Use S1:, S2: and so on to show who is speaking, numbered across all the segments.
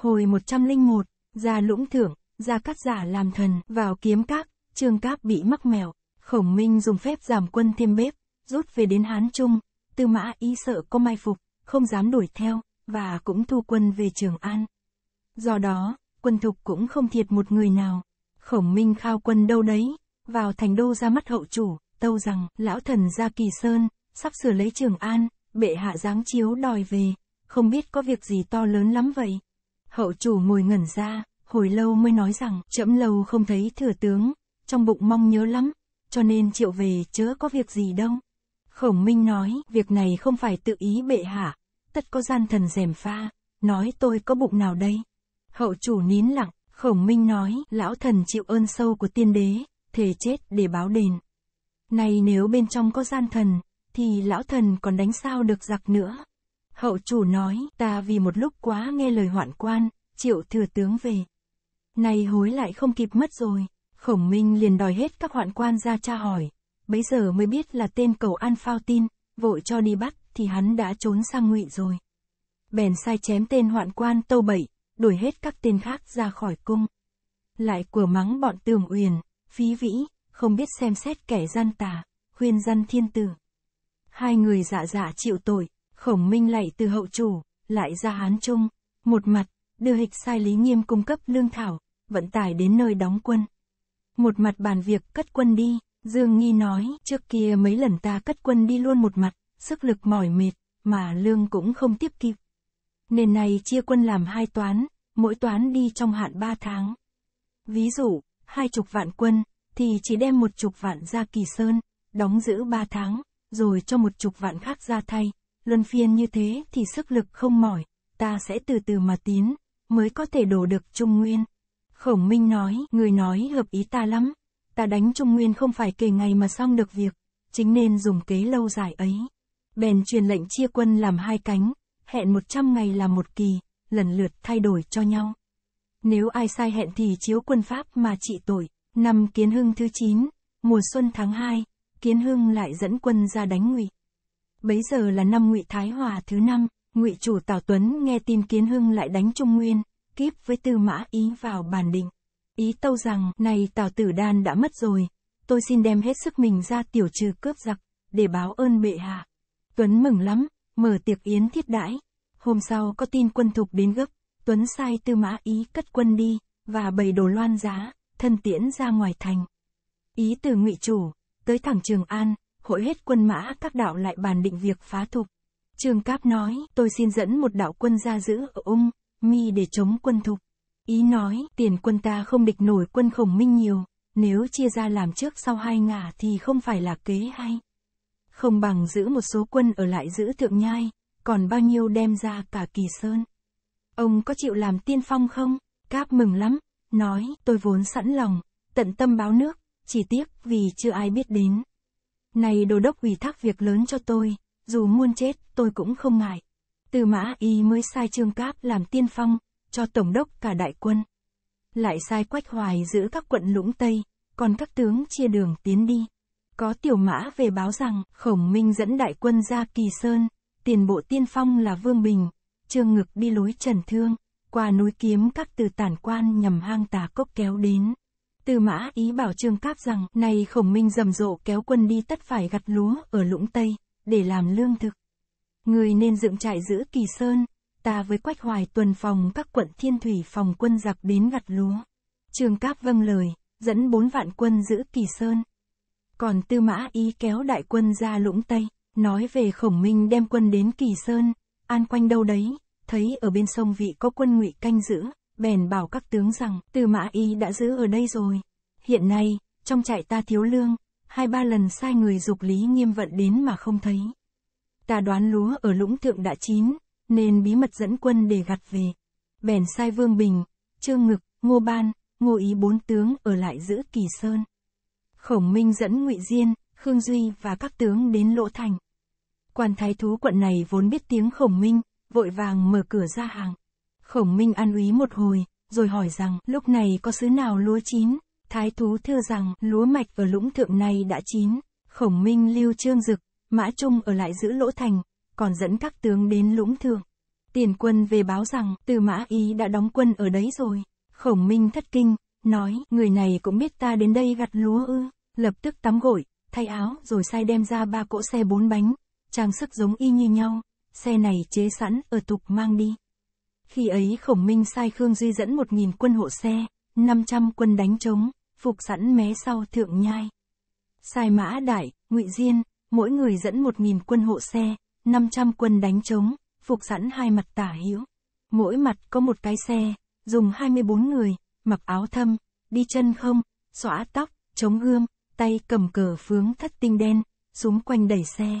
S1: Hồi 101, ra lũng thưởng, ra cắt giả làm thần, vào kiếm các, trương cáp bị mắc mèo, khổng minh dùng phép giảm quân tiêm bếp, rút về đến Hán Trung, tư mã y sợ có mai phục, không dám đuổi theo, và cũng thu quân về Trường An. Do đó, quân thục cũng không thiệt một người nào. Khổng Minh khao quân đâu đấy, vào thành đô ra mắt hậu chủ, tâu rằng, lão thần ra kỳ sơn, sắp sửa lấy Trường An, bệ hạ giáng chiếu đòi về, không biết có việc gì to lớn lắm vậy. Hậu chủ ngồi ngẩn ra, hồi lâu mới nói rằng, trẫm lâu không thấy thừa tướng, trong bụng mong nhớ lắm, cho nên triệu về chớ có việc gì đâu. Khổng Minh nói, việc này không phải tự ý bệ hạ, tất có gian thần rèm pha, nói tôi có bụng nào đây. Hậu chủ nín lặng, Khổng Minh nói, lão thần chịu ơn sâu của tiên đế, thề chết để báo đền. Này nếu bên trong có gian thần, thì lão thần còn đánh sao được giặc nữa. Hậu chủ nói, ta vì một lúc quá nghe lời hoạn quan, triệu thừa tướng về. Nay hối lại không kịp mất rồi, khổng minh liền đòi hết các hoạn quan ra tra hỏi. Bấy giờ mới biết là tên cầu an phao tin, vội cho đi bắt, thì hắn đã trốn sang ngụy rồi. Bèn sai chém tên hoạn quan tâu bậy, đuổi hết các tên khác ra khỏi cung. Lại của mắng bọn tường uyền, phí vĩ, không biết xem xét kẻ gian tà, khuyên dân thiên tử. Hai người dạ dạ chịu tội, Khổng Minh lạy từ hậu chủ, lại ra Hán Trung, một mặt, đưa hịch sai Lý Nghiêm cung cấp lương thảo, vận tải đến nơi đóng quân. Một mặt bàn việc cất quân đi, Dương Nghi nói, trước kia mấy lần ta cất quân đi luôn một mặt, sức lực mỏi mệt, mà lương cũng không tiếp kịp. Nên này chia quân làm hai toán, mỗi toán đi trong hạn ba tháng. Ví dụ, hai chục vạn quân, thì chỉ đem một chục vạn ra kỳ sơn, đóng giữ ba tháng, rồi cho một chục vạn khác ra thay, luân phiên như thế thì sức lực không mỏi, ta sẽ từ từ mà tiến, mới có thể đổ được Trung Nguyên. Khổng Minh nói, người nói hợp ý ta lắm, ta đánh Trung Nguyên không phải kể ngày mà xong được việc, chính nên dùng kế lâu dài ấy. Bèn truyền lệnh chia quân làm hai cánh, hẹn 100 ngày là một kỳ, lần lượt thay đổi cho nhau. Nếu ai sai hẹn thì chiếu quân Pháp mà trị tội. Năm Kiến Hưng thứ 9, mùa xuân tháng 2, Kiến Hưng lại dẫn quân ra đánh ngụy. Bấy giờ là năm Ngụy Thái Hòa thứ năm, Ngụy chủ Tào Tuấn nghe tin Kiến Hưng lại đánh Trung Nguyên, kíp với Tư Mã Ý vào bản định. Ý tâu rằng, này Tào Tử Đan đã mất rồi, tôi xin đem hết sức mình ra tiểu trừ cướp giặc, để báo ơn bệ hạ. Tuấn mừng lắm, mở tiệc yến thiết đãi. Hôm sau có tin quân thục đến gấp, Tuấn sai Tư Mã Ý cất quân đi, và bày đồ loan giá, thân tiễn ra ngoài thành. Ý từ ngụy chủ, tới thẳng Trường An, hội hết quân mã các đạo lại bàn định việc phá thục. Trương Cáp nói, tôi xin dẫn một đạo quân ra giữ ở ung, mi để chống quân thục. Ý nói, tiền quân ta không địch nổi quân khổng minh nhiều, nếu chia ra làm trước sau hai ngả thì không phải là kế hay. Không bằng giữ một số quân ở lại giữ thượng nhai, còn bao nhiêu đem ra cả kỳ sơn. Ông có chịu làm tiên phong không? Cáp mừng lắm, nói, tôi vốn sẵn lòng, tận tâm báo nước, chỉ tiếc vì chưa ai biết đến. Này đồ đốc ủy thác việc lớn cho tôi, dù muôn chết, tôi cũng không ngại. Từ mã y mới sai trương cáp làm tiên phong, cho tổng đốc cả đại quân. Lại sai quách hoài giữ các quận lũng Tây, còn các tướng chia đường tiến đi. Có tiểu mã về báo rằng, khổng minh dẫn đại quân ra kỳ sơn, tiền bộ tiên phong là Vương Bình, trương ngực đi lối trần thương, qua núi kiếm các từ tản quan nhằm hang tà cốc kéo đến. Tư mã ý bảo Trương Cáp rằng, này khổng minh rầm rộ kéo quân đi tất phải gặt lúa ở lũng Tây, để làm lương thực. Người nên dựng trại giữ kỳ sơn, ta với Quách Hoài tuần phòng các quận thiên thủy phòng quân giặc đến gặt lúa. Trương Cáp vâng lời, dẫn bốn vạn quân giữ kỳ sơn. Còn tư mã ý kéo đại quân ra lũng Tây, nói về khổng minh đem quân đến kỳ sơn, an quanh đâu đấy, thấy ở bên sông vị có quân ngụy canh giữ, bèn bảo các tướng rằng, từ mã y đã giữ ở đây rồi. Hiện nay, trong trại ta thiếu lương, hai ba lần sai người dục lý nghiêm vận đến mà không thấy. Ta đoán lúa ở lũng thượng đã chín, nên bí mật dẫn quân để gặt về. Bèn sai Vương Bình, Trương Ngực, Ngô Ban, Ngô Ý bốn tướng ở lại giữ Kỳ Sơn. Khổng Minh dẫn ngụy Diên, Khương Duy và các tướng đến Lỗ Thành. Quan thái thú quận này vốn biết tiếng Khổng Minh, vội vàng mở cửa ra hàng. Khổng Minh ăn úy một hồi, rồi hỏi rằng lúc này có xứ nào lúa chín. Thái thú thưa rằng lúa mạch ở lũng thượng này đã chín. Khổng Minh lưu trương dực, Mã Trung ở lại giữ lỗ thành, còn dẫn các tướng đến lũng thượng. Tiền quân về báo rằng từ Mã y đã đóng quân ở đấy rồi. Khổng Minh thất kinh, nói người này cũng biết ta đến đây gặt lúa ư. Lập tức tắm gội, thay áo rồi sai đem ra ba cỗ xe bốn bánh, trang sức giống y như nhau. Xe này chế sẵn ở tục mang đi. Khi ấy Khổng Minh sai Khương Duy dẫn một nghìn quân hộ xe, 500 quân đánh trống, phục sẵn mé sau thượng nhai. Sai Mã Đại, ngụy Diên, mỗi người dẫn một nghìn quân hộ xe, 500 quân đánh trống, phục sẵn hai mặt tả hữu. Mỗi mặt có một cái xe, dùng 24 người, mặc áo thâm, đi chân không, xõa tóc, chống gươm, tay cầm cờ phướng thất tinh đen, xuống quanh đẩy xe.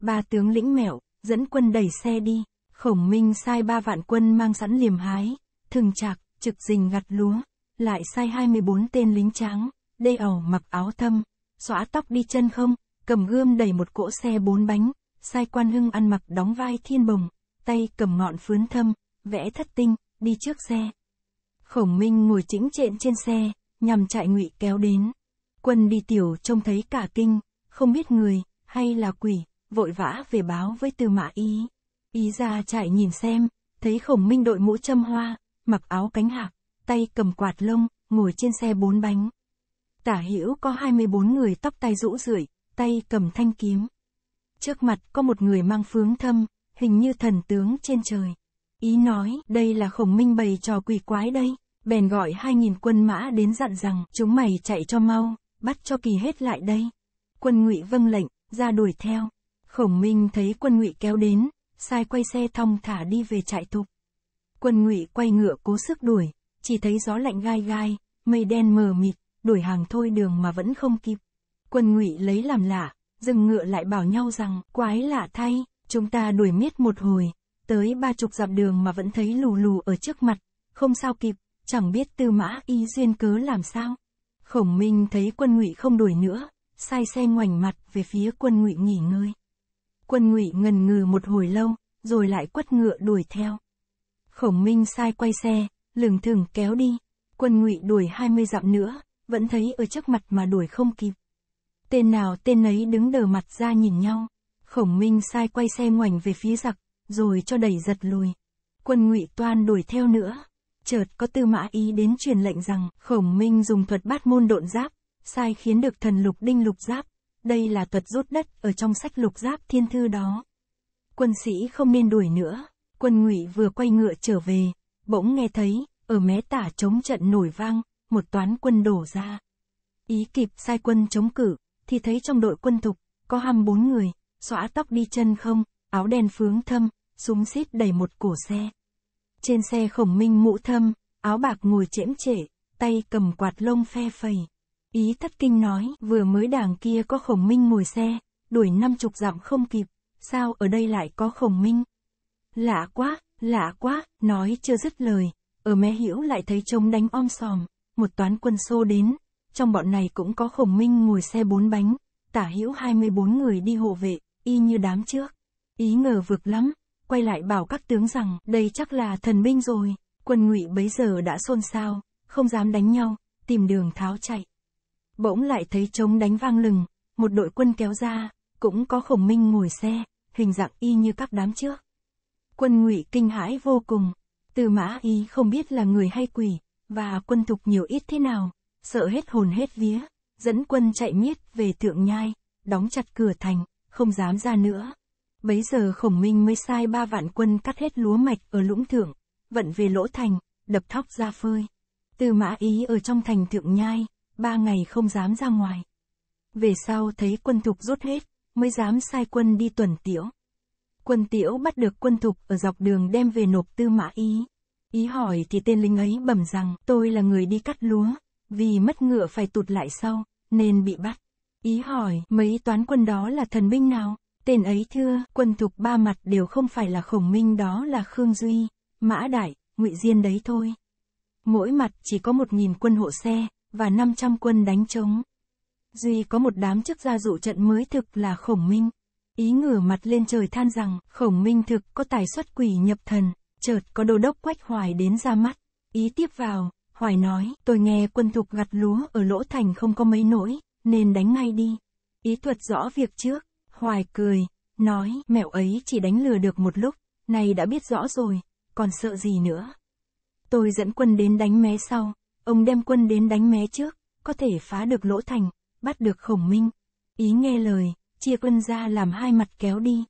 S1: Ba tướng lĩnh mẹo, dẫn quân đẩy xe đi. Khổng Minh sai ba vạn quân mang sẵn liềm hái, thừng chạc, trực dình gặt lúa, lại sai 24 tên lính tráng, đê ẩu mặc áo thâm, xóa tóc đi chân không, cầm gươm đẩy một cỗ xe bốn bánh, sai quan hưng ăn mặc đóng vai thiên bồng, tay cầm ngọn phướn thâm, vẽ thất tinh, đi trước xe. Khổng Minh ngồi chính trện trên xe, nhằm chạy ngụy kéo đến. Quân đi tiểu trông thấy cả kinh, không biết người, hay là quỷ, vội vã về báo với tư mã ý. Ý ra chạy nhìn xem, thấy khổng minh đội mũ châm hoa, mặc áo cánh hạc, tay cầm quạt lông, ngồi trên xe bốn bánh. Tả hữu có 24 người tóc tai rũ rượi, tay cầm thanh kiếm. Trước mặt có một người mang phướng thâm, hình như thần tướng trên trời. Ý nói, đây là khổng minh bày trò quỷ quái đây. Bèn gọi 2.000 quân mã đến dặn rằng, chúng mày chạy cho mau, bắt cho kỳ hết lại đây. Quân ngụy vâng lệnh, ra đuổi theo. Khổng minh thấy quân ngụy kéo đến, sai quay xe thong thả đi về trại tục. Quân ngụy quay ngựa cố sức đuổi, chỉ thấy gió lạnh gai gai, mây đen mờ mịt, đuổi hàng thôi đường mà vẫn không kịp. Quân ngụy lấy làm lạ, dừng ngựa lại bảo nhau rằng, quái lạ thay, chúng ta đuổi miết một hồi, tới ba chục dặm đường mà vẫn thấy lù lù ở trước mặt, không sao kịp, chẳng biết tư mã y duyên cớ làm sao. Khổng Minh thấy quân ngụy không đuổi nữa, sai xe ngoảnh mặt về phía quân ngụy nghỉ ngơi. Quân ngụy ngần ngừ một hồi lâu, rồi lại quất ngựa đuổi theo. Khổng Minh sai quay xe, lừng thừng kéo đi. Quân ngụy đuổi hai mươi dặm nữa, vẫn thấy ở trước mặt mà đuổi không kịp. Tên nào tên ấy đứng đờ mặt ra nhìn nhau. Khổng Minh sai quay xe ngoảnh về phía giặc, rồi cho đẩy giật lùi. Quân ngụy toan đuổi theo nữa. Chợt có tư mã ý đến truyền lệnh rằng khổng minh dùng thuật bát môn độn giáp, sai khiến được thần lục đinh lục giáp, đây là thuật rút đất ở trong sách lục giáp thiên thư đó. Quân sĩ không nên đuổi nữa, quân ngụy vừa quay ngựa trở về, bỗng nghe thấy, ở mé tả chống trận nổi vang, một toán quân đổ ra. Ý kịp sai quân chống cử, thì thấy trong đội quân thục, có hăm bốn người, xóa tóc đi chân không, áo đen phướng thâm, súng xít đầy một cổ xe. Trên xe khổng minh mũ thâm, áo bạc ngồi chễm trễ, tay cầm quạt lông phe phầy. Ý thất kinh nói, vừa mới đảng kia có khổng minh ngồi xe, đuổi năm chục dặm không kịp, sao ở đây lại có khổng minh? Lạ quá, lạ quá, nói chưa dứt lời, ở mé hiểu lại thấy trông đánh om sòm, một toán quân xô đến, trong bọn này cũng có khổng minh ngồi xe bốn bánh, tả hữu 24 người đi hộ vệ, y như đám trước. Ý ngờ vực lắm, quay lại bảo các tướng rằng đây chắc là thần binh rồi, quân ngụy bấy giờ đã xôn xao, không dám đánh nhau, tìm đường tháo chạy. Bỗng lại thấy trống đánh vang lừng, một đội quân kéo ra, cũng có khổng minh ngồi xe, hình dạng y như các đám trước. Quân ngụy kinh hãi vô cùng, từ mã y không biết là người hay quỷ, và quân thục nhiều ít thế nào, sợ hết hồn hết vía, dẫn quân chạy miết về thượng nhai, đóng chặt cửa thành, không dám ra nữa. Bấy giờ khổng minh mới sai ba vạn quân cắt hết lúa mạch ở lũng thượng, vận về lỗ thành, đập thóc ra phơi. Từ mã ý ở trong thành thượng nhai, ba ngày không dám ra ngoài. Về sau thấy quân thục rút hết, mới dám sai quân đi tuần tiễu. Quân tiễu bắt được quân thục ở dọc đường đem về nộp tư mã ý. Ý hỏi thì tên lính ấy bẩm rằng tôi là người đi cắt lúa, vì mất ngựa phải tụt lại sau, nên bị bắt. Ý hỏi mấy toán quân đó là thần binh nào? Tên ấy thưa, quân thục ba mặt đều không phải là khổng minh đó là Khương Duy, Mã Đại, ngụy Diên đấy thôi. Mỗi mặt chỉ có một nghìn quân hộ xe, và 500 quân đánh trống. Duy có một đám chức gia dụ trận mới thực là khổng minh. Ý ngửa mặt lên trời than rằng, khổng minh thực có tài xuất quỷ nhập thần, chợt có đô đốc quách hoài đến ra mắt. Ý tiếp vào, hoài nói, tôi nghe quân thục gặt lúa ở lỗ thành không có mấy nỗi, nên đánh ngay đi. Ý thuật rõ việc trước, hoài cười, nói, mẹo ấy chỉ đánh lừa được một lúc, này đã biết rõ rồi, còn sợ gì nữa. Tôi dẫn quân đến đánh mé sau, Ông đem quân đến đánh mé trước, có thể phá được lỗ thành, bắt được khổng minh. Ý nghe lời, chia quân ra làm hai mặt kéo đi.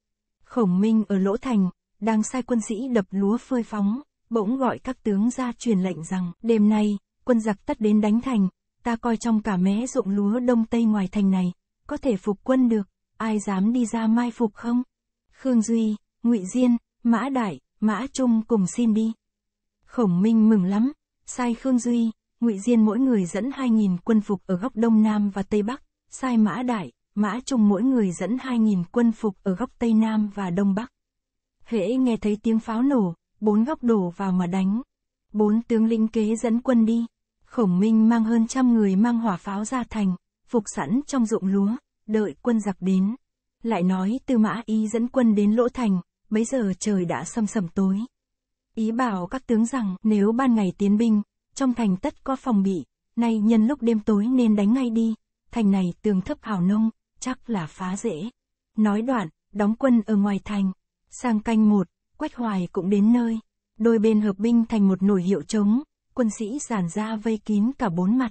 S1: Khổng minh ở lỗ thành, đang sai quân sĩ đập lúa phơi phóng, bỗng gọi các tướng ra truyền lệnh rằng, đêm nay, quân giặc tất đến đánh thành, ta coi trong cả mé ruộng lúa đông tây ngoài thành này, có thể phục quân được, ai dám đi ra mai phục không? Khương Duy, ngụy Diên, Mã Đại, Mã Trung cùng xin đi. Khổng Minh mừng lắm, sai Khương Duy, ngụy diên mỗi người dẫn 2.000 quân phục ở góc đông nam và tây bắc, sai mã đại, mã trung mỗi người dẫn 2.000 quân phục ở góc tây nam và đông bắc. Hễ nghe thấy tiếng pháo nổ, bốn góc đổ vào mà đánh. Bốn tướng lĩnh kế dẫn quân đi. Khổng Minh mang hơn trăm người mang hỏa pháo ra thành, phục sẵn trong ruộng lúa, đợi quân giặc đến. Lại nói Tư Mã Y dẫn quân đến Lỗ Thành, bấy giờ trời đã sầm sầm tối. Ý bảo các tướng rằng nếu ban ngày tiến binh, trong thành tất có phòng bị, nay nhân lúc đêm tối nên đánh ngay đi, thành này tường thấp hào nông, chắc là phá dễ. Nói đoạn, đóng quân ở ngoài thành. Sang canh một, Quách Hoài cũng đến nơi. Đôi bên hợp binh thành một nổi hiệu trống, quân sĩ giàn ra vây kín cả bốn mặt.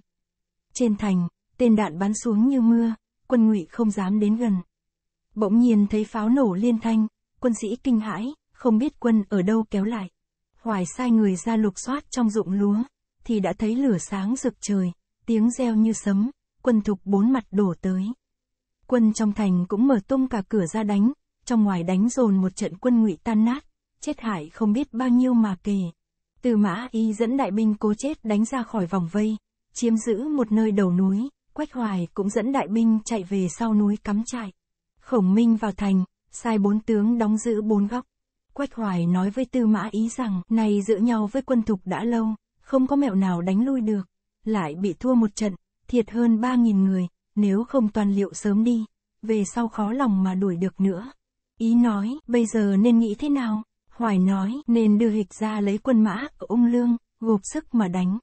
S1: Trên thành, tên đạn bắn xuống như mưa, quân ngụy không dám đến gần. Bỗng nhiên thấy pháo nổ liên thanh, quân sĩ kinh hãi, không biết quân ở đâu kéo lại. Hoài sai người ra lục soát trong ruộng lúa, thì đã thấy lửa sáng rực trời, tiếng reo như sấm, quân thục bốn mặt đổ tới. Quân trong thành cũng mở tung cả cửa ra đánh, trong ngoài đánh dồn một trận quân ngụy tan nát, chết hại không biết bao nhiêu mà kể. Từ mã y dẫn đại binh cố chết đánh ra khỏi vòng vây, chiếm giữ một nơi đầu núi, Quách Hoài cũng dẫn đại binh chạy về sau núi cắm trại. Khổng Minh vào thành, sai bốn tướng đóng giữ bốn góc. Quách Hoài nói với Tư Mã Ý rằng, này giữ nhau với quân thục đã lâu, không có mẹo nào đánh lui được, lại bị thua một trận, thiệt hơn 3.000 người, nếu không toàn liệu sớm đi, về sau khó lòng mà đuổi được nữa. Ý nói, bây giờ nên nghĩ thế nào? Hoài nói, nên đưa hịch ra lấy quân mã ở ung lương, gộp sức mà đánh.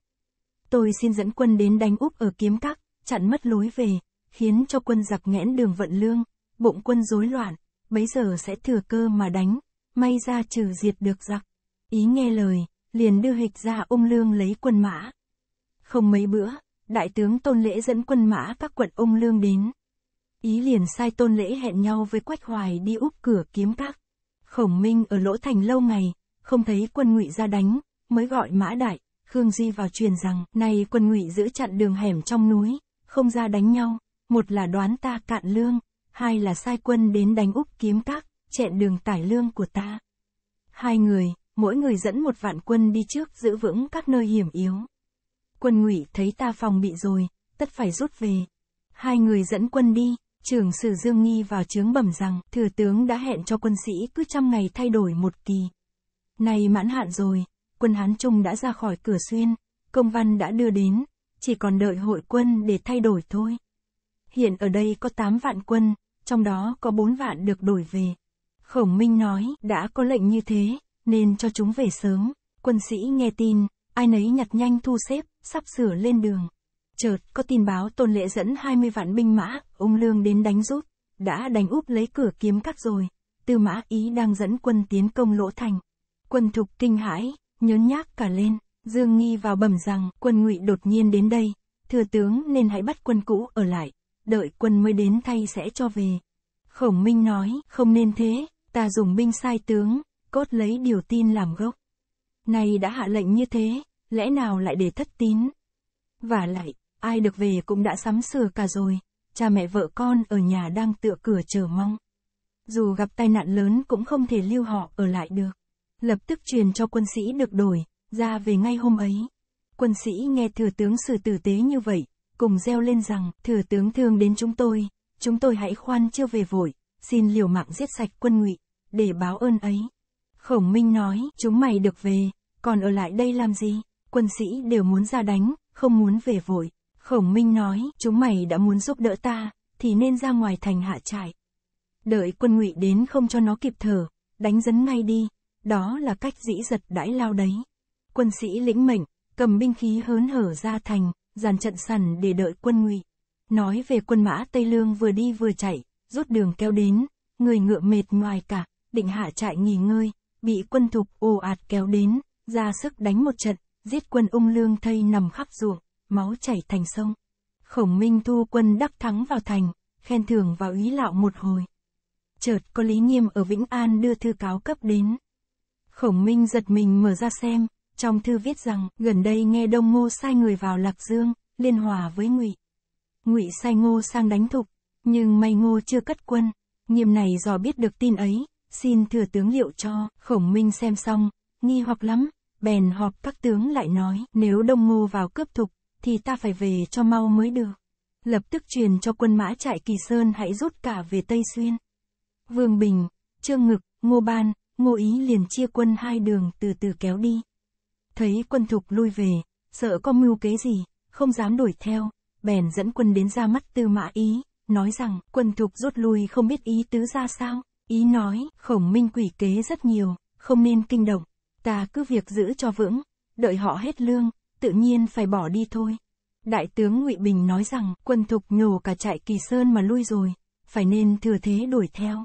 S1: Tôi xin dẫn quân đến đánh úp ở kiếm các, chặn mất lối về, khiến cho quân giặc nghẽn đường vận lương, bụng quân rối loạn, bấy giờ sẽ thừa cơ mà đánh, may ra trừ diệt được giặc. Ý nghe lời, liền đưa hịch ra ung lương lấy quân mã. Không mấy bữa, đại tướng Tôn Lễ dẫn quân mã các quận ung lương đến. Ý liền sai Tôn Lễ hẹn nhau với Quách Hoài đi úp cửa kiếm các. Khổng Minh ở lỗ thành lâu ngày, không thấy quân ngụy ra đánh, mới gọi mã đại, Khương Di vào truyền rằng, nay quân ngụy giữ chặn đường hẻm trong núi, không ra đánh nhau, một là đoán ta cạn lương, hai là sai quân đến đánh úp kiếm các, chẹn đường tải lương của ta. Hai người, mỗi người dẫn một vạn quân đi trước giữ vững các nơi hiểm yếu. Quân ngụy thấy ta phòng bị rồi, tất phải rút về. Hai người dẫn quân đi, trưởng sử Dương Nghi vào chướng bẩm rằng, thừa tướng đã hẹn cho quân sĩ cứ trăm ngày thay đổi một kỳ. Này mãn hạn rồi, quân Hán Trung đã ra khỏi cửa xuyên, công văn đã đưa đến, chỉ còn đợi hội quân để thay đổi thôi. Hiện ở đây có 8 vạn quân, trong đó có 4 vạn được đổi về. Khổng Minh nói, đã có lệnh như thế, nên cho chúng về sớm. Quân sĩ nghe tin, ai nấy nhặt nhanh thu xếp, sắp sửa lên đường. Chợt, có tin báo Tôn Lệ dẫn 20 vạn binh mã, ông Lương đến đánh rút, đã đánh úp lấy cửa kiếm cắt rồi. Tư mã Ý đang dẫn quân tiến công lỗ thành. Quân thục kinh hãi, nhớn nhác cả lên, Dương Nghi vào bẩm rằng quân ngụy đột nhiên đến đây, thừa tướng nên hãy bắt quân cũ ở lại, đợi quân mới đến thay sẽ cho về. Khổng Minh nói, không nên thế, ta dùng binh sai tướng, cốt lấy điều tin làm gốc. Này đã hạ lệnh như thế, lẽ nào lại để thất tín? Và lại, ai được về cũng đã sắm sửa cả rồi, cha mẹ vợ con ở nhà đang tựa cửa chờ mong. Dù gặp tai nạn lớn cũng không thể lưu họ ở lại được. Lập tức truyền cho quân sĩ được đổi, ra về ngay hôm ấy. Quân sĩ nghe thừa tướng xử tử tế như vậy, cùng reo lên rằng, thừa tướng thương đến chúng tôi, chúng tôi hãy khoan chưa về vội, xin liều mạng giết sạch quân ngụy, để báo ơn ấy. Khổng Minh nói, chúng mày được về, còn ở lại đây làm gì? Quân sĩ đều muốn ra đánh, không muốn về vội. Khổng Minh nói, chúng mày đã muốn giúp đỡ ta, thì nên ra ngoài thành hạ trại. Đợi quân ngụy đến không cho nó kịp thở, đánh dấn ngay đi, đó là cách dĩ giật đãi lao đấy. Quân sĩ lĩnh mệnh, cầm binh khí hớn hở ra thành, dàn trận sẵn để đợi quân ngụy. Nói về quân mã Tây Lương vừa đi vừa chạy, rút đường kéo đến, người ngựa mệt ngoài cả, định hạ trại nghỉ ngơi, bị quân thục ồ ạt kéo đến, ra sức đánh một trận, giết quân ung lương thây nằm khắp ruộng, máu chảy thành sông. Khổng Minh thu quân đắc thắng vào thành, khen thưởng vào ý lạo một hồi. Chợt có Lý Nghiêm ở Vĩnh An đưa thư cáo cấp đến. Khổng Minh giật mình mở ra xem, trong thư viết rằng gần đây nghe Đông Ngô sai người vào Lạc Dương, liên hòa với Ngụy. Ngụy sai Ngô sang đánh thục, nhưng may Ngô chưa cất quân, Nghiêm này dò biết được tin ấy, xin thừa tướng liệu cho, khổng minh xem xong, nghi hoặc lắm, bèn họp các tướng lại nói, nếu đông ngô vào cướp thục, thì ta phải về cho mau mới được. Lập tức truyền cho quân mã trại Kỳ Sơn hãy rút cả về Tây Xuyên. Vương Bình, Trương Ngực, Ngô Ban, Ngô Ý liền chia quân hai đường từ từ kéo đi. Thấy quân thục lui về, sợ có mưu kế gì, không dám đuổi theo, bèn dẫn quân đến ra mắt tư mã ý, nói rằng quân thục rút lui không biết ý tứ ra sao. Ý nói, khổng minh quỷ kế rất nhiều, không nên kinh động. Ta cứ việc giữ cho vững, đợi họ hết lương, tự nhiên phải bỏ đi thôi. Đại tướng ngụy Bình nói rằng, quân thục nhổ cả trại kỳ sơn mà lui rồi, phải nên thừa thế đuổi theo.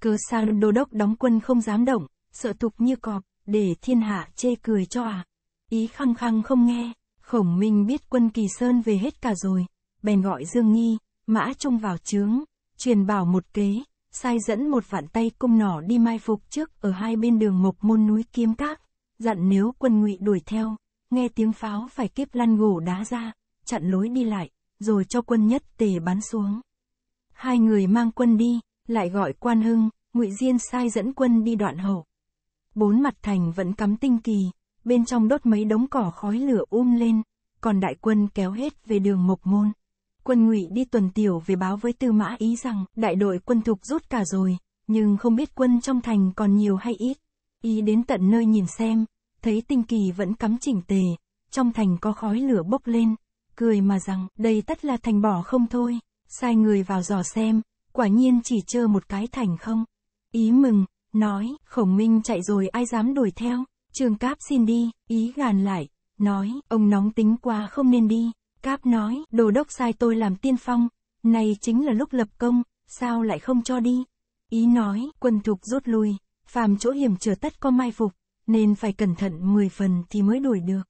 S1: Cớ sao đô đốc đóng quân không dám động, sợ thục như cọp, để thiên hạ chê cười cho à. Ý khăng khăng không nghe, khổng minh biết quân kỳ sơn về hết cả rồi, bèn gọi Dương Nghi, mã trung vào trướng, truyền bảo một kế, sai dẫn một vạn tay cung nỏ đi mai phục trước ở hai bên đường Mộc môn núi kiếm các, dặn nếu quân ngụy đuổi theo, nghe tiếng pháo phải kiếp lăn gỗ đá ra, chặn lối đi lại, rồi cho quân nhất tề bắn xuống. Hai người mang quân đi, lại gọi quan hưng, ngụy diên sai dẫn quân đi đoạn hậu. Bốn mặt thành vẫn cắm tinh kỳ, bên trong đốt mấy đống cỏ khói lửa um lên, còn đại quân kéo hết về đường mộc môn quân ngụy đi tuần tiểu về báo với Tư Mã Ý rằng, đại đội quân thục rút cả rồi, nhưng không biết quân trong thành còn nhiều hay ít. Ý đến tận nơi nhìn xem, thấy tinh kỳ vẫn cắm chỉnh tề, trong thành có khói lửa bốc lên, cười mà rằng, đây tất là thành bỏ không thôi, sai người vào dò xem, quả nhiên chỉ chơ một cái thành không. Ý mừng, nói, khổng minh chạy rồi ai dám đuổi theo, trường cáp xin đi, ý gàn lại, nói, ông nóng tính quá không nên đi, Cáp nói, đồ đốc sai tôi làm tiên phong, này chính là lúc lập công, sao lại không cho đi? Ý nói, quân thục rút lui, phàm chỗ hiểm trở tất có mai phục, nên phải cẩn thận 10 phần thì mới đuổi được.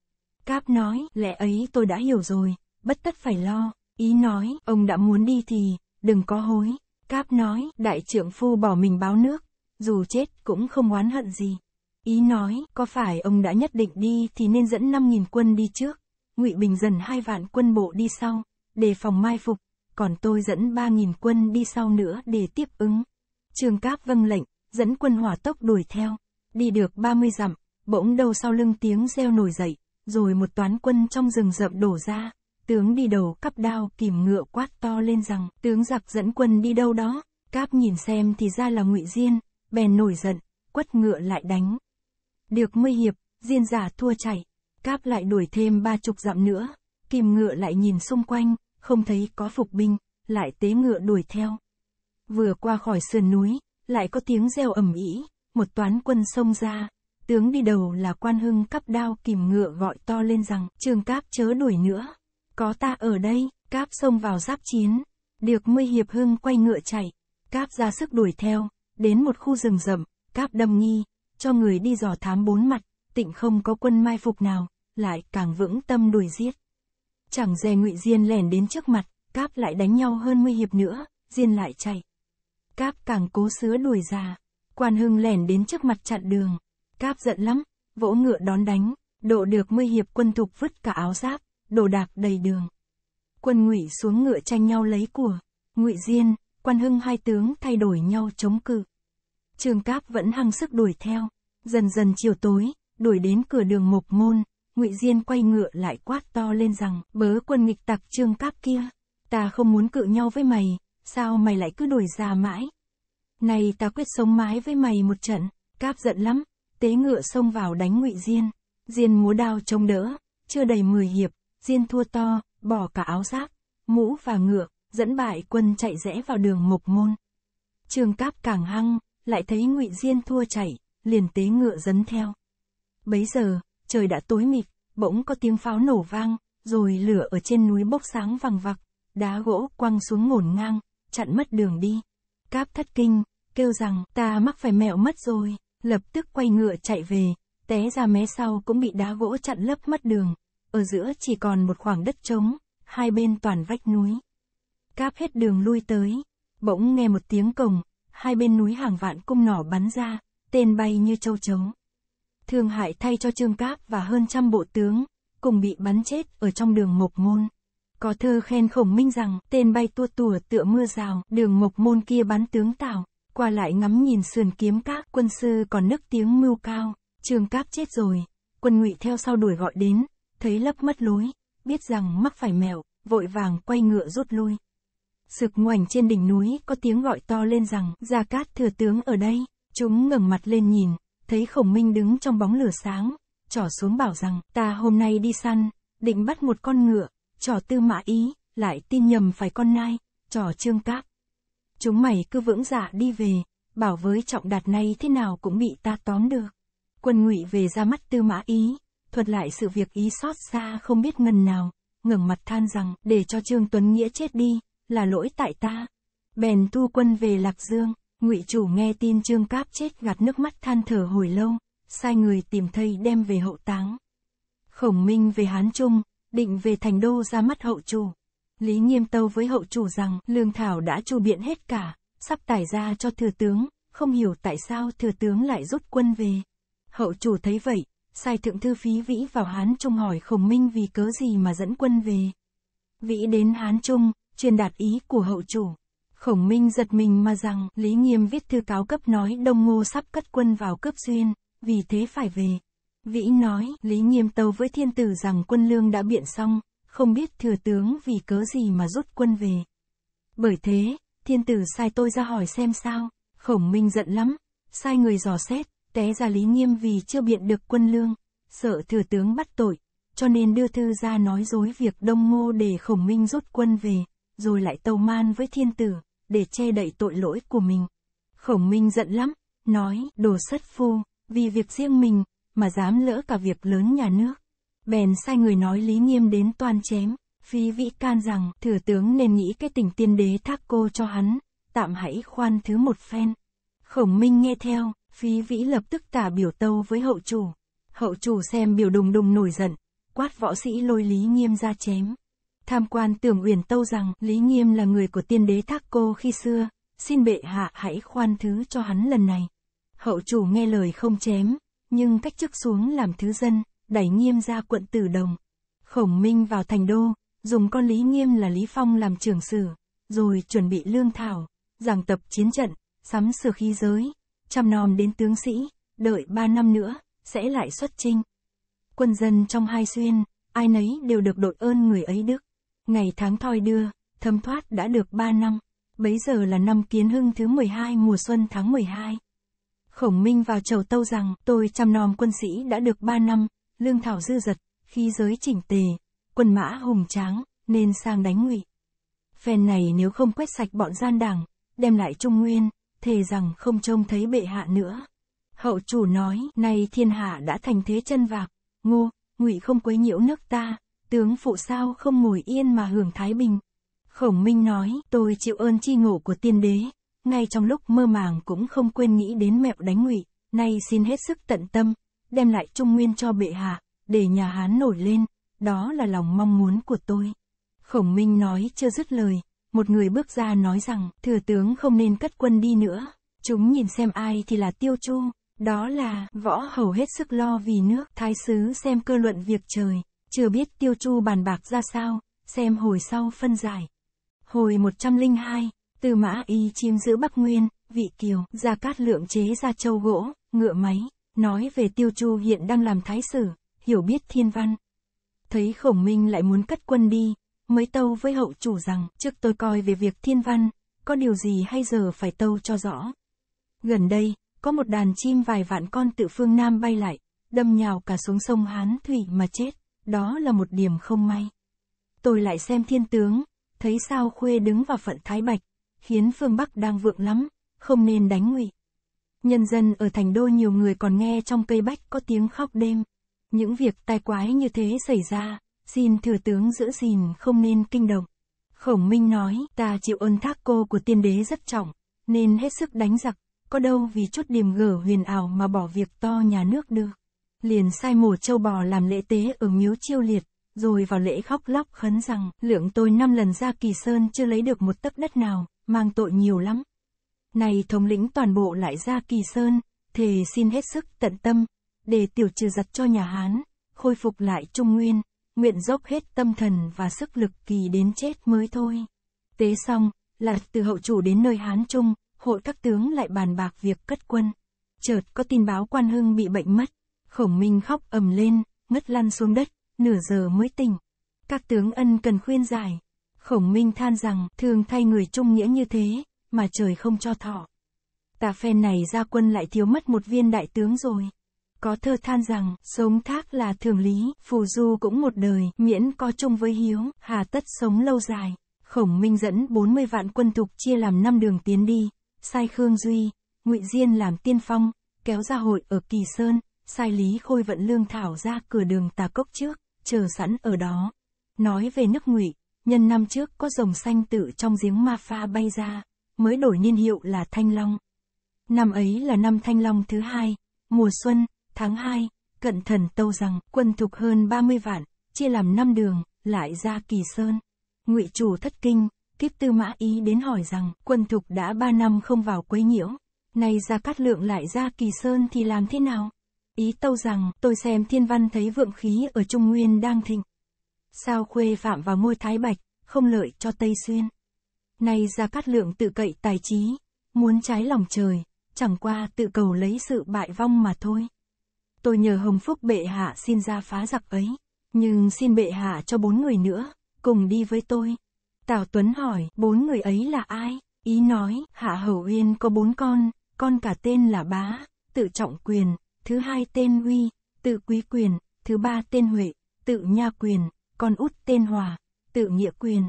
S1: Cáp nói, lẽ ấy tôi đã hiểu rồi, bất tất phải lo. Ý nói, ông đã muốn đi thì, đừng có hối. Cáp nói, đại trưởng phu bỏ mình báo nước, dù chết cũng không oán hận gì. Ý nói, có phải ông đã nhất định đi thì nên dẫn 5.000 quân đi trước? ngụy bình dần hai vạn quân bộ đi sau đề phòng mai phục còn tôi dẫn ba nghìn quân đi sau nữa để tiếp ứng Trường cáp vâng lệnh dẫn quân hỏa tốc đuổi theo đi được ba mươi dặm bỗng đầu sau lưng tiếng reo nổi dậy rồi một toán quân trong rừng rậm đổ ra tướng đi đầu cắp đao kìm ngựa quát to lên rằng tướng giặc dẫn quân đi đâu đó cáp nhìn xem thì ra là ngụy diên bèn nổi giận quất ngựa lại đánh được mươi hiệp diên giả thua chảy Cáp lại đuổi thêm ba chục dặm nữa, kìm ngựa lại nhìn xung quanh, không thấy có phục binh, lại tế ngựa đuổi theo. Vừa qua khỏi sườn núi, lại có tiếng reo ầm ĩ, một toán quân xông ra, tướng đi đầu là quan hưng cắp đao kìm ngựa gọi to lên rằng, trường cáp chớ đuổi nữa, có ta ở đây, cáp xông vào giáp chiến, được mươi hiệp hưng quay ngựa chạy, cáp ra sức đuổi theo, đến một khu rừng rậm, cáp đâm nghi, cho người đi dò thám bốn mặt, tịnh không có quân mai phục nào, lại càng vững tâm đuổi giết. Chẳng dè ngụy Diên lẻn đến trước mặt, Cáp lại đánh nhau hơn 10 hiệp nữa, Diên lại chạy. Cáp càng cố sứa đuổi ra, Quan Hưng lẻn đến trước mặt chặn đường. Cáp giận lắm, vỗ ngựa đón đánh, độ được 10 hiệp quân thục vứt cả áo giáp, đồ đạc đầy đường. Quân ngụy xuống ngựa tranh nhau lấy của, ngụy Diên, Quan Hưng hai tướng thay đổi nhau chống cự. Trường Cáp vẫn hăng sức đuổi theo, dần dần chiều tối, đuổi đến cửa đường Mộc Môn, ngụy diên quay ngựa lại quát to lên rằng bớ quân nghịch tặc trương cáp kia ta không muốn cự nhau với mày sao mày lại cứ đổi già mãi này ta quyết sống mái với mày một trận cáp giận lắm tế ngựa xông vào đánh ngụy diên diên múa đao chống đỡ chưa đầy mười hiệp diên thua to bỏ cả áo giáp mũ và ngựa dẫn bại quân chạy rẽ vào đường mộc môn trương cáp càng hăng lại thấy ngụy diên thua chạy liền tế ngựa dấn theo bấy giờ trời đã tối mịt, bỗng có tiếng pháo nổ vang, rồi lửa ở trên núi bốc sáng vàng vặc, đá gỗ quăng xuống ngổn ngang, chặn mất đường đi. Cáp thất kinh, kêu rằng ta mắc phải mẹo mất rồi, lập tức quay ngựa chạy về, té ra mé sau cũng bị đá gỗ chặn lấp mất đường, ở giữa chỉ còn một khoảng đất trống, hai bên toàn vách núi. Cáp hết đường lui tới, bỗng nghe một tiếng cồng, hai bên núi hàng vạn cung nỏ bắn ra, tên bay như châu chấu thương hại thay cho Trương Cáp và hơn trăm bộ tướng, cùng bị bắn chết ở trong đường Mộc Môn. Có thơ khen khổng minh rằng, tên bay tua tủa tựa mưa rào, đường Mộc Môn kia bắn tướng tảo, qua lại ngắm nhìn sườn kiếm các, quân sư còn nức tiếng mưu cao, Trương Cáp chết rồi, quân ngụy theo sau đuổi gọi đến, thấy lấp mất lối, biết rằng mắc phải mèo vội vàng quay ngựa rút lui. Sực ngoảnh trên đỉnh núi có tiếng gọi to lên rằng, Gia Cát thừa tướng ở đây, chúng ngẩng mặt lên nhìn, thấy khổng minh đứng trong bóng lửa sáng, trỏ xuống bảo rằng, ta hôm nay đi săn, định bắt một con ngựa, trò tư mã ý, lại tin nhầm phải con nai, trò trương cáp. Chúng mày cứ vững dạ đi về, bảo với trọng đạt nay thế nào cũng bị ta tóm được. Quân ngụy về ra mắt tư mã ý, thuật lại sự việc ý xót xa không biết ngần nào, ngẩng mặt than rằng để cho Trương Tuấn Nghĩa chết đi, là lỗi tại ta. Bèn thu quân về Lạc Dương. Ngụy chủ nghe tin Trương Cáp chết gạt nước mắt than thở hồi lâu, sai người tìm thầy đem về hậu táng. Khổng Minh về Hán Trung, định về thành đô ra mắt hậu chủ. Lý Nghiêm Tâu với hậu chủ rằng lương thảo đã chu biện hết cả, sắp tải ra cho thừa tướng, không hiểu tại sao thừa tướng lại rút quân về. Hậu chủ thấy vậy, sai thượng thư phí vĩ vào Hán Trung hỏi Khổng Minh vì cớ gì mà dẫn quân về. Vĩ đến Hán Trung, truyền đạt ý của hậu chủ. Khổng Minh giật mình mà rằng, Lý Nghiêm viết thư cáo cấp nói Đông Ngô sắp cất quân vào cướp duyên, vì thế phải về. Vĩ nói, Lý Nghiêm tâu với thiên tử rằng quân lương đã biện xong, không biết thừa tướng vì cớ gì mà rút quân về. Bởi thế, thiên tử sai tôi ra hỏi xem sao, khổng minh giận lắm, sai người dò xét, té ra Lý Nghiêm vì chưa biện được quân lương, sợ thừa tướng bắt tội, cho nên đưa thư ra nói dối việc đông ngô để khổng minh rút quân về, rồi lại tâu man với thiên tử để che đậy tội lỗi của mình. Khổng Minh giận lắm, nói, đồ sất phu, vì việc riêng mình, mà dám lỡ cả việc lớn nhà nước. Bèn sai người nói Lý Nghiêm đến toàn chém, Phi vĩ can rằng, thừa tướng nên nghĩ cái tình tiên đế thác cô cho hắn, tạm hãy khoan thứ một phen. Khổng Minh nghe theo, Phi vĩ lập tức tả biểu tâu với hậu chủ. Hậu chủ xem biểu đùng đùng nổi giận, quát võ sĩ lôi Lý Nghiêm ra chém tham quan tưởng uyển tâu rằng Lý Nghiêm là người của tiên đế Thác Cô khi xưa, xin bệ hạ hãy khoan thứ cho hắn lần này. Hậu chủ nghe lời không chém, nhưng cách chức xuống làm thứ dân, đẩy Nghiêm ra quận Tử Đồng. Khổng Minh vào thành đô, dùng con Lý Nghiêm là Lý Phong làm trưởng sử, rồi chuẩn bị lương thảo, giảng tập chiến trận, sắm sửa khí giới, chăm nom đến tướng sĩ, đợi ba năm nữa, sẽ lại xuất chinh. Quân dân trong hai xuyên, ai nấy đều được đội ơn người ấy đức. Ngày tháng thoi đưa, thấm thoát đã được 3 năm, bấy giờ là năm kiến hưng thứ 12 mùa xuân tháng 12. Khổng Minh vào chầu tâu rằng, tôi chăm nom quân sĩ đã được 3 năm, lương thảo dư dật, khi giới chỉnh tề, quân mã hùng tráng, nên sang đánh ngụy. Phen này nếu không quét sạch bọn gian đảng, đem lại trung nguyên, thề rằng không trông thấy bệ hạ nữa. Hậu chủ nói, nay thiên hạ đã thành thế chân vạc, ngô, ngụy không quấy nhiễu nước ta, tướng phụ sao không ngồi yên mà hưởng thái bình. Khổng Minh nói, tôi chịu ơn chi ngộ của tiên đế, ngay trong lúc mơ màng cũng không quên nghĩ đến mẹo đánh ngụy, nay xin hết sức tận tâm, đem lại trung nguyên cho bệ hạ, để nhà Hán nổi lên, đó là lòng mong muốn của tôi. Khổng Minh nói chưa dứt lời, một người bước ra nói rằng, thừa tướng không nên cất quân đi nữa, chúng nhìn xem ai thì là tiêu chu, đó là, võ hầu hết sức lo vì nước, thái sứ xem cơ luận việc trời. Chưa biết Tiêu Chu bàn bạc ra sao, xem hồi sau phân giải. Hồi 102, Tư Mã Y chiếm giữ Bắc Nguyên, Vị Kiều, ra Cát Lượng chế ra châu gỗ, ngựa máy, nói về Tiêu Chu hiện đang làm thái sử, hiểu biết thiên văn. Thấy Khổng Minh lại muốn cất quân đi, mới tâu với hậu chủ rằng, trước tôi coi về việc thiên văn, có điều gì hay giờ phải tâu cho rõ. Gần đây, có một đàn chim vài vạn con tự phương Nam bay lại, đâm nhào cả xuống sông Hán Thủy mà chết đó là một điểm không may. Tôi lại xem thiên tướng, thấy sao khuê đứng vào phận Thái Bạch, khiến phương Bắc đang vượng lắm, không nên đánh ngụy. Nhân dân ở thành đô nhiều người còn nghe trong cây bách có tiếng khóc đêm. Những việc tai quái như thế xảy ra, xin thừa tướng giữ gìn không nên kinh động. Khổng Minh nói, ta chịu ơn thác cô của tiên đế rất trọng, nên hết sức đánh giặc, có đâu vì chút điểm gở huyền ảo mà bỏ việc to nhà nước được liền sai mổ châu bò làm lễ tế ở miếu chiêu liệt, rồi vào lễ khóc lóc khấn rằng, lượng tôi năm lần ra kỳ sơn chưa lấy được một tấc đất nào, mang tội nhiều lắm. Này thống lĩnh toàn bộ lại ra kỳ sơn, thề xin hết sức tận tâm, để tiểu trừ giặt cho nhà Hán, khôi phục lại Trung Nguyên, nguyện dốc hết tâm thần và sức lực kỳ đến chết mới thôi. Tế xong, là từ hậu chủ đến nơi Hán Trung, hội các tướng lại bàn bạc việc cất quân. Chợt có tin báo quan hưng bị bệnh mất, Khổng Minh khóc ầm lên, ngất lăn xuống đất, nửa giờ mới tỉnh. Các tướng ân cần khuyên giải. Khổng Minh than rằng, thường thay người trung nghĩa như thế, mà trời không cho thọ. Tà phen này ra quân lại thiếu mất một viên đại tướng rồi. Có thơ than rằng, sống thác là thường lý, phù du cũng một đời, miễn có chung với hiếu, hà tất sống lâu dài. Khổng Minh dẫn 40 vạn quân thục chia làm năm đường tiến đi, sai Khương Duy, ngụy Diên làm tiên phong, kéo ra hội ở Kỳ Sơn, sai Lý Khôi vận lương thảo ra cửa đường tà cốc trước, chờ sẵn ở đó. Nói về nước ngụy, nhân năm trước có rồng xanh tự trong giếng ma pha bay ra, mới đổi niên hiệu là Thanh Long. Năm ấy là năm Thanh Long thứ hai, mùa xuân, tháng hai cận thần tâu rằng quân thục hơn 30 vạn, chia làm năm đường, lại ra kỳ sơn. ngụy chủ thất kinh, kiếp tư mã ý đến hỏi rằng quân thục đã ba năm không vào quấy nhiễu, nay ra cát lượng lại ra kỳ sơn thì làm thế nào? ý tâu rằng tôi xem thiên văn thấy vượng khí ở Trung Nguyên đang thịnh. Sao khuê phạm vào ngôi thái bạch, không lợi cho Tây Xuyên. Nay ra cát lượng tự cậy tài trí, muốn trái lòng trời, chẳng qua tự cầu lấy sự bại vong mà thôi. Tôi nhờ Hồng Phúc bệ hạ xin ra phá giặc ấy, nhưng xin bệ hạ cho bốn người nữa, cùng đi với tôi. Tào Tuấn hỏi, bốn người ấy là ai? Ý nói, Hạ Hầu Uyên có bốn con, con cả tên là Bá, tự trọng quyền, thứ hai tên Uy, tự Quý Quyền, thứ ba tên Huệ, tự Nha Quyền, con út tên Hòa, tự Nghĩa Quyền.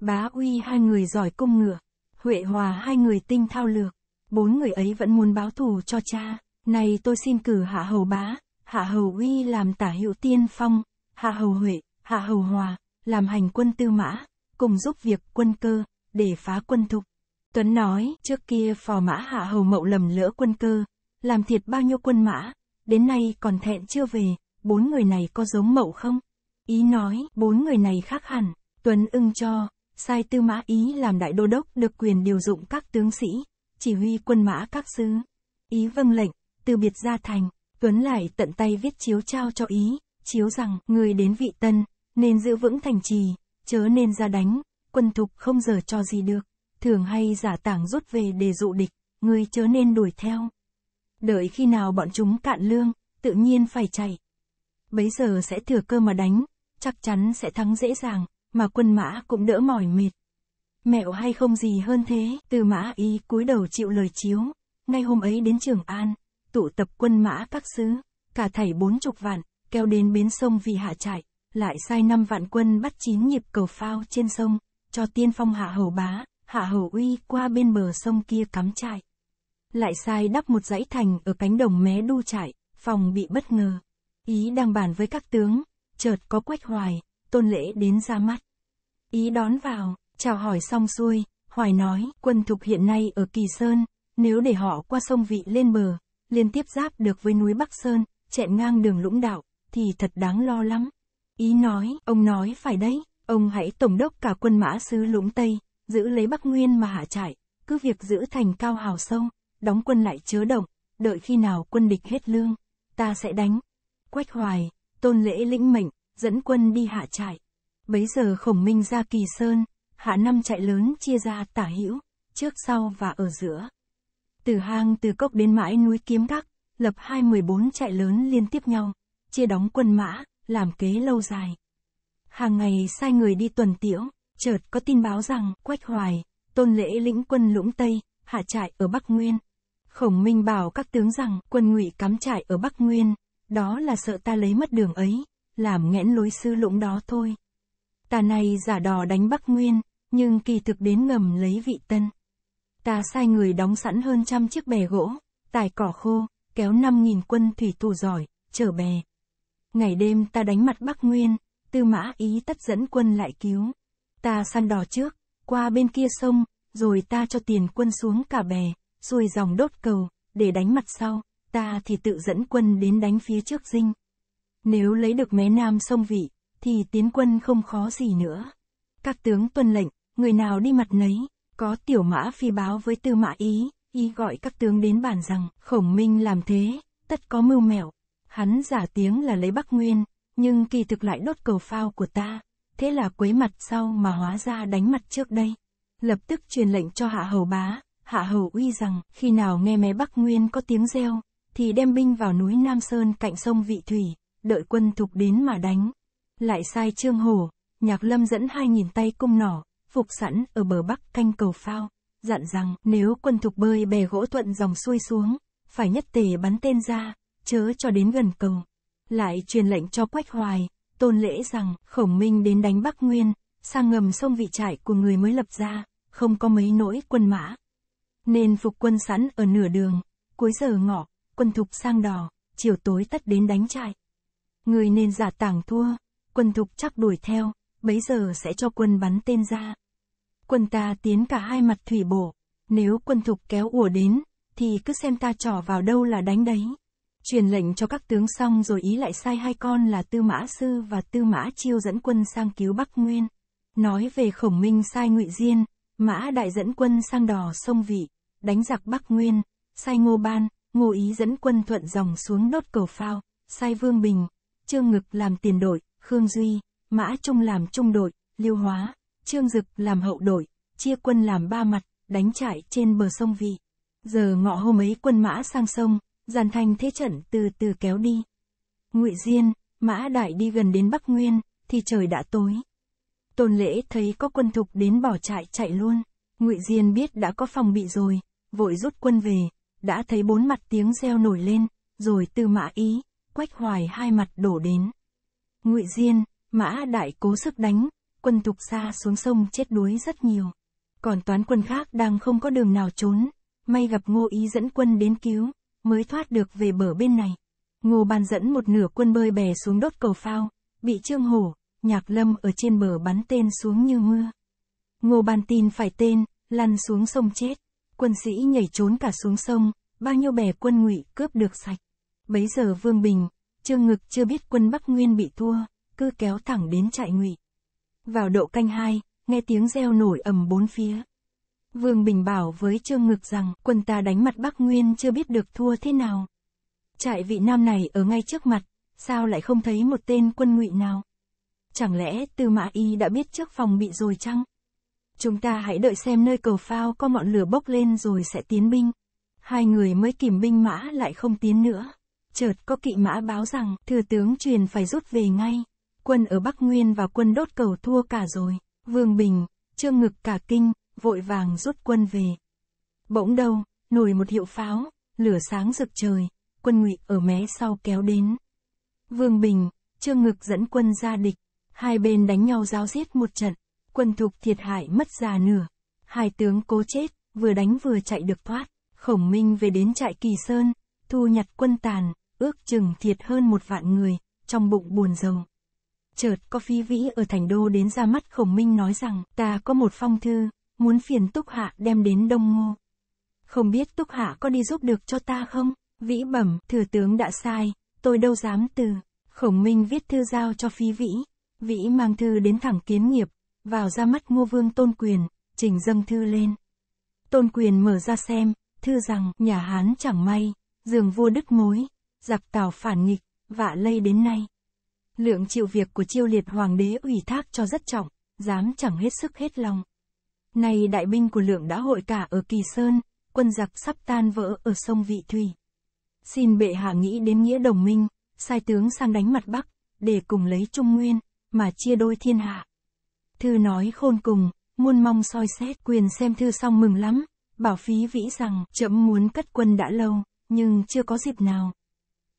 S1: Bá Uy hai người giỏi cung ngựa, Huệ Hòa hai người tinh thao lược, bốn người ấy vẫn muốn báo thù cho cha. Này tôi xin cử Hạ Hầu Bá, Hạ Hầu Uy làm tả hữu tiên phong, Hạ Hầu Huệ, Hạ Hầu Hòa, làm hành quân tư mã, cùng giúp việc quân cơ, để phá quân thục. Tuấn nói, trước kia phò mã Hạ Hầu Mậu lầm lỡ quân cơ, làm thiệt bao nhiêu quân mã, đến nay còn thẹn chưa về, bốn người này có giống mậu không? Ý nói, bốn người này khác hẳn, Tuấn ưng cho, sai tư mã Ý làm đại đô đốc được quyền điều dụng các tướng sĩ, chỉ huy quân mã các sứ. Ý vâng lệnh, từ biệt ra thành, Tuấn lại tận tay viết chiếu trao cho Ý, chiếu rằng, người đến vị tân, nên giữ vững thành trì, chớ nên ra đánh, quân thục không giờ cho gì được, thường hay giả tảng rút về để dụ địch, người chớ nên đuổi theo. Đợi khi nào bọn chúng cạn lương, tự nhiên phải chạy. Bấy giờ sẽ thừa cơ mà đánh, chắc chắn sẽ thắng dễ dàng, mà quân mã cũng đỡ mỏi mệt. Mẹo hay không gì hơn thế, từ mã y cúi đầu chịu lời chiếu. Ngay hôm ấy đến Trường An, tụ tập quân mã các xứ, cả thảy bốn chục vạn, kéo đến bến sông vì hạ trại, lại sai năm vạn quân bắt chín nhịp cầu phao trên sông, cho tiên phong hạ hầu bá, hạ hầu uy qua bên bờ sông kia cắm trại lại sai đắp một dãy thành ở cánh đồng mé đu trại, phòng bị bất ngờ. Ý đang bàn với các tướng, chợt có quách hoài, tôn lễ đến ra mắt. Ý đón vào, chào hỏi xong xuôi, hoài nói, quân thục hiện nay ở Kỳ Sơn, nếu để họ qua sông Vị lên bờ, liên tiếp giáp được với núi Bắc Sơn, chẹn ngang đường lũng đạo, thì thật đáng lo lắm. Ý nói, ông nói phải đấy, ông hãy tổng đốc cả quân mã sứ lũng Tây, giữ lấy Bắc Nguyên mà hạ trại, cứ việc giữ thành cao hào sông, đóng quân lại chớ động, đợi khi nào quân địch hết lương, ta sẽ đánh. Quách hoài, tôn lễ lĩnh mệnh, dẫn quân đi hạ trại. Bấy giờ khổng minh ra kỳ sơn, hạ năm trại lớn chia ra tả hữu, trước sau và ở giữa. Từ hang từ cốc đến mãi núi kiếm các, lập hai mười bốn trại lớn liên tiếp nhau, chia đóng quân mã, làm kế lâu dài. Hàng ngày sai người đi tuần tiễu, chợt có tin báo rằng Quách Hoài, Tôn Lễ lĩnh quân Lũng Tây, hạ trại ở Bắc Nguyên, Khổng Minh bảo các tướng rằng, quân ngụy cắm trại ở Bắc Nguyên, đó là sợ ta lấy mất đường ấy, làm nghẽn lối sư lũng đó thôi. Ta này giả đò đánh Bắc Nguyên, nhưng kỳ thực đến ngầm lấy vị tân. Ta sai người đóng sẵn hơn trăm chiếc bè gỗ, tải cỏ khô, kéo năm nghìn quân thủy thủ giỏi, chở bè. Ngày đêm ta đánh mặt Bắc Nguyên, tư mã ý tất dẫn quân lại cứu. Ta săn đò trước, qua bên kia sông, rồi ta cho tiền quân xuống cả bè xuôi dòng đốt cầu, để đánh mặt sau, ta thì tự dẫn quân đến đánh phía trước dinh. Nếu lấy được mé nam sông vị, thì tiến quân không khó gì nữa. Các tướng tuân lệnh, người nào đi mặt nấy, có tiểu mã phi báo với tư mã ý, y gọi các tướng đến bản rằng, khổng minh làm thế, tất có mưu mẹo. Hắn giả tiếng là lấy Bắc Nguyên, nhưng kỳ thực lại đốt cầu phao của ta, thế là quấy mặt sau mà hóa ra đánh mặt trước đây. Lập tức truyền lệnh cho hạ hầu bá, Hạ Hầu uy rằng, khi nào nghe mé Bắc Nguyên có tiếng reo, thì đem binh vào núi Nam Sơn cạnh sông Vị Thủy, đợi quân thục đến mà đánh. Lại sai Trương hồ Nhạc Lâm dẫn hai nghìn tay cung nỏ, phục sẵn ở bờ Bắc canh cầu phao, dặn rằng nếu quân thục bơi bè gỗ thuận dòng xuôi xuống, phải nhất tề bắn tên ra, chớ cho đến gần cầu. Lại truyền lệnh cho Quách Hoài, Tôn Lễ rằng Khổng Minh đến đánh Bắc Nguyên, sang ngầm sông vị trải của người mới lập ra, không có mấy nỗi quân mã nên phục quân sẵn ở nửa đường, cuối giờ ngọ, quân thục sang đò, chiều tối tất đến đánh trại. Người nên giả tảng thua, quân thục chắc đuổi theo, bấy giờ sẽ cho quân bắn tên ra. Quân ta tiến cả hai mặt thủy bộ, nếu quân thục kéo ùa đến, thì cứ xem ta trỏ vào đâu là đánh đấy. Truyền lệnh cho các tướng xong rồi ý lại sai hai con là Tư Mã Sư và Tư Mã Chiêu dẫn quân sang cứu Bắc Nguyên. Nói về khổng minh sai ngụy Diên, Mã Đại dẫn quân sang đò sông Vị đánh giặc Bắc Nguyên, sai Ngô Ban, Ngô Ý dẫn quân thuận dòng xuống nốt cầu phao, sai Vương Bình, Trương Ngực làm tiền đội, Khương Duy, Mã Trung làm trung đội, Liêu Hóa, Trương Dực làm hậu đội, chia quân làm ba mặt, đánh trại trên bờ sông Vị. Giờ ngọ hôm ấy quân Mã sang sông, giàn thành thế trận từ từ kéo đi. Ngụy Diên, Mã Đại đi gần đến Bắc Nguyên, thì trời đã tối. Tôn Lễ thấy có quân thục đến bỏ trại chạy luôn. Ngụy Diên biết đã có phòng bị rồi, vội rút quân về, đã thấy bốn mặt tiếng reo nổi lên, rồi từ mã ý, quách hoài hai mặt đổ đến. Ngụy Diên, mã đại cố sức đánh, quân tục xa xuống sông chết đuối rất nhiều. Còn toán quân khác đang không có đường nào trốn, may gặp ngô ý dẫn quân đến cứu, mới thoát được về bờ bên này. Ngô Ban dẫn một nửa quân bơi bè xuống đốt cầu phao, bị Trương Hổ, Nhạc Lâm ở trên bờ bắn tên xuống như mưa. Ngô Ban Tin phải tên, lăn xuống sông chết. Quân sĩ nhảy trốn cả xuống sông, bao nhiêu bè quân ngụy cướp được sạch. Bấy giờ Vương Bình, Trương Ngực chưa biết quân Bắc Nguyên bị thua, cứ kéo thẳng đến trại ngụy. Vào độ canh hai, nghe tiếng reo nổi ầm bốn phía. Vương Bình bảo với Trương Ngực rằng quân ta đánh mặt Bắc Nguyên chưa biết được thua thế nào. Trại vị nam này ở ngay trước mặt, sao lại không thấy một tên quân ngụy nào? Chẳng lẽ Tư Mã Y đã biết trước phòng bị rồi chăng? Chúng ta hãy đợi xem nơi cầu phao có ngọn lửa bốc lên rồi sẽ tiến binh. Hai người mới kìm binh mã lại không tiến nữa. Chợt có kỵ mã báo rằng, thừa tướng truyền phải rút về ngay. Quân ở Bắc Nguyên và quân đốt cầu thua cả rồi. Vương Bình, trương ngực cả kinh, vội vàng rút quân về. Bỗng đâu nổi một hiệu pháo, lửa sáng rực trời, quân ngụy ở mé sau kéo đến. Vương Bình, Trương Ngực dẫn quân ra địch, hai bên đánh nhau giao giết một trận quân thục thiệt hại mất già nửa. Hai tướng cố chết, vừa đánh vừa chạy được thoát. Khổng Minh về đến trại Kỳ Sơn, thu nhặt quân tàn, ước chừng thiệt hơn một vạn người, trong bụng buồn rầu. Chợt có phi vĩ ở thành đô đến ra mắt Khổng Minh nói rằng, ta có một phong thư, muốn phiền Túc Hạ đem đến Đông Ngô. Không biết Túc Hạ có đi giúp được cho ta không? Vĩ bẩm, thừa tướng đã sai, tôi đâu dám từ. Khổng Minh viết thư giao cho phi vĩ. Vĩ mang thư đến thẳng kiến nghiệp, vào ra mắt ngô vương tôn quyền, trình dâng thư lên. Tôn quyền mở ra xem, thư rằng, nhà Hán chẳng may, giường vua đứt mối, giặc tào phản nghịch, vạ lây đến nay. Lượng chịu việc của chiêu liệt hoàng đế ủy thác cho rất trọng, dám chẳng hết sức hết lòng. Nay đại binh của lượng đã hội cả ở Kỳ Sơn, quân giặc sắp tan vỡ ở sông Vị Thủy. Xin bệ hạ nghĩ đến nghĩa đồng minh, sai tướng sang đánh mặt Bắc, để cùng lấy Trung Nguyên, mà chia đôi thiên hạ. Thư nói khôn cùng, muôn mong soi xét quyền xem thư xong mừng lắm. Bảo phí vĩ rằng, chậm muốn cất quân đã lâu, nhưng chưa có dịp nào.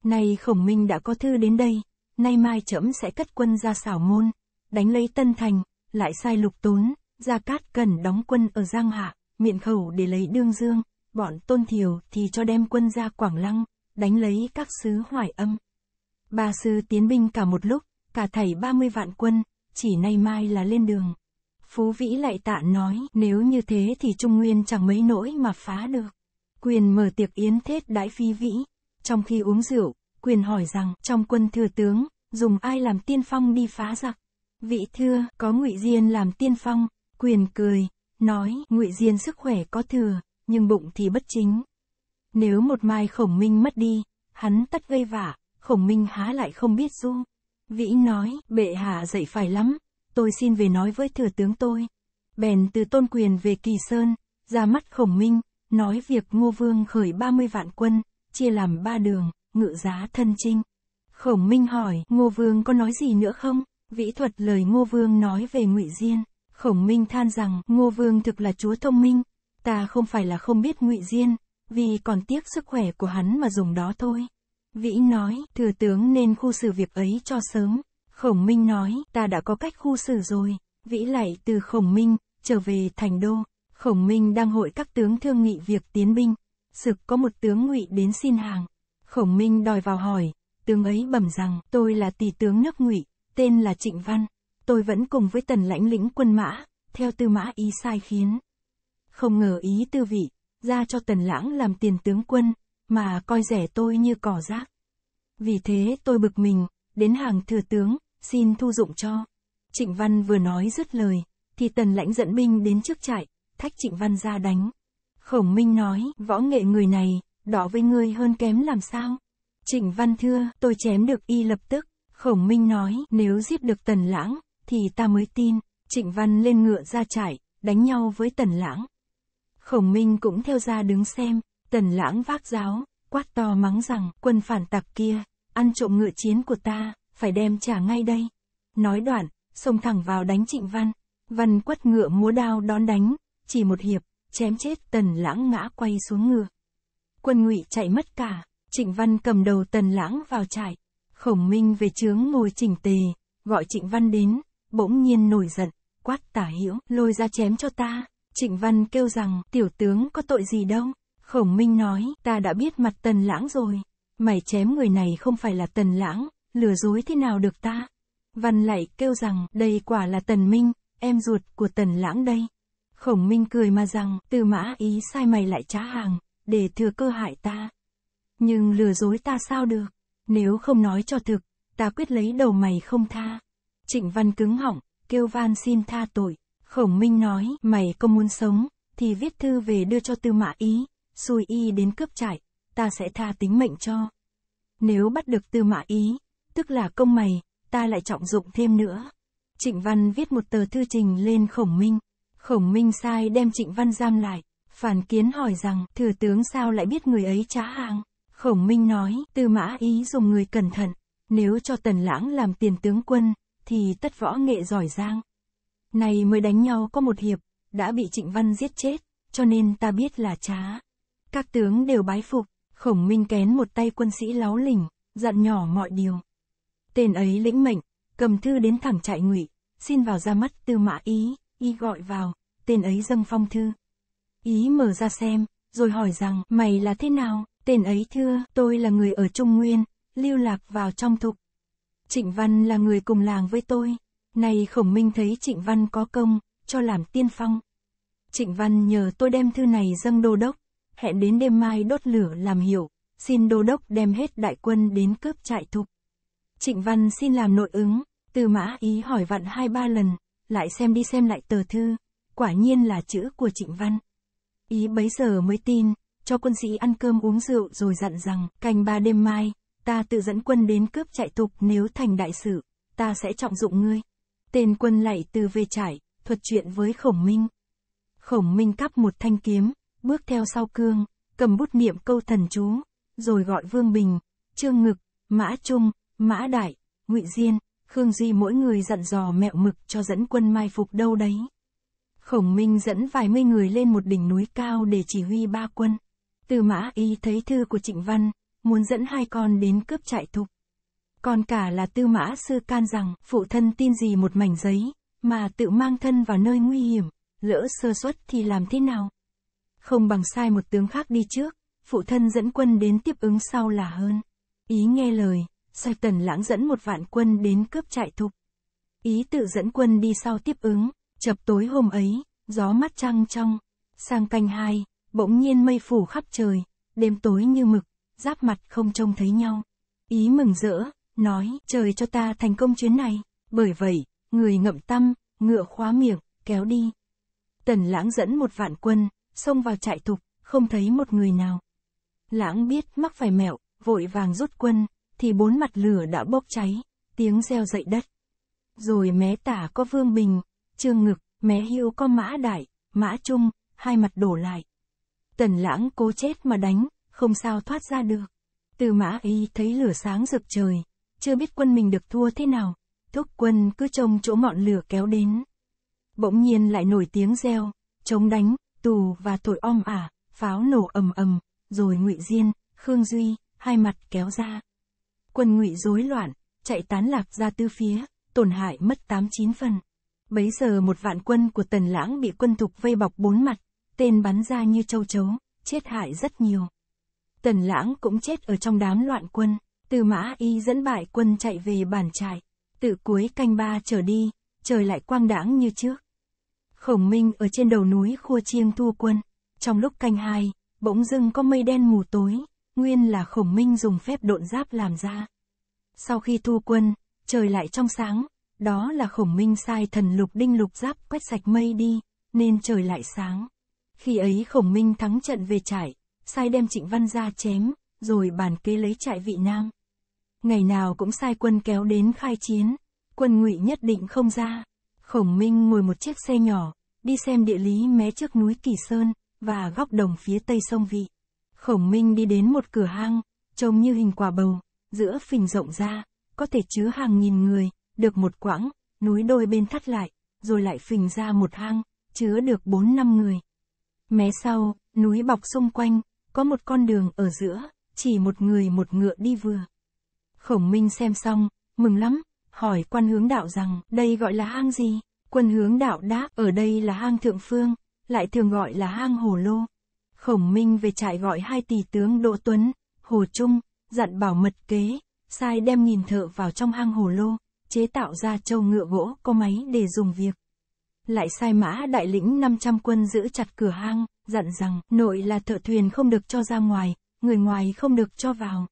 S1: Nay khổng minh đã có thư đến đây, nay mai chậm sẽ cất quân ra xảo môn, đánh lấy tân thành, lại sai lục tốn, ra cát cần đóng quân ở Giang Hạ, miệng khẩu để lấy đương dương, bọn tôn thiều thì cho đem quân ra Quảng Lăng, đánh lấy các xứ hoài âm. Ba sư tiến binh cả một lúc, cả thảy 30 vạn quân, chỉ nay mai là lên đường. Phú Vĩ lại tạ nói, nếu như thế thì Trung Nguyên chẳng mấy nỗi mà phá được. Quyền mở tiệc yến thết đãi phi vĩ. Trong khi uống rượu, Quyền hỏi rằng, trong quân thừa tướng, dùng ai làm tiên phong đi phá giặc? Vị thưa, có ngụy Diên làm tiên phong. Quyền cười, nói, ngụy Diên sức khỏe có thừa, nhưng bụng thì bất chính. Nếu một mai khổng minh mất đi, hắn tất gây vả, khổng minh há lại không biết du. Vĩ nói, bệ hạ dậy phải lắm, tôi xin về nói với thừa tướng tôi. Bèn từ tôn quyền về Kỳ Sơn, ra mắt khổng minh, nói việc ngô vương khởi 30 vạn quân, chia làm ba đường, ngự giá thân trinh. Khổng minh hỏi, ngô vương có nói gì nữa không? Vĩ thuật lời ngô vương nói về ngụy Diên. Khổng minh than rằng, ngô vương thực là chúa thông minh, ta không phải là không biết ngụy Diên, vì còn tiếc sức khỏe của hắn mà dùng đó thôi. Vĩ nói, thừa tướng nên khu xử việc ấy cho sớm. Khổng Minh nói, ta đã có cách khu xử rồi. Vĩ lại từ Khổng Minh, trở về thành đô. Khổng Minh đang hội các tướng thương nghị việc tiến binh. Sực có một tướng ngụy đến xin hàng. Khổng Minh đòi vào hỏi, tướng ấy bẩm rằng, tôi là tỷ tướng nước ngụy, tên là Trịnh Văn. Tôi vẫn cùng với tần lãnh lĩnh quân mã, theo tư mã ý sai khiến. Không ngờ ý tư vị, ra cho tần lãng làm tiền tướng quân, mà coi rẻ tôi như cỏ rác. Vì thế tôi bực mình, đến hàng thừa tướng, xin thu dụng cho. Trịnh Văn vừa nói dứt lời, thì tần lãnh dẫn binh đến trước trại, thách Trịnh Văn ra đánh. Khổng Minh nói, võ nghệ người này, đỏ với ngươi hơn kém làm sao? Trịnh Văn thưa, tôi chém được y lập tức. Khổng Minh nói, nếu giết được tần lãng, thì ta mới tin. Trịnh Văn lên ngựa ra trại, đánh nhau với tần lãng. Khổng Minh cũng theo ra đứng xem, Tần lãng vác giáo, quát to mắng rằng, quân phản tặc kia, ăn trộm ngựa chiến của ta, phải đem trả ngay đây. Nói đoạn, xông thẳng vào đánh trịnh văn. Văn quất ngựa múa đao đón đánh, chỉ một hiệp, chém chết tần lãng ngã quay xuống ngựa. Quân ngụy chạy mất cả, trịnh văn cầm đầu tần lãng vào trại. Khổng Minh về trướng ngồi chỉnh tề, gọi trịnh văn đến, bỗng nhiên nổi giận, quát tả hiểu, lôi ra chém cho ta. Trịnh văn kêu rằng, tiểu tướng có tội gì đâu. Khổng Minh nói, ta đã biết mặt tần lãng rồi. Mày chém người này không phải là tần lãng, lừa dối thế nào được ta? Văn lại kêu rằng, đây quả là tần minh, em ruột của tần lãng đây. Khổng Minh cười mà rằng, từ mã ý sai mày lại trả hàng, để thừa cơ hại ta. Nhưng lừa dối ta sao được, nếu không nói cho thực, ta quyết lấy đầu mày không tha. Trịnh Văn cứng họng, kêu van xin tha tội. Khổng Minh nói, mày có muốn sống, thì viết thư về đưa cho tư mã ý xui y đến cướp trại, ta sẽ tha tính mệnh cho. Nếu bắt được tư mã ý, tức là công mày, ta lại trọng dụng thêm nữa. Trịnh Văn viết một tờ thư trình lên Khổng Minh. Khổng Minh sai đem Trịnh Văn giam lại. Phản kiến hỏi rằng, thừa tướng sao lại biết người ấy trá hàng? Khổng Minh nói, tư mã ý dùng người cẩn thận. Nếu cho Tần Lãng làm tiền tướng quân, thì tất võ nghệ giỏi giang. Này mới đánh nhau có một hiệp, đã bị Trịnh Văn giết chết, cho nên ta biết là trá. Các tướng đều bái phục, khổng minh kén một tay quân sĩ láo lỉnh, dặn nhỏ mọi điều. Tên ấy lĩnh mệnh, cầm thư đến thẳng trại ngụy, xin vào ra mắt tư mã ý, y gọi vào, tên ấy dâng phong thư. Ý mở ra xem, rồi hỏi rằng, mày là thế nào, tên ấy thưa, tôi là người ở Trung Nguyên, lưu lạc vào trong thục. Trịnh Văn là người cùng làng với tôi, nay khổng minh thấy Trịnh Văn có công, cho làm tiên phong. Trịnh Văn nhờ tôi đem thư này dâng đô đốc, hẹn đến đêm mai đốt lửa làm hiểu, xin đô đốc đem hết đại quân đến cướp trại thục. Trịnh Văn xin làm nội ứng, Tư Mã Ý hỏi vặn hai ba lần, lại xem đi xem lại tờ thư, quả nhiên là chữ của Trịnh Văn. Ý bấy giờ mới tin, cho quân sĩ ăn cơm uống rượu rồi dặn rằng, canh ba đêm mai, ta tự dẫn quân đến cướp trại thục nếu thành đại sự, ta sẽ trọng dụng ngươi. Tên quân lạy từ về trải, thuật chuyện với khổng minh. Khổng minh cắp một thanh kiếm, bước theo sau cương, cầm bút niệm câu thần chú, rồi gọi Vương Bình, Trương Ngực, Mã Trung, Mã Đại, Ngụy Diên, Khương Duy mỗi người dặn dò mẹo mực cho dẫn quân mai phục đâu đấy. Khổng Minh dẫn vài mươi người lên một đỉnh núi cao để chỉ huy ba quân. Từ Mã Y thấy thư của Trịnh Văn, muốn dẫn hai con đến cướp trại thục. Còn cả là Tư Mã Sư can rằng phụ thân tin gì một mảnh giấy, mà tự mang thân vào nơi nguy hiểm, lỡ sơ suất thì làm thế nào? Không bằng sai một tướng khác đi trước, phụ thân dẫn quân đến tiếp ứng sau là hơn. Ý nghe lời, sai tần lãng dẫn một vạn quân đến cướp trại thục. Ý tự dẫn quân đi sau tiếp ứng, chập tối hôm ấy, gió mắt trăng trong. Sang canh hai, bỗng nhiên mây phủ khắp trời, đêm tối như mực, giáp mặt không trông thấy nhau. Ý mừng rỡ, nói, trời cho ta thành công chuyến này, bởi vậy, người ngậm tâm, ngựa khóa miệng, kéo đi. Tần lãng dẫn một vạn quân, xông vào trại tục, không thấy một người nào. Lãng biết mắc phải mẹo, vội vàng rút quân, thì bốn mặt lửa đã bốc cháy, tiếng reo dậy đất. Rồi mé tả có Vương Bình, Trương Ngực, mé hiu có Mã Đại, Mã Trung, hai mặt đổ lại. Tần lãng cố chết mà đánh, không sao thoát ra được. Từ mã y thấy lửa sáng rực trời, chưa biết quân mình được thua thế nào, thúc quân cứ trông chỗ ngọn lửa kéo đến. Bỗng nhiên lại nổi tiếng reo, chống đánh, tù và tội om ả, à, pháo nổ ầm ầm, rồi ngụy Diên, Khương Duy, hai mặt kéo ra. Quân ngụy rối loạn, chạy tán lạc ra tư phía, tổn hại mất tám chín phần. Bấy giờ một vạn quân của Tần Lãng bị quân thục vây bọc bốn mặt, tên bắn ra như châu chấu, chết hại rất nhiều. Tần Lãng cũng chết ở trong đám loạn quân, Từ Mã Y dẫn bại quân chạy về bản trại, tự cuối canh ba trở đi, trời lại quang đãng như trước. Khổng Minh ở trên đầu núi khua chiêng thu quân. Trong lúc canh hai, bỗng dưng có mây đen mù tối, nguyên là Khổng Minh dùng phép độn giáp làm ra. Sau khi thu quân, trời lại trong sáng, đó là Khổng Minh sai thần lục đinh lục giáp quét sạch mây đi, nên trời lại sáng. Khi ấy Khổng Minh thắng trận về trại, sai đem Trịnh Văn ra chém, rồi bàn kế lấy trại vị Nam. Ngày nào cũng sai quân kéo đến khai chiến, quân ngụy nhất định không ra. Khổng Minh ngồi một chiếc xe nhỏ, đi xem địa lý mé trước núi Kỳ Sơn, và góc đồng phía tây sông Vị. Khổng Minh đi đến một cửa hang, trông như hình quả bầu, giữa phình rộng ra, có thể chứa hàng nghìn người, được một quãng, núi đôi bên thắt lại, rồi lại phình ra một hang, chứa được bốn năm người. Mé sau, núi bọc xung quanh, có một con đường ở giữa, chỉ một người một ngựa đi vừa. Khổng Minh xem xong, mừng lắm, hỏi quan hướng đạo rằng, đây gọi là hang gì? Quân hướng đạo đáp, ở đây là hang thượng phương, lại thường gọi là hang hồ lô. Khổng Minh về trại gọi hai tỷ tướng Đỗ Tuấn, Hồ Trung, dặn bảo mật kế, sai đem nghìn thợ vào trong hang hồ lô, chế tạo ra châu ngựa gỗ có máy để dùng việc. Lại sai mã đại lĩnh 500 quân giữ chặt cửa hang, dặn rằng nội là thợ thuyền không được cho ra ngoài, người ngoài không được cho vào.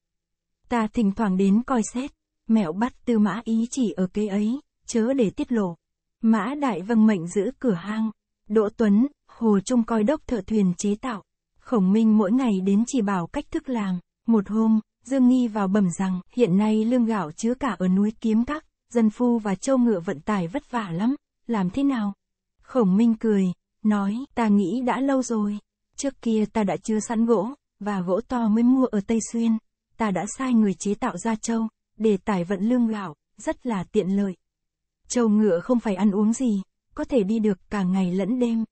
S1: Ta thỉnh thoảng đến coi xét, mẹo bắt tư mã ý chỉ ở cây ấy, chớ để tiết lộ. Mã Đại vâng mệnh giữ cửa hang, Đỗ Tuấn, Hồ Trung coi đốc thợ thuyền chế tạo. Khổng Minh mỗi ngày đến chỉ bảo cách thức làm. Một hôm, Dương Nghi vào bẩm rằng hiện nay lương gạo chứa cả ở núi Kiếm Các, dân phu và châu ngựa vận tải vất vả lắm, làm thế nào? Khổng Minh cười, nói, ta nghĩ đã lâu rồi. Trước kia ta đã chưa sẵn gỗ, và gỗ to mới mua ở Tây Xuyên. Ta đã sai người chế tạo ra châu, để tải vận lương gạo, rất là tiện lợi. Châu ngựa không phải ăn uống gì, có thể đi được cả ngày lẫn đêm.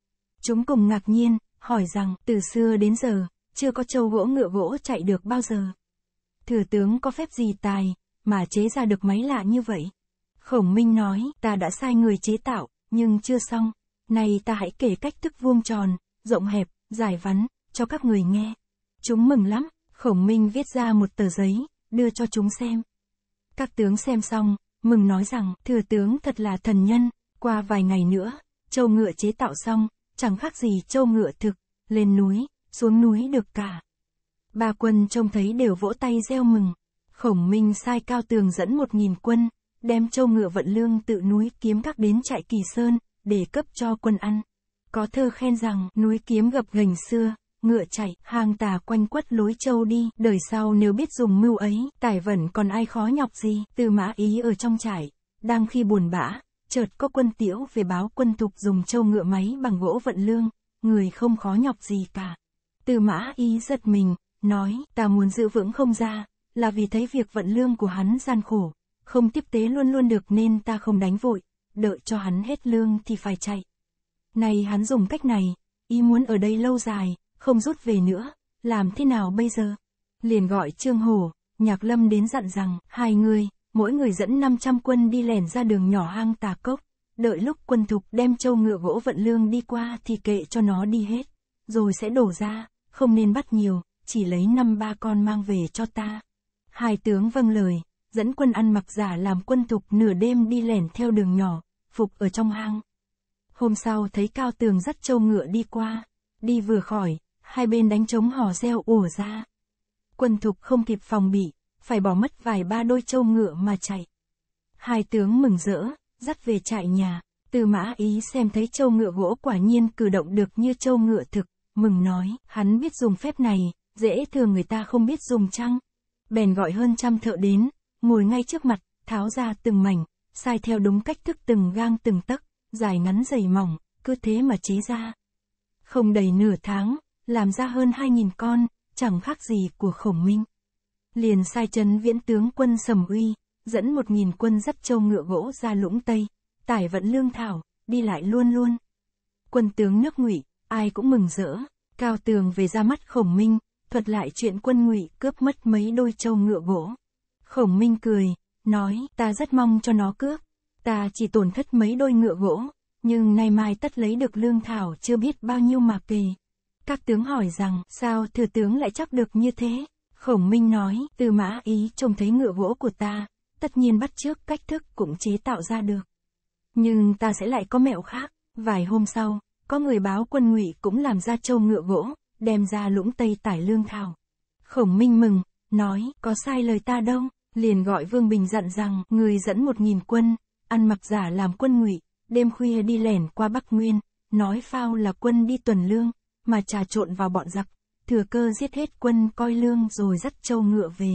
S1: Chúng cùng ngạc nhiên, hỏi rằng từ xưa đến giờ, chưa có châu gỗ ngựa gỗ chạy được bao giờ. Thừa tướng có phép gì tài, mà chế ra được máy lạ như vậy? Khổng Minh nói, ta đã sai người chế tạo, nhưng chưa xong. Nay ta hãy kể cách thức vuông tròn, rộng hẹp, dài vắn, cho các người nghe. Chúng mừng lắm, Khổng Minh viết ra một tờ giấy, đưa cho chúng xem. Các tướng xem xong, mừng nói rằng, thừa tướng thật là thần nhân, qua vài ngày nữa, châu ngựa chế tạo xong, chẳng khác gì châu ngựa thực, lên núi, xuống núi được cả. Ba quân trông thấy đều vỗ tay reo mừng. Khổng Minh sai Cao Tường dẫn một nghìn quân, đem châu ngựa vận lương tự núi kiếm các bến trại Kỳ Sơn, để cấp cho quân ăn. Có thơ khen rằng núi kiếm gập gành xưa, ngựa chạy, hàng tà quanh quất lối châu đi, đời sau nếu biết dùng mưu ấy, tài vẩn còn ai khó nhọc gì, từ mã ý ở trong trải, đang khi buồn bã, chợt có quân tiễu về báo quân tục dùng châu ngựa máy bằng gỗ vận lương, người không khó nhọc gì cả. Từ mã ý giật mình, nói, ta muốn giữ vững không ra, là vì thấy việc vận lương của hắn gian khổ, không tiếp tế luôn luôn được nên ta không đánh vội, đợi cho hắn hết lương thì phải chạy. Này hắn dùng cách này, ý muốn ở đây lâu dài, không rút về nữa, làm thế nào bây giờ? Liền gọi Trương Hổ, Nhạc Lâm đến dặn rằng, hai người, mỗi người dẫn 500 quân đi lẻn ra đường nhỏ hang tà cốc, đợi lúc quân thục đem châu ngựa gỗ vận lương đi qua thì kệ cho nó đi hết, rồi sẽ đổ ra, không nên bắt nhiều, chỉ lấy năm ba con mang về cho ta. Hai tướng vâng lời, dẫn quân ăn mặc giả làm quân thục nửa đêm đi lẻn theo đường nhỏ, phục ở trong hang. Hôm sau thấy cao tường dắt châu ngựa đi qua, đi vừa khỏi, hai bên đánh trống hò reo ùa ra. Quân thục không kịp phòng bị, phải bỏ mất vài ba đôi trâu ngựa mà chạy. Hai tướng mừng rỡ, dắt về trại nhà, từ mã ý xem thấy trâu ngựa gỗ quả nhiên cử động được như trâu ngựa thực, mừng nói, hắn biết dùng phép này, dễ thường người ta không biết dùng chăng. Bèn gọi hơn trăm thợ đến, ngồi ngay trước mặt, tháo ra từng mảnh, sai theo đúng cách thức từng gang từng tấc, dài ngắn dày mỏng, cứ thế mà chế ra. Không đầy nửa tháng, làm ra hơn 2.000 con, chẳng khác gì của khổng minh. Liền sai chấn viễn tướng quân Sầm Uy, dẫn 1.000 quân dắt châu ngựa gỗ ra lũng Tây, tải vận lương thảo, đi lại luôn luôn. Quân tướng nước ngụy, ai cũng mừng rỡ, cao tường về ra mắt khổng minh, thuật lại chuyện quân ngụy cướp mất mấy đôi châu ngựa gỗ. Khổng minh cười, nói ta rất mong cho nó cướp, ta chỉ tổn thất mấy đôi ngựa gỗ, nhưng nay mai tất lấy được lương thảo chưa biết bao nhiêu mà kỳ các tướng hỏi rằng, sao thừa tướng lại chắc được như thế? Khổng Minh nói, từ mã ý trông thấy ngựa gỗ của ta, tất nhiên bắt trước cách thức cũng chế tạo ra được. Nhưng ta sẽ lại có mẹo khác. Vài hôm sau, có người báo quân ngụy cũng làm ra châu ngựa gỗ, đem ra lũng Tây tải lương thảo. Khổng Minh mừng, nói, có sai lời ta đâu, liền gọi Vương Bình dặn rằng, người dẫn một nghìn quân, ăn mặc giả làm quân ngụy, đêm khuya đi lẻn qua Bắc Nguyên, nói phao là quân đi tuần lương, mà trà trộn vào bọn giặc, thừa cơ giết hết quân coi lương rồi dắt châu ngựa về.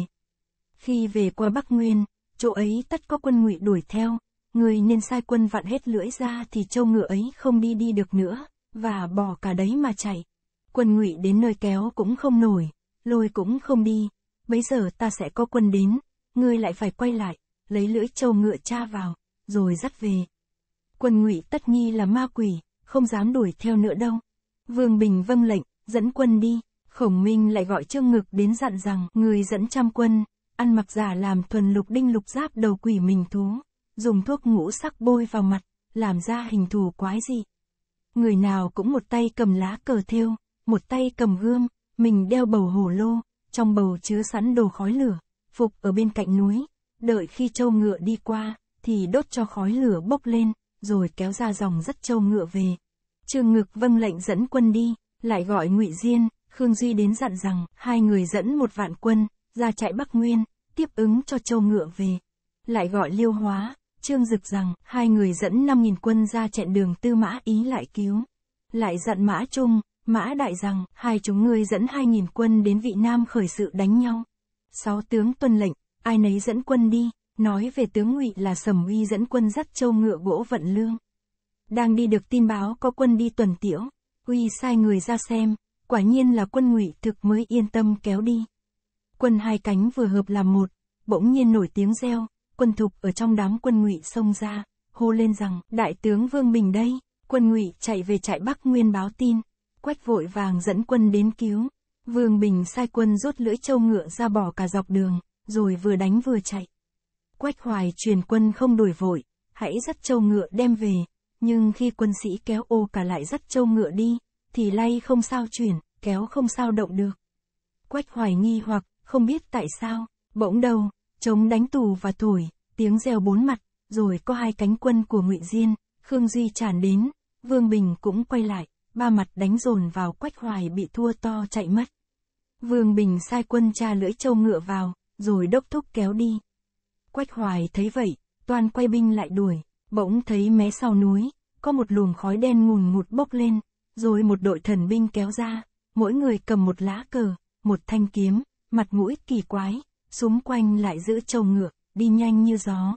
S1: Khi về qua Bắc Nguyên, chỗ ấy tất có quân ngụy đuổi theo, người nên sai quân vặn hết lưỡi ra thì châu ngựa ấy không đi đi được nữa, và bỏ cả đấy mà chạy. Quân ngụy đến nơi kéo cũng không nổi, lôi cũng không đi, bây giờ ta sẽ có quân đến, ngươi lại phải quay lại, lấy lưỡi châu ngựa cha vào, rồi dắt về. Quân ngụy tất nghi là ma quỷ, không dám đuổi theo nữa đâu. Vương Bình vâng lệnh, dẫn quân đi. Khổng Minh lại gọi Trương Ngực đến dặn rằng, người dẫn trăm quân, ăn mặc giả làm thuần lục đinh lục giáp đầu quỷ mình thú, dùng thuốc ngũ sắc bôi vào mặt, làm ra hình thù quái dị. Người nào cũng một tay cầm lá cờ thiêu, một tay cầm gươm, mình đeo bầu hổ lô, trong bầu chứa sẵn đồ khói lửa, phục ở bên cạnh núi, đợi khi châu ngựa đi qua, thì đốt cho khói lửa bốc lên, rồi kéo ra dòng rất châu ngựa về. Trương Ngực vâng lệnh dẫn quân đi, lại gọi Ngụy Diên, Khương Duy đến dặn rằng, hai người dẫn một vạn quân, ra chạy Bắc Nguyên, tiếp ứng cho châu ngựa về. Lại gọi Liêu Hóa, Trương Dực rằng, hai người dẫn năm nghìn quân ra chẹn đường tư mã ý lại cứu. Lại dặn Mã Trung, Mã Đại rằng, hai chúng ngươi dẫn hai nghìn quân đến vị Nam khởi sự đánh nhau. Sáu tướng tuân lệnh, ai nấy dẫn quân đi, nói về tướng ngụy là sầm uy dẫn quân dắt châu ngựa gỗ vận lương. Đang đi được tin báo có quân đi tuần tiễu, Uy sai người ra xem, quả nhiên là quân ngụy thực mới yên tâm kéo đi. Quân hai cánh vừa hợp làm một, bỗng nhiên nổi tiếng reo, quân thục ở trong đám quân ngụy xông ra, hô lên rằng, đại tướng Vương Bình đây, quân ngụy chạy về trại Bắc Nguyên báo tin, quách vội vàng dẫn quân đến cứu. Vương Bình sai quân rút lưỡi châu ngựa ra bỏ cả dọc đường, rồi vừa đánh vừa chạy. Quách hoài truyền quân không đuổi vội, hãy dắt châu ngựa đem về, nhưng khi quân sĩ kéo ô cả lại dắt châu ngựa đi, thì lay không sao chuyển, kéo không sao động được. Quách hoài nghi hoặc, không biết tại sao, bỗng đầu, chống đánh tù và thổi, tiếng reo bốn mặt, rồi có hai cánh quân của ngụy Diên, Khương Duy tràn đến, Vương Bình cũng quay lại, ba mặt đánh dồn vào quách hoài bị thua to chạy mất. Vương Bình sai quân tra lưỡi châu ngựa vào, rồi đốc thúc kéo đi. Quách hoài thấy vậy, toàn quay binh lại đuổi, Bỗng thấy mé sau núi, có một luồng khói đen ngùn ngụt bốc lên, rồi một đội thần binh kéo ra, mỗi người cầm một lá cờ, một thanh kiếm, mặt mũi kỳ quái, xung quanh lại giữ trồng ngược đi nhanh như gió.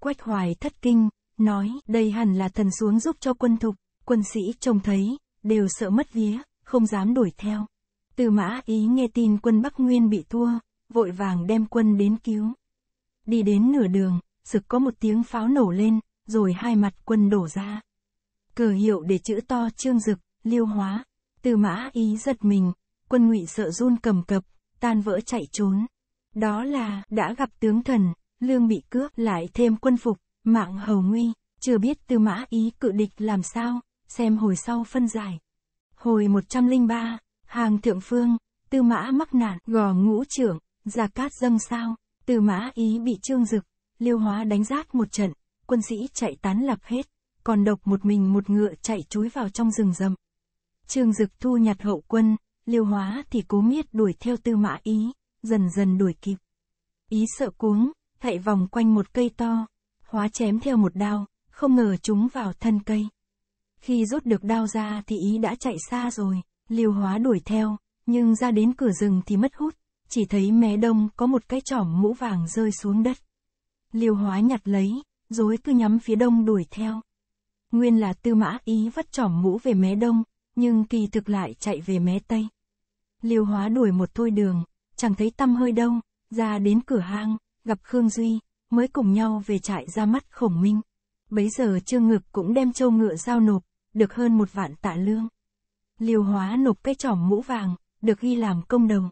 S1: Quách hoài thất kinh, nói đây hẳn là thần xuống giúp cho quân thục, quân sĩ trông thấy, đều sợ mất vía, không dám đuổi theo. Từ mã ý nghe tin quân Bắc Nguyên bị thua, vội vàng đem quân đến cứu. Đi đến nửa đường, sực có một tiếng pháo nổ lên, rồi hai mặt quân đổ ra. Cờ hiệu để chữ to trương dực, liêu hóa. Từ mã ý giật mình, quân ngụy sợ run cầm cập, tan vỡ chạy trốn. Đó là, đã gặp tướng thần, lương bị cướp, lại thêm quân phục, mạng hầu nguy, chưa biết tư mã ý cự địch làm sao, xem hồi sau phân giải. Hồi 103, hàng thượng phương, tư mã mắc nạn, gò ngũ trưởng, giả cát dâng sao, tư mã ý bị trương dực, liêu hóa đánh giáp một trận, quân sĩ chạy tán lập hết, còn độc một mình một ngựa chạy chúi vào trong rừng rậm. Trương Dực thu nhặt hậu quân, Liêu Hóa thì cố miết đuổi theo Tư Mã Ý, dần dần đuổi kịp. Ý sợ cuống, thạy vòng quanh một cây to, Hóa chém theo một đao, không ngờ chúng vào thân cây. Khi rút được đao ra thì Ý đã chạy xa rồi, Liêu Hóa đuổi theo, nhưng ra đến cửa rừng thì mất hút, chỉ thấy mé đông có một cái trỏm mũ vàng rơi xuống đất. Liêu Hóa nhặt lấy, dối cứ nhắm phía đông đuổi theo. Nguyên là tư mã ý vắt trỏm mũ về mé đông, nhưng kỳ thực lại chạy về mé tây. Liêu hóa đuổi một thôi đường, chẳng thấy tâm hơi đâu, ra đến cửa hang, gặp Khương Duy, mới cùng nhau về trại ra mắt khổng minh. Bấy giờ trương ngực cũng đem châu ngựa giao nộp, được hơn một vạn tạ lương. Liêu hóa nộp cái trỏm mũ vàng, được ghi làm công đồng.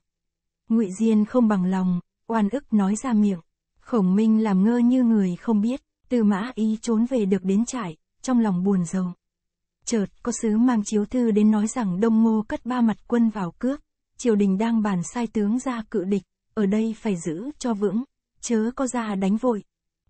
S1: Ngụy Diên không bằng lòng, oan ức nói ra miệng. Khổng Minh làm ngơ như người không biết. Tư mã ý trốn về được đến trại, trong lòng buồn rầu. Chợt, có sứ mang chiếu thư đến nói rằng Đông Ngô cất ba mặt quân vào cướp, triều đình đang bàn sai tướng ra cự địch, ở đây phải giữ cho vững, chớ có ra đánh vội.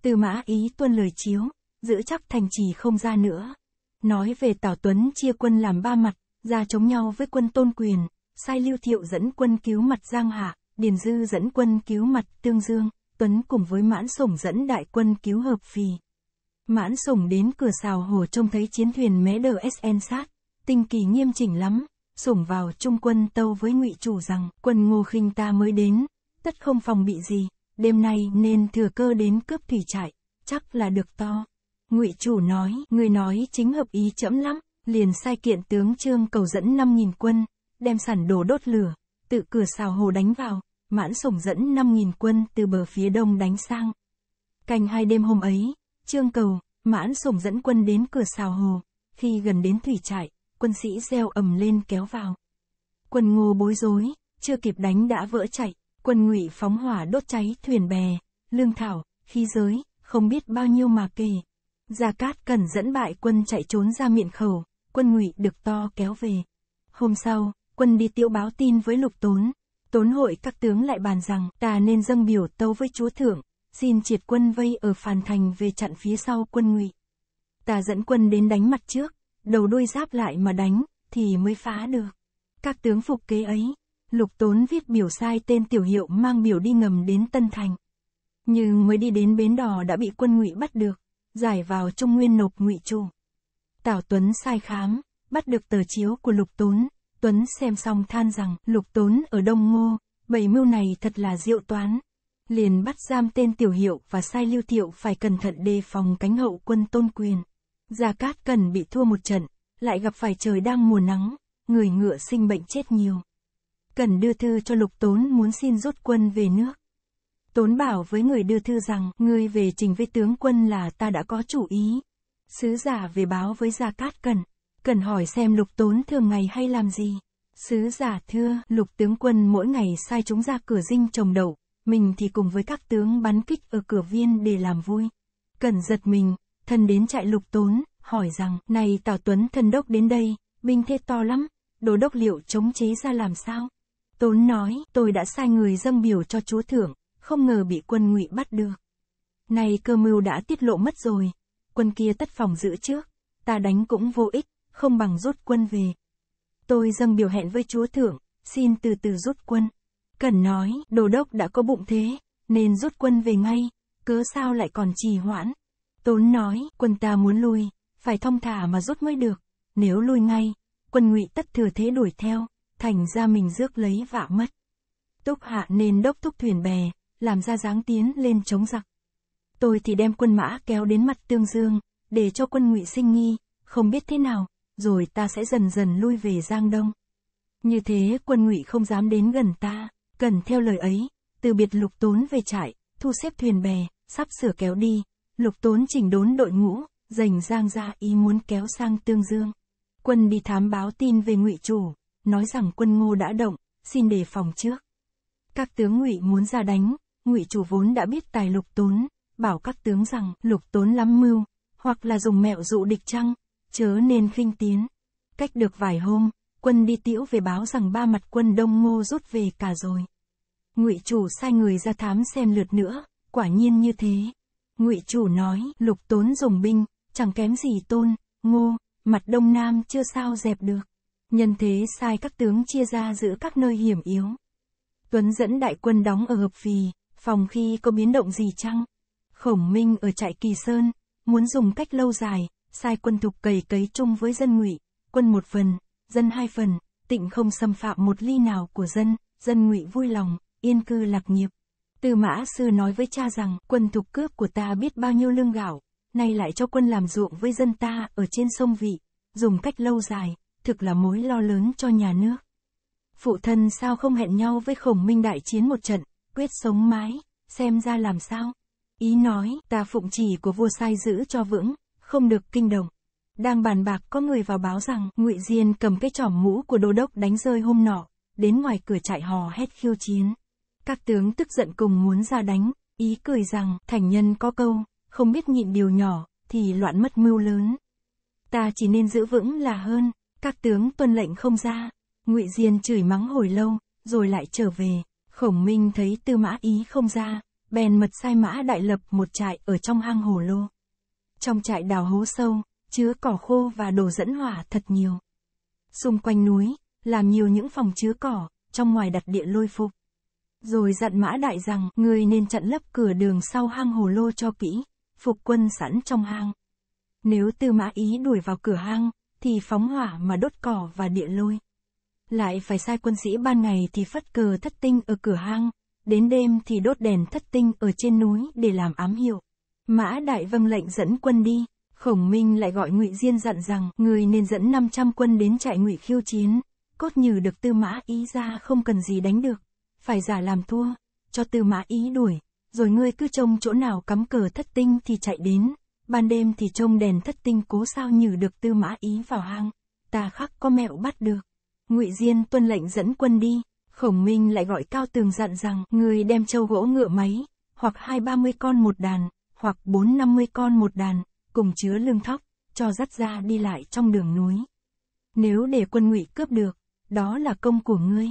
S1: Tư mã ý tuân lời chiếu, giữ chắc thành trì không ra nữa. Nói về Tào Tuấn chia quân làm ba mặt, ra chống nhau với quân tôn quyền, sai lưu thiệu dẫn quân cứu mặt Giang Hạ, Điền Dư dẫn quân cứu mặt Tương Dương. Tuấn cùng với Mãn Sủng dẫn đại quân cứu hợp phì. Mãn Sủng đến cửa xào hồ trông thấy chiến thuyền mé đờ SN sát, tinh kỳ nghiêm chỉnh lắm, Sủng vào trung quân tâu với ngụy chủ rằng, quân ngô khinh ta mới đến, tất không phòng bị gì, đêm nay nên thừa cơ đến cướp thủy trại, chắc là được to. Ngụy chủ nói, người nói chính hợp ý chẫm lắm, liền sai kiện tướng Trương cầu dẫn 5.000 quân, đem sản đồ đốt lửa, tự cửa xào hồ đánh vào, Mãn Sổng dẫn 5.000 quân từ bờ phía đông đánh sang. Cành hai đêm hôm ấy, Trương Cầu, Mãn Sổng dẫn quân đến cửa xào hồ, khi gần đến thủy trại, quân sĩ gieo ầm lên kéo vào. Quân ngô bối rối, chưa kịp đánh đã vỡ chạy, quân ngụy phóng hỏa đốt cháy thuyền bè, lương thảo, khí giới, không biết bao nhiêu mà kể. Gia Cát Cần dẫn bại quân chạy trốn ra miệng khẩu, quân ngụy được to kéo về. Hôm sau, quân đi tiêu báo tin với lục tốn, Tốn hội các tướng lại bàn rằng, ta nên dâng biểu tâu với chúa thượng, xin triệt quân vây ở phàn thành về chặn phía sau quân ngụy. Ta dẫn quân đến đánh mặt trước, đầu đuôi giáp lại mà đánh, thì mới phá được. Các tướng phục kế ấy, lục tốn viết biểu sai tên tiểu hiệu mang biểu đi ngầm đến Tân Thành. Nhưng mới đi đến bến đò đã bị quân ngụy bắt được, giải vào trung nguyên nộp ngụy chủ. Tào Tuấn sai khám, bắt được tờ chiếu của lục tốn, Tuấn xem xong than rằng, lục tốn ở Đông Ngô, bầy mưu này thật là diệu toán. Liền bắt giam tên tiểu hiệu và sai lưu thiệu phải cẩn thận đề phòng cánh hậu quân tôn quyền. Gia Cát Cần bị thua một trận, lại gặp phải trời đang mùa nắng, người ngựa sinh bệnh chết nhiều. Cần đưa thư cho lục tốn muốn xin rút quân về nước. Tốn bảo với người đưa thư rằng, ngươi về trình với tướng quân là ta đã có chủ ý. Sứ giả về báo với Gia Cát Cần, cần hỏi xem lục tốn thường ngày hay làm gì. Sứ giả thưa, lục tướng quân mỗi ngày sai chúng ra cửa dinh trồng đậu, mình thì cùng với các tướng bắn kích ở cửa viên để làm vui. Cần giật mình, thần đến trại lục tốn, hỏi rằng, này Tào Tuấn thần đốc đến đây, binh thế to lắm, đồ đốc liệu chống chế ra làm sao? Tốn nói, tôi đã sai người dâng biểu cho chúa thưởng, không ngờ bị quân ngụy bắt được. Này cơ mưu đã tiết lộ mất rồi, quân kia tất phòng giữ trước, ta đánh cũng vô ích, không bằng rút quân về. Tôi dâng biểu hẹn với chúa thượng, xin từ từ rút quân. Cần nói, đồ đốc đã có bụng thế, nên rút quân về ngay, cớ sao lại còn trì hoãn. Tốn nói, quân ta muốn lui, phải thông thả mà rút mới được, nếu lui ngay, quân ngụy tất thừa thế đuổi theo, thành ra mình rước lấy vạ mất. Túc hạ nên đốc thúc thuyền bè, làm ra dáng tiến lên chống giặc. Tôi thì đem quân mã kéo đến mặt tương dương, để cho quân ngụy sinh nghi, không biết thế nào, rồi ta sẽ dần dần lui về Giang Đông. Như thế quân ngụy không dám đến gần ta, cần theo lời ấy, từ biệt lục tốn về trại, thu xếp thuyền bè, sắp sửa kéo đi, lục tốn chỉnh đốn đội ngũ, dành Giang ra ý muốn kéo sang Tương Dương. Quân đi thám báo tin về ngụy chủ, nói rằng quân ngô đã động, xin đề phòng trước. Các tướng ngụy muốn ra đánh, ngụy chủ vốn đã biết tài lục tốn, bảo các tướng rằng lục tốn lắm mưu, hoặc là dùng mẹo dụ địch chăng, chớ nên khinh tiến. Cách được vài hôm, quân đi tiễu về báo rằng ba mặt quân Đông Ngô rút về cả rồi. Ngụy chủ sai người ra thám xem lượt nữa, quả nhiên như thế. Ngụy chủ nói, Lục Tốn dùng binh, chẳng kém gì Tôn, Ngô, mặt Đông Nam chưa sao dẹp được. Nhân thế sai các tướng chia ra giữa các nơi hiểm yếu. Tuấn dẫn đại quân đóng ở Hợp Phì, phòng khi có biến động gì chăng? Khổng Minh ở trại Kỳ Sơn, muốn dùng cách lâu dài, sai quân thục cày cấy chung với dân ngụy, quân một phần, dân hai phần, tịnh không xâm phạm một ly nào của dân, dân ngụy vui lòng, yên cư lạc nghiệp. Từ mã sư nói với cha rằng, quân thục cướp của ta biết bao nhiêu lương gạo, nay lại cho quân làm ruộng với dân ta ở trên sông vị, dùng cách lâu dài, thực là mối lo lớn cho nhà nước. Phụ thân sao không hẹn nhau với khổng minh đại chiến một trận, quyết sống mái xem ra làm sao. Ý nói, ta phụng chỉ của vua sai giữ cho vững, không được kinh động. Đang bàn bạc có người vào báo rằng ngụy Diên cầm cái trỏm mũ của đô đốc đánh rơi hôm nọ, đến ngoài cửa chạy hò hét khiêu chiến. Các tướng tức giận cùng muốn ra đánh, ý cười rằng thành nhân có câu, không biết nhịn điều nhỏ, thì loạn mất mưu lớn. Ta chỉ nên giữ vững là hơn, các tướng tuân lệnh không ra. ngụy Diên chửi mắng hồi lâu, rồi lại trở về. Khổng Minh thấy tư mã ý không ra, bèn mật sai mã đại lập một trại ở trong hang hồ lô. Trong trại đào hố sâu, chứa cỏ khô và đồ dẫn hỏa thật nhiều. Xung quanh núi, làm nhiều những phòng chứa cỏ, trong ngoài đặt địa lôi phục. Rồi dặn mã đại rằng, người nên chặn lấp cửa đường sau hang hồ lô cho kỹ, phục quân sẵn trong hang. Nếu tư mã ý đuổi vào cửa hang, thì phóng hỏa mà đốt cỏ và địa lôi. Lại phải sai quân sĩ ban ngày thì phất cờ thất tinh ở cửa hang, đến đêm thì đốt đèn thất tinh ở trên núi để làm ám hiệu. Mã Đại vâng lệnh dẫn quân đi. Khổng Minh lại gọi Ngụy Diên dặn rằng, người nên dẫn 500 quân đến trại Ngụy khiêu chiến, cốt như được Tư Mã Ý ra không cần gì đánh được, phải giả làm thua, cho Tư Mã Ý đuổi, rồi ngươi cứ trông chỗ nào cắm cờ thất tinh thì chạy đến, ban đêm thì trông đèn thất tinh cố sao nhử được Tư Mã Ý vào hang, ta khắc có mẹo bắt được. Ngụy Diên tuân lệnh dẫn quân đi, Khổng Minh lại gọi Cao Tường dặn rằng, người đem châu gỗ ngựa máy, hoặc hai ba mươi con một đàn, hoặc 4-50 con một đàn, cùng chứa lương thóc, cho dắt ra đi lại trong đường núi. Nếu để quân ngụy cướp được, đó là công của ngươi.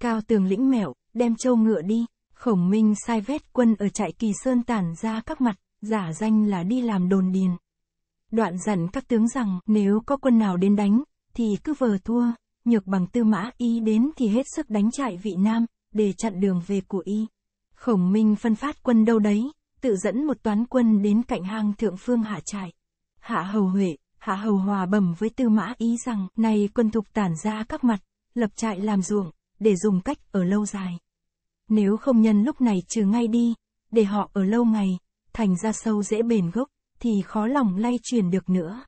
S1: Cao tường lĩnh mẹo, đem châu ngựa đi, khổng minh sai vét quân ở trại kỳ sơn tản ra các mặt, giả danh là đi làm đồn điền. Đoạn dặn các tướng rằng nếu có quân nào đến đánh, thì cứ vờ thua, nhược bằng tư mã y đến thì hết sức đánh trại vị nam, để chặn đường về của y. Khổng minh phân phát quân đâu đấy, tự dẫn một toán quân đến cạnh hang thượng phương hạ trại. Hạ hầu Huệ, hạ hầu hòa bẩm với tư mã ý rằng, nay quân thục tản ra các mặt, lập trại làm ruộng, để dùng cách ở lâu dài. Nếu không nhân lúc này trừ ngay đi, để họ ở lâu ngày, thành ra sâu dễ bền gốc, thì khó lòng lay truyền được nữa.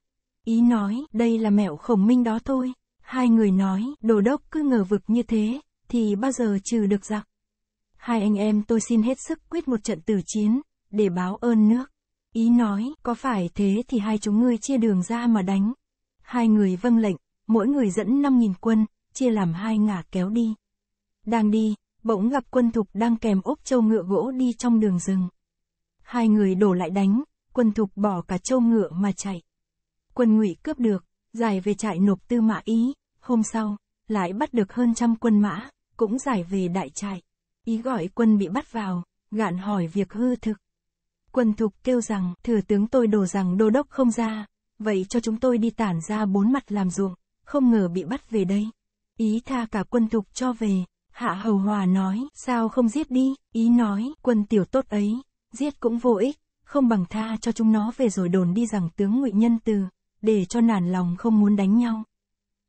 S1: Ý nói, đây là mẹo khổng minh đó thôi. Hai người nói, đồ đốc cứ ngờ vực như thế, thì bao giờ trừ được giặc. Hai anh em tôi xin hết sức quyết một trận tử chiến, để báo ơn nước. Ý nói, có phải thế thì hai chúng ngươi chia đường ra mà đánh. Hai người vâng lệnh, mỗi người dẫn năm nghìn quân, chia làm hai ngả kéo đi. Đang đi, bỗng gặp quân thục đang kèm ốp châu ngựa gỗ đi trong đường rừng. Hai người đổ lại đánh, quân thục bỏ cả châu ngựa mà chạy. Quân ngụy cướp được, giải về trại nộp tư mã ý, hôm sau, lại bắt được hơn trăm quân mã, cũng giải về đại trại. Ý gọi quân bị bắt vào, gạn hỏi việc hư thực, Quân thục kêu rằng, thừa tướng tôi đổ rằng đô đốc không ra, vậy cho chúng tôi đi tản ra bốn mặt làm ruộng, không ngờ bị bắt về đây. Ý tha cả quân thục cho về, hạ hầu hòa nói, sao không giết đi, ý nói, quân tiểu tốt ấy, giết cũng vô ích, không bằng tha cho chúng nó về rồi đồn đi rằng tướng ngụy nhân từ, để cho nản lòng không muốn đánh nhau.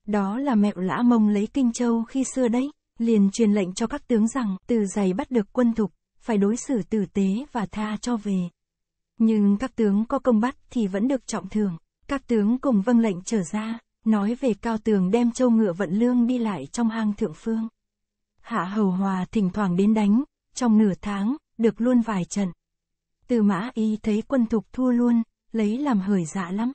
S1: Đó là mẹo lã mông lấy kinh châu khi xưa đấy, liền truyền lệnh cho các tướng rằng, từ giày bắt được quân thục, phải đối xử tử tế và tha cho về. Nhưng các tướng có công bắt thì vẫn được trọng thưởng, các tướng cùng vâng lệnh trở ra, nói về cao tường đem châu ngựa vận lương đi lại trong hang thượng phương. Hạ hầu hòa thỉnh thoảng đến đánh, trong nửa tháng, được luôn vài trận. Từ mã y thấy quân thục thua luôn, lấy làm hời dạ lắm.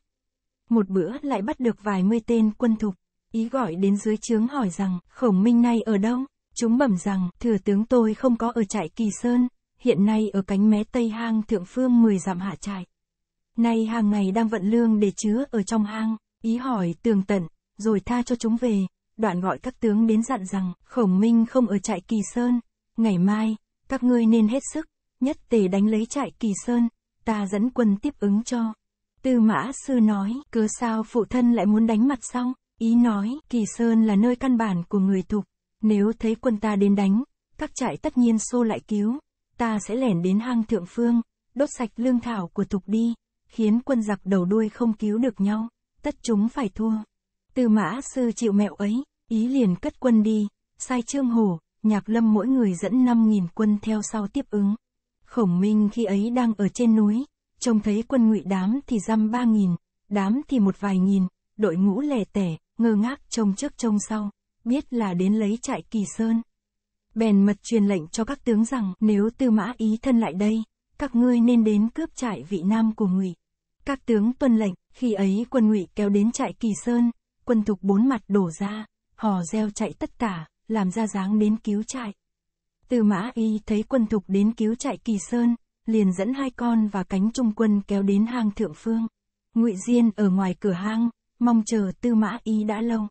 S1: Một bữa lại bắt được vài mươi tên quân thục, ý gọi đến dưới trướng hỏi rằng khổng minh này ở đâu? Chúng bẩm rằng, thừa tướng tôi không có ở trại Kỳ Sơn, hiện nay ở cánh mé Tây Hang Thượng Phương 10 dặm hạ trại. Nay hàng ngày đang vận lương để chứa ở trong hang, ý hỏi tường tận, rồi tha cho chúng về. Đoạn gọi các tướng đến dặn rằng, khổng minh không ở trại Kỳ Sơn, ngày mai, các ngươi nên hết sức, nhất tề đánh lấy trại Kỳ Sơn, ta dẫn quân tiếp ứng cho. Tư mã sư nói, cớ sao phụ thân lại muốn đánh mặt xong, ý nói, Kỳ Sơn là nơi căn bản của người thục, nếu thấy quân ta đến đánh, các trại tất nhiên xô lại cứu. Ta sẽ lẻn đến hang thượng phương, đốt sạch lương thảo của tục đi, khiến quân giặc đầu đuôi không cứu được nhau, tất chúng phải thua. Từ mã sư chịu mẹo ấy, ý liền cất quân đi, sai trương hổ, nhạc lâm mỗi người dẫn 5.000 quân theo sau tiếp ứng. Khổng Minh khi ấy đang ở trên núi, trông thấy quân ngụy đám thì dăm ba nghìn, đám thì một vài nghìn, đội ngũ lẻ tẻ, ngơ ngác trông trước trông sau biết là đến lấy trại kỳ sơn. Bèn mật truyền lệnh cho các tướng rằng nếu tư mã ý thân lại đây, các ngươi nên đến cướp trại vị nam của ngụy. Các tướng tuân lệnh, khi ấy quân ngụy kéo đến trại kỳ sơn, quân thục bốn mặt đổ ra, hò reo chạy tất cả, làm ra dáng đến cứu trại. Tư mã y thấy quân thục đến cứu trại kỳ sơn, liền dẫn hai con và cánh trung quân kéo đến hang thượng phương. Ngụy Diên ở ngoài cửa hang, mong chờ tư mã y đã lâu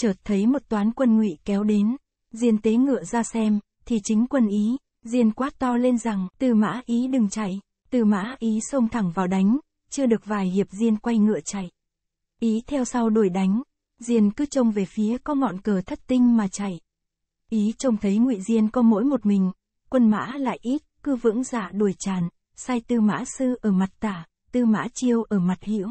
S1: chợt thấy một toán quân ngụy kéo đến, diên tế ngựa ra xem, thì chính quân ý, diên quát to lên rằng, từ mã ý đừng chạy, từ mã ý xông thẳng vào đánh, chưa được vài hiệp diên quay ngựa chạy. Ý theo sau đuổi đánh, diên cứ trông về phía có ngọn cờ thất tinh mà chạy. Ý trông thấy ngụy diên có mỗi một mình, quân mã lại ít, cứ vững dạ đuổi tràn, sai tư mã sư ở mặt tả, tư mã chiêu ở mặt hữu.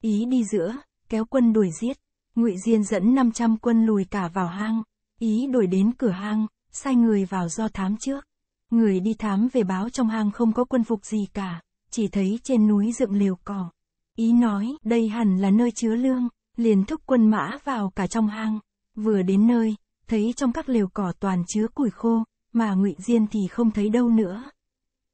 S1: Ý đi giữa, kéo quân đuổi giết ngụy diên dẫn 500 quân lùi cả vào hang ý đổi đến cửa hang sai người vào do thám trước người đi thám về báo trong hang không có quân phục gì cả chỉ thấy trên núi dựng liều cỏ ý nói đây hẳn là nơi chứa lương liền thúc quân mã vào cả trong hang vừa đến nơi thấy trong các liều cỏ toàn chứa củi khô mà ngụy diên thì không thấy đâu nữa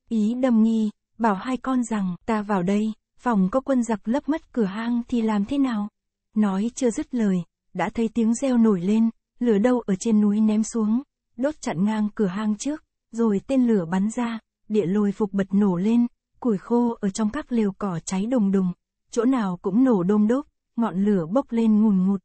S1: ý đâm nghi bảo hai con rằng ta vào đây phòng có quân giặc lấp mất cửa hang thì làm thế nào Nói chưa dứt lời, đã thấy tiếng reo nổi lên, lửa đâu ở trên núi ném xuống, đốt chặn ngang cửa hang trước, rồi tên lửa bắn ra, địa lôi phục bật nổ lên, củi khô ở trong các lều cỏ cháy đùng đùng, chỗ nào cũng nổ đôm đốp, ngọn lửa bốc lên ngùn ngụt.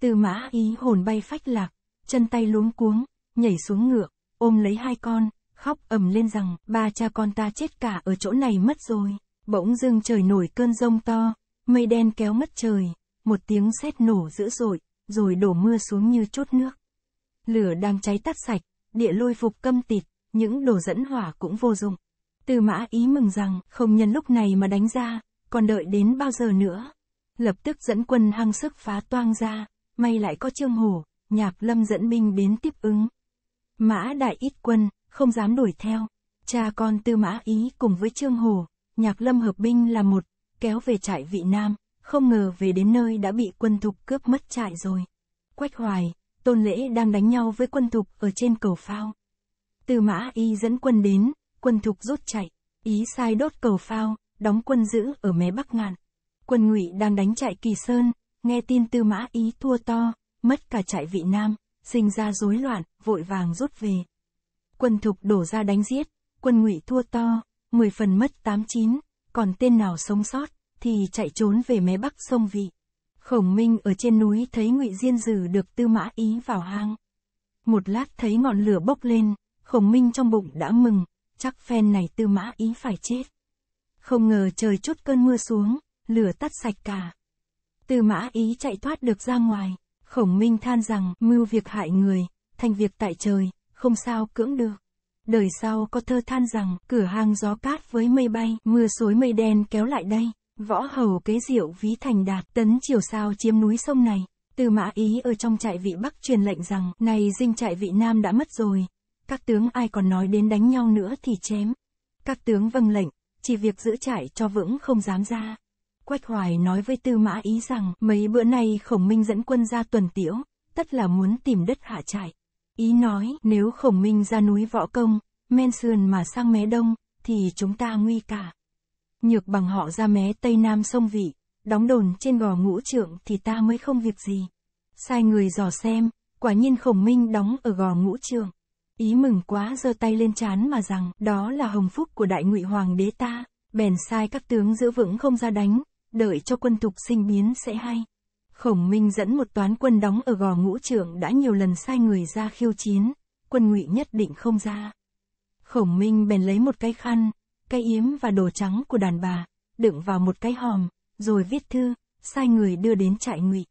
S1: Từ mã ý hồn bay phách lạc, chân tay luống cuống, nhảy xuống ngựa, ôm lấy hai con, khóc ầm lên rằng ba cha con ta chết cả ở chỗ này mất rồi. Bỗng dưng trời nổi cơn rông to, mây đen kéo mất trời, một tiếng sét nổ dữ dội, rồi đổ mưa xuống như chốt nước. Lửa đang cháy tắt sạch, địa lôi phục câm tịt, những đồ dẫn hỏa cũng vô dụng. Tư mã ý mừng rằng, không nhân lúc này mà đánh ra, còn đợi đến bao giờ nữa. Lập tức dẫn quân hăng sức phá toang ra, may lại có trương hồ, nhạc lâm dẫn binh đến tiếp ứng. Mã đại ít quân, không dám đuổi theo. Cha con tư mã ý cùng với trương hồ, nhạc lâm hợp binh là một, kéo về trại vị nam không ngờ về đến nơi đã bị quân thục cướp mất trại rồi. Quách hoài, tôn lễ đang đánh nhau với quân thục ở trên cầu phao. Từ mã y dẫn quân đến, quân thục rút chạy, ý sai đốt cầu phao, đóng quân giữ ở mé bắc ngạn. Quân ngụy đang đánh chạy kỳ sơn, nghe tin tư mã ý thua to, mất cả trại vị nam, sinh ra rối loạn, vội vàng rút về. Quân thục đổ ra đánh giết, quân ngụy thua to, 10 phần mất 8-9, còn tên nào sống sót, thì chạy trốn về mé bắc sông vị. Khổng Minh ở trên núi thấy Ngụy Diên Dử được Tư Mã Ý vào hang. Một lát thấy ngọn lửa bốc lên, Khổng Minh trong bụng đã mừng, chắc phen này Tư Mã Ý phải chết. Không ngờ trời chút cơn mưa xuống, lửa tắt sạch cả. Tư Mã Ý chạy thoát được ra ngoài, Khổng Minh than rằng mưu việc hại người, thành việc tại trời, không sao cưỡng được. Đời sau có thơ than rằng cửa hàng gió cát với mây bay, mưa xối mây đen kéo lại đây. Võ hầu kế diệu ví thành đạt tấn triều sao chiếm núi sông này. Tư mã ý ở trong trại vị Bắc truyền lệnh rằng, này dinh trại vị Nam đã mất rồi. Các tướng ai còn nói đến đánh nhau nữa thì chém. Các tướng vâng lệnh, chỉ việc giữ trại cho vững không dám ra. Quách Hoài nói với Tư Mã Ý rằng, mấy bữa nay Khổng Minh dẫn quân ra tuần tiễu, tất là muốn tìm đất hạ trại. Ý nói, nếu Khổng Minh ra núi Võ Công, men sườn mà sang mé đông, thì chúng ta nguy cả nhược bằng họ ra mé tây nam sông vị, đóng đồn trên gò ngũ trượng thì ta mới không việc gì. Sai người dò xem, quả nhiên khổng minh đóng ở gò ngũ trượng. Ý mừng quá giơ tay lên chán mà rằng đó là hồng phúc của đại ngụy hoàng đế ta, bèn sai các tướng giữ vững không ra đánh, đợi cho quân tục sinh biến sẽ hay. Khổng Minh dẫn một toán quân đóng ở gò ngũ trưởng đã nhiều lần sai người ra khiêu chiến, quân ngụy nhất định không ra. Khổng Minh bèn lấy một cái khăn, cái yếm và đồ trắng của đàn bà, đựng vào một cái hòm, rồi viết thư, sai người đưa đến trại ngụy.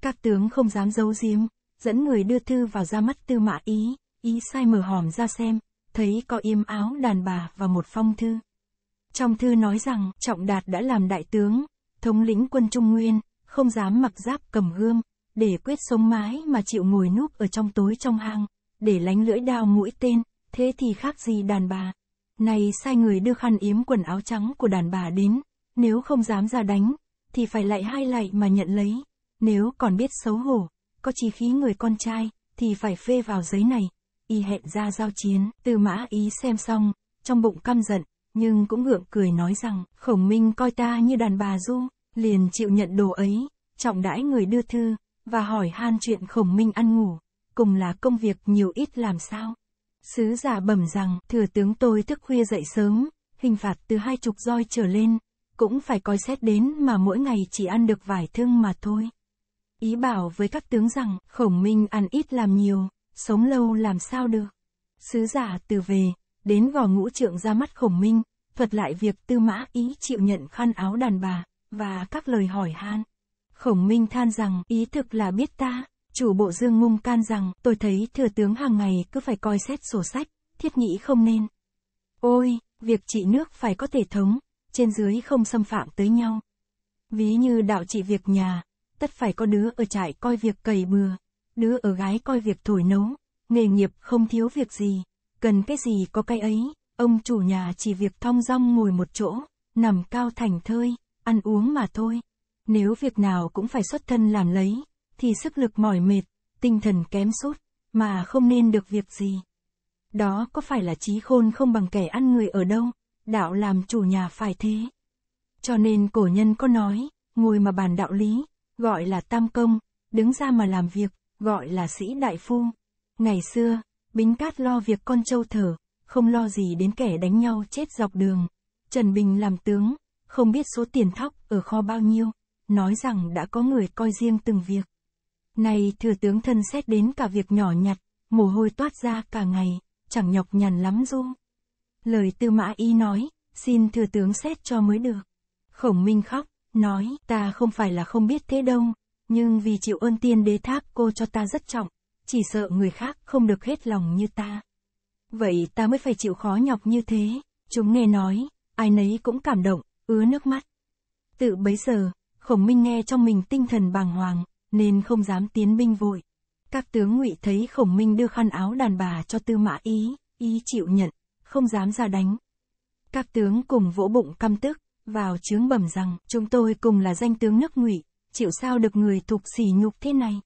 S1: Các tướng không dám giấu giếm, dẫn người đưa thư vào ra mắt tư mã ý, ý sai mở hòm ra xem, thấy có yếm áo đàn bà và một phong thư. Trong thư nói rằng Trọng Đạt đã làm đại tướng, thống lĩnh quân Trung Nguyên, không dám mặc giáp cầm gươm, để quyết sống mái mà chịu ngồi núp ở trong tối trong hang, để lánh lưỡi đao mũi tên, thế thì khác gì đàn bà nay sai người đưa khăn yếm quần áo trắng của đàn bà đến, nếu không dám ra đánh, thì phải lại hai lại mà nhận lấy, nếu còn biết xấu hổ, có chí khí người con trai, thì phải phê vào giấy này, y hẹn ra giao chiến, từ mã ý xem xong, trong bụng căm giận, nhưng cũng ngượng cười nói rằng, khổng minh coi ta như đàn bà du, liền chịu nhận đồ ấy, trọng đãi người đưa thư, và hỏi han chuyện khổng minh ăn ngủ, cùng là công việc nhiều ít làm sao. Sứ giả bẩm rằng, thừa tướng tôi thức khuya dậy sớm, hình phạt từ hai chục roi trở lên, cũng phải coi xét đến mà mỗi ngày chỉ ăn được vài thương mà thôi. Ý bảo với các tướng rằng, khổng minh ăn ít làm nhiều, sống lâu làm sao được. Sứ giả từ về, đến gò ngũ trượng ra mắt khổng minh, thuật lại việc tư mã ý chịu nhận khăn áo đàn bà, và các lời hỏi han. Khổng minh than rằng, ý thực là biết ta, Chủ bộ Dương Ngung can rằng, tôi thấy thừa tướng hàng ngày cứ phải coi xét sổ sách, thiết nghĩ không nên. Ôi, việc trị nước phải có thể thống, trên dưới không xâm phạm tới nhau. Ví như đạo trị việc nhà, tất phải có đứa ở trại coi việc cầy bừa, đứa ở gái coi việc thổi nấu, nghề nghiệp không thiếu việc gì, cần cái gì có cái ấy, ông chủ nhà chỉ việc thong dong ngồi một chỗ, nằm cao thành thơi, ăn uống mà thôi. Nếu việc nào cũng phải xuất thân làm lấy, thì sức lực mỏi mệt, tinh thần kém sút, mà không nên được việc gì. Đó có phải là trí khôn không bằng kẻ ăn người ở đâu, đạo làm chủ nhà phải thế. Cho nên cổ nhân có nói, ngồi mà bàn đạo lý, gọi là tam công, đứng ra mà làm việc, gọi là sĩ đại phu. Ngày xưa, Bính Cát lo việc con trâu thở, không lo gì đến kẻ đánh nhau chết dọc đường. Trần Bình làm tướng, không biết số tiền thóc ở kho bao nhiêu, nói rằng đã có người coi riêng từng việc. Nay thừa tướng thân xét đến cả việc nhỏ nhặt, mồ hôi toát ra cả ngày, chẳng nhọc nhằn lắm du. Lời tư mã y nói, xin thừa tướng xét cho mới được. Khổng Minh khóc, nói, ta không phải là không biết thế đâu, nhưng vì chịu ơn tiên đế tháp cô cho ta rất trọng, chỉ sợ người khác không được hết lòng như ta. Vậy ta mới phải chịu khó nhọc như thế, chúng nghe nói, ai nấy cũng cảm động, ứa nước mắt. Tự bấy giờ, khổng minh nghe trong mình tinh thần bàng hoàng, nên không dám tiến binh vội. Các tướng ngụy thấy khổng minh đưa khăn áo đàn bà cho tư mã ý, ý chịu nhận, không dám ra đánh. Các tướng cùng vỗ bụng căm tức, vào chướng bẩm rằng, chúng tôi cùng là danh tướng nước ngụy, chịu sao được người thuộc sỉ nhục thế này.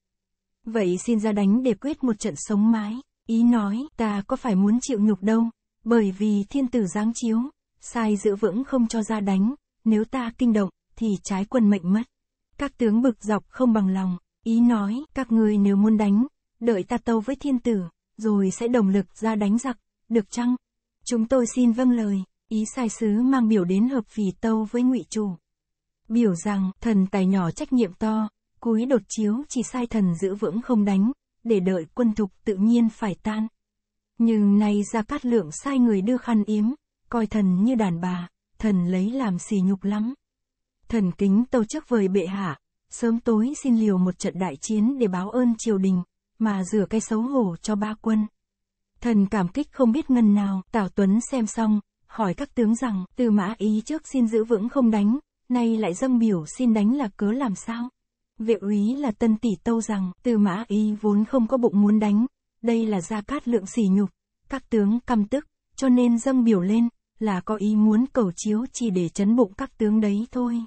S1: Vậy xin ra đánh để quyết một trận sống mái, ý nói, ta có phải muốn chịu nhục đâu, bởi vì thiên tử giáng chiếu, sai giữ vững không cho ra đánh, nếu ta kinh động, thì trái quân mệnh mất. Các tướng bực dọc không bằng lòng, ý nói, các ngươi nếu muốn đánh, đợi ta tâu với thiên tử, rồi sẽ đồng lực ra đánh giặc, được chăng? Chúng tôi xin vâng lời, ý sai sứ mang biểu đến hợp phì tâu với ngụy chủ. Biểu rằng, thần tài nhỏ trách nhiệm to, cúi đột chiếu chỉ sai thần giữ vững không đánh, để đợi quân thục tự nhiên phải tan. Nhưng nay ra cát lượng sai người đưa khăn yếm, coi thần như đàn bà, thần lấy làm xỉ nhục lắm. Thần kính tâu chắc vời bệ hạ, sớm tối xin liều một trận đại chiến để báo ơn triều đình, mà rửa cái xấu hổ cho ba quân. Thần cảm kích không biết ngân nào, Tào Tuấn xem xong, hỏi các tướng rằng, từ mã ý trước xin giữ vững không đánh, nay lại dâng biểu xin đánh là cớ làm sao? Vệ úy là tân tỷ tâu rằng, từ mã ý vốn không có bụng muốn đánh, đây là gia cát lượng sỉ nhục, các tướng căm tức, cho nên dâng biểu lên, là có ý muốn cầu chiếu chỉ để chấn bụng các tướng đấy thôi.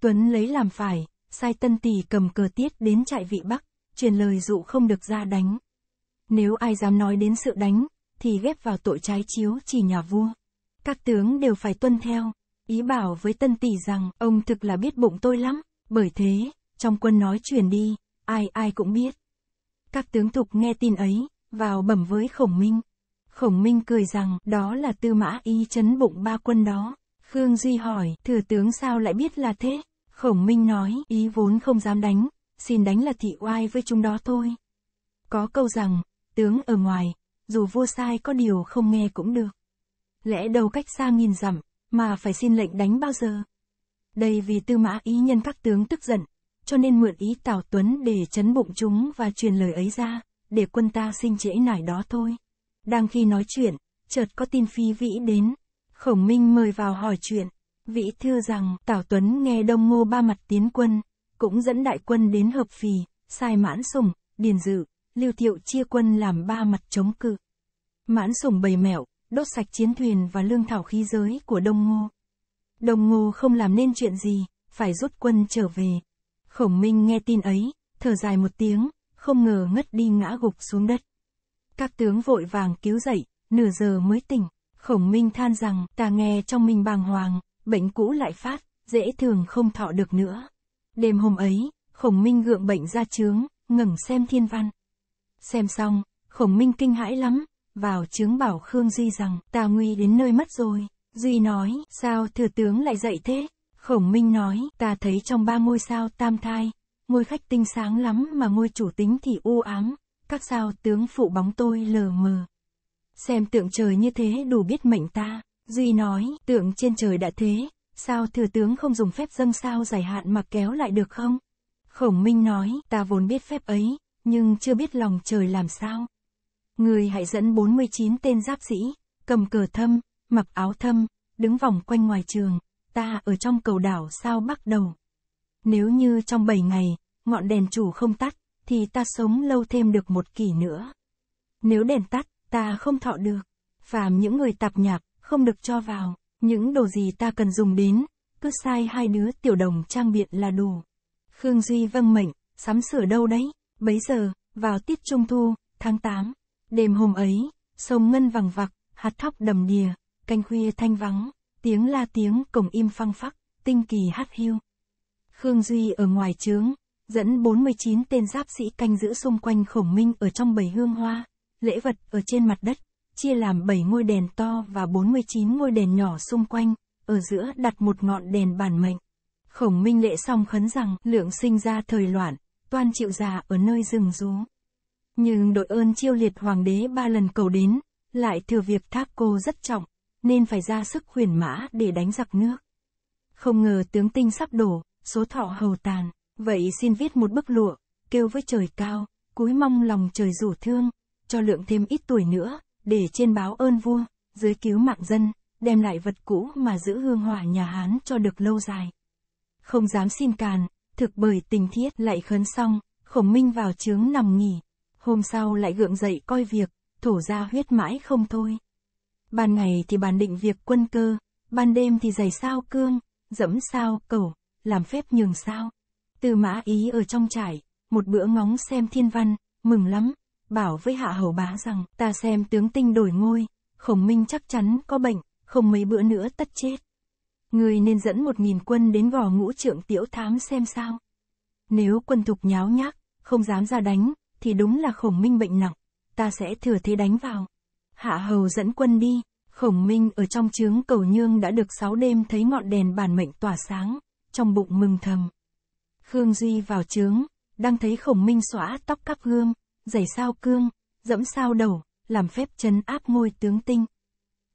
S1: Tuấn lấy làm phải, sai tân tỷ cầm cờ tiết đến trại vị Bắc, truyền lời dụ không được ra đánh. Nếu ai dám nói đến sự đánh, thì ghép vào tội trái chiếu chỉ nhà vua. Các tướng đều phải tuân theo, ý bảo với tân tỷ rằng ông thực là biết bụng tôi lắm, bởi thế, trong quân nói truyền đi, ai ai cũng biết. Các tướng thục nghe tin ấy, vào bẩm với khổng minh. Khổng minh cười rằng đó là tư mã y chấn bụng ba quân đó. Khương Duy hỏi, thừa tướng sao lại biết là thế? Khổng Minh nói, ý vốn không dám đánh, xin đánh là thị oai với chúng đó thôi. Có câu rằng, tướng ở ngoài, dù vua sai có điều không nghe cũng được. Lẽ đâu cách xa nghìn dặm, mà phải xin lệnh đánh bao giờ? Đây vì tư mã ý nhân các tướng tức giận, cho nên mượn ý Tào Tuấn để chấn bụng chúng và truyền lời ấy ra, để quân ta sinh trễ nải đó thôi. Đang khi nói chuyện, chợt có tin phi vĩ đến, khổng minh mời vào hỏi chuyện. Vĩ thưa rằng, Tào Tuấn nghe Đông Ngô ba mặt tiến quân, cũng dẫn đại quân đến hợp phì, sai mãn sùng điền dự, lưu thiệu chia quân làm ba mặt chống cự. Mãn sùng bầy mẹo, đốt sạch chiến thuyền và lương thảo khí giới của Đông Ngô. Đông Ngô không làm nên chuyện gì, phải rút quân trở về. Khổng Minh nghe tin ấy, thở dài một tiếng, không ngờ ngất đi ngã gục xuống đất. Các tướng vội vàng cứu dậy, nửa giờ mới tỉnh, Khổng Minh than rằng ta nghe trong mình bàng hoàng, bệnh cũ lại phát, dễ thường không thọ được nữa. Đêm hôm ấy, khổng minh gượng bệnh ra trướng ngẩng xem thiên văn. Xem xong, khổng minh kinh hãi lắm, vào trướng bảo Khương Duy rằng, ta nguy đến nơi mất rồi. Duy nói, sao thừa tướng lại dậy thế? Khổng minh nói, ta thấy trong ba ngôi sao tam thai, ngôi khách tinh sáng lắm mà ngôi chủ tính thì u ám, các sao tướng phụ bóng tôi lờ mờ. Xem tượng trời như thế đủ biết mệnh ta. Duy nói, tượng trên trời đã thế, sao thừa tướng không dùng phép dâng sao giải hạn mà kéo lại được không? Khổng Minh nói, ta vốn biết phép ấy, nhưng chưa biết lòng trời làm sao. Người hãy dẫn 49 tên giáp sĩ, cầm cờ thâm, mặc áo thâm, đứng vòng quanh ngoài trường, ta ở trong cầu đảo sao bắt đầu. Nếu như trong 7 ngày, ngọn đèn chủ không tắt, thì ta sống lâu thêm được một kỷ nữa. Nếu đèn tắt, ta không thọ được. Phàm những người tạp nhạc không được cho vào, những đồ gì ta cần dùng đến, cứ sai hai đứa tiểu đồng trang biện là đủ. Khương Duy vâng mệnh, sắm sửa đâu đấy, bấy giờ, vào tiết trung thu, tháng 8, đêm hôm ấy, sông ngân vàng vặc, hạt thóc đầm đìa, canh khuya thanh vắng, tiếng la tiếng cổng im phăng phắc, tinh kỳ hát hiu. Khương Duy ở ngoài trướng, dẫn 49 tên giáp sĩ canh giữ xung quanh khổng minh ở trong bầy hương hoa, lễ vật ở trên mặt đất, chia làm 7 ngôi đèn to và 49 ngôi đèn nhỏ xung quanh, ở giữa đặt một ngọn đèn bản mệnh. Khổng Minh Lệ song khấn rằng lượng sinh ra thời loạn, toan chịu già ở nơi rừng rú. Nhưng đội ơn chiêu liệt hoàng đế ba lần cầu đến, lại thừa việc thác cô rất trọng, nên phải ra sức huyền mã để đánh giặc nước. Không ngờ tướng tinh sắp đổ, số thọ hầu tàn, vậy xin viết một bức lụa, kêu với trời cao, cúi mong lòng trời rủ thương, cho lượng thêm ít tuổi nữa, để trên báo ơn vua, dưới cứu mạng dân, đem lại vật cũ mà giữ hương hỏa nhà Hán cho được lâu dài. Không dám xin càn, thực bởi tình thiết lại khấn xong, khổng minh vào chướng nằm nghỉ, hôm sau lại gượng dậy coi việc, thổ ra huyết mãi không thôi. Ban ngày thì bàn định việc quân cơ, ban đêm thì giày sao cương, dẫm sao cẩu, làm phép nhường sao. Từ mã ý ở trong trải, một bữa ngóng xem thiên văn, mừng lắm, bảo với hạ hầu bá rằng, ta xem tướng tinh đổi ngôi, khổng minh chắc chắn có bệnh, không mấy bữa nữa tất chết. ngươi nên dẫn một nghìn quân đến gò ngũ trượng tiểu thám xem sao. Nếu quân thục nháo nhác, không dám ra đánh, thì đúng là khổng minh bệnh nặng, ta sẽ thừa thế đánh vào. Hạ hầu dẫn quân đi, khổng minh ở trong trướng cầu nhương đã được sáu đêm thấy ngọn đèn bản mệnh tỏa sáng, trong bụng mừng thầm. Khương Duy vào trướng, đang thấy khổng minh xóa tóc cắp gươm, giày sao cương, dẫm sao đầu, làm phép chấn áp ngôi tướng tinh.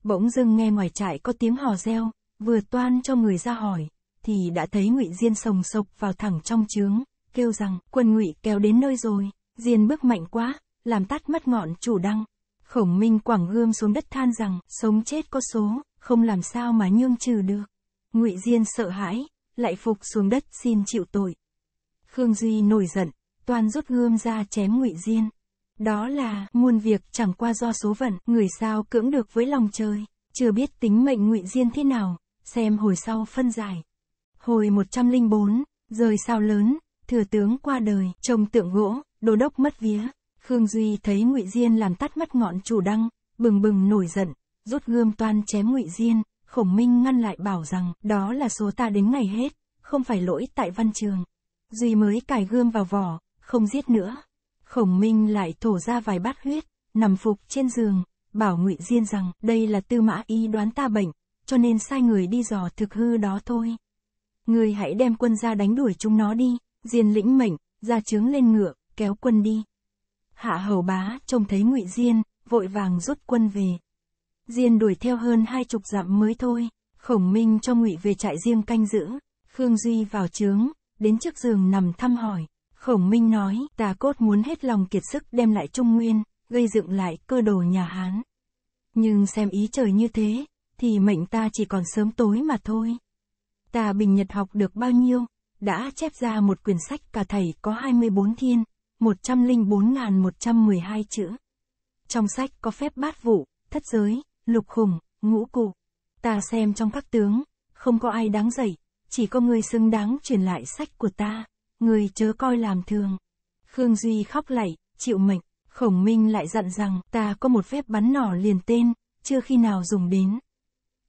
S1: Bỗng dưng nghe ngoài trại có tiếng hò reo, vừa toan cho người ra hỏi, thì đã thấy ngụy Diên sồng sộc vào thẳng trong trướng, kêu rằng quân ngụy kéo đến nơi rồi, Diên bước mạnh quá, làm tắt mất ngọn chủ đăng. Khổng Minh quẳng gươm xuống đất than rằng, sống chết có số, không làm sao mà nhương trừ được. Ngụy Diên sợ hãi, lại phục xuống đất xin chịu tội. Khương Duy nổi giận, Toàn rút gươm ra chém ngụy Diên. Đó là, muôn việc chẳng qua do số vận người sao cưỡng được với lòng trời. Chưa biết tính mệnh ngụy Diên thế nào, xem hồi sau phân giải. Hồi 104, rời sao lớn, thừa tướng qua đời, trông tượng gỗ, đô đốc mất vía. Khương Duy thấy ngụy Diên làm tắt mắt ngọn chủ đăng, bừng bừng nổi giận, rút gươm toan chém ngụy Diên, Khổng Minh ngăn lại bảo rằng, đó là số ta đến ngày hết, không phải lỗi tại văn trường. Duy mới cài gươm vào vỏ, không giết nữa. Khổng Minh lại thổ ra vài bát huyết, nằm phục trên giường, bảo Ngụy Diên rằng đây là tư mã y đoán ta bệnh, cho nên sai người đi dò thực hư đó thôi. Người hãy đem quân ra đánh đuổi chúng nó đi, Diên lĩnh mệnh, ra trướng lên ngựa, kéo quân đi. Hạ hầu bá trông thấy Ngụy Diên, vội vàng rút quân về. Diên đuổi theo hơn hai chục dặm mới thôi, khổng minh cho Ngụy về trại riêng canh giữ, Khương Duy vào trướng, đến trước giường nằm thăm hỏi, Khổng Minh nói, ta cốt muốn hết lòng kiệt sức đem lại Trung Nguyên, gây dựng lại cơ đồ nhà Hán. Nhưng xem ý trời như thế, thì mệnh ta chỉ còn sớm tối mà thôi. Ta bình nhật học được bao nhiêu, đã chép ra một quyển sách cả thầy có 24 thiên, 104.112 chữ. Trong sách có phép bát vụ, thất giới, lục khủng, ngũ cụ. Ta xem trong các tướng, không có ai đáng dạy, chỉ có người xứng đáng truyền lại sách của ta người chớ coi làm thường. Khương Duy khóc lạy, chịu mệnh, khổng minh lại dặn rằng ta có một phép bắn nỏ liền tên, chưa khi nào dùng đến.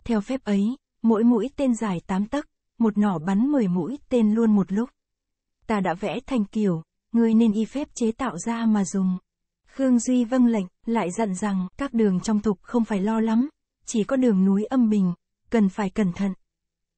S1: Theo phép ấy, mỗi mũi tên dài 8 tấc, một nỏ bắn 10 mũi tên luôn một lúc. Ta đã vẽ thành kiểu, người nên y phép chế tạo ra mà dùng. Khương Duy vâng lệnh, lại dặn rằng các đường trong thục không phải lo lắm, chỉ có đường núi âm bình, cần phải cẩn thận.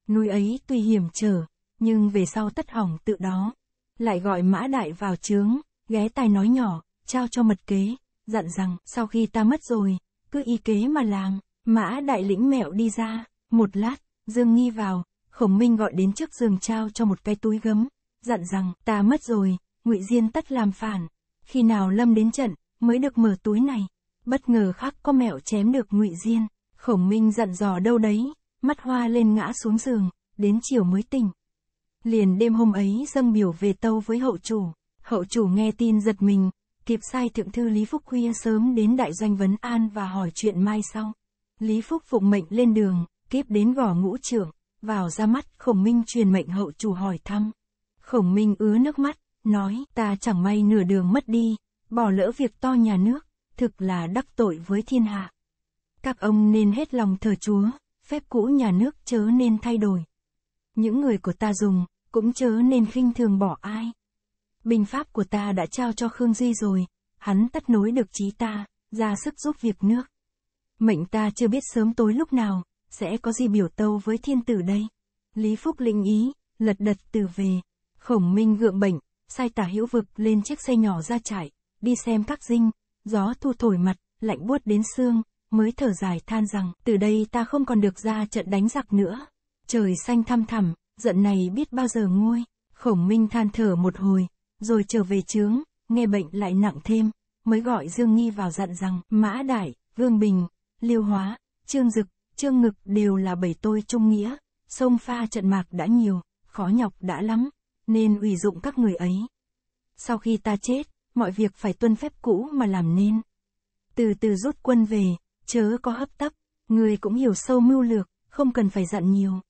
S1: Núi ấy tuy hiểm trở, nhưng về sau tất hỏng tự đó lại gọi Mã Đại vào chướng, ghé tai nói nhỏ, trao cho mật kế, dặn rằng sau khi ta mất rồi, cứ y kế mà làm, Mã Đại lĩnh mẹo đi ra, một lát, Dương Nghi vào, Khổng Minh gọi đến trước giường trao cho một cái túi gấm, dặn rằng ta mất rồi, ngụy Diên tất làm phản, khi nào Lâm đến trận, mới được mở túi này, bất ngờ khác có mẹo chém được ngụy Diên, Khổng Minh dặn dò đâu đấy, mắt hoa lên ngã xuống giường, đến chiều mới tỉnh. Liền đêm hôm ấy dâng biểu về tâu với hậu chủ, hậu chủ nghe tin giật mình, kịp sai thượng thư Lý Phúc khuya sớm đến đại doanh vấn an và hỏi chuyện mai sau. Lý Phúc phụng mệnh lên đường, kiếp đến gò ngũ trưởng, vào ra mắt khổng minh truyền mệnh hậu chủ hỏi thăm. Khổng minh ứa nước mắt, nói ta chẳng may nửa đường mất đi, bỏ lỡ việc to nhà nước, thực là đắc tội với thiên hạ. Các ông nên hết lòng thờ chúa, phép cũ nhà nước chớ nên thay đổi những người của ta dùng, cũng chớ nên khinh thường bỏ ai. binh pháp của ta đã trao cho Khương Duy rồi, hắn tất nối được trí ta, ra sức giúp việc nước. Mệnh ta chưa biết sớm tối lúc nào, sẽ có gì biểu tâu với thiên tử đây. Lý Phúc linh ý, lật đật từ về. Khổng Minh gượng bệnh, sai tả hữu vực lên chiếc xe nhỏ ra trải, đi xem các dinh, gió thu thổi mặt, lạnh buốt đến xương, mới thở dài than rằng, từ đây ta không còn được ra trận đánh giặc nữa. Trời xanh thăm thẳm, giận này biết bao giờ nguôi. Khổng Minh than thở một hồi, rồi trở về trướng, nghe bệnh lại nặng thêm, mới gọi Dương Nghi vào dặn rằng, Mã Đại, Vương Bình, Liêu Hóa, Trương Dực, Trương Ngực đều là bảy tôi trung nghĩa, sông pha trận mạc đã nhiều, khó nhọc đã lắm, nên ủy dụng các người ấy. Sau khi ta chết, mọi việc phải tuân phép cũ mà làm nên. Từ từ rút quân về, chớ có hấp tấp, người cũng hiểu sâu mưu lược, không cần phải dặn nhiều.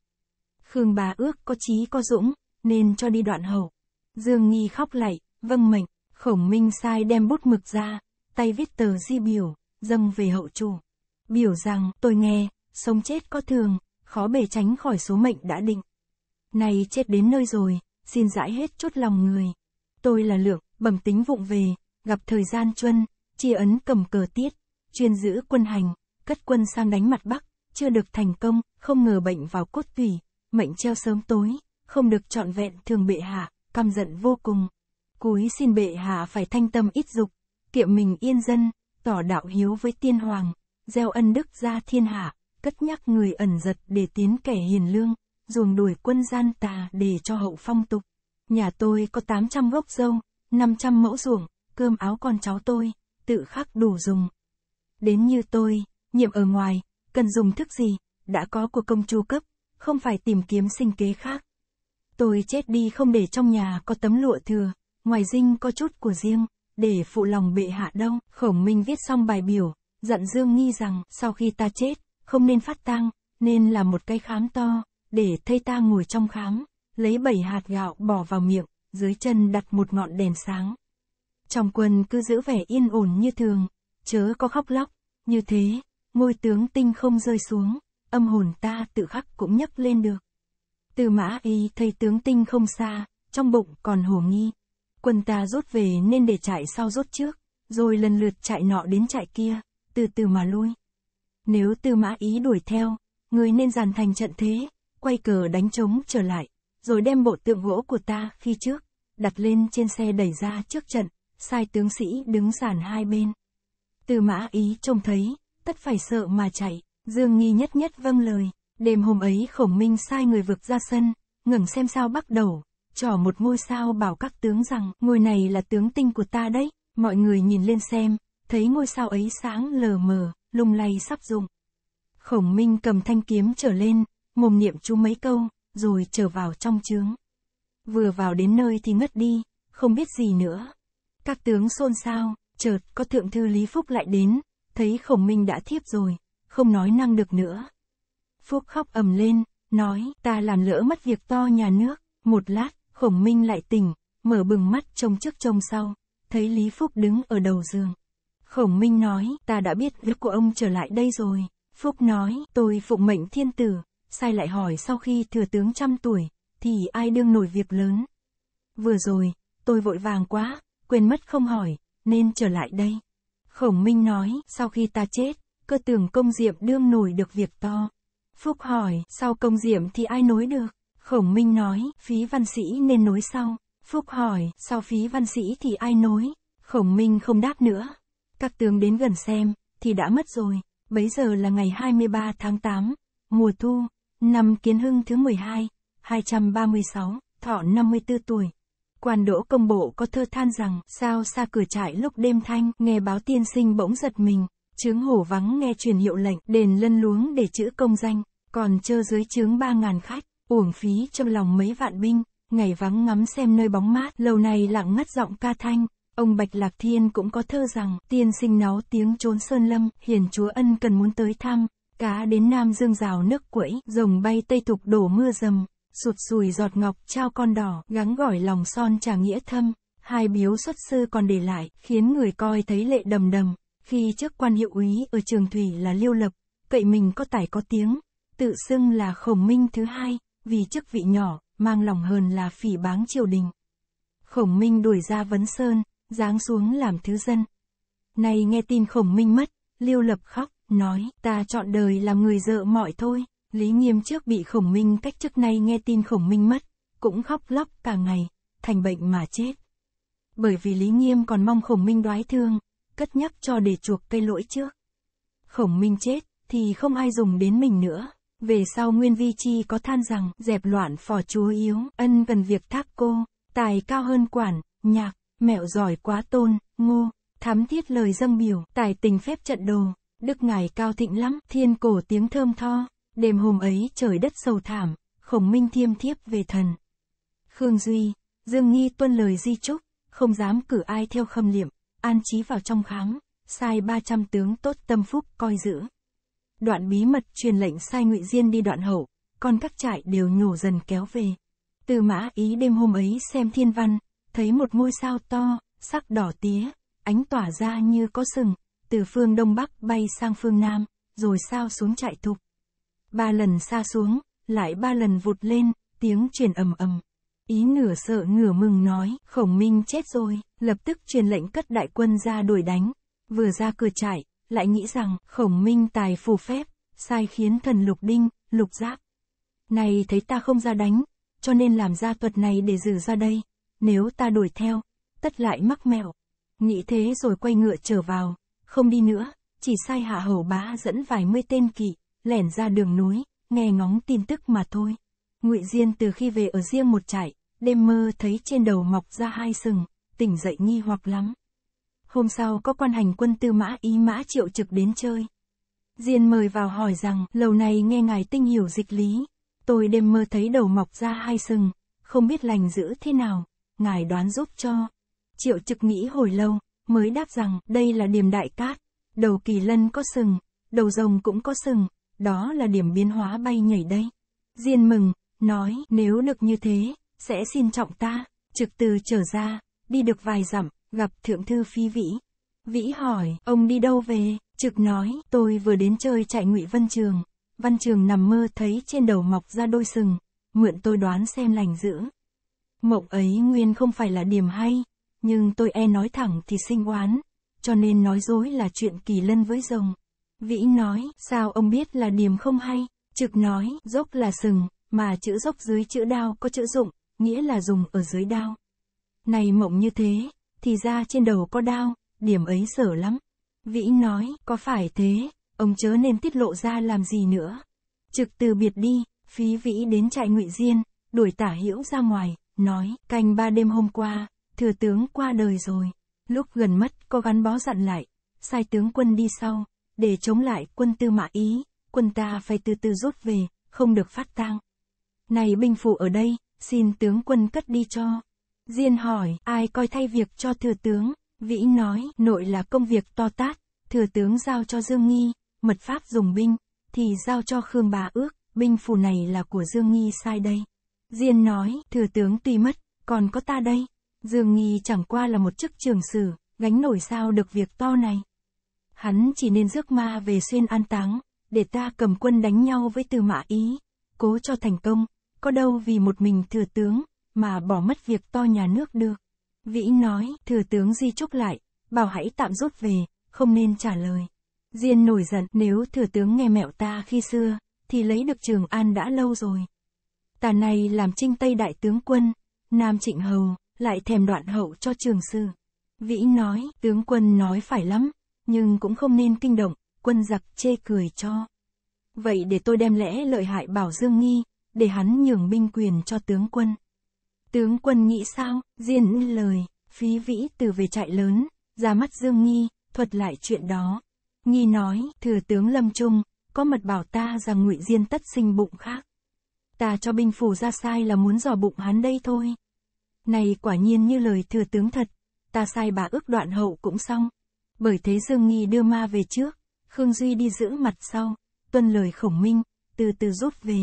S1: Khương bà ước có trí có dũng, nên cho đi đoạn hậu. Dương Nghi khóc lạy, vâng mệnh, khổng minh sai đem bút mực ra, tay viết tờ di biểu, dâng về hậu chủ. Biểu rằng, tôi nghe, sống chết có thường, khó bề tránh khỏi số mệnh đã định. Này chết đến nơi rồi, xin giải hết chút lòng người. Tôi là lượng, bẩm tính vụng về, gặp thời gian chuân, chia ấn cầm cờ tiết, chuyên giữ quân hành, cất quân sang đánh mặt Bắc, chưa được thành công, không ngờ bệnh vào cốt tủy, mệnh treo sớm tối, không được trọn vẹn thường bệ hạ, căm giận vô cùng. Cúi xin bệ hạ phải thanh tâm ít dục, kiệm mình yên dân, tỏ đạo hiếu với tiên hoàng, gieo ân đức ra thiên hạ, cất nhắc người ẩn giật để tiến kẻ hiền lương, ruồng đuổi quân gian tà để cho hậu phong tục. Nhà tôi có 800 gốc dâu, 500 mẫu ruộng, cơm áo con cháu tôi, tự khắc đủ dùng. Đến như tôi, nhiệm ở ngoài, cần dùng thức gì, đã có của công chu cấp, không phải tìm kiếm sinh kế khác. Tôi chết đi không để trong nhà có tấm lụa thừa, ngoài dinh có chút của riêng, để phụ lòng bệ hạ đông. Khổng Minh viết xong bài biểu, dặn Dương Nghi rằng sau khi ta chết, không nên phát tang, nên làm một cái khám to, để thây ta ngồi trong khám, lấy bảy hạt gạo bỏ vào miệng, dưới chân đặt một ngọn đèn sáng. Trong quân cứ giữ vẻ yên ổn như thường, chớ có khóc lóc, như thế, ngôi tướng tinh không rơi xuống âm hồn ta tự khắc cũng nhấc lên được. Từ mã y thấy tướng tinh không xa, trong bụng còn hồ nghi. Quân ta rút về nên để chạy sau rút trước, rồi lần lượt chạy nọ đến chạy kia, từ từ mà lui. Nếu tư mã ý đuổi theo, người nên dàn thành trận thế, quay cờ đánh trống trở lại, rồi đem bộ tượng gỗ của ta khi trước, đặt lên trên xe đẩy ra trước trận, sai tướng sĩ đứng sàn hai bên. Tư mã ý trông thấy, tất phải sợ mà chạy. Dương Nghi nhất nhất vâng lời. Đêm hôm ấy khổng minh sai người vượt ra sân, ngẩng xem sao bắt đầu, trỏ một ngôi sao bảo các tướng rằng, ngôi này là tướng tinh của ta đấy, mọi người nhìn lên xem, thấy ngôi sao ấy sáng lờ mờ, lung lay sắp rụng. Khổng minh cầm thanh kiếm trở lên, mồm niệm chú mấy câu, rồi trở vào trong trướng. Vừa vào đến nơi thì ngất đi, không biết gì nữa. Các tướng xôn xao, chợt có thượng thư Lý Phúc lại đến, thấy khổng minh đã thiếp rồi, không nói năng được nữa. Phúc khóc ầm lên, nói, ta làm lỡ mất việc to nhà nước, một lát, khổng minh lại tỉnh, mở bừng mắt trông trước trông sau, thấy Lý Phúc đứng ở đầu giường. Khổng minh nói, ta đã biết lúc của ông trở lại đây rồi. Phúc nói, tôi phụng mệnh thiên tử, sai lại hỏi sau khi thừa tướng trăm tuổi, thì ai đương nổi việc lớn. Vừa rồi, tôi vội vàng quá, quên mất không hỏi, nên trở lại đây. Khổng Minh nói, sau khi ta chết, cơ tưởng công diệm đương nổi được việc to. Phúc hỏi, sau công diệm thì ai nối được? Khổng Minh nói, phí văn sĩ nên nối sau. Phúc hỏi, sau phí văn sĩ thì ai nối? Khổng Minh không đáp nữa. Các tướng đến gần xem, thì đã mất rồi. Bấy giờ là ngày 23 tháng 8, mùa thu, năm kiến hưng thứ 12, 236, thọ 54 tuổi. Quan đỗ công bộ có thơ than rằng, sao xa cửa trại lúc đêm thanh, nghe báo tiên sinh bỗng giật mình, Chướng hổ vắng nghe truyền hiệu lệnh, đền lân luống để chữ công danh, còn chơ dưới chướng ba ngàn khách, uổng phí trong lòng mấy vạn binh, ngày vắng ngắm xem nơi bóng mát, lâu nay lặng ngắt giọng ca thanh. Ông Bạch Lạc Thiên cũng có thơ rằng, tiên sinh náo tiếng trốn sơn lâm, hiền chúa ân cần muốn tới thăm, cá đến nam dương rào nước quẫy rồng bay tây tục đổ mưa dầm, sụt sùi giọt ngọc trao con đỏ, gắng gỏi lòng son trà nghĩa thâm, hai biếu xuất sư còn để lại, khiến người coi thấy lệ đầm đầm. Khi trước quan hiệu úy ở trường thủy là Liêu Lập, cậy mình có tài có tiếng, tự xưng là khổng minh thứ hai, vì chức vị nhỏ, mang lòng hơn là phỉ báng triều đình. Khổng minh đuổi ra vấn sơn, giáng xuống làm thứ dân. Nay nghe tin khổng minh mất, Liêu Lập khóc, nói, ta chọn đời làm người dợ mọi thôi. Lý Nghiêm trước bị khổng minh cách chức nay nghe tin khổng minh mất, cũng khóc lóc cả ngày, thành bệnh mà chết. Bởi vì Lý Nghiêm còn mong khổng minh đoái thương, cất nhắc cho để chuộc cây lỗi trước. Khổng Minh chết, thì không ai dùng đến mình nữa. Về sau Nguyên Vi Chi có than rằng, dẹp loạn phò chúa yếu, ân cần việc thác cô, tài cao hơn quản, nhạc, mẹo giỏi quá tôn, ngô, thám thiết lời dâng biểu, tài tình phép trận đồ, đức ngài cao thịnh lắm, thiên cổ tiếng thơm tho, đêm hôm ấy trời đất sầu thảm, khổng minh thiêm thiếp về thần. Khương Duy, Dương Nghi tuân lời di trúc, không dám cử ai theo khâm liệm an trí vào trong kháng, sai 300 tướng tốt tâm phúc coi giữ. Đoạn bí mật truyền lệnh sai ngụy Diên đi đoạn hậu, còn các trại đều nhổ dần kéo về. Từ mã ý đêm hôm ấy xem thiên văn, thấy một ngôi sao to, sắc đỏ tía, ánh tỏa ra như có sừng, từ phương đông bắc bay sang phương nam, rồi sao xuống chạy thục. Ba lần xa xuống, lại ba lần vụt lên, tiếng truyền ầm ầm ý nửa sợ nửa mừng nói, khổng minh chết rồi, lập tức truyền lệnh cất đại quân ra đuổi đánh. Vừa ra cửa trại, lại nghĩ rằng, khổng minh tài phù phép, sai khiến thần lục đinh, lục giáp. Này thấy ta không ra đánh, cho nên làm ra thuật này để giữ ra đây, nếu ta đuổi theo, tất lại mắc mẹo. Nghĩ thế rồi quay ngựa trở vào, không đi nữa, chỉ sai hạ hầu bá dẫn vài mươi tên kỵ, lẻn ra đường núi, nghe ngóng tin tức mà thôi. Ngụy Diên từ khi về ở riêng một trại, đêm mơ thấy trên đầu mọc ra hai sừng, tỉnh dậy nghi hoặc lắm. Hôm sau có quan hành quân tư mã ý mã triệu trực đến chơi. Diên mời vào hỏi rằng, lầu này nghe ngài tinh hiểu dịch lý, tôi đêm mơ thấy đầu mọc ra hai sừng, không biết lành giữ thế nào, ngài đoán giúp cho. Triệu trực nghĩ hồi lâu, mới đáp rằng, đây là điểm đại cát, đầu kỳ lân có sừng, đầu rồng cũng có sừng, đó là điểm biến hóa bay nhảy đây. Diên mừng, nói, nếu được như thế, sẽ xin trọng ta, trực từ trở ra, đi được vài dặm, gặp thượng thư phi vĩ. Vĩ hỏi, ông đi đâu về, trực nói, tôi vừa đến chơi chạy ngụy văn trường, văn trường nằm mơ thấy trên đầu mọc ra đôi sừng, mượn tôi đoán xem lành dữ. Mộng ấy nguyên không phải là điểm hay, nhưng tôi e nói thẳng thì sinh oán, cho nên nói dối là chuyện kỳ lân với rồng. Vĩ nói, sao ông biết là điểm không hay, trực nói, dốc là sừng, mà chữ dốc dưới chữ đao có chữ dụng, nghĩa là dùng ở dưới đao. Này mộng như thế, thì ra trên đầu có đao, điểm ấy sở lắm. Vĩ nói, có phải thế, ông chớ nên tiết lộ ra làm gì nữa. Trực từ biệt đi, phí vĩ đến trại ngụy diên, đuổi tả hữu ra ngoài, nói, canh ba đêm hôm qua, thừa tướng qua đời rồi. Lúc gần mất có gắn bó dặn lại, sai tướng quân đi sau, để chống lại quân tư mã ý, quân ta phải từ từ rút về, không được phát tang. Này binh phụ ở đây, xin tướng quân cất đi cho. Diên hỏi, ai coi thay việc cho thừa tướng? Vĩ nói, nội là công việc to tát, thừa tướng giao cho Dương Nghi, mật pháp dùng binh, thì giao cho Khương Bá Ước, binh phù này là của Dương Nghi sai đây. Diên nói, thừa tướng tuy mất, còn có ta đây. Dương Nghi chẳng qua là một chức trường sử, gánh nổi sao được việc to này. Hắn chỉ nên rước ma về xuyên an táng, để ta cầm quân đánh nhau với từ mã ý, cố cho thành công có đâu vì một mình thừa tướng, mà bỏ mất việc to nhà nước được. Vĩ nói, thừa tướng di trúc lại, bảo hãy tạm rút về, không nên trả lời. Diên nổi giận, nếu thừa tướng nghe mẹo ta khi xưa, thì lấy được trường an đã lâu rồi. Tà này làm trinh tây đại tướng quân, Nam Trịnh Hầu, lại thèm đoạn hậu cho trường sư. Vĩ nói, tướng quân nói phải lắm, nhưng cũng không nên kinh động, quân giặc chê cười cho. Vậy để tôi đem lẽ lợi hại bảo Dương Nghi, để hắn nhường binh quyền cho tướng quân. Tướng quân nghĩ sao, diên lời, phí vĩ từ về trại lớn, ra mắt Dương Nghi, thuật lại chuyện đó. Nghi nói, thừa tướng Lâm Trung, có mật bảo ta rằng ngụy Diên tất sinh bụng khác. Ta cho binh phủ ra sai là muốn dò bụng hắn đây thôi. Này quả nhiên như lời thừa tướng thật, ta sai bà ước đoạn hậu cũng xong. Bởi thế Dương Nghi đưa ma về trước, Khương Duy đi giữ mặt sau, tuân lời khổng minh, từ từ rút về.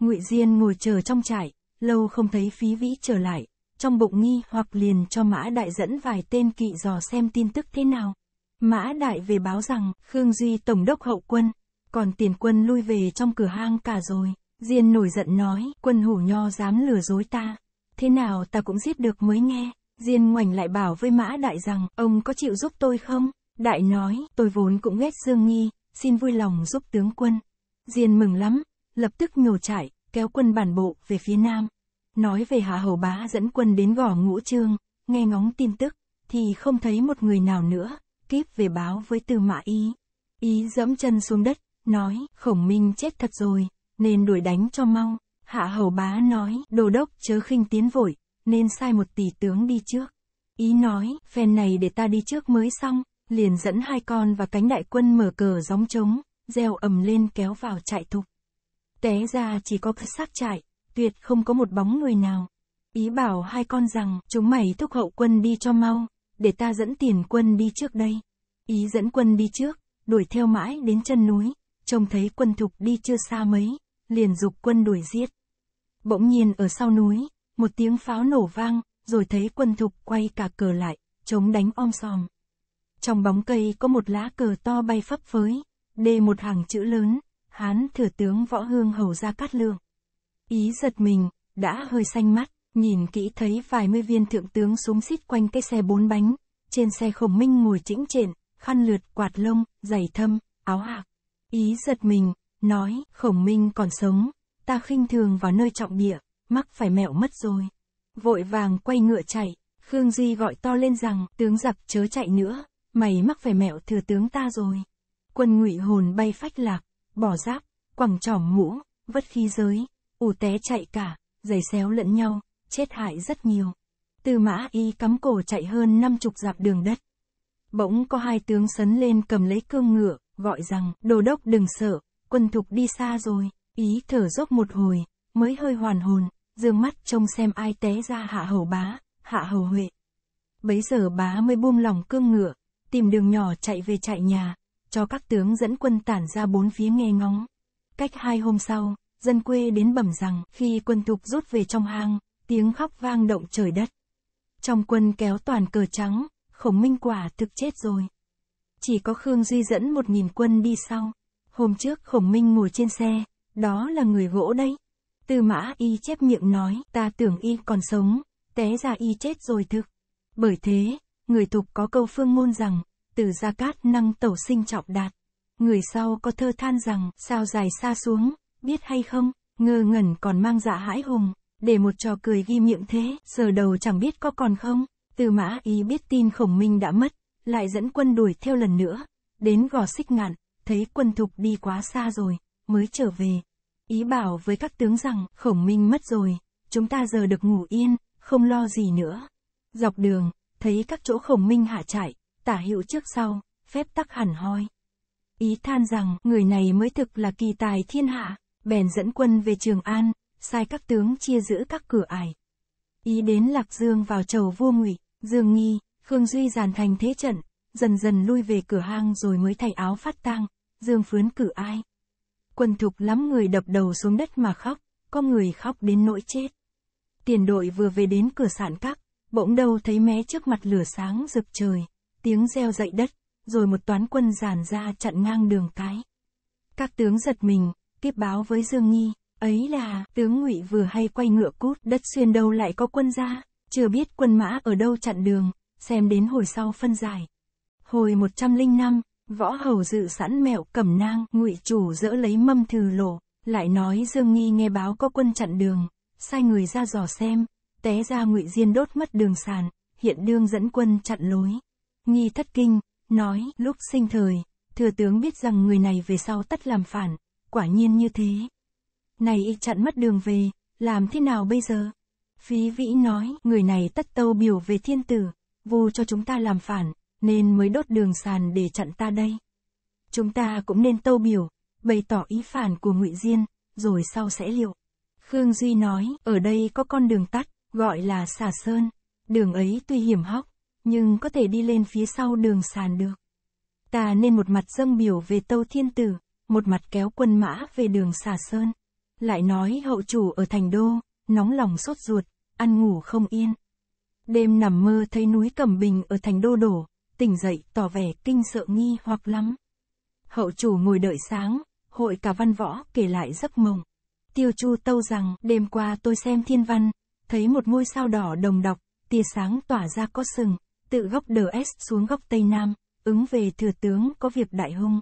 S1: Ngụy Diên ngồi chờ trong trại, lâu không thấy phí vĩ trở lại, trong bụng nghi hoặc liền cho Mã Đại dẫn vài tên kỵ dò xem tin tức thế nào. Mã Đại về báo rằng, Khương Duy Tổng đốc hậu quân, còn tiền quân lui về trong cửa hang cả rồi. Diên nổi giận nói, quân hủ nho dám lừa dối ta, thế nào ta cũng giết được mới nghe. Diên ngoảnh lại bảo với Mã Đại rằng, ông có chịu giúp tôi không? Đại nói, tôi vốn cũng ghét Dương Nghi, xin vui lòng giúp tướng quân. Diên mừng lắm, lập tức nhổ trại, kéo quân bản bộ về phía nam. Nói về Hạ Hầu Bá dẫn quân đến gò ngũ trương, nghe ngóng tin tức, thì không thấy một người nào nữa, kíp về báo với Tư Mã Y. Y dẫm chân xuống đất, nói, khổng minh chết thật rồi, nên đuổi đánh cho mau. Hạ Hầu Bá nói, đồ đốc chớ khinh tiến vội, nên sai một tỷ tướng đi trước. Ý nói, phen này để ta đi trước mới xong, liền dẫn hai con và cánh đại quân mở cờ gióng trống, gieo ầm lên kéo vào trại thục. Té ra chỉ có xác trại, tuyệt không có một bóng người nào. Ý bảo hai con rằng, chúng mày thúc hậu quân đi cho mau, để ta dẫn tiền quân đi trước đây. Ý dẫn quân đi trước, đuổi theo mãi đến chân núi, trông thấy quân thục đi chưa xa mấy, liền dục quân đuổi giết. Bỗng nhiên ở sau núi, một tiếng pháo nổ vang, rồi thấy quân thục quay cả cờ lại, chống đánh om sòm. Trong bóng cây có một lá cờ to bay phấp phới, đề một hàng chữ lớn, Hán thừa tướng võ hương hầu ra cát lương. Ý giật mình, đã hơi xanh mắt, nhìn kỹ thấy vài mươi viên thượng tướng xuống xít quanh cái xe bốn bánh, trên xe khổng minh ngồi chỉnh trện, khăn lượt quạt lông, giày thâm, áo hạc. Ý giật mình, nói, khổng minh còn sống, ta khinh thường vào nơi trọng địa, mắc phải mẹo mất rồi. Vội vàng quay ngựa chạy, Khương Duy gọi to lên rằng, tướng giặc chớ chạy nữa, mày mắc phải mẹo thừa tướng ta rồi. Quân ngụy hồn bay phách lạc, bỏ giáp, quẳng trỏm mũ, vất khí giới, ù té chạy cả, giày xéo lẫn nhau, chết hại rất nhiều. Tư mã y cắm cổ chạy hơn năm chục dạp đường đất. Bỗng có hai tướng sấn lên cầm lấy cương ngựa, gọi rằng, đồ đốc đừng sợ, quân thục đi xa rồi, ý thở dốc một hồi, mới hơi hoàn hồn, dương mắt trông xem ai té ra hạ hầu bá, hạ hầu huệ. Bấy giờ bá mới buông lòng cương ngựa, tìm đường nhỏ chạy về chạy nhà, cho các tướng dẫn quân tản ra bốn phía nghe ngóng. Cách hai hôm sau, dân quê đến bẩm rằng khi quân thục rút về trong hang, tiếng khóc vang động trời đất. Trong quân kéo toàn cờ trắng, khổng minh quả thực chết rồi. Chỉ có Khương Duy dẫn một nghìn quân đi sau. Hôm trước khổng minh ngồi trên xe, đó là người gỗ đây. Tư mã y chép miệng nói, ta tưởng y còn sống, té ra y chết rồi thực. Bởi thế, người tục có câu phương ngôn rằng, từ gia cát năng tẩu sinh trọng đạt. Người sau có thơ than rằng, sao dài xa xuống, biết hay không, ngơ ngẩn còn mang dạ hãi hùng, để một trò cười ghi miệng thế, giờ đầu chẳng biết có còn không. Từ mã ý biết tin khổng minh đã mất, lại dẫn quân đuổi theo lần nữa, đến gò xích ngạn, thấy quân thục đi quá xa rồi, mới trở về. Ý bảo với các tướng rằng, khổng minh mất rồi, chúng ta giờ được ngủ yên, không lo gì nữa. Dọc đường, thấy các chỗ khổng minh hạ trại, tả hữu trước sau, phép tắc hẳn hoi. Ý than rằng, người này mới thực là kỳ tài thiên hạ, bèn dẫn quân về Trường An, sai các tướng chia giữ các cửa ải. Ý đến Lạc Dương vào chầu vua ngụy Dương Nghi, Khương Duy giàn thành thế trận, dần dần lui về cửa hang rồi mới thay áo phát tang, Dương Phướn cử ai. Quân thục lắm người đập đầu xuống đất mà khóc, có người khóc đến nỗi chết. Tiền đội vừa về đến cửa sản các, bỗng đâu thấy mé trước mặt lửa sáng rực trời, tiếng reo dậy đất, rồi một toán quân giàn ra chặn ngang đường cái. Các tướng giật mình, tiếp báo với Dương Nghi, ấy là, tướng ngụy vừa hay quay ngựa cút, đất xuyên đâu lại có quân ra, chưa biết quân mã ở đâu chặn đường, xem đến hồi sau phân giải. Hồi 105, võ hầu dự sẵn mẹo cầm nang, ngụy chủ dỡ lấy mâm thư lộ, lại nói Dương Nghi nghe báo có quân chặn đường, sai người ra dò xem, té ra ngụy diên đốt mất đường sàn, hiện đương dẫn quân chặn lối. Nghi thất kinh, nói, lúc sinh thời, thừa tướng biết rằng người này về sau tất làm phản, quả nhiên như thế. Này y chặn mất đường về, làm thế nào bây giờ? Phí vĩ nói, người này tất tâu biểu về thiên tử, vu cho chúng ta làm phản, nên mới đốt đường sàn để chặn ta đây. Chúng ta cũng nên tâu biểu, bày tỏ ý phản của ngụy Diên, rồi sau sẽ liệu. Khương Duy nói, ở đây có con đường tắt, gọi là xà sơn, đường ấy tuy hiểm hóc, nhưng có thể đi lên phía sau đường sàn được. Ta nên một mặt dâng biểu về Tâu Thiên Tử, một mặt kéo quân mã về đường xà sơn. Lại nói hậu chủ ở thành đô, nóng lòng sốt ruột, ăn ngủ không yên. Đêm nằm mơ thấy núi Cẩm Bình ở thành đô đổ, tỉnh dậy tỏ vẻ kinh sợ nghi hoặc lắm. Hậu chủ ngồi đợi sáng, hội cả văn võ kể lại giấc mộng. Tiêu Chu Tâu rằng, đêm qua tôi xem thiên văn, thấy một ngôi sao đỏ đồng độc, tia sáng tỏa ra có sừng, tự góc DS xuống góc Tây Nam, ứng về thừa tướng có việc đại hung.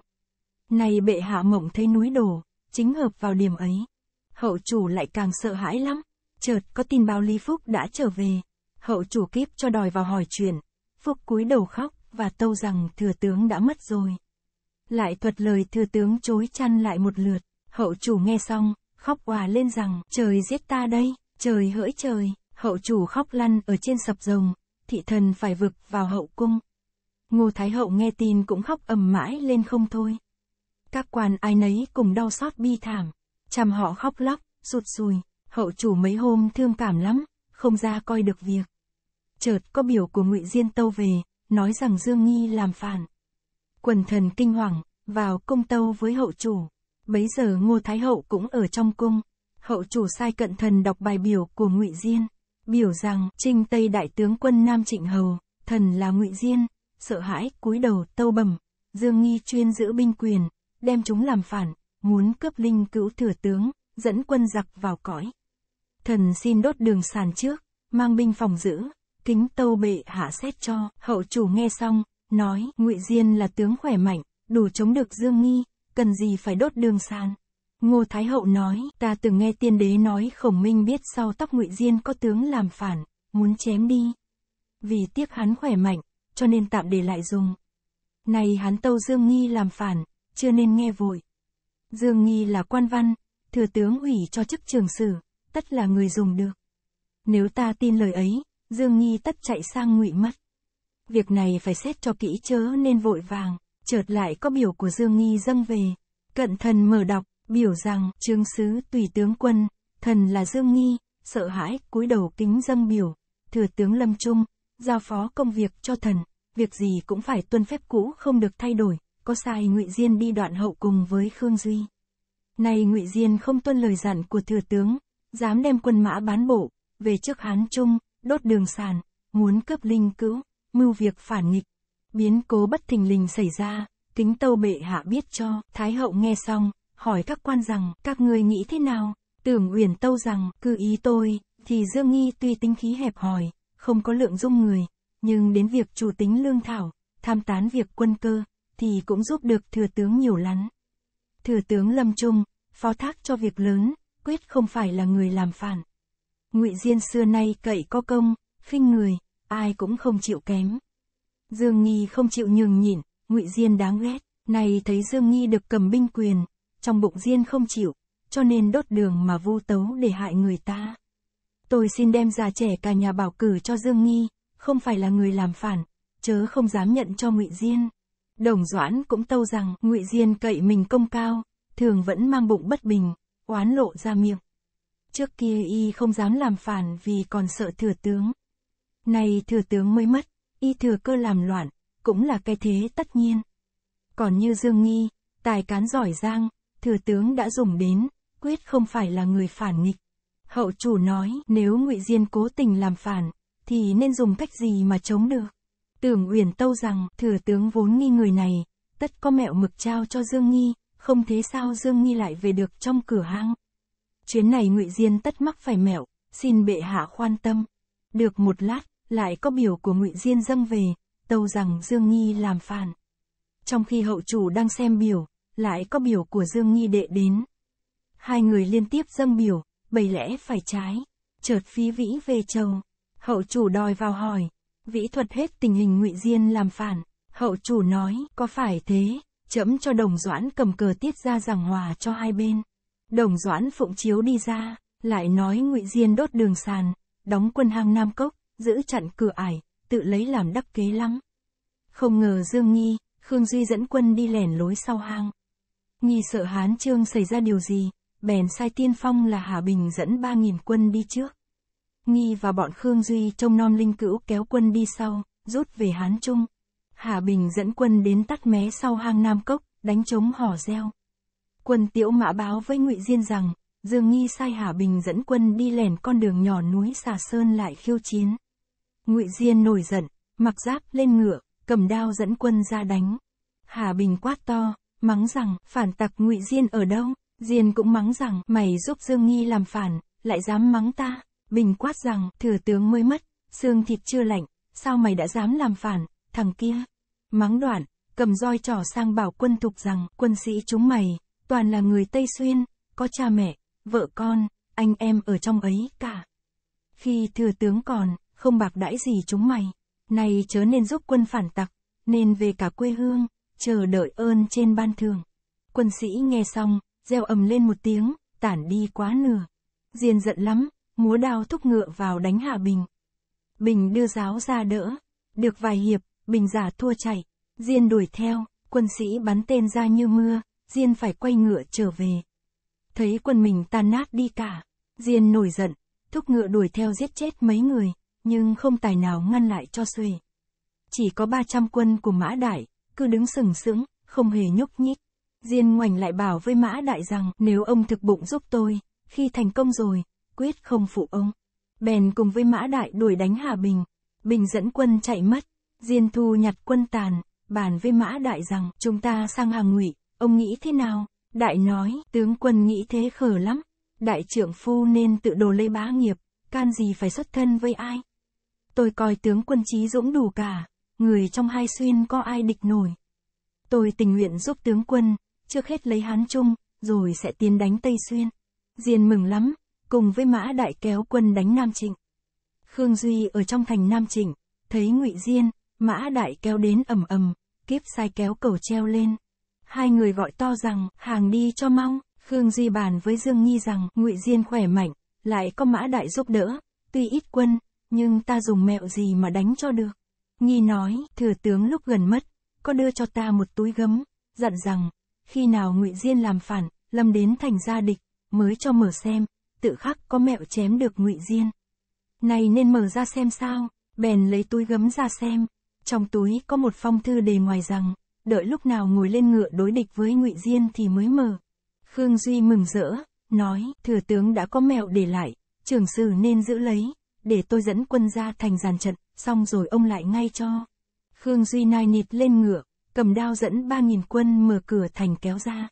S1: Này bệ hạ mộng thấy núi đổ, chính hợp vào điểm ấy. Hậu chủ lại càng sợ hãi lắm, chợt có tin báo Lý Phúc đã trở về. Hậu chủ kiếp cho đòi vào hỏi chuyện, Phúc cúi đầu khóc và tâu rằng thừa tướng đã mất rồi. Lại thuật lời thừa tướng chối chăn lại một lượt, hậu chủ nghe xong, khóc hòa lên rằng trời giết ta đây, trời hỡi trời, hậu chủ khóc lăn ở trên sập rồng, thị thần phải vực vào hậu cung. Ngô Thái Hậu nghe tin cũng khóc ầm mãi lên không thôi. Các quan ai nấy cùng đau xót bi thảm, chằm họ khóc lóc, sụt sùi, hậu chủ mấy hôm thương cảm lắm, không ra coi được việc. Chợt có biểu của ngụy Diên Tâu về, nói rằng Dương Nghi làm phản. Quần thần kinh hoàng, vào cung tâu với hậu chủ. Bấy giờ Ngô Thái Hậu cũng ở trong cung. Hậu chủ sai cận thần đọc bài biểu của ngụy Diên biểu rằng trinh tây đại tướng quân nam trịnh hầu thần là ngụy diên sợ hãi cúi đầu tâu bẩm dương nghi chuyên giữ binh quyền đem chúng làm phản muốn cướp linh cữu thừa tướng dẫn quân giặc vào cõi thần xin đốt đường sàn trước mang binh phòng giữ kính tâu bệ hạ xét cho hậu chủ nghe xong nói ngụy diên là tướng khỏe mạnh đủ chống được dương nghi cần gì phải đốt đường sàn Ngô Thái Hậu nói, ta từng nghe tiên đế nói khổng minh biết sau tóc ngụy Diên có tướng làm phản, muốn chém đi. Vì tiếc hắn khỏe mạnh, cho nên tạm để lại dùng. Này hắn tâu Dương Nghi làm phản, chưa nên nghe vội. Dương Nghi là quan văn, thừa tướng ủy cho chức trường sử, tất là người dùng được. Nếu ta tin lời ấy, Dương Nghi tất chạy sang ngụy mất. Việc này phải xét cho kỹ chớ nên vội vàng, chợt lại có biểu của Dương Nghi dâng về. Cận thần mở đọc, biểu rằng trương sứ tùy tướng quân thần là dương nghi sợ hãi cúi đầu kính dâng biểu thừa tướng lâm trung giao phó công việc cho thần việc gì cũng phải tuân phép cũ không được thay đổi có sai ngụy diên đi đoạn hậu cùng với khương duy nay ngụy diên không tuân lời dặn của thừa tướng dám đem quân mã bán bộ về trước hán trung đốt đường sàn muốn cướp linh cữu mưu việc phản nghịch biến cố bất thình lình xảy ra kính tâu bệ hạ biết cho thái hậu nghe xong hỏi các quan rằng, các người nghĩ thế nào? Tưởng Uyển Tâu rằng, cứ ý tôi, thì Dương Nghi tuy tính khí hẹp hòi, không có lượng dung người, nhưng đến việc chủ tính lương thảo, tham tán việc quân cơ, thì cũng giúp được thừa tướng nhiều lắm. Thừa tướng Lâm Trung, phó thác cho việc lớn, quyết không phải là người làm phản. Ngụy Diên xưa nay cậy có công, khinh người, ai cũng không chịu kém. Dương Nghi không chịu nhường nhịn, Ngụy Diên đáng ghét, này thấy Dương Nghi được cầm binh quyền, trong bụng diên không chịu, cho nên đốt đường mà vu tấu để hại người ta. Tôi xin đem già trẻ cả nhà bảo cử cho Dương Nghi, không phải là người làm phản, chớ không dám nhận cho ngụy Diên. Đồng Doãn cũng tâu rằng ngụy Diên cậy mình công cao, thường vẫn mang bụng bất bình, oán lộ ra miệng. Trước kia y không dám làm phản vì còn sợ thừa tướng. Nay thừa tướng mới mất, y thừa cơ làm loạn, cũng là cái thế tất nhiên. Còn như Dương Nghi, tài cán giỏi giang, thừa tướng đã dùng đến, quyết không phải là người phản nghịch. Hậu chủ nói, nếu ngụy Diên cố tình làm phản, thì nên dùng cách gì mà chống được? Tưởng Uyển Tâu rằng, thừa tướng vốn nghi người này, tất có mẹo mực trao cho Dương Nghi, không thế sao Dương Nghi lại về được trong cửa hang. Chuyến này ngụy Diên tất mắc phải mẹo, xin bệ hạ khoan tâm. Được một lát, lại có biểu của ngụy Diên dâng về, tâu rằng Dương Nghi làm phản. Trong khi hậu chủ đang xem biểu, lại có biểu của Dương Nhi Đệ đến. Hai người liên tiếp dâng biểu, bày lẽ phải trái, chợt phí vĩ về châu, Hậu chủ đòi vào hỏi, vĩ thuật hết tình hình ngụy Diên làm phản, hậu chủ nói, có phải thế, chấm cho đồng doãn cầm cờ tiết ra giảng hòa cho hai bên. Đồng doãn phụng chiếu đi ra, lại nói ngụy Diên đốt đường sàn, đóng quân hang Nam Cốc, giữ chặn cửa ải, tự lấy làm đắc kế lắm. Không ngờ Dương Nhi, Khương Duy dẫn quân đi lẻn lối sau hang. Nghi sợ Hán Trương xảy ra điều gì, bèn sai tiên phong là Hà Bình dẫn 3.000 quân đi trước. Nghi và bọn Khương Duy trông non linh cữu kéo quân đi sau, rút về Hán Trung. Hà Bình dẫn quân đến tắt mé sau hang Nam Cốc, đánh chống hò reo. Quân tiễu mã báo với ngụy Diên rằng, Dương Nghi sai Hà Bình dẫn quân đi lẻn con đường nhỏ núi Xà Sơn lại khiêu chiến. ngụy Diên nổi giận, mặc giáp lên ngựa, cầm đao dẫn quân ra đánh. Hà Bình quát to, mắng rằng, phản tặc ngụy Diên ở đâu? Diên cũng mắng rằng, mày giúp Dương Nghi làm phản, lại dám mắng ta. Bình quát rằng, thừa tướng mới mất, xương thịt chưa lạnh, sao mày đã dám làm phản, thằng kia. Mắng đoạn, cầm roi trỏ sang bảo quân thục rằng, quân sĩ chúng mày, toàn là người Tây Xuyên, có cha mẹ, vợ con, anh em ở trong ấy cả. Khi thừa tướng còn, không bạc đãi gì chúng mày, nay chớ nên giúp quân phản tặc, nên về cả quê hương, chờ đợi ơn trên ban thường. Quân sĩ nghe xong, reo ầm lên một tiếng, tản đi quá nửa. Diên giận lắm, múa đao thúc ngựa vào đánh hạ Bình. Bình đưa giáo ra đỡ, được vài hiệp, Bình giả thua chạy, Diên đuổi theo, quân sĩ bắn tên ra như mưa, Diên phải quay ngựa trở về. Thấy quân mình tan nát đi cả, Diên nổi giận, thúc ngựa đuổi theo giết chết mấy người, nhưng không tài nào ngăn lại cho xuề. Chỉ có 300 quân của Mã Đại, cứ đứng sừng sững, không hề nhúc nhích. Diên ngoảnh lại bảo với Mã Đại rằng, nếu ông thực bụng giúp tôi, khi thành công rồi, quyết không phụ ông. Bèn cùng với Mã Đại đuổi đánh Hà Bình. Bình dẫn quân chạy mất. Diên Thu nhặt quân tàn, bàn với Mã Đại rằng, chúng ta sang hàng ngụy, ông nghĩ thế nào? Đại nói, tướng quân nghĩ thế khờ lắm. Đại trưởng phu nên tự đồ lấy bá nghiệp, can gì phải xuất thân với ai? Tôi coi tướng quân trí dũng đủ cả người trong hai xuyên có ai địch nổi. Tôi tình nguyện giúp tướng quân, trước hết lấy Hán Trung, rồi sẽ tiến đánh Tây Xuyên. Diền mừng lắm, cùng với mã đại kéo quân đánh Nam Trịnh. Khương Duy ở trong thành Nam Trịnh, thấy ngụy Diên, mã đại kéo đến ầm ầm, kiếp sai kéo cầu treo lên. Hai người gọi to rằng, hàng đi cho mong. Khương Duy bàn với Dương Nghi rằng, ngụy Diên khỏe mạnh, lại có mã đại giúp đỡ, tuy ít quân, nhưng ta dùng mẹo gì mà đánh cho được. Nghi nói, thừa tướng lúc gần mất, có đưa cho ta một túi gấm, dặn rằng, khi nào ngụy Diên làm phản, lâm đến thành gia địch, mới cho mở xem, tự khắc có mẹo chém được ngụy Diên. Này nên mở ra xem sao, bèn lấy túi gấm ra xem, trong túi có một phong thư đề ngoài rằng, đợi lúc nào ngồi lên ngựa đối địch với ngụy Diên thì mới mở. Khương Duy mừng rỡ, nói, thừa tướng đã có mẹo để lại, trường sử nên giữ lấy, để tôi dẫn quân ra thành giàn trận xong rồi ông lại ngay cho. Khương Duy nai nịt lên ngựa, cầm đao dẫn 3.000 quân mở cửa thành kéo ra.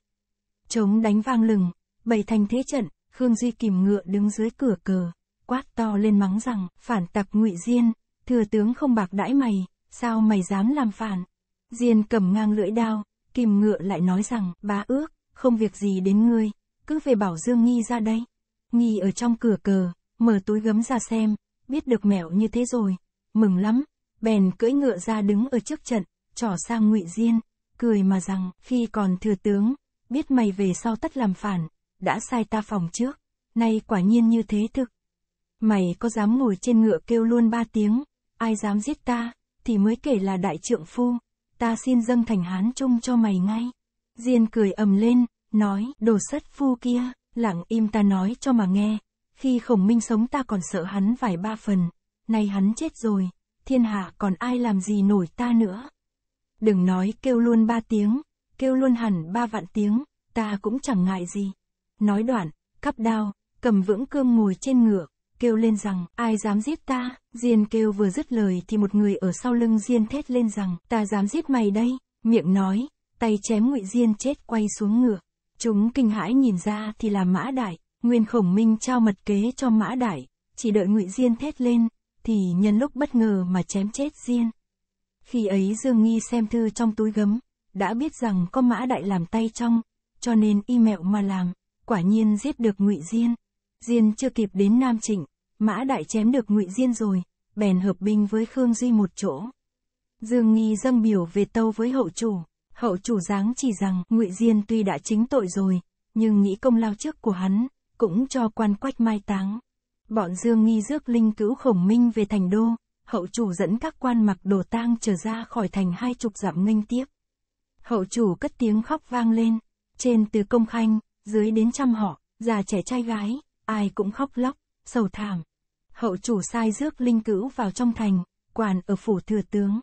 S1: Chống đánh vang lừng, bày thành thế trận, Khương Duy kìm ngựa đứng dưới cửa cờ, quát to lên mắng rằng, phản tặc ngụy Diên, thừa tướng không bạc đãi mày, sao mày dám làm phản. Diên cầm ngang lưỡi đao, kìm ngựa lại nói rằng, bá ước, không việc gì đến ngươi, cứ về bảo Dương Nghi ra đây. Nghi ở trong cửa cờ, mở túi gấm ra xem, biết được mẹo như thế rồi, mừng lắm, bèn cưỡi ngựa ra đứng ở trước trận, trỏ sang ngụy Diên, cười mà rằng, khi còn thừa tướng, biết mày về sau tất làm phản, đã sai ta phòng trước, nay quả nhiên như thế thực. Mày có dám ngồi trên ngựa kêu luôn ba tiếng, ai dám giết ta, thì mới kể là đại trượng phu, ta xin dâng thành hán trung cho mày ngay. Diên cười ầm lên, nói, đồ sất phu kia, lặng im ta nói cho mà nghe, khi khổng minh sống ta còn sợ hắn vài ba phần, nay hắn chết rồi, thiên hạ còn ai làm gì nổi ta nữa. Đừng nói kêu luôn ba tiếng, kêu luôn hẳn ba vạn tiếng, ta cũng chẳng ngại gì. Nói đoạn, cắp đao, cầm vững cơm ngồi trên ngựa, kêu lên rằng, ai dám giết ta, Diên kêu vừa dứt lời thì một người ở sau lưng Diên thét lên rằng, ta dám giết mày đây, miệng nói, tay chém ngụy Diên chết quay xuống ngựa. Chúng kinh hãi nhìn ra thì là Mã Đại, Nguyên Khổng Minh trao mật kế cho Mã Đại, chỉ đợi ngụy Diên thét lên, thì nhân lúc bất ngờ mà chém chết Diên. Khi ấy Dương Nghi xem thư trong túi gấm, đã biết rằng có Mã Đại làm tay trong, cho nên y mẹo mà làm, quả nhiên giết được Ngụy Diên. Diên chưa kịp đến Nam Trịnh, Mã Đại chém được Ngụy Diên rồi, bèn hợp binh với Khương Duy một chỗ. Dương Nghi dâng biểu về tâu với hậu chủ, hậu chủ dáng chỉ rằng Ngụy Diên tuy đã chính tội rồi, nhưng nghĩ công lao trước của hắn, cũng cho quan quách mai táng. Bọn Dương Nghi rước linh Cữu khổng minh về thành đô, hậu chủ dẫn các quan mặc đồ tang trở ra khỏi thành hai chục dặm nghênh tiếp. Hậu chủ cất tiếng khóc vang lên, trên từ công khanh, dưới đến trăm họ, già trẻ trai gái, ai cũng khóc lóc, sầu thảm. Hậu chủ sai rước linh cữu vào trong thành, quản ở phủ thừa tướng.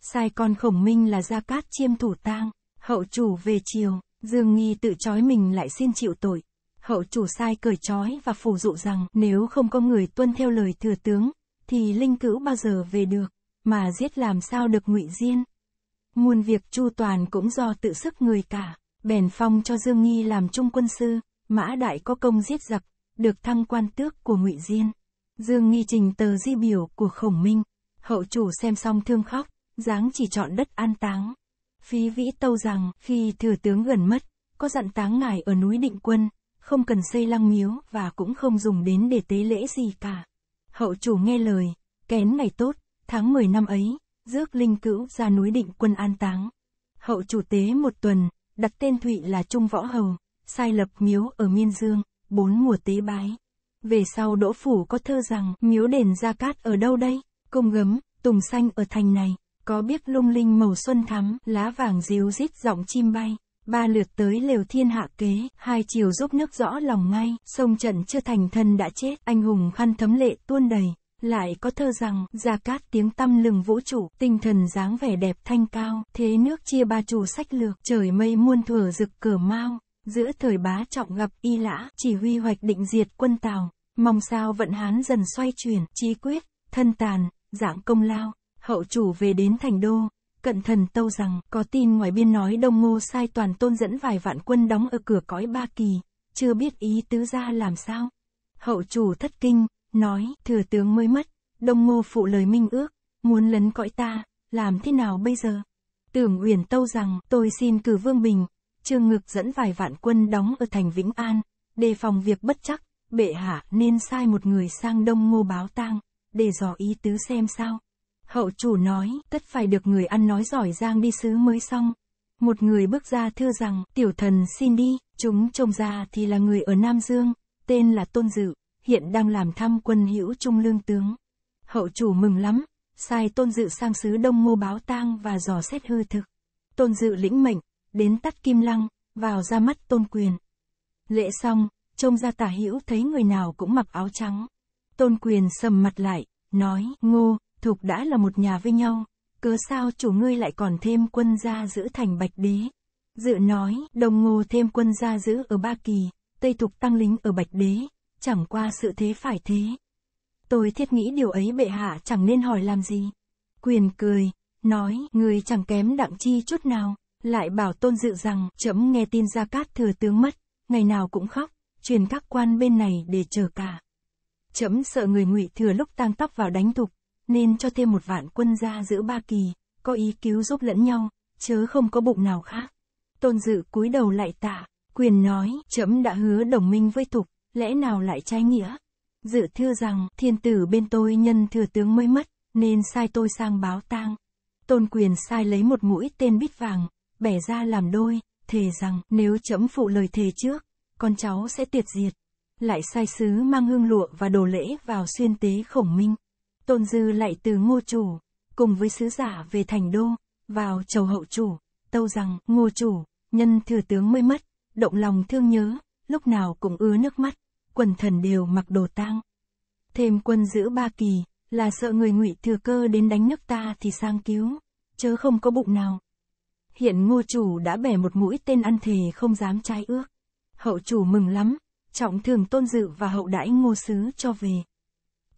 S1: Sai con khổng minh là gia cát chiêm thủ tang, hậu chủ về chiều, dương nghi tự trói mình lại xin chịu tội, hậu chủ sai cởi trói và phủ dụ rằng nếu không có người tuân theo lời thừa tướng, thì linh cữu bao giờ về được, mà giết làm sao được ngụy diên. Nguồn việc chu toàn cũng do tự sức người cả, bèn phong cho Dương Nghi làm trung quân sư, mã đại có công giết giặc, được thăng quan tước của ngụy diên. Dương Nghi trình tờ di biểu của khổng minh, hậu chủ xem xong thương khóc, dáng chỉ chọn đất an táng. Phí vĩ tâu rằng, khi thừa tướng gần mất, có dặn táng ngài ở núi định quân, không cần xây lăng miếu và cũng không dùng đến để tế lễ gì cả. Hậu chủ nghe lời, kén ngày tốt, tháng 10 năm ấy, rước linh cữu ra núi định quân an táng. Hậu chủ tế một tuần, đặt tên Thụy là Trung Võ Hầu, sai lập miếu ở Miên Dương, bốn mùa tế bái. Về sau Đỗ Phủ có thơ rằng miếu đền Gia Cát ở đâu đây, cung gấm, tùng xanh ở thành này, có biết lung linh màu xuân thắm, lá vàng diêu rít giọng chim bay ba lượt tới lều thiên hạ kế, hai chiều giúp nước rõ lòng ngay, sông trận chưa thành thân đã chết, anh hùng khăn thấm lệ tuôn đầy. Lại có thơ rằng, gia cát tiếng tâm lừng vũ trụ, tinh thần dáng vẻ đẹp thanh cao, thế nước chia ba chủ sách lược, trời mây muôn thuở rực cửa mau, giữa thời bá trọng gặp y lã, chỉ huy hoạch định diệt quân tàu mong sao vận hán dần xoay chuyển, trí quyết, thân tàn, dạng công lao, hậu chủ về đến thành đô, Cận thần tâu rằng, có tin ngoài biên nói Đông Ngô sai toàn tôn dẫn vài vạn quân đóng ở cửa cõi Ba Kỳ, chưa biết ý tứ ra làm sao. Hậu chủ thất kinh, nói, thừa tướng mới mất, Đông Ngô phụ lời minh ước, muốn lấn cõi ta, làm thế nào bây giờ? Tưởng Uyển tâu rằng, tôi xin cử Vương Bình, Trương Ngực dẫn vài vạn quân đóng ở thành Vĩnh An, đề phòng việc bất chắc, bệ hạ nên sai một người sang Đông Ngô báo tang, để dò ý tứ xem sao. Hậu chủ nói, tất phải được người ăn nói giỏi giang đi sứ mới xong. Một người bước ra thưa rằng, tiểu thần xin đi, chúng trông ra thì là người ở Nam Dương, tên là Tôn Dự, hiện đang làm tham quân hữu trung lương tướng. Hậu chủ mừng lắm, sai Tôn Dự sang sứ Đông Ngô báo tang và dò xét hư thực. Tôn Dự lĩnh mệnh, đến tắt kim lăng, vào ra mắt Tôn Quyền. Lễ xong, trông ra tả hữu thấy người nào cũng mặc áo trắng. Tôn Quyền sầm mặt lại, nói, ngô, thục đã là một nhà với nhau, cớ sao chủ ngươi lại còn thêm quân gia giữ thành bạch đế. Dự nói, đồng ngô thêm quân gia giữ ở Ba Kỳ, Tây Thục tăng lính ở Bạch Đế, chẳng qua sự thế phải thế. Tôi thiết nghĩ điều ấy bệ hạ chẳng nên hỏi làm gì. Quyền cười, nói, người chẳng kém đặng chi chút nào, lại bảo tôn dự rằng, chấm nghe tin ra cát thừa tướng mất, ngày nào cũng khóc, truyền các quan bên này để chờ cả. Chấm sợ người ngụy thừa lúc tang tóc vào đánh thục, nên cho thêm một vạn quân ra giữa ba kỳ, có ý cứu giúp lẫn nhau, chớ không có bụng nào khác. Tôn dự cúi đầu lại tạ, quyền nói, trẫm đã hứa đồng minh với tục, lẽ nào lại trái nghĩa? Dự thưa rằng, thiên tử bên tôi nhân thừa tướng mới mất, nên sai tôi sang báo tang. Tôn quyền sai lấy một mũi tên bít vàng, bẻ ra làm đôi, thề rằng nếu chấm phụ lời thề trước, con cháu sẽ tiệt diệt. Lại sai sứ mang hương lụa và đồ lễ vào xuyên tế khổng minh. Tôn Dư lại từ ngô chủ, cùng với sứ giả về thành đô, vào chầu hậu chủ, tâu rằng ngô chủ, nhân thừa tướng mới mất, động lòng thương nhớ, lúc nào cũng ứa nước mắt, quần thần đều mặc đồ tang. Thêm quân giữ ba kỳ, là sợ người ngụy thừa cơ đến đánh nước ta thì sang cứu, chớ không có bụng nào. Hiện ngô chủ đã bẻ một mũi tên ăn thề không dám trái ước. Hậu chủ mừng lắm, trọng thường tôn dự và hậu đãi ngô sứ cho về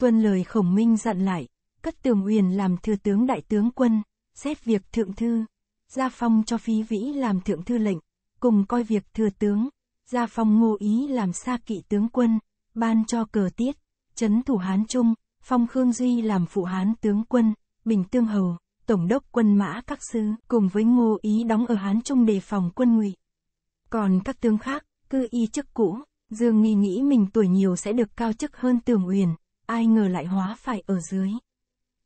S1: tuân lời khổng minh dặn lại, cất tường uyển làm thừa tướng đại tướng quân, xét việc thượng thư, gia phong cho phí vĩ làm thượng thư lệnh, cùng coi việc thừa tướng, gia phong ngô ý làm xa kỵ tướng quân, ban cho cờ tiết, chấn thủ hán trung, phong khương duy làm phụ hán tướng quân, bình tương hầu, tổng đốc quân mã các sứ cùng với ngô ý đóng ở hán trung đề phòng quân ngụy. Còn các tướng khác, cư y chức cũ, Dương nghi nghĩ mình tuổi nhiều sẽ được cao chức hơn tường uyển, ai ngờ lại hóa phải ở dưới.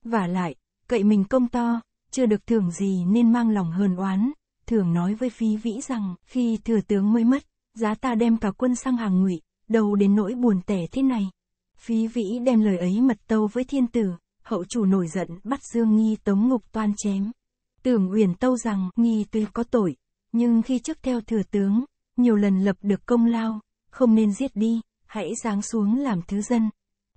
S1: Và lại, cậy mình công to, chưa được thưởng gì nên mang lòng hờn oán, thường nói với phí vĩ rằng, khi thừa tướng mới mất, giá ta đem cả quân sang hàng ngụy, đầu đến nỗi buồn tẻ thế này. Phí vĩ đem lời ấy mật tâu với thiên tử, hậu chủ nổi giận bắt Dương Nghi tống ngục toan chém. Tưởng Uyển tâu rằng Nghi tuy có tội, nhưng khi trước theo thừa tướng, nhiều lần lập được công lao, không nên giết đi, hãy giáng xuống làm thứ dân,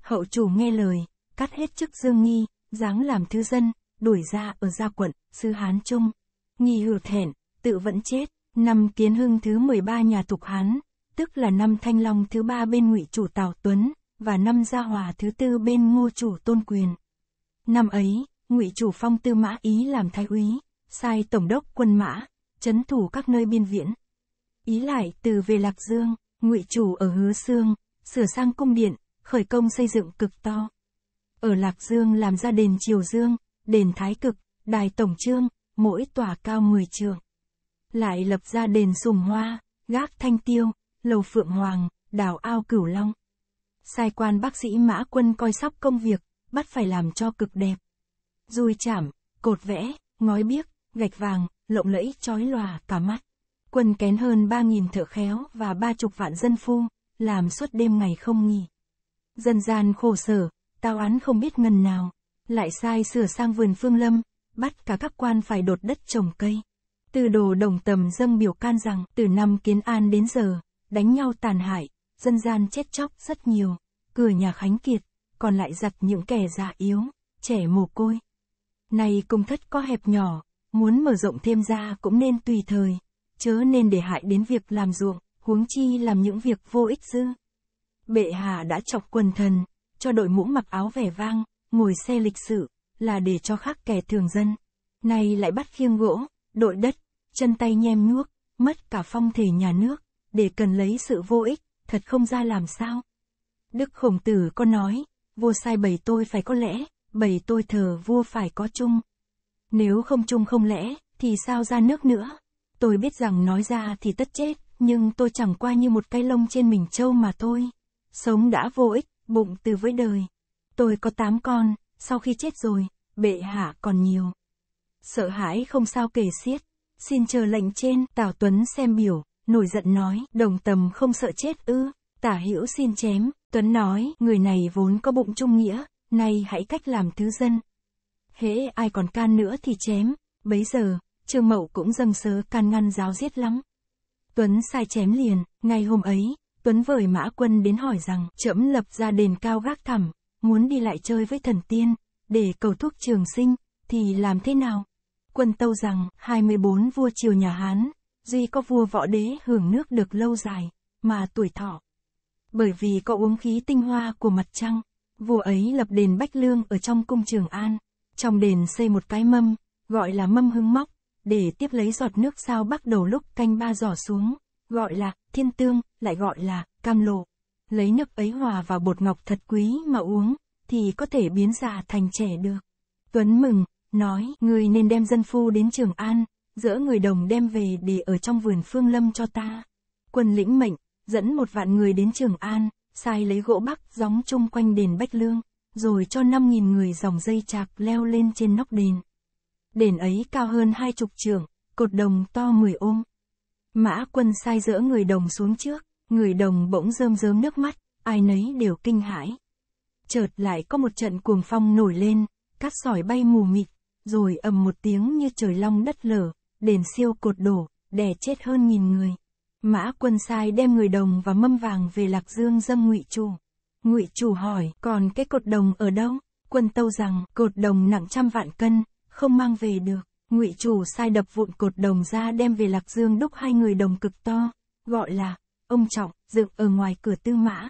S1: Hậu chủ nghe lời, cắt hết chức Dương Nghi, dáng làm thư dân, đuổi ra ở gia quận, sư Hán Trung. Nghi hử thẹn, tự vẫn chết, năm kiến hưng thứ 13 nhà tục Hán, tức là năm Thanh Long thứ ba bên ngụy chủ Tào Tuấn, và năm Gia Hòa thứ tư bên ngô chủ Tôn Quyền. Năm ấy, ngụy chủ phong tư mã ý làm thái úy, sai tổng đốc quân mã, chấn thủ các nơi biên viễn. Ý lại từ về Lạc Dương, ngụy chủ ở Hứa Sương, sửa sang cung điện, khởi công xây dựng cực to. Ở Lạc Dương làm ra đền Triều Dương, đền Thái Cực, đài Tổng Trương, mỗi tòa cao 10 trường. Lại lập ra đền Sùng Hoa, gác Thanh Tiêu, lầu Phượng Hoàng, đảo ao Cửu Long. Sai quan bác sĩ Mã Quân coi sóc công việc, bắt phải làm cho cực đẹp. Dùi chạm cột vẽ, ngói biếc, gạch vàng, lộng lẫy chói lòa cả mắt. Quân kén hơn 3.000 thợ khéo và ba chục vạn dân phu, làm suốt đêm ngày không nghỉ dân gian khổ sở, tao án không biết ngần nào, lại sai sửa sang vườn phương lâm, bắt cả các quan phải đột đất trồng cây. Từ đồ đồng tầm dâng biểu can rằng từ năm kiến an đến giờ, đánh nhau tàn hại, dân gian chết chóc rất nhiều, cửa nhà khánh kiệt, còn lại giặt những kẻ già yếu, trẻ mồ côi. Này công thất có hẹp nhỏ, muốn mở rộng thêm ra cũng nên tùy thời, chớ nên để hại đến việc làm ruộng, huống chi làm những việc vô ích dư. Bệ hạ đã chọc quần thần, cho đội mũ mặc áo vẻ vang, ngồi xe lịch sự, là để cho khác kẻ thường dân. Nay lại bắt khiêng gỗ, đội đất, chân tay nhem nước, mất cả phong thể nhà nước, để cần lấy sự vô ích, thật không ra làm sao. Đức Khổng Tử có nói, vua sai bầy tôi phải có lẽ, bầy tôi thờ vua phải có chung. Nếu không chung không lẽ, thì sao ra nước nữa? Tôi biết rằng nói ra thì tất chết, nhưng tôi chẳng qua như một cái lông trên mình trâu mà thôi sống đã vô ích, bụng từ với đời. Tôi có tám con, sau khi chết rồi, bệ hạ còn nhiều. Sợ hãi không sao kể xiết. Xin chờ lệnh trên, Tào Tuấn xem biểu, nổi giận nói, đồng tầm không sợ chết ư, tả hữu xin chém, Tuấn nói, người này vốn có bụng trung nghĩa, nay hãy cách làm thứ dân. Hễ ai còn can nữa thì chém, bấy giờ, Trương Mậu cũng dâng sớ can ngăn giáo giết lắm. Tuấn sai chém liền, ngay hôm ấy, Tuấn vời mã quân đến hỏi rằng, trẫm lập ra đền cao gác thẳm, muốn đi lại chơi với thần tiên, để cầu thuốc trường sinh, thì làm thế nào? Quân tâu rằng, 24 vua triều nhà Hán, duy có vua võ đế hưởng nước được lâu dài, mà tuổi thọ. Bởi vì có uống khí tinh hoa của mặt trăng, vua ấy lập đền Bách Lương ở trong cung Trường An, trong đền xây một cái mâm, gọi là mâm hưng móc, để tiếp lấy giọt nước sao bắt đầu lúc canh ba giỏ xuống gọi là thiên tương, lại gọi là cam lộ. Lấy nước ấy hòa vào bột ngọc thật quý mà uống, thì có thể biến già thành trẻ được. Tuấn mừng, nói, người nên đem dân phu đến Trường An, dỡ người đồng đem về để ở trong vườn phương lâm cho ta. Quân lĩnh mệnh, dẫn một vạn người đến Trường An, sai lấy gỗ bắc gióng chung quanh đền Bách Lương, rồi cho 5.000 người dòng dây chạc leo lên trên nóc đền. Đền ấy cao hơn hai chục trượng, cột đồng to 10 ôm. Mã quân sai dỡ người đồng xuống trước, người đồng bỗng rơm rớm nước mắt, ai nấy đều kinh hãi. Chợt lại có một trận cuồng phong nổi lên, cát sỏi bay mù mịt, rồi ầm một tiếng như trời long đất lở, đền siêu cột đổ, đè chết hơn nghìn người. Mã quân sai đem người đồng và mâm vàng về Lạc Dương dâng ngụy chủ. Ngụy chủ hỏi, còn cái cột đồng ở đâu? Quân tâu rằng, cột đồng nặng trăm vạn cân, không mang về được ngụy chủ sai đập vụn cột đồng ra đem về lạc dương đúc hai người đồng cực to gọi là ông trọng dựng ở ngoài cửa tư mã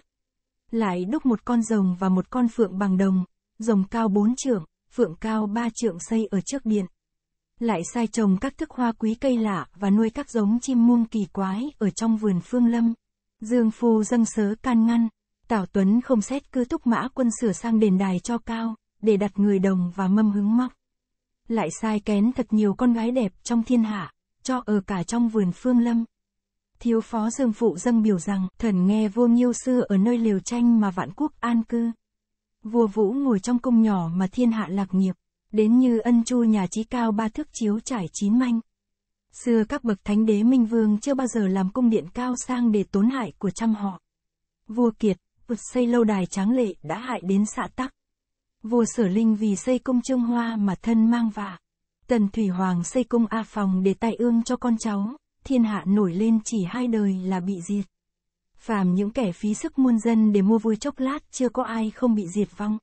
S1: lại đúc một con rồng và một con phượng bằng đồng rồng cao bốn trượng phượng cao ba trượng xây ở trước điện lại sai trồng các thức hoa quý cây lạ và nuôi các giống chim muông kỳ quái ở trong vườn phương lâm dương phu dâng sớ can ngăn tào tuấn không xét cứ thúc mã quân sửa sang đền đài cho cao để đặt người đồng và mâm hứng móc lại sai kén thật nhiều con gái đẹp trong thiên hạ, cho ở cả trong vườn phương lâm. Thiếu phó dương phụ dâng biểu rằng, thần nghe vua nghiêu xưa ở nơi liều tranh mà vạn quốc an cư. Vua vũ ngồi trong cung nhỏ mà thiên hạ lạc nghiệp, đến như ân chu nhà trí cao ba thước chiếu trải chín manh. Xưa các bậc thánh đế minh vương chưa bao giờ làm cung điện cao sang để tốn hại của trăm họ. Vua Kiệt, vượt xây lâu đài tráng lệ đã hại đến xạ tắc. Vua Sở Linh vì xây cung Trương Hoa mà thân mang vạ. Tần Thủy Hoàng xây cung A Phòng để tai ương cho con cháu, thiên hạ nổi lên chỉ hai đời là bị diệt. Phàm những kẻ phí sức muôn dân để mua vui chốc lát chưa có ai không bị diệt vong.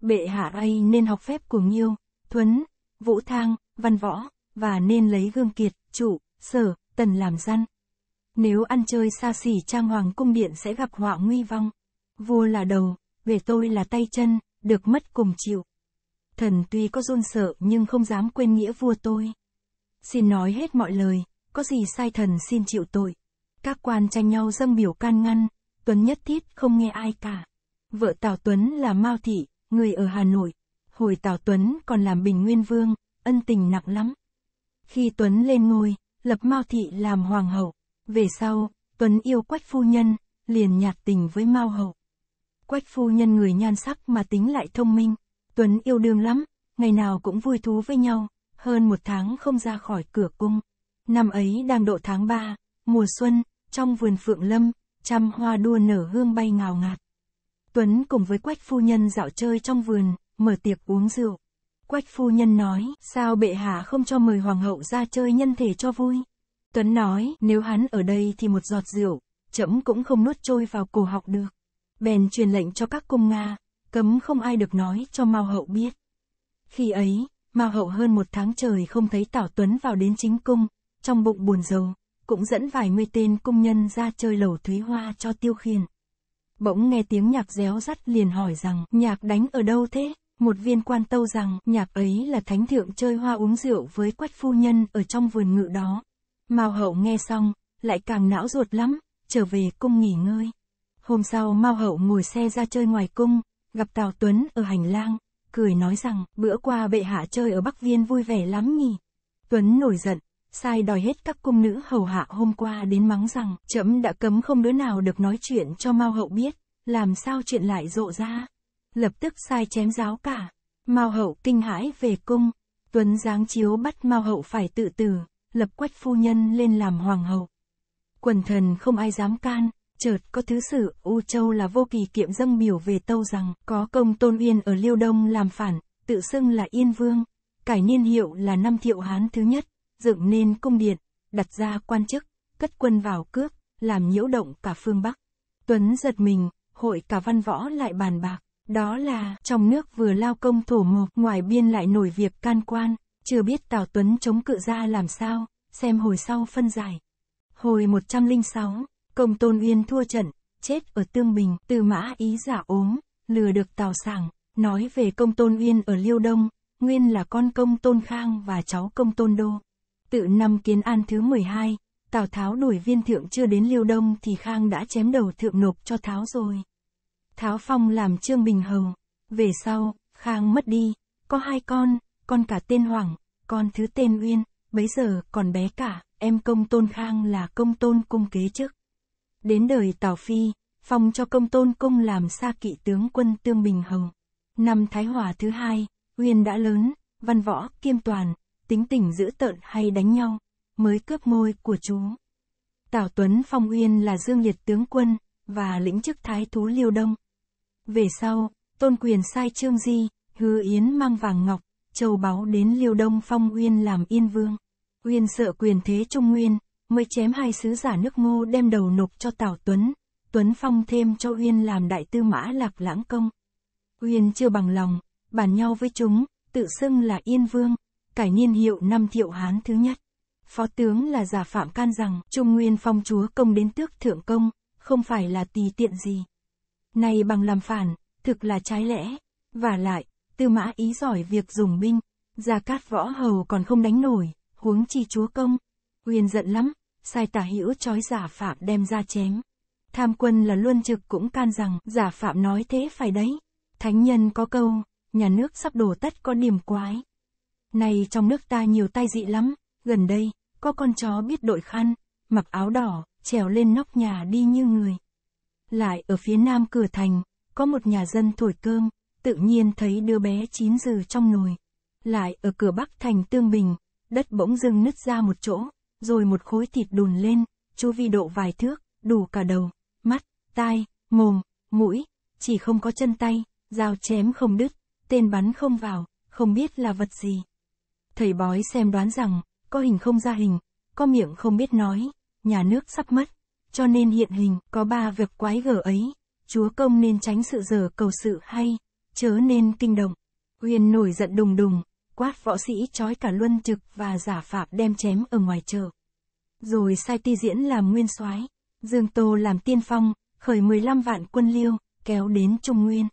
S1: Bệ hạ ấy nên học phép của Nghiêu, Thuấn, Vũ Thang, Văn Võ, và nên lấy gương kiệt, trụ, sở, tần làm răn. Nếu ăn chơi xa xỉ trang hoàng cung điện sẽ gặp họa nguy vong. Vua là đầu, về tôi là tay chân, được mất cùng chịu. Thần tuy có run sợ nhưng không dám quên nghĩa vua tôi. Xin nói hết mọi lời, có gì sai thần xin chịu tội. Các quan tranh nhau dâng biểu can ngăn, Tuấn nhất thiết không nghe ai cả. Vợ Tào Tuấn là Mao Thị, người ở Hà Nội. Hồi Tào Tuấn còn làm Bình Nguyên Vương, ân tình nặng lắm. Khi Tuấn lên ngôi, lập Mao Thị làm Hoàng hậu. Về sau, Tuấn yêu quách phu nhân, liền nhạt tình với Mao Hậu. Quách phu nhân người nhan sắc mà tính lại thông minh, Tuấn yêu đương lắm, ngày nào cũng vui thú với nhau, hơn một tháng không ra khỏi cửa cung. Năm ấy đang độ tháng 3, mùa xuân, trong vườn phượng lâm, trăm hoa đua nở hương bay ngào ngạt. Tuấn cùng với quách phu nhân dạo chơi trong vườn, mở tiệc uống rượu. Quách phu nhân nói, sao bệ hạ không cho mời hoàng hậu ra chơi nhân thể cho vui. Tuấn nói, nếu hắn ở đây thì một giọt rượu, chậm cũng không nuốt trôi vào cổ họng được bèn truyền lệnh cho các cung Nga, cấm không ai được nói cho Mao Hậu biết. Khi ấy, Mao Hậu hơn một tháng trời không thấy Tảo Tuấn vào đến chính cung, trong bụng buồn rầu, cũng dẫn vài mươi tên cung nhân ra chơi lẩu thúy hoa cho tiêu khiển. Bỗng nghe tiếng nhạc réo rắt liền hỏi rằng, nhạc đánh ở đâu thế? Một viên quan tâu rằng, nhạc ấy là thánh thượng chơi hoa uống rượu với quách phu nhân ở trong vườn ngự đó. Mao hậu nghe xong, lại càng não ruột lắm, trở về cung nghỉ ngơi. Hôm sau Mao Hậu ngồi xe ra chơi ngoài cung, gặp Tào Tuấn ở hành lang, cười nói rằng bữa qua bệ hạ chơi ở Bắc Viên vui vẻ lắm nhỉ. Tuấn nổi giận, sai đòi hết các cung nữ hầu hạ hôm qua đến mắng rằng trẫm đã cấm không đứa nào được nói chuyện cho Mao Hậu biết, làm sao chuyện lại rộ ra. Lập tức sai chém giáo cả. Mao Hậu kinh hãi về cung, Tuấn giáng chiếu bắt Mao Hậu phải tự tử, lập quách phu nhân lên làm hoàng hậu. Quần thần không ai dám can, chợt có thứ sử u châu là vô kỳ kiệm dâng biểu về tâu rằng có công tôn uyên ở liêu đông làm phản tự xưng là yên vương cải niên hiệu là năm thiệu hán thứ nhất dựng nên cung điện đặt ra quan chức cất quân vào cướp làm nhiễu động cả phương bắc tuấn giật mình hội cả văn võ lại bàn bạc đó là trong nước vừa lao công thổ mộc ngoài biên lại nổi việc can quan chưa biết tào tuấn chống cự ra làm sao xem hồi sau phân giải hồi 106 Công Tôn Uyên thua trận, chết ở Tương Bình, Tư Mã Ý giả ốm, lừa được Tào Sảng, nói về Công Tôn Uyên ở Liêu Đông, nguyên là con Công Tôn Khang và cháu Công Tôn Đô. Tự năm Kiến An thứ 12, Tào Tháo đuổi viên thượng chưa đến Liêu Đông thì Khang đã chém đầu thượng nộp cho Tháo rồi. Tháo Phong làm Trương Bình Hầu, về sau, Khang mất đi, có hai con, con cả tên Hoàng, con thứ tên Uyên, bấy giờ còn bé cả, em công tôn Khang là công tôn cung kế chức Đến đời Tào Phi, phong cho công tôn cung làm sa kỵ tướng quân Tương Bình Hồng. Năm Thái Hòa thứ hai, Uyên đã lớn, văn võ, kiêm toàn, tính tình dữ tợn hay đánh nhau, mới cướp ngôi của chú. Tào Tuấn phong Uyên là dương liệt tướng quân, và lĩnh chức thái thú liêu đông. Về sau, tôn quyền sai Trương Di, Hứa Yến mang vàng ngọc, châu báu đến liêu đông phong Uyên làm yên vương. Uyên sợ quyền thế Trung Nguyên, mới chém hai sứ giả nước ngô đem đầu nộp cho Tào Tuấn, Tuấn phong thêm cho Uyên làm đại tư mã lạc lãng công. Uyên chưa bằng lòng, bàn nhau với chúng, tự xưng là Yên Vương, cải niên hiệu năm thiệu Hán thứ nhất. Phó tướng là giả phạm can rằng Trung Nguyên phong chúa công đến tước thượng công, không phải là tùy tiện gì. Này bằng làm phản, thực là trái lẽ. Và lại, tư mã ý giỏi việc dùng binh, gia cát võ hầu còn không đánh nổi, huống chi chúa công. Uyên giận lắm, sai tả hữu trói giả phạm đem ra chém. Tham quân là luân trực cũng can rằng, giả phạm nói thế phải đấy. Thánh nhân có câu, nhà nước sắp đổ tất có điểm quái. nay trong nước ta nhiều tai dị lắm, gần đây, có con chó biết đội khăn, mặc áo đỏ, trèo lên nóc nhà đi như người. Lại ở phía nam cửa thành, có một nhà dân thổi cơm, tự nhiên thấy đứa bé chín giờ trong nồi. Lại ở cửa bắc thành Tương Bình, đất bỗng dưng nứt ra một chỗ, rồi một khối thịt đùn lên, chú vi độ vài thước, đủ cả đầu, mắt, tai, mồm, mũi, chỉ không có chân tay, dao chém không đứt, tên bắn không vào, không biết là vật gì. Thầy bói xem đoán rằng, có hình không ra hình, có miệng không biết nói, nhà nước sắp mất, cho nên hiện hình có ba việc quái gở ấy, chúa công nên tránh sự dở cầu sự hay, chớ nên kinh động. Huyền nổi giận đùng đùng, quát võ sĩ trói cả luân trực và giả phạm đem chém ở ngoài chợ. Rồi sai ti diễn làm nguyên soái, Dương Tô làm tiên phong, khởi 15 vạn quân liêu, kéo đến Trung Nguyên.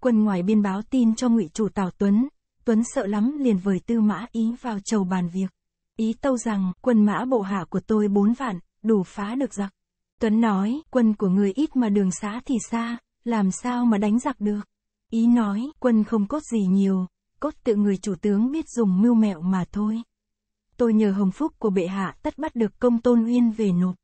S1: Quân ngoài biên báo tin cho ngụy chủ Tào Tuấn, Tuấn sợ lắm liền vời tư mã ý vào chầu bàn việc. Ý tâu rằng, quân mã bộ hạ của tôi bốn vạn, đủ phá được giặc. Tuấn nói, quân của người ít mà đường xá thì xa, làm sao mà đánh giặc được. Ý nói, quân không cốt gì nhiều, cốt tự người chủ tướng biết dùng mưu mẹo mà thôi. Tôi nhờ hồng phúc của bệ hạ tất bắt được công tôn uyên về nộp.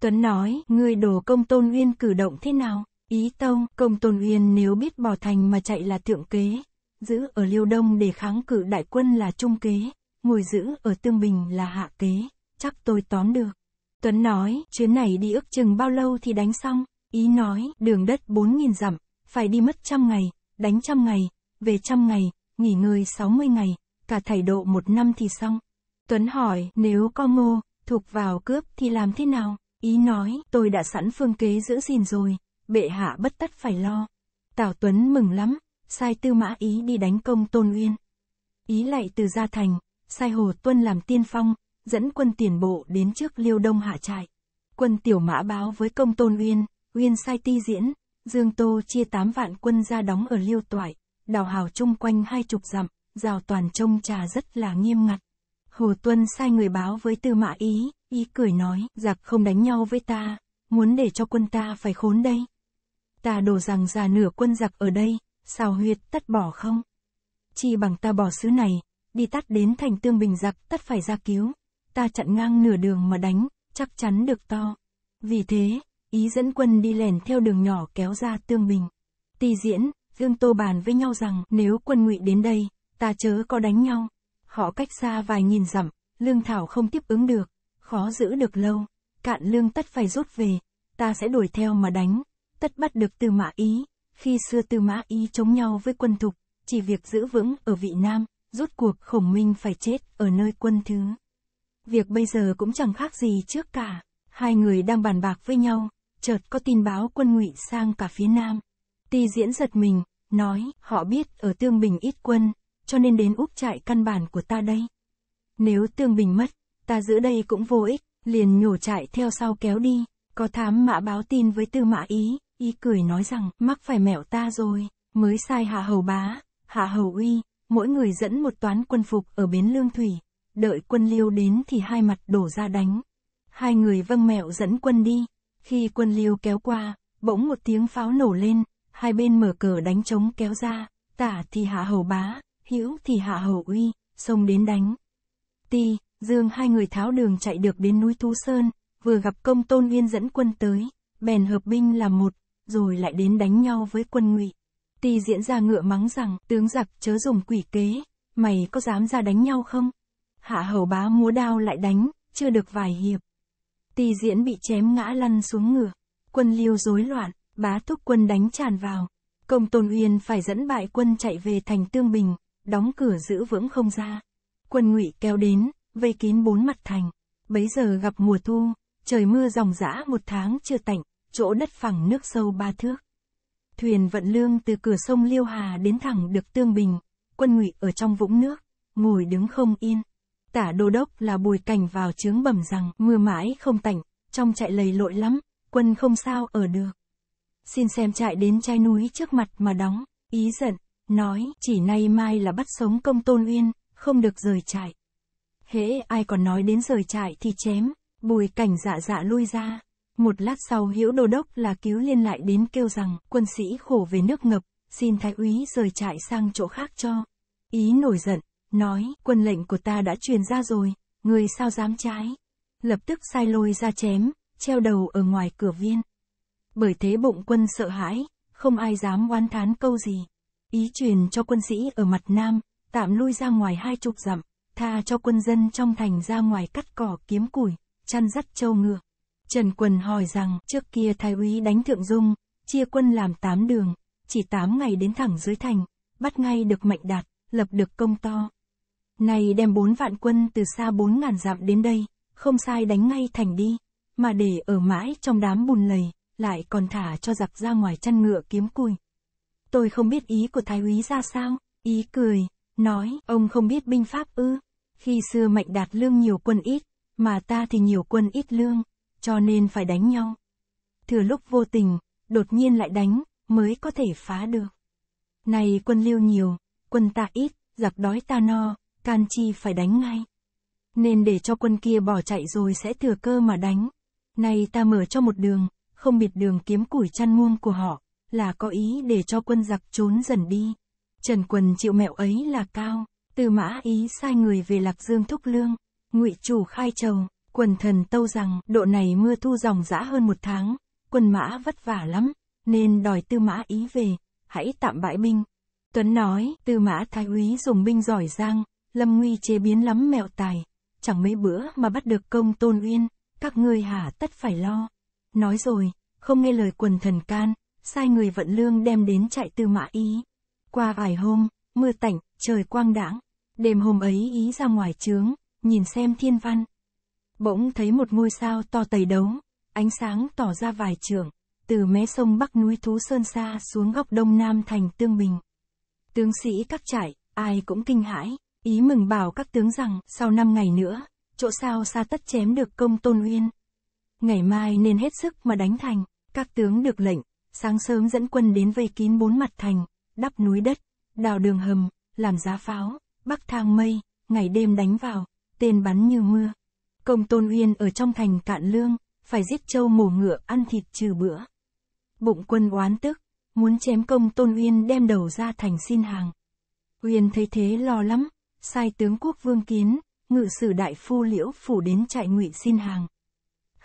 S1: Tuấn nói, người đổ công tôn uyên cử động thế nào? Ý tông, công tôn uyên nếu biết bỏ thành mà chạy là thượng kế, giữ ở liêu đông để kháng cử đại quân là trung kế, ngồi giữ ở tương bình là hạ kế, chắc tôi tóm được. Tuấn nói, chuyến này đi ước chừng bao lâu thì đánh xong, ý nói, đường đất 4.000 dặm, phải đi mất trăm ngày, đánh trăm ngày, về trăm ngày, nghỉ ngơi 60 ngày, cả thải độ một năm thì xong. Tuấn hỏi, nếu có ngô, thuộc vào cướp thì làm thế nào? Ý nói, tôi đã sẵn phương kế giữ gìn rồi, bệ hạ bất tất phải lo. Tào Tuấn mừng lắm, sai tư mã ý đi đánh công Tôn Uyên. Ý lại từ Gia Thành, sai Hồ Tuân làm tiên phong, dẫn quân tiền bộ đến trước Liêu Đông hạ trại. Quân tiểu mã báo với công Tôn Uyên, Uyên sai ti diễn, Dương Tô chia 8 vạn quân ra đóng ở Liêu Toại đào hào chung quanh hai chục dặm, rào toàn trông trà rất là nghiêm ngặt. Hồ Tuân sai người báo với Tư Mã Ý, Ý cười nói, giặc không đánh nhau với ta, muốn để cho quân ta phải khốn đây. Ta đổ rằng già nửa quân giặc ở đây, sao huyệt tắt bỏ không? Chỉ bằng ta bỏ xứ này, đi tắt đến thành tương bình giặc tất phải ra cứu. Ta chặn ngang nửa đường mà đánh, chắc chắn được to. Vì thế, Ý dẫn quân đi lèn theo đường nhỏ kéo ra tương bình. Ti diễn, Dương Tô bàn với nhau rằng nếu quân ngụy đến đây, ta chớ có đánh nhau. Họ cách xa vài nghìn dặm, lương thảo không tiếp ứng được, khó giữ được lâu, cạn lương tất phải rút về, ta sẽ đuổi theo mà đánh, tất bắt được tư mã ý. Khi xưa tư mã ý chống nhau với quân thục, chỉ việc giữ vững ở vị Nam, rút cuộc khổng minh phải chết ở nơi quân thứ. Việc bây giờ cũng chẳng khác gì trước cả, hai người đang bàn bạc với nhau, chợt có tin báo quân ngụy sang cả phía Nam. Ti diễn giật mình, nói, họ biết ở Tương Bình ít quân, cho nên đến úp trại căn bản của ta đây. Nếu Tương Bình mất, ta giữ đây cũng vô ích, liền nhổ trại theo sau kéo đi, có thám mã báo tin với tư mã ý, ý cười nói rằng, mắc phải mẹo ta rồi, mới sai hạ hầu bá, hạ hầu uy, mỗi người dẫn một toán quân phục ở bến lương thủy, đợi quân liêu đến thì hai mặt đổ ra đánh. Hai người vâng mẹo dẫn quân đi, khi quân liêu kéo qua, bỗng một tiếng pháo nổ lên, hai bên mở cờ đánh trống kéo ra, tả thì hạ hầu bá, hữu thì hạ hầu uy, xông đến đánh. Ti, Dương hai người tháo đường chạy được đến núi Thú Sơn, vừa gặp công tôn uyên dẫn quân tới, bèn hợp binh làm một, rồi lại đến đánh nhau với quân ngụy. Ti diễn ra ngựa mắng rằng, tướng giặc chớ dùng quỷ kế, mày có dám ra đánh nhau không? Hạ hầu bá múa đao lại đánh, chưa được vài hiệp. Ti diễn bị chém ngã lăn xuống ngựa, quân liêu rối loạn, Bá thúc quân đánh tràn vào. Công Tôn Uyên phải dẫn bại quân chạy về thành Tương Bình, đóng cửa giữ vững không ra. Quân ngụy kéo đến, vây kín bốn mặt thành. Bấy giờ gặp mùa thu, trời mưa ròng rã một tháng chưa tạnh, chỗ đất phẳng nước sâu ba thước. Thuyền vận lương từ cửa sông Liêu Hà đến thẳng được Tương Bình, quân ngụy ở trong vũng nước, ngồi đứng không yên. Tả đô đốc là bùi cảnh vào chướng bẩm rằng mưa mãi không tạnh, trong chạy lầy lội lắm, quân không sao ở được xin xem trại đến trai núi trước mặt mà đóng, ý giận, nói, chỉ nay mai là bắt sống công tôn uyên, không được rời trại. Hễ ai còn nói đến rời trại thì chém, bùi cảnh dạ dạ lui ra. Một lát sau hiểu đô đốc là cứu liên lại đến kêu rằng, quân sĩ khổ về nước ngập, xin thái úy rời trại sang chỗ khác cho. Ý nổi giận, nói, quân lệnh của ta đã truyền ra rồi, người sao dám trái. Lập tức sai lôi ra chém, treo đầu ở ngoài cửa viên. Bởi thế bụng quân sợ hãi, không ai dám oán thán câu gì. Ý truyền cho quân sĩ ở mặt nam, tạm lui ra ngoài hai chục dặm, tha cho quân dân trong thành ra ngoài cắt cỏ kiếm củi, chăn dắt châu ngựa. Trần Quần hỏi rằng trước kia thái úy đánh thượng dung, chia quân làm tám đường, chỉ tám ngày đến thẳng dưới thành, bắt ngay được mạnh đạt, lập được công to. Này đem bốn vạn quân từ xa bốn ngàn dặm đến đây, không sai đánh ngay thành đi, mà để ở mãi trong đám bùn lầy, lại còn thả cho giặc ra ngoài chăn ngựa kiếm cùi. Tôi không biết ý của thái úy ra sao, ý cười, nói, ông không biết binh pháp ư. Khi xưa mạnh đạt lương nhiều quân ít, mà ta thì nhiều quân ít lương, cho nên phải đánh nhau. Thừa lúc vô tình, đột nhiên lại đánh, mới có thể phá được. Này quân lưu nhiều, quân ta ít, giặc đói ta no, can chi phải đánh ngay. Nên để cho quân kia bỏ chạy rồi sẽ thừa cơ mà đánh. Này ta mở cho một đường, không bịt đường kiếm củi chăn muông của họ, là có ý để cho quân giặc trốn dần đi. Trần Quần chịu mẹo ấy là cao, từ mã ý sai người về Lạc Dương Thúc Lương, ngụy chủ khai trầu, quần thần tâu rằng độ này mưa thu dòng dã hơn một tháng, quân mã vất vả lắm, nên đòi tư mã ý về, hãy tạm bãi binh. Tuấn nói, tư mã thái úy dùng binh giỏi giang, lâm nguy chế biến lắm mẹo tài, chẳng mấy bữa mà bắt được công tôn uyên, các ngươi hả tất phải lo nói rồi, không nghe lời quần thần can, sai người vận lương đem đến chạy tư mã ý. Qua vài hôm, mưa tạnh, trời quang đãng đêm hôm ấy ý ra ngoài trướng, nhìn xem thiên văn. Bỗng thấy một ngôi sao to tầy đấu, ánh sáng tỏ ra vài trường, từ mé sông bắc núi Thú Sơn xa xuống góc đông nam thành Tương Bình. Tướng sĩ các trại, ai cũng kinh hãi, ý mừng bảo các tướng rằng sau năm ngày nữa, chỗ sao xa tất chém được công tôn uyên ngày mai nên hết sức mà đánh thành. Các tướng được lệnh, sáng sớm dẫn quân đến vây kín bốn mặt thành, đắp núi đất, đào đường hầm, làm giá pháo, bắc thang mây, ngày đêm đánh vào, tên bắn như mưa. Công Tôn Uyên ở trong thành cạn lương, phải giết trâu mổ ngựa ăn thịt trừ bữa. Bụng quân oán tức, muốn chém công Tôn Uyên đem đầu ra thành xin hàng. Uyên thấy thế lo lắm, sai tướng quốc vương kiến, ngự sử đại phu liễu phủ đến trại ngụy xin hàng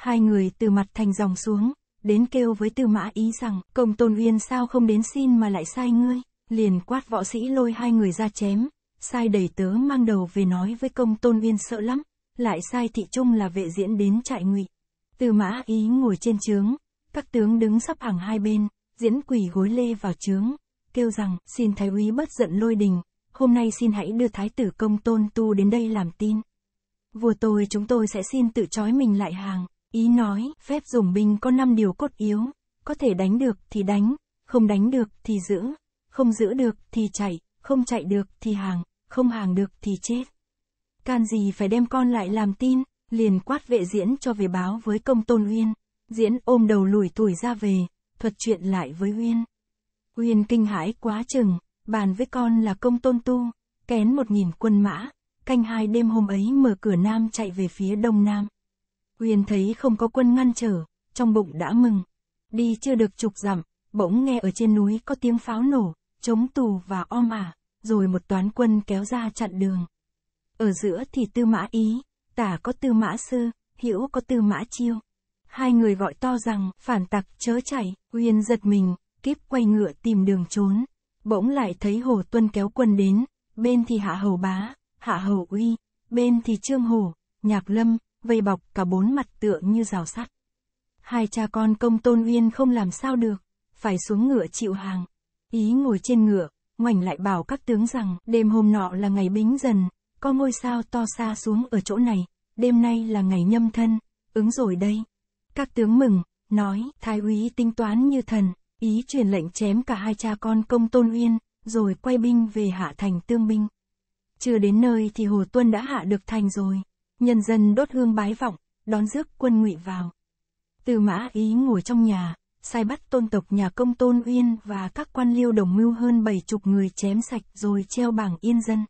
S1: hai người từ mặt thành dòng xuống, đến kêu với tư mã ý rằng, công tôn uyên sao không đến xin mà lại sai ngươi, liền quát võ sĩ lôi hai người ra chém, sai đầy tớ mang đầu về nói với công tôn uyên sợ lắm, lại sai thị trung là vệ diễn đến trại ngụy. Tư mã ý ngồi trên trướng, các tướng đứng sắp hàng hai bên, diễn quỷ gối lê vào trướng, kêu rằng, xin thái úy bất giận lôi đình, hôm nay xin hãy đưa thái tử công tôn tu đến đây làm tin. Vua tôi chúng tôi sẽ xin tự trói mình lại hàng. Ý nói, phép dùng binh có 5 điều cốt yếu, có thể đánh được thì đánh, không đánh được thì giữ, không giữ được thì chạy, không chạy được thì hàng, không hàng được thì chết. Can gì phải đem con lại làm tin, liền quát vệ diễn cho về báo với công tôn Uyên. Diễn ôm đầu lùi tuổi ra về, thuật chuyện lại với Uyên. Uyên kinh hãi quá chừng, bàn với con là công tôn tu, kén một nghìn quân mã, canh hai đêm hôm ấy mở cửa nam chạy về phía đông nam. Huyền thấy không có quân ngăn trở, trong bụng đã mừng. Đi chưa được chục dặm, bỗng nghe ở trên núi có tiếng pháo nổ, chống tù và om ả, rồi một toán quân kéo ra chặn đường. Ở giữa thì tư mã ý, tả có tư mã sư, hữu có tư mã chiêu. Hai người gọi to rằng, phản tặc chớ chạy, Huyền giật mình, kiếp quay ngựa tìm đường trốn. Bỗng lại thấy Hồ Tuân kéo quân đến, bên thì Hạ Hầu Bá, Hạ Hầu Uy, bên thì Trương Hổ, Nhạc Lâm, vây bọc cả bốn mặt tựa như rào sắt. Hai cha con công tôn uyên không làm sao được, phải xuống ngựa chịu hàng. Ý ngồi trên ngựa, ngoảnh lại bảo các tướng rằng đêm hôm nọ là ngày bính dần, có ngôi sao to xa xuống ở chỗ này, đêm nay là ngày nhâm thân, ứng rồi đây. Các tướng mừng, nói, thái úy tính toán như thần, ý truyền lệnh chém cả hai cha con công tôn uyên, rồi quay binh về hạ thành tương binh. Chưa đến nơi thì Hồ Tuân đã hạ được thành rồi nhân dân đốt hương bái vọng, đón rước quân ngụy vào. Tư mã ý ngồi trong nhà, sai bắt tôn tộc nhà công tôn uyên và các quan liêu đồng mưu hơn bảy chục người chém sạch rồi treo bảng yên dân.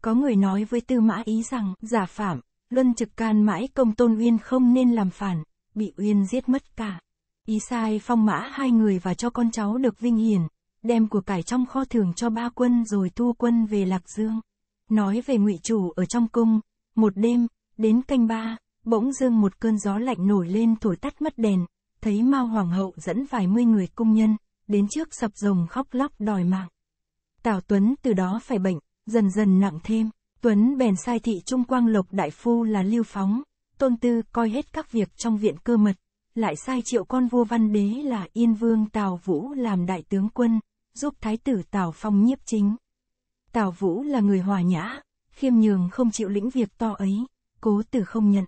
S1: Có người nói với tư mã ý rằng, giả phạm, luân trực can mãi công tôn uyên không nên làm phản, bị uyên giết mất cả. Ý sai phong mã hai người và cho con cháu được vinh hiển, đem của cải trong kho thường cho ba quân rồi thu quân về Lạc Dương. Nói về ngụy chủ ở trong cung, một đêm, Đến canh ba, bỗng dưng một cơn gió lạnh nổi lên thổi tắt mất đèn, thấy Mao Hoàng hậu dẫn vài mươi người cung nhân, đến trước sập rồng khóc lóc đòi mạng. Tào Tuấn từ đó phải bệnh, dần dần nặng thêm, Tuấn bèn sai thị Trung Quang Lộc Đại Phu là lưu phóng, tôn tư coi hết các việc trong viện cơ mật, lại sai triệu con vua văn đế là Yên Vương Tào Vũ làm đại tướng quân, giúp thái tử Tào Phong nhiếp chính. Tào Vũ là người hòa nhã, khiêm nhường không chịu lĩnh việc to ấy cố từ không nhận.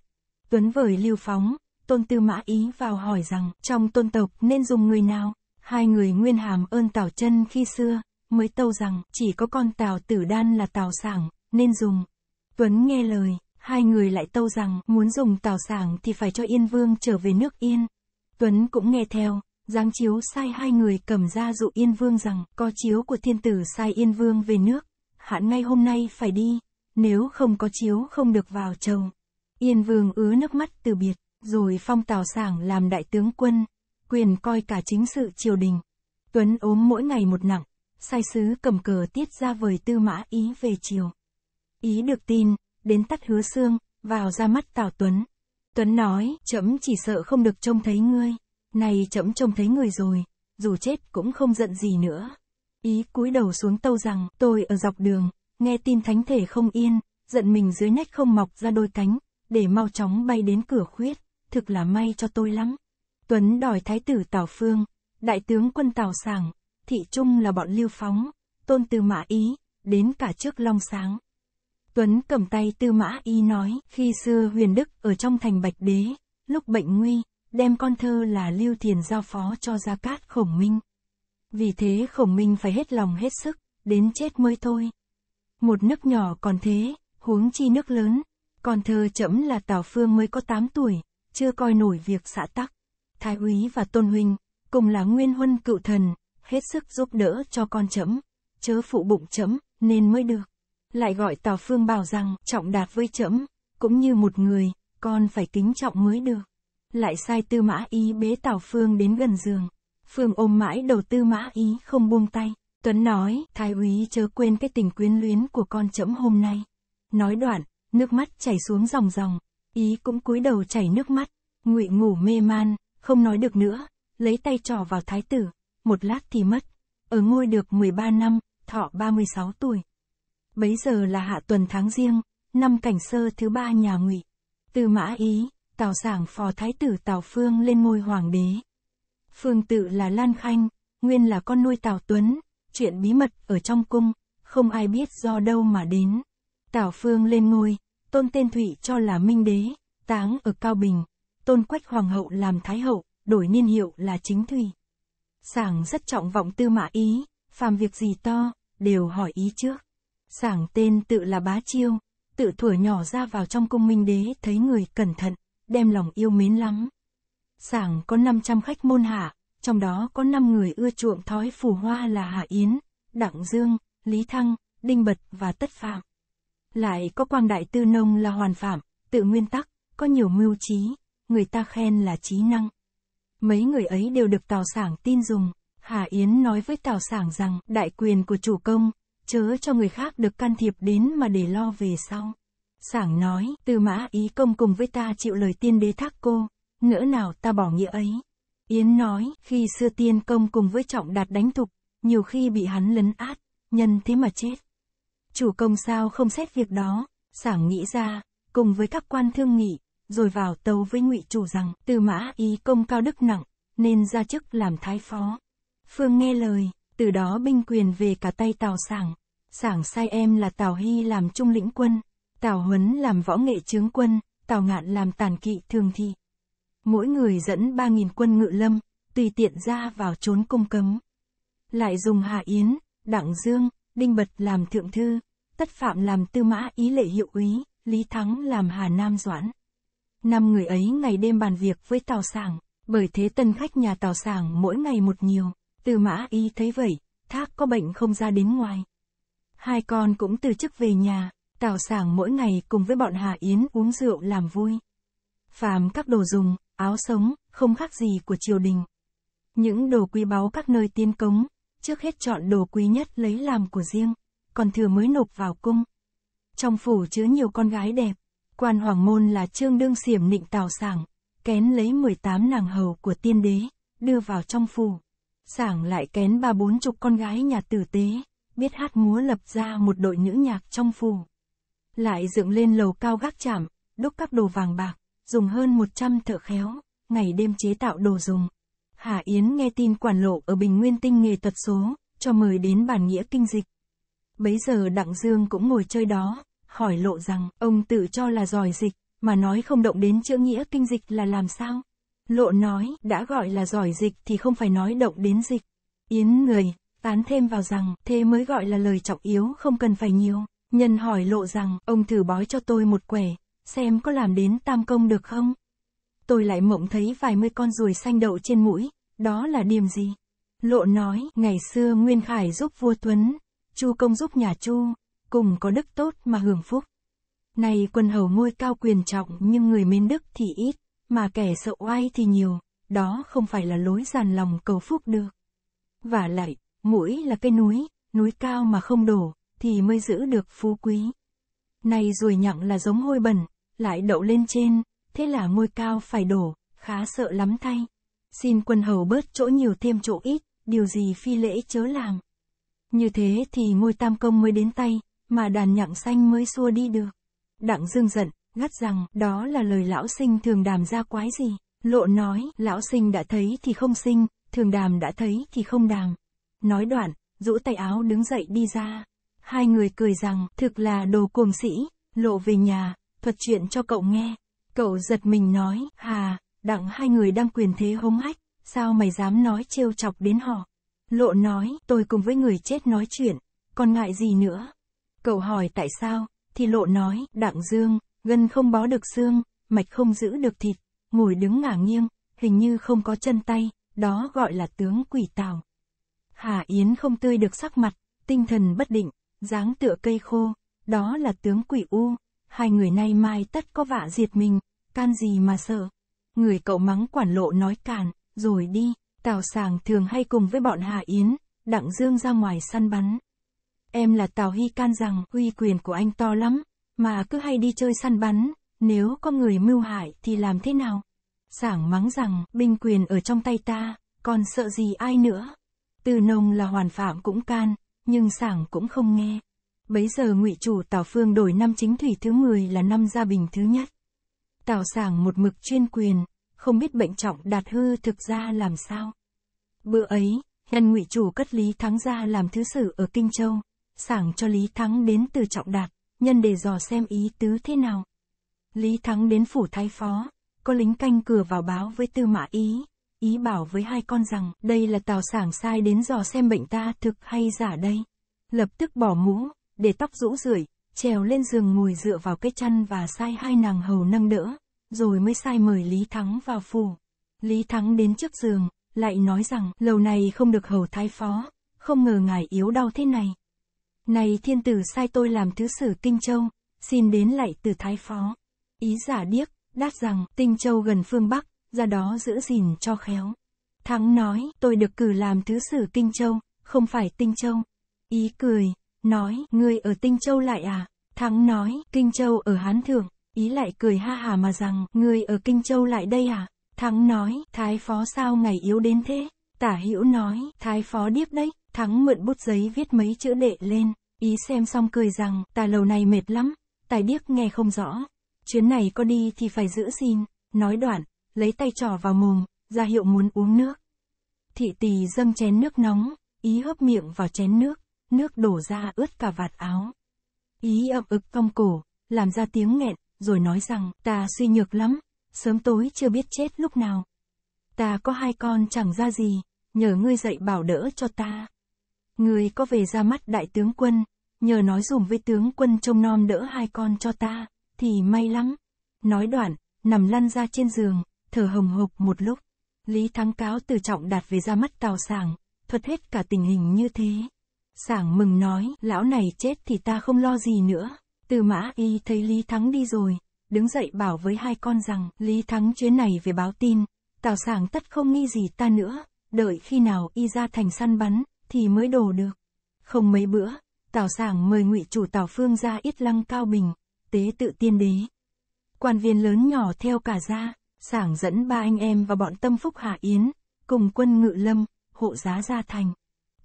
S1: Tuấn vời lưu phóng, tôn tư mã ý vào hỏi rằng, trong tôn tộc nên dùng người nào? Hai người nguyên hàm ơn tào chân khi xưa, mới tâu rằng, chỉ có con tào tử đan là tào sảng, nên dùng. Tuấn nghe lời, hai người lại tâu rằng, muốn dùng tào sảng thì phải cho Yên Vương trở về nước Yên. Tuấn cũng nghe theo, Giáng chiếu sai hai người cầm ra dụ Yên Vương rằng, có chiếu của thiên tử sai Yên Vương về nước, hạn ngay hôm nay phải đi, nếu không có chiếu không được vào chồng. Yên vương ứa nước mắt từ biệt, rồi phong tào sảng làm đại tướng quân, quyền coi cả chính sự triều đình. Tuấn ốm mỗi ngày một nặng, sai sứ cầm cờ tiết ra vời tư mã ý về triều. Ý được tin, đến tắt hứa xương, vào ra mắt Tào Tuấn. Tuấn nói, chấm chỉ sợ không được trông thấy ngươi, nay chấm trông thấy người rồi, dù chết cũng không giận gì nữa. Ý cúi đầu xuống tâu rằng, tôi ở dọc đường, nghe tin thánh thể không yên, giận mình dưới nách không mọc ra đôi cánh, để mau chóng bay đến cửa khuyết, thực là may cho tôi lắm. Tuấn đòi thái tử Tào Phương, đại tướng quân Tào Sảng, thị trung là bọn lưu phóng, tôn tư mã ý, đến cả trước long sáng. Tuấn cầm tay tư mã ý nói, khi xưa huyền đức ở trong thành bạch đế, lúc bệnh nguy, đem con thơ là lưu thiền giao phó cho gia cát khổng minh. Vì thế khổng minh phải hết lòng hết sức, đến chết mới thôi một nước nhỏ còn thế, huống chi nước lớn, còn thơ chậm là Tào Phương mới có 8 tuổi, chưa coi nổi việc xã tắc. Thái úy và Tôn Huynh, cùng là nguyên huân cựu thần, hết sức giúp đỡ cho con chấm, chớ phụ bụng chấm, nên mới được. Lại gọi Tào Phương bảo rằng trọng đạt với chấm, cũng như một người, con phải kính trọng mới được. Lại sai tư mã ý bế Tào Phương đến gần giường, Phương ôm mãi đầu tư mã ý không buông tay. Tuấn nói, thái úy chớ quên cái tình quyến luyến của con trẫm hôm nay. Nói đoạn, nước mắt chảy xuống ròng ròng, ý cũng cúi đầu chảy nước mắt, ngụy ngủ mê man, không nói được nữa, lấy tay trỏ vào thái tử, một lát thì mất. Ở ngôi được 13 năm, thọ 36 tuổi. Bấy giờ là hạ tuần tháng riêng, năm cảnh sơ thứ ba nhà ngụy. Từ mã ý, Tào Sảng phò thái tử Tào Phương lên ngôi hoàng đế. Phương tự là Lan Khanh, nguyên là con nuôi Tào Tuấn, chuyện bí mật ở trong cung, không ai biết do đâu mà đến. Tào Phương lên ngôi, tôn tên Thụy cho là Minh Đế, táng ở Cao Bình, tôn quách Hoàng hậu làm Thái hậu, đổi niên hiệu là Chính Thủy. Sảng rất trọng vọng tư mã ý, phàm việc gì to, đều hỏi ý trước. Sảng tên tự là Bá Chiêu, tự thuở nhỏ ra vào trong cung Minh Đế thấy người cẩn thận, đem lòng yêu mến lắm. Sảng có 500 khách môn hạ, trong đó có 5 người ưa chuộng thói phù hoa là Hạ Yến, Đặng Dương, Lý Thăng, Đinh Bật và Tất Phạm. Lại có Quang Đại Tư Nông là Hoàn Phạm, tự nguyên tắc, có nhiều mưu trí, người ta khen là trí năng. Mấy người ấy đều được Tào Sảng tin dùng, Hà Yến nói với Tào Sảng rằng đại quyền của chủ công, chớ cho người khác được can thiệp đến mà để lo về sau. Sảng nói, từ mã ý công cùng với ta chịu lời tiên đế thác cô, ngỡ nào ta bỏ nghĩa ấy. Yến nói, khi xưa tiên công cùng với trọng đạt đánh thục, nhiều khi bị hắn lấn át, nhân thế mà chết. Chủ công sao không xét việc đó, sảng nghĩ ra, cùng với các quan thương nghị, rồi vào tấu với ngụy chủ rằng, từ mã ý công cao đức nặng, nên ra chức làm thái phó. Phương nghe lời, từ đó binh quyền về cả tay Tào Sảng. Sảng sai em là Tào Hy làm trung lĩnh quân, Tào Huấn làm võ nghệ chướng quân, Tào Ngạn làm tàn kỵ thường thị mỗi người dẫn ba nghìn quân ngự lâm, tùy tiện ra vào trốn cung cấm. Lại dùng Hà Yến, Đặng Dương, Đinh Bật làm thượng thư, Tất Phạm làm tư mã ý lệ hiệu úy, Lý Thắng làm Hà Nam Doãn. Năm người ấy ngày đêm bàn việc với Tào Sảng, bởi thế tân khách nhà Tào Sảng mỗi ngày một nhiều, tư mã ý thấy vậy, thác có bệnh không ra đến ngoài. Hai con cũng từ chức về nhà, Tào Sảng mỗi ngày cùng với bọn Hà Yến uống rượu làm vui. Phàm các đồ dùng, áo sống, không khác gì của triều đình. Những đồ quý báu các nơi tiên cống, trước hết chọn đồ quý nhất lấy làm của riêng, còn thừa mới nộp vào cung. Trong phủ chứa nhiều con gái đẹp, quan hoàng môn là trương đương xiểm nịnh tào sảng, kén lấy 18 nàng hầu của tiên đế, đưa vào trong phủ. Sảng lại kén ba bốn chục con gái nhà tử tế, biết hát múa lập ra một đội nữ nhạc trong phủ. Lại dựng lên lầu cao gác chạm, đúc các đồ vàng bạc, dùng hơn 100 thợ khéo, ngày đêm chế tạo đồ dùng. Hà Yến nghe tin quản lộ ở Bình Nguyên Tinh nghề thuật số, cho mời đến bản nghĩa kinh dịch. Bấy giờ Đặng Dương cũng ngồi chơi đó, hỏi lộ rằng ông tự cho là giỏi dịch, mà nói không động đến chữ nghĩa kinh dịch là làm sao? Lộ nói, đã gọi là giỏi dịch thì không phải nói động đến dịch. Yến người, tán thêm vào rằng, thế mới gọi là lời trọng yếu không cần phải nhiều. Nhân hỏi lộ rằng, ông thử bói cho tôi một quẻ, xem có làm đến tam công được không? Tôi lại mộng thấy vài mươi con ruồi xanh đậu trên mũi, đó là điểm gì? Lộ nói, ngày xưa Nguyên Khải giúp vua Tuấn, Chu công giúp nhà Chu, cùng có đức tốt mà hưởng phúc. Này quân hầu ngôi cao quyền trọng nhưng người mến đức thì ít, mà kẻ sợ oai thì nhiều, đó không phải là lối giàn lòng cầu phúc được. Và lại, mũi là cây núi, núi cao mà không đổ, thì mới giữ được phú quý. Này ruồi nhặng là giống hôi bẩn, lại đậu lên trên, thế là ngôi cao phải đổ, khá sợ lắm thay. Xin quân hầu bớt chỗ nhiều thêm chỗ ít, điều gì phi lễ chớ làm. Như thế thì ngôi tam công mới đến tay, mà đàn nhặng xanh mới xua đi được. Đặng dương giận, gắt rằng đó là lời lão sinh thường đàm ra quái gì. Lộ nói, lão sinh đã thấy thì không sinh, thường đàm đã thấy thì không đàm. Nói đoạn, rũ tay áo đứng dậy đi ra. Hai người cười rằng, thực là đồ cuồng sĩ, lộ về nhà, thuật chuyện cho cậu nghe. Cậu giật mình nói, hà, đặng hai người đang quyền thế hống hách, sao mày dám nói trêu chọc đến họ. Lộ nói, tôi cùng với người chết nói chuyện, còn ngại gì nữa. Cậu hỏi tại sao, thì lộ nói, đặng dương, gân không bó được xương, mạch không giữ được thịt, ngồi đứng ngả nghiêng, hình như không có chân tay, đó gọi là tướng quỷ tào. Hà Yến không tươi được sắc mặt, tinh thần bất định, dáng tựa cây khô, đó là tướng quỷ u hai người nay mai tất có vạ diệt mình, can gì mà sợ. Người cậu mắng quản lộ nói cản, rồi đi, Tào Sàng thường hay cùng với bọn Hà Yến, Đặng Dương ra ngoài săn bắn. Em là Tào Hy can rằng uy quyền của anh to lắm, mà cứ hay đi chơi săn bắn, nếu có người mưu hại thì làm thế nào? Sảng mắng rằng binh quyền ở trong tay ta, còn sợ gì ai nữa? Từ nông là hoàn phạm cũng can, nhưng sảng cũng không nghe. Bấy giờ ngụy chủ Tào Phương đổi năm chính thủy thứ 10 là năm gia bình thứ nhất. Tào Sảng một mực chuyên quyền, không biết bệnh trọng đạt hư thực ra làm sao. Bữa ấy, nhân ngụy chủ cất Lý Thắng ra làm thứ sử ở Kinh Châu, Sảng cho Lý Thắng đến từ trọng đạt, nhân để dò xem ý tứ thế nào. Lý Thắng đến phủ thái phó, có lính canh cửa vào báo với tư mã ý, ý bảo với hai con rằng đây là tào sảng sai đến dò xem bệnh ta thực hay giả đây. Lập tức bỏ mũ, để tóc rũ rượi, trèo lên giường ngồi dựa vào cái chăn và sai hai nàng hầu nâng đỡ, rồi mới sai mời Lý Thắng vào phủ. Lý Thắng đến trước giường, lại nói rằng lầu này không được hầu thái phó, không ngờ ngài yếu đau thế này. Này thiên tử sai tôi làm thứ sử Kinh Châu, xin đến lại từ thái phó. Ý giả điếc, đáp rằng Tinh Châu gần phương Bắc, ra đó giữ gìn cho khéo. Thắng nói, tôi được cử làm thứ sử Kinh Châu, không phải Tinh Châu. Ý cười, nói, ngươi ở Tinh Châu lại à? Thắng nói, Kinh Châu ở Hán Thượng, ý lại cười ha hà mà rằng, ngươi ở Kinh Châu lại đây à? Thắng nói, thái phó sao ngày yếu đến thế? Tả hữu nói, thái phó điếc đấy, thắng mượn bút giấy viết mấy chữ đệ lên, ý xem xong cười rằng, ta lầu này mệt lắm, tài điếc nghe không rõ, chuyến này có đi thì phải giữ xin, nói đoạn, lấy tay trỏ vào mồm, ra hiệu muốn uống nước. Thị tỳ dâng chén nước nóng, ý hớp miệng vào chén nước, nước đổ ra ướt cả vạt áo. Ý ậm ực cong cổ, làm ra tiếng nghẹn, rồi nói rằng, ta suy nhược lắm, sớm tối chưa biết chết lúc nào. Ta có hai con chẳng ra gì, nhờ ngươi dậy bảo đỡ cho ta. Ngươi có về ra mắt đại tướng quân, nhờ nói dùm với tướng quân trông nom đỡ hai con cho ta, thì may lắm. Nói đoạn, nằm lăn ra trên giường, thở hồng hộc một lúc. Lý Thắng cáo từ trọng đạt về ra mắt tàu sàng, thuật hết cả tình hình như thế. Sảng mừng nói, lão này chết thì ta không lo gì nữa. Từ mã y thấy Lý Thắng đi rồi, đứng dậy bảo với hai con rằng, Lý Thắng chuyến này về báo tin, Tào Sảng tất không nghi gì ta nữa, đợi khi nào y ra thành săn bắn, thì mới đổ được. Không mấy bữa, Tào Sảng mời ngụy chủ Tào Phương ra ít Lăng Cao Bình, tế tự tiên đế. Quan viên lớn nhỏ theo cả ra, Sảng dẫn ba anh em và bọn tâm phúc Hạ Yến, cùng quân ngự lâm, hộ giá ra thành.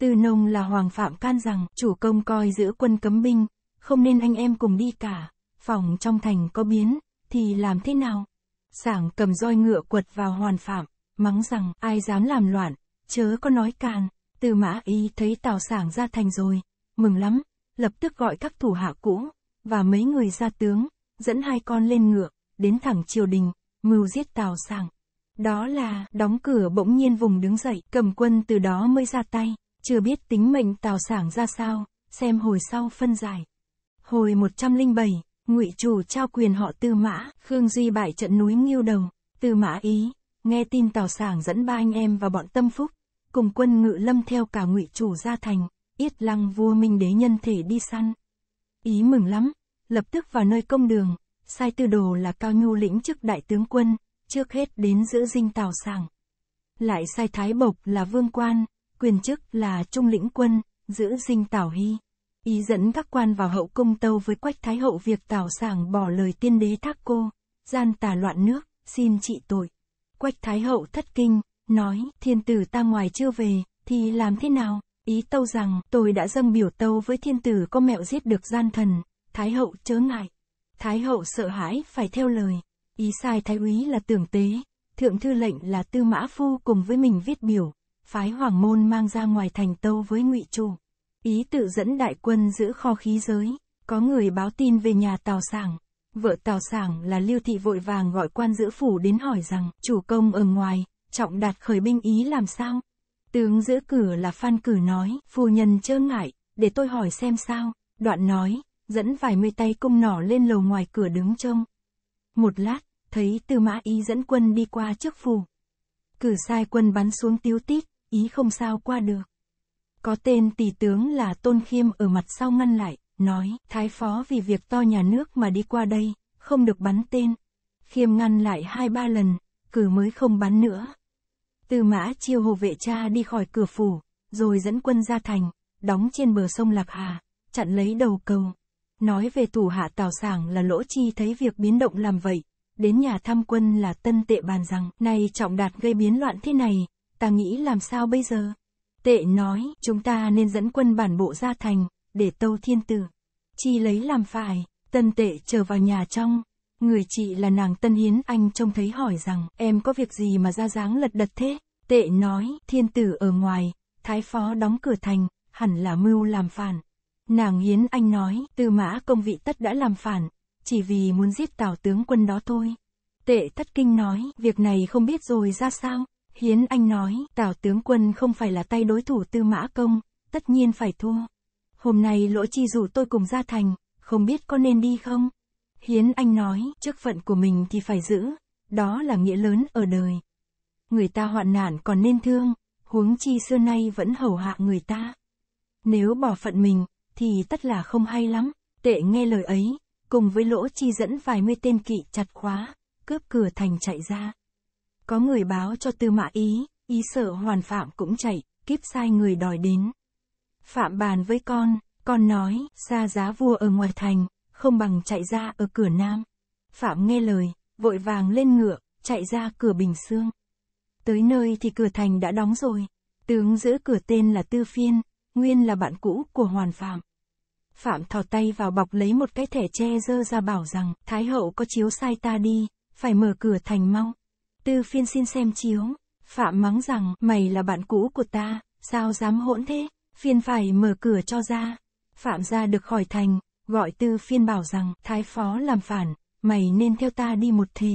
S1: Tư nông là Hoàng Phạm can rằng, chủ công coi giữ quân cấm binh, không nên anh em cùng đi cả, phòng trong thành có biến, thì làm thế nào? Sảng cầm roi ngựa quật vào Hoàn Phạm, mắng rằng, ai dám làm loạn, chớ có nói can. Tư mã ý thấy Tào Sảng ra thành rồi, mừng lắm, lập tức gọi các thủ hạ cũ, và mấy người ra tướng, dẫn hai con lên ngựa, đến thẳng triều đình, mưu giết Tào Sảng. Đó là, đóng cửa bỗng nhiên vùng đứng dậy, cầm quân từ đó mới ra tay. Chưa biết tính mệnh Tào Sảng ra sao, xem hồi sau phân giải. Hồi 107, Ngụy chủ trao quyền họ Tư Mã, Khương Duy bại trận núi Nghiêu Đầu, Tư Mã Ý, nghe tin Tào Sảng dẫn ba anh em và bọn Tâm Phúc, cùng quân Ngự Lâm theo cả Ngụy chủ ra thành, Yết Lăng vua Minh đế nhân thể đi săn. Ý mừng lắm, lập tức vào nơi công đường, sai tư đồ là Cao Nhu lĩnh chức đại tướng quân, trước hết đến giữ dinh Tào Sảng. Lại sai Thái Bộc là Vương Quan, quyền chức là trung lĩnh quân, giữ dinh Tảo Hy. Ý dẫn các quan vào hậu cung tâu với Quách Thái Hậu việc Tảo Sảng bỏ lời tiên đế thác cô, gian tà loạn nước, xin trị tội. Quách Thái Hậu thất kinh, nói, thiên tử ta ngoài chưa về, thì làm thế nào? Ý tâu rằng, tôi đã dâng biểu tâu với thiên tử có mẹo giết được gian thần, Thái Hậu chớ ngại. Thái Hậu sợ hãi, phải theo lời. Ý sai Thái úy là tưởng tế, thượng thư lệnh là tư mã phu cùng với mình viết biểu phái Hoàng Môn mang ra ngoài thành tâu với ngụy Chủ. Ý tự dẫn đại quân giữ kho khí giới, có người báo tin về nhà Tào Sảng. Vợ Tào Sảng là Liêu Thị vội vàng gọi quan giữ phủ đến hỏi rằng, chủ công ở ngoài, trọng đạt khởi binh ý làm sao? Tướng giữ cửa là Phan Cử nói, phu nhân chớ ngại, để tôi hỏi xem sao, đoạn nói, dẫn vài mươi tay cung nỏ lên lầu ngoài cửa đứng trông. Một lát, thấy tư mã ý dẫn quân đi qua trước phủ. Cử sai quân bắn xuống tiêu tít, ý không sao qua được. Có tên tỷ tướng là Tôn Khiêm ở mặt sau ngăn lại, nói, Thái Phó vì việc to nhà nước mà đi qua đây, không được bắn tên. Khiêm ngăn lại hai ba lần, cử mới không bắn nữa. Tư mã chiêu hồ vệ cha đi khỏi cửa phủ, rồi dẫn quân ra thành, đóng trên bờ sông Lạc Hà, chặn lấy đầu cầu. Nói về thủ hạ tào sảng là lỗ chi thấy việc biến động làm vậy, đến nhà thăm quân là tân tệ bàn rằng, nay trọng đạt gây biến loạn thế này, ta nghĩ làm sao bây giờ? Tệ nói, chúng ta nên dẫn quân bản bộ ra thành, để tâu thiên tử. Chi lấy làm phải, tân tệ trở vào nhà trong. Người chị là nàng Tân Hiến Anh trông thấy hỏi rằng, em có việc gì mà ra dáng lật đật thế? Tệ nói, thiên tử ở ngoài, thái phó đóng cửa thành, hẳn là mưu làm phản. Nàng Hiến Anh nói, tư mã công vị tất đã làm phản, chỉ vì muốn giết tào tướng quân đó thôi. Tệ thất kinh nói, việc này không biết rồi ra sao, Hiến Anh nói, Tào tướng quân không phải là tay đối thủ tư mã công, tất nhiên phải thua. Hôm nay lỗ chi rủ tôi cùng ra thành, không biết có nên đi không? Hiến Anh nói, chức phận của mình thì phải giữ, đó là nghĩa lớn ở đời. Người ta hoạn nạn còn nên thương, huống chi xưa nay vẫn hầu hạ người ta. Nếu bỏ phận mình, thì tất là không hay lắm, tệ nghe lời ấy, cùng với lỗ chi dẫn vài mươi tên kỵ chặt khóa, cướp cửa thành chạy ra. Có người báo cho tư mã ý, ý sợ hoàn phạm cũng chạy, kiếp sai người đòi đến. Phạm bàn với con, con nói, xa giá vua ở ngoài thành, không bằng chạy ra ở cửa nam. Phạm nghe lời, vội vàng lên ngựa, chạy ra cửa Bình Sương. Tới nơi thì cửa thành đã đóng rồi. Tướng giữ cửa tên là Tư Phiên, nguyên là bạn cũ của Hoàn Phạm. Phạm thò tay vào bọc lấy một cái thẻ tre dơ ra bảo rằng, Thái hậu có chiếu sai ta đi, phải mở cửa thành mau. Tư phiên xin xem chiếu. Phạm mắng rằng, mày là bạn cũ của ta, sao dám hỗn thế? Phiên phải mở cửa cho ra. Phạm ra được khỏi thành, gọi tư phiên bảo rằng, thái phó làm phản, mày nên theo ta đi một thể.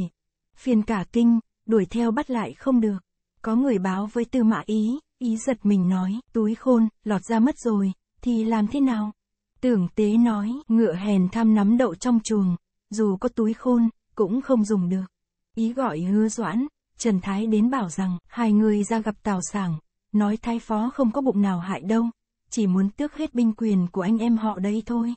S1: Phiên cả kinh, đuổi theo bắt lại không được. Có người báo với tư mã ý, ý giật mình nói, túi khôn, lọt ra mất rồi, thì làm thế nào? Tưởng tế nói, ngựa hèn tham nắm đậu trong chuồng, dù có túi khôn, cũng không dùng được ý gọi hứa doãn, Trần Thái đến bảo rằng, hai người ra gặp Tào Sảng, nói thái phó không có bụng nào hại đâu, chỉ muốn tước hết binh quyền của anh em họ đây thôi.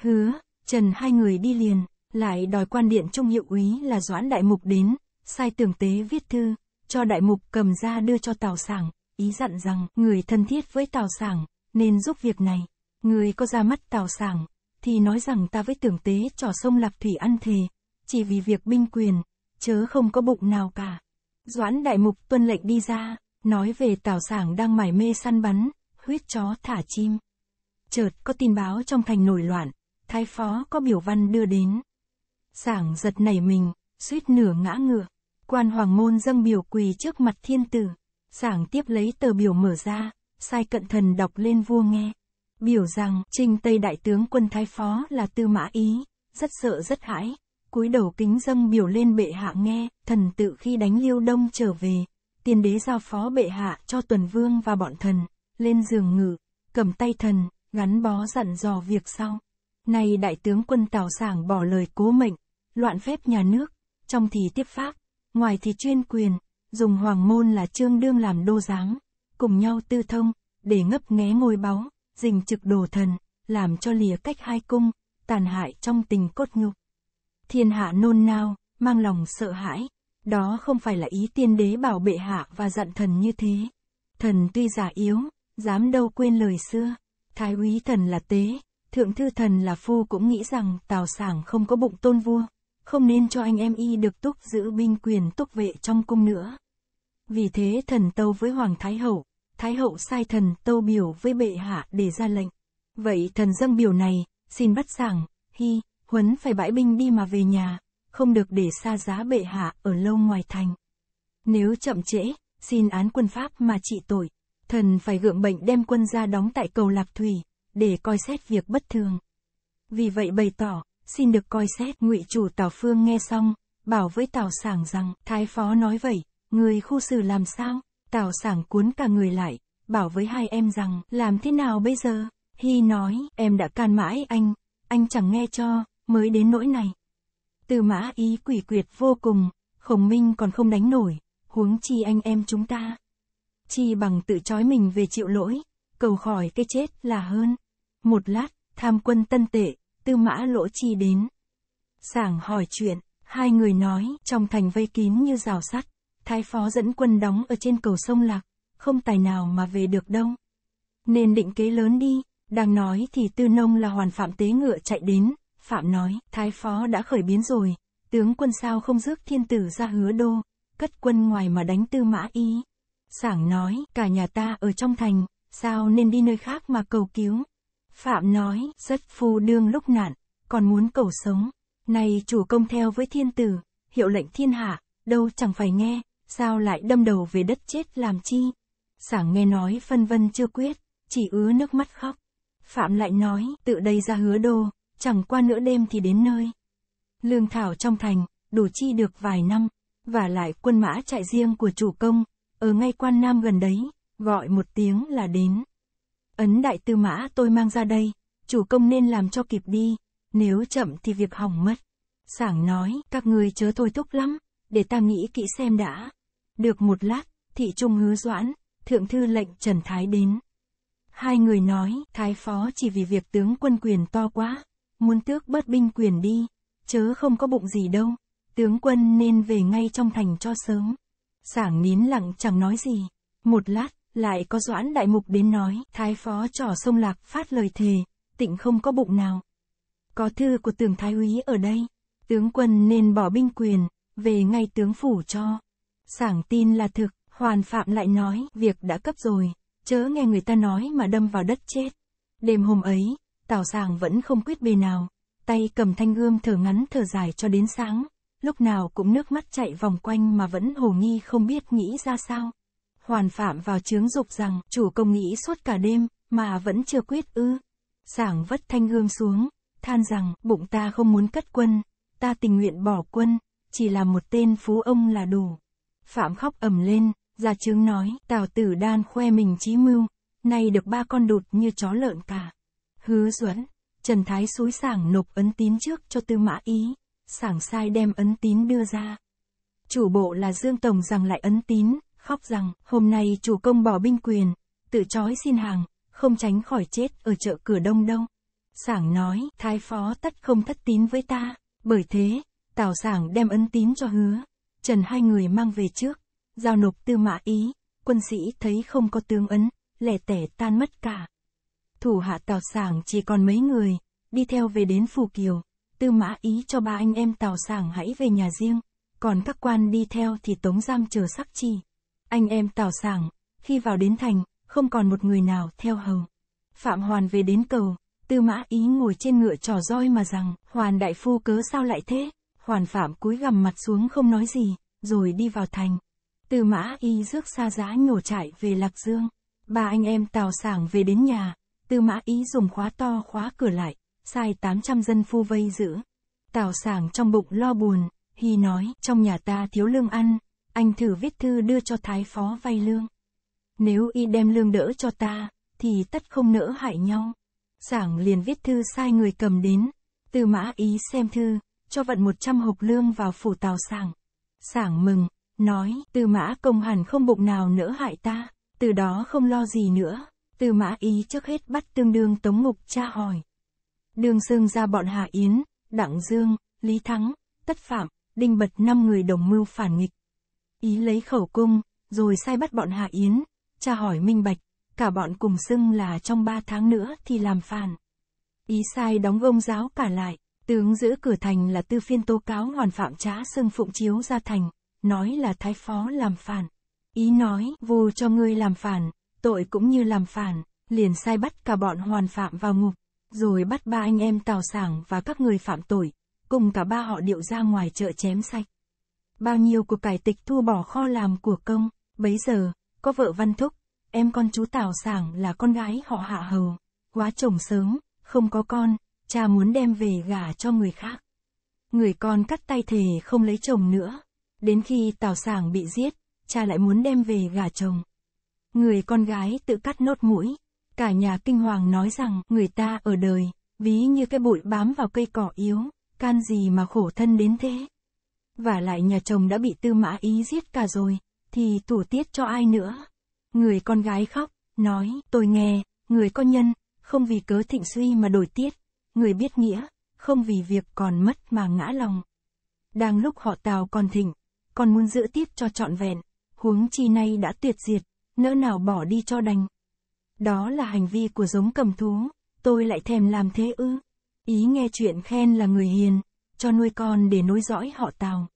S1: Hứa, Trần hai người đi liền, lại đòi quan điện trung hiệu úy là Doãn Đại Mục đến, sai tưởng tế viết thư, cho Đại Mục cầm ra đưa cho Tào Sảng, ý dặn rằng người thân thiết với Tào Sảng, nên giúp việc này, người có ra mắt Tào Sảng, thì nói rằng ta với tưởng tế trò sông Lạp Thủy ăn thề, chỉ vì việc binh quyền, chớ không có bụng nào cả. Doãn đại mục tuân lệnh đi ra, nói về tào sảng đang mải mê săn bắn, huyết chó thả chim. Chợt có tin báo trong thành nổi loạn, thái phó có biểu văn đưa đến. Sảng giật nảy mình, suýt nửa ngã ngựa. Quan hoàng môn dâng biểu quỳ trước mặt thiên tử. Sảng tiếp lấy tờ biểu mở ra, sai cận thần đọc lên vua nghe. Biểu rằng, trinh Tây Đại tướng quân Thái Phó là Tư Mã Ý, rất sợ rất hãi, cúi đầu kính dâng biểu lên bệ hạ nghe, thần tự khi đánh liêu đông trở về, tiên đế giao phó bệ hạ cho tuần vương và bọn thần, lên giường ngự, cầm tay thần, gắn bó dặn dò việc sau. Nay đại tướng quân Tào Sảng bỏ lời cố mệnh, loạn phép nhà nước, trong thì tiếp pháp, ngoài thì chuyên quyền, dùng hoàng môn là trương đương làm đô giáng, cùng nhau tư thông, để ngấp nghé ngôi báu, dình trực đồ thần, làm cho lìa cách hai cung, tàn hại trong tình cốt nhục thiên hạ nôn nao, mang lòng sợ hãi. Đó không phải là ý tiên đế bảo bệ hạ và dặn thần như thế. Thần tuy giả yếu, dám đâu quên lời xưa. Thái úy thần là tế, thượng thư thần là phu cũng nghĩ rằng tào sảng không có bụng tôn vua. Không nên cho anh em y được túc giữ binh quyền túc vệ trong cung nữa. Vì thế thần tâu với Hoàng Thái Hậu, Thái Hậu sai thần tâu biểu với bệ hạ để ra lệnh. Vậy thần dâng biểu này, xin bắt sảng, hy, Huấn phải bãi binh đi mà về nhà, không được để xa giá bệ hạ ở lâu ngoài thành. Nếu chậm trễ, xin án quân Pháp mà trị tội, thần phải gượng bệnh đem quân ra đóng tại cầu Lạc Thủy, để coi xét việc bất thường. Vì vậy bày tỏ, xin được coi xét ngụy chủ Tào Phương nghe xong, bảo với Tào Sảng rằng, Thái Phó nói vậy, người khu xử làm sao? Tào Sảng cuốn cả người lại, bảo với hai em rằng, làm thế nào bây giờ? Hy nói, em đã can mãi anh, anh chẳng nghe cho, mới đến nỗi này. tư mã ý quỷ quyệt vô cùng, khổng minh còn không đánh nổi, huống chi anh em chúng ta. Chi bằng tự trói mình về chịu lỗi, cầu khỏi cái chết là hơn. Một lát, tham quân tân tệ, tư mã lỗ chi đến. Sảng hỏi chuyện, hai người nói trong thành vây kín như rào sắt, thái phó dẫn quân đóng ở trên cầu sông Lạc, không tài nào mà về được đâu. Nên định kế lớn đi, đang nói thì tư nông là hoàn phạm tế ngựa chạy đến, Phạm nói, thái phó đã khởi biến rồi, tướng quân sao không rước thiên tử ra hứa đô, cất quân ngoài mà đánh tư mã ý. Sảng nói, cả nhà ta ở trong thành, sao nên đi nơi khác mà cầu cứu. Phạm nói, rất phu đương lúc nạn, còn muốn cầu sống. Này chủ công theo với thiên tử, hiệu lệnh thiên hạ, đâu chẳng phải nghe, sao lại đâm đầu về đất chết làm chi. Sảng nghe nói phân vân chưa quyết, chỉ ứa nước mắt khóc. Phạm lại nói, tự đây ra hứa đô, chẳng qua nửa đêm thì đến nơi. Lương thảo trong thành, đủ chi được vài năm, và lại quân mã chạy riêng của chủ công, ở ngay quan nam gần đấy, gọi một tiếng là đến. Ấn đại tư mã tôi mang ra đây, chủ công nên làm cho kịp đi, nếu chậm thì việc hỏng mất. Sảng nói, các người chớ thôi thúc lắm, để ta nghĩ kỹ xem đã. Được một lát, thị trung hứa doãn, thượng thư lệnh Trần Thái đến. Hai người nói, Thái phó chỉ vì việc tướng quân quyền to quá, muốn tước bớt binh quyền đi, chớ không có bụng gì đâu, tướng quân nên về ngay trong thành cho sớm. Sảng nín lặng chẳng nói gì, một lát, lại có doãn đại mục đến nói, thái phó trò sông lạc phát lời thề, tịnh không có bụng nào. Có thư của tường thái úy ở đây, tướng quân nên bỏ binh quyền, về ngay tướng phủ cho. Sảng tin là thực, hoàn phạm lại nói, việc đã cấp rồi, chớ nghe người ta nói mà đâm vào đất chết. Đêm hôm ấy, Tào sàng vẫn không quyết bề nào, tay cầm thanh gươm thở ngắn thở dài cho đến sáng, lúc nào cũng nước mắt chạy vòng quanh mà vẫn hồ nghi không biết nghĩ ra sao. Hoàn phạm vào chướng dục rằng chủ công nghĩ suốt cả đêm, mà vẫn chưa quyết ư. sàng vất thanh gươm xuống, than rằng bụng ta không muốn cất quân, ta tình nguyện bỏ quân, chỉ là một tên phú ông là đủ. Phạm khóc ầm lên, ra chướng nói, tào tử đan khoe mình trí mưu, nay được ba con đụt như chó lợn cả. Hứa Duẫn, Trần Thái xúi sảng nộp ấn tín trước cho Tư Mã Ý, sảng sai đem ấn tín đưa ra. Chủ bộ là Dương Tổng rằng lại ấn tín, khóc rằng, hôm nay chủ công bỏ binh quyền, tự trói xin hàng, không tránh khỏi chết ở chợ cửa đông đông. Sảng nói, thái phó tất không thất tín với ta, bởi thế, Tào Sảng đem ấn tín cho hứa, Trần hai người mang về trước, giao nộp tư mã ý, quân sĩ thấy không có tướng ấn, lẻ tẻ tan mất cả thủ hạ Tào Sảng chỉ còn mấy người, đi theo về đến Phù Kiều, Tư Mã Ý cho ba anh em Tào Sảng hãy về nhà riêng, còn các quan đi theo thì tống giam chờ sắc chi. Anh em Tào Sảng, khi vào đến thành, không còn một người nào theo hầu. Phạm Hoàn về đến cầu, Tư Mã Ý ngồi trên ngựa trò roi mà rằng, Hoàn đại phu cớ sao lại thế? Hoàn Phạm cúi gằm mặt xuống không nói gì, rồi đi vào thành. Tư Mã Y rước xa giá nhổ chạy về Lạc Dương. Ba anh em Tào Sảng về đến nhà, Tư mã ý dùng khóa to khóa cửa lại, sai 800 dân phu vây giữ. Tào sảng trong bụng lo buồn, Hy nói, trong nhà ta thiếu lương ăn, anh thử viết thư đưa cho thái phó vay lương. Nếu y đem lương đỡ cho ta, thì tất không nỡ hại nhau. Sảng liền viết thư sai người cầm đến, tư mã ý xem thư, cho vận 100 hộp lương vào phủ tào sảng. Sảng mừng, nói, tư mã công hẳn không bụng nào nỡ hại ta, từ đó không lo gì nữa. Tư mã ý trước hết bắt tương đương Tống ngục tra hỏi. Đường Sương ra bọn Hà Yến, Đặng Dương, Lý Thắng, Tất Phạm, Đinh Bật năm người đồng mưu phản nghịch. Ý lấy khẩu cung, rồi sai bắt bọn Hà Yến, tra hỏi minh bạch, cả bọn cùng xưng là trong ba tháng nữa thì làm phản. Ý sai đóng ông giáo cả lại, tướng giữ cửa thành là tư phiên tố cáo hoàn phạm trá xưng phụng chiếu ra thành, nói là thái phó làm phản. Ý nói, vô cho ngươi làm phản, tội cũng như làm phản, liền sai bắt cả bọn hoàn phạm vào ngục, rồi bắt ba anh em Tào Sảng và các người phạm tội, cùng cả ba họ điệu ra ngoài chợ chém sạch. Bao nhiêu của cải tịch thua bỏ kho làm của công, bấy giờ, có vợ văn thúc, em con chú Tào Sảng là con gái họ hạ hầu, quá chồng sớm, không có con, cha muốn đem về gả cho người khác. Người con cắt tay thề không lấy chồng nữa, đến khi Tào Sảng bị giết, cha lại muốn đem về gả chồng. Người con gái tự cắt nốt mũi. Cả nhà kinh hoàng nói rằng người ta ở đời, ví như cái bụi bám vào cây cỏ yếu, can gì mà khổ thân đến thế. Và lại nhà chồng đã bị tư mã ý giết cả rồi, thì thủ tiết cho ai nữa. Người con gái khóc, nói, tôi nghe, người có nhân, không vì cớ thịnh suy mà đổi tiết, người biết nghĩa, không vì việc còn mất mà ngã lòng. Đang lúc họ tào còn thịnh, còn muốn giữ tiết cho trọn vẹn, huống chi nay đã tuyệt diệt, nỡ nào bỏ đi cho đành. Đó là hành vi của giống cầm thú, tôi lại thèm làm thế ư. Ý nghe chuyện khen là người hiền, cho nuôi con để nối dõi họ tào.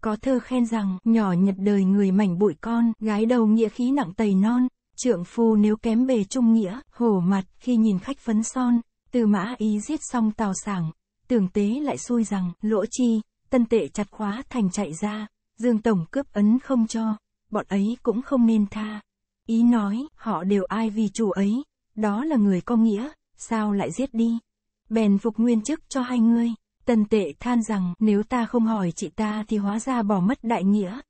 S1: Có thơ khen rằng, nhỏ nhật đời người mảnh bụi con, gái đầu nghĩa khí nặng tầy non, trượng phu nếu kém bề trung nghĩa, hổ mặt khi nhìn khách phấn son, từ mã ý giết xong tào sảng, tưởng tế lại xui rằng, lỗ chi, tân tệ chặt khóa thành chạy ra, dương tổng cướp ấn không cho, bọn ấy cũng không nên tha. Ý nói, họ đều ai vì chủ ấy, đó là người có nghĩa, sao lại giết đi? Bèn phục nguyên chức cho hai người. Tần tệ than rằng, nếu ta không hỏi chị ta thì hóa ra bỏ mất đại nghĩa.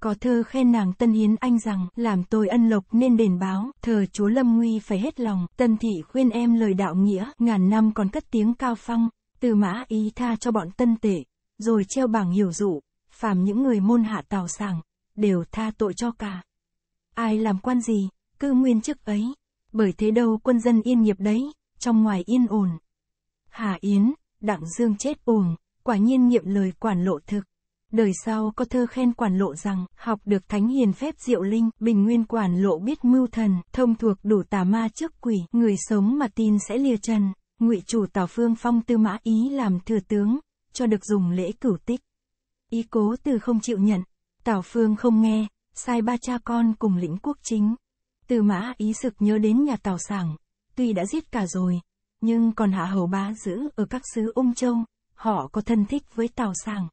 S1: Có thơ khen nàng Tân Hiến Anh rằng, làm tôi ân lộc nên đền báo, thờ chúa Lâm Nguy phải hết lòng, Tân Thị khuyên em lời đạo nghĩa, ngàn năm còn cất tiếng cao phong, từ mã ý tha cho bọn tân Tệ, rồi treo bảng hiểu dụ, phàm những người môn hạ tào sàng, đều tha tội cho cả ai làm quan gì, cứ nguyên chức ấy. Bởi thế đâu quân dân yên nghiệp đấy, trong ngoài yên ổn. Hà Yến, Đặng Dương chết ổn, quả nhiên nghiệm lời quản lộ thực. Đời sau có thơ khen quản lộ rằng, học được thánh hiền phép diệu linh, bình nguyên quản lộ biết mưu thần, thông thuộc đủ tà ma trước quỷ, người sống mà tin sẽ lìa trần. Ngụy chủ Tào Phương phong tư mã ý làm thừa tướng, cho được dùng lễ cửu tích. Ý cố từ không chịu nhận, Tào Phương không nghe, sai ba cha con cùng lĩnh quốc chính. Từ mã ý sực nhớ đến nhà tào sảng, tuy đã giết cả rồi, nhưng còn hạ hầu bá giữ ở các xứ ung châu, họ có thân thích với tào sảng.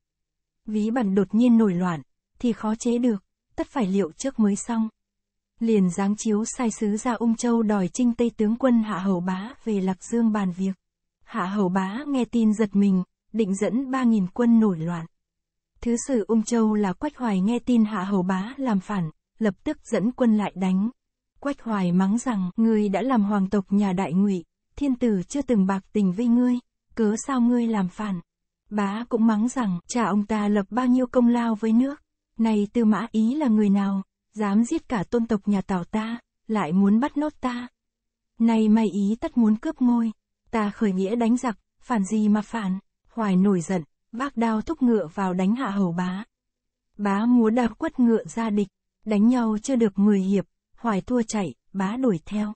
S1: Ví bản đột nhiên nổi loạn, thì khó chế được, tất phải liệu trước mới xong. Liền giáng chiếu sai sứ ra ung châu đòi trinh tây tướng quân hạ hầu bá về lạc dương bàn việc. Hạ hầu bá nghe tin giật mình, định dẫn ba nghìn quân nổi loạn. Thứ sử Ung Châu là Quách Hoài nghe tin Hạ Hầu Bá làm phản, lập tức dẫn quân lại đánh. Quách Hoài mắng rằng, ngươi đã làm hoàng tộc nhà đại ngụy, thiên tử chưa từng bạc tình với ngươi, cớ sao ngươi làm phản. Bá cũng mắng rằng, cha ông ta lập bao nhiêu công lao với nước, này tư mã ý là người nào, dám giết cả tôn tộc nhà Tào ta, lại muốn bắt nốt ta. Này may ý tất muốn cướp ngôi, ta khởi nghĩa đánh giặc, phản gì mà phản, Hoài nổi giận, bác đao thúc ngựa vào đánh hạ hầu bá. Bá múa đao quất ngựa ra địch, đánh nhau chưa được 10 hiệp, hoài thua chạy, bá đuổi theo.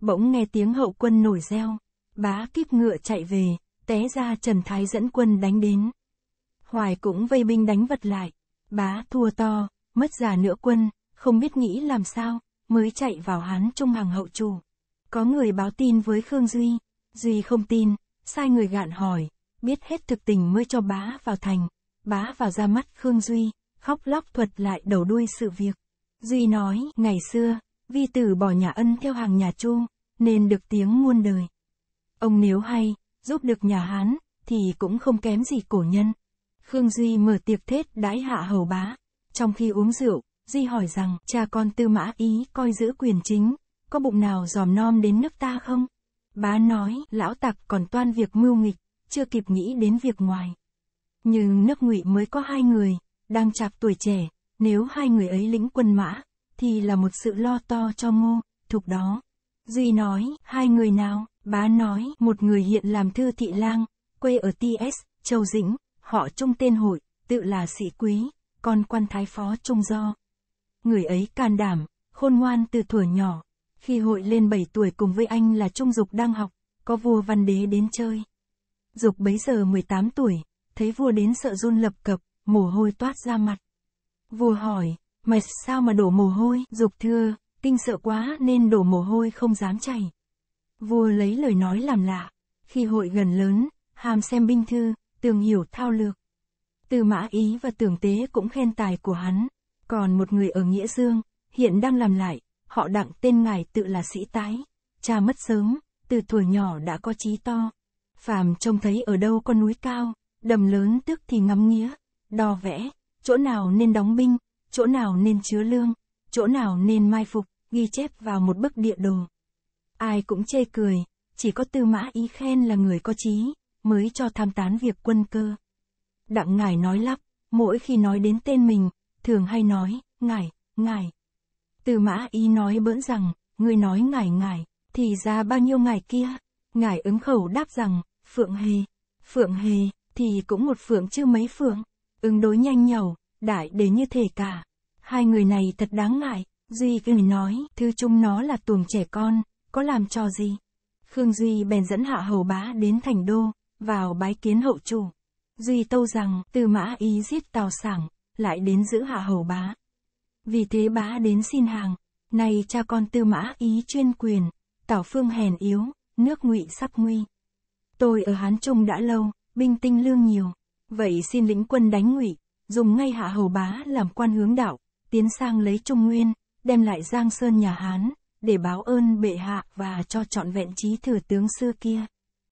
S1: Bỗng nghe tiếng hậu quân nổi reo, bá kíp ngựa chạy về, té ra Trần Thái dẫn quân đánh đến. Hoài cũng vây binh đánh vật lại, bá thua to, mất già nữa quân, không biết nghĩ làm sao, mới chạy vào hán trung hàng hậu chủ. Có người báo tin với Khương Duy, Duy không tin, sai người gạn hỏi, biết hết thực tình mới cho bá vào thành, bá vào ra mắt Khương Duy, khóc lóc thuật lại đầu đuôi sự việc. Duy nói, ngày xưa, vi tử bỏ nhà ân theo hàng nhà chu, nên được tiếng muôn đời. Ông nếu hay, giúp được nhà Hán, thì cũng không kém gì cổ nhân. Khương Duy mở tiệc thết đãi hạ hầu bá. Trong khi uống rượu, Duy hỏi rằng, cha con tư mã ý coi giữ quyền chính, có bụng nào dòm nom đến nước ta không? Bá nói, lão tặc còn toan việc mưu nghịch, chưa kịp nghĩ đến việc ngoài. Nhưng nước ngụy mới có hai người, đang chạc tuổi trẻ, nếu hai người ấy lĩnh quân mã, thì là một sự lo to cho ngô, Thuộc đó. Duy nói, hai người nào, bá nói, một người hiện làm thư thị lang, quê ở TS, Châu Dĩnh, họ trung tên hội, tự là sĩ quý, con quan thái phó trung do. Người ấy can đảm, khôn ngoan từ thuở nhỏ, khi hội lên 7 tuổi cùng với anh là Trung Dục đang học, có vua văn đế đến chơi. Dục bấy giờ 18 tuổi, thấy vua đến sợ run lập cập, mồ hôi toát ra mặt. Vua hỏi, Mệt sao mà đổ mồ hôi? Dục thưa, kinh sợ quá nên đổ mồ hôi không dám chảy. Vua lấy lời nói làm lạ. Khi hội gần lớn, hàm xem binh thư, tường hiểu thao lược. Từ mã ý và tưởng tế cũng khen tài của hắn. Còn một người ở Nghĩa Dương, hiện đang làm lại, họ đặng tên ngài tự là sĩ tái. Cha mất sớm, từ tuổi nhỏ đã có trí to phàm trông thấy ở đâu con núi cao, đầm lớn tức thì ngắm nghía, đo vẽ, chỗ nào nên đóng binh, chỗ nào nên chứa lương, chỗ nào nên mai phục, ghi chép vào một bức địa đồ. Ai cũng chê cười, chỉ có tư mã ý khen là người có trí, mới cho tham tán việc quân cơ. Đặng ngài nói lắp, mỗi khi nói đến tên mình, thường hay nói, ngài ngài Tư mã ý nói bỡn rằng, người nói ngài ngài thì ra bao nhiêu ngài kia. ngài ứng khẩu đáp rằng, phượng hề, phượng hề, thì cũng một phượng chứ mấy phượng, ứng đối nhanh nhẩu, đại đến như thể cả. Hai người này thật đáng ngại, Duy cười nói, thư chung nó là tuồng trẻ con, có làm cho gì? Khương Duy bèn dẫn hạ hầu bá đến thành đô, vào bái kiến hậu chủ. Duy tâu rằng, từ mã ý giết tào sảng, lại đến giữ hạ hầu bá. Vì thế bá đến xin hàng, nay cha con tư mã ý chuyên quyền, Tào phương hèn yếu, nước ngụy sắp nguy. Tôi ở Hán Trung đã lâu, binh tinh lương nhiều. Vậy xin lĩnh quân đánh ngụy, dùng ngay hạ hầu bá làm quan hướng đạo, tiến sang lấy Trung Nguyên, đem lại Giang Sơn nhà Hán, để báo ơn bệ hạ và cho trọn vẹn trí thừa tướng xưa kia.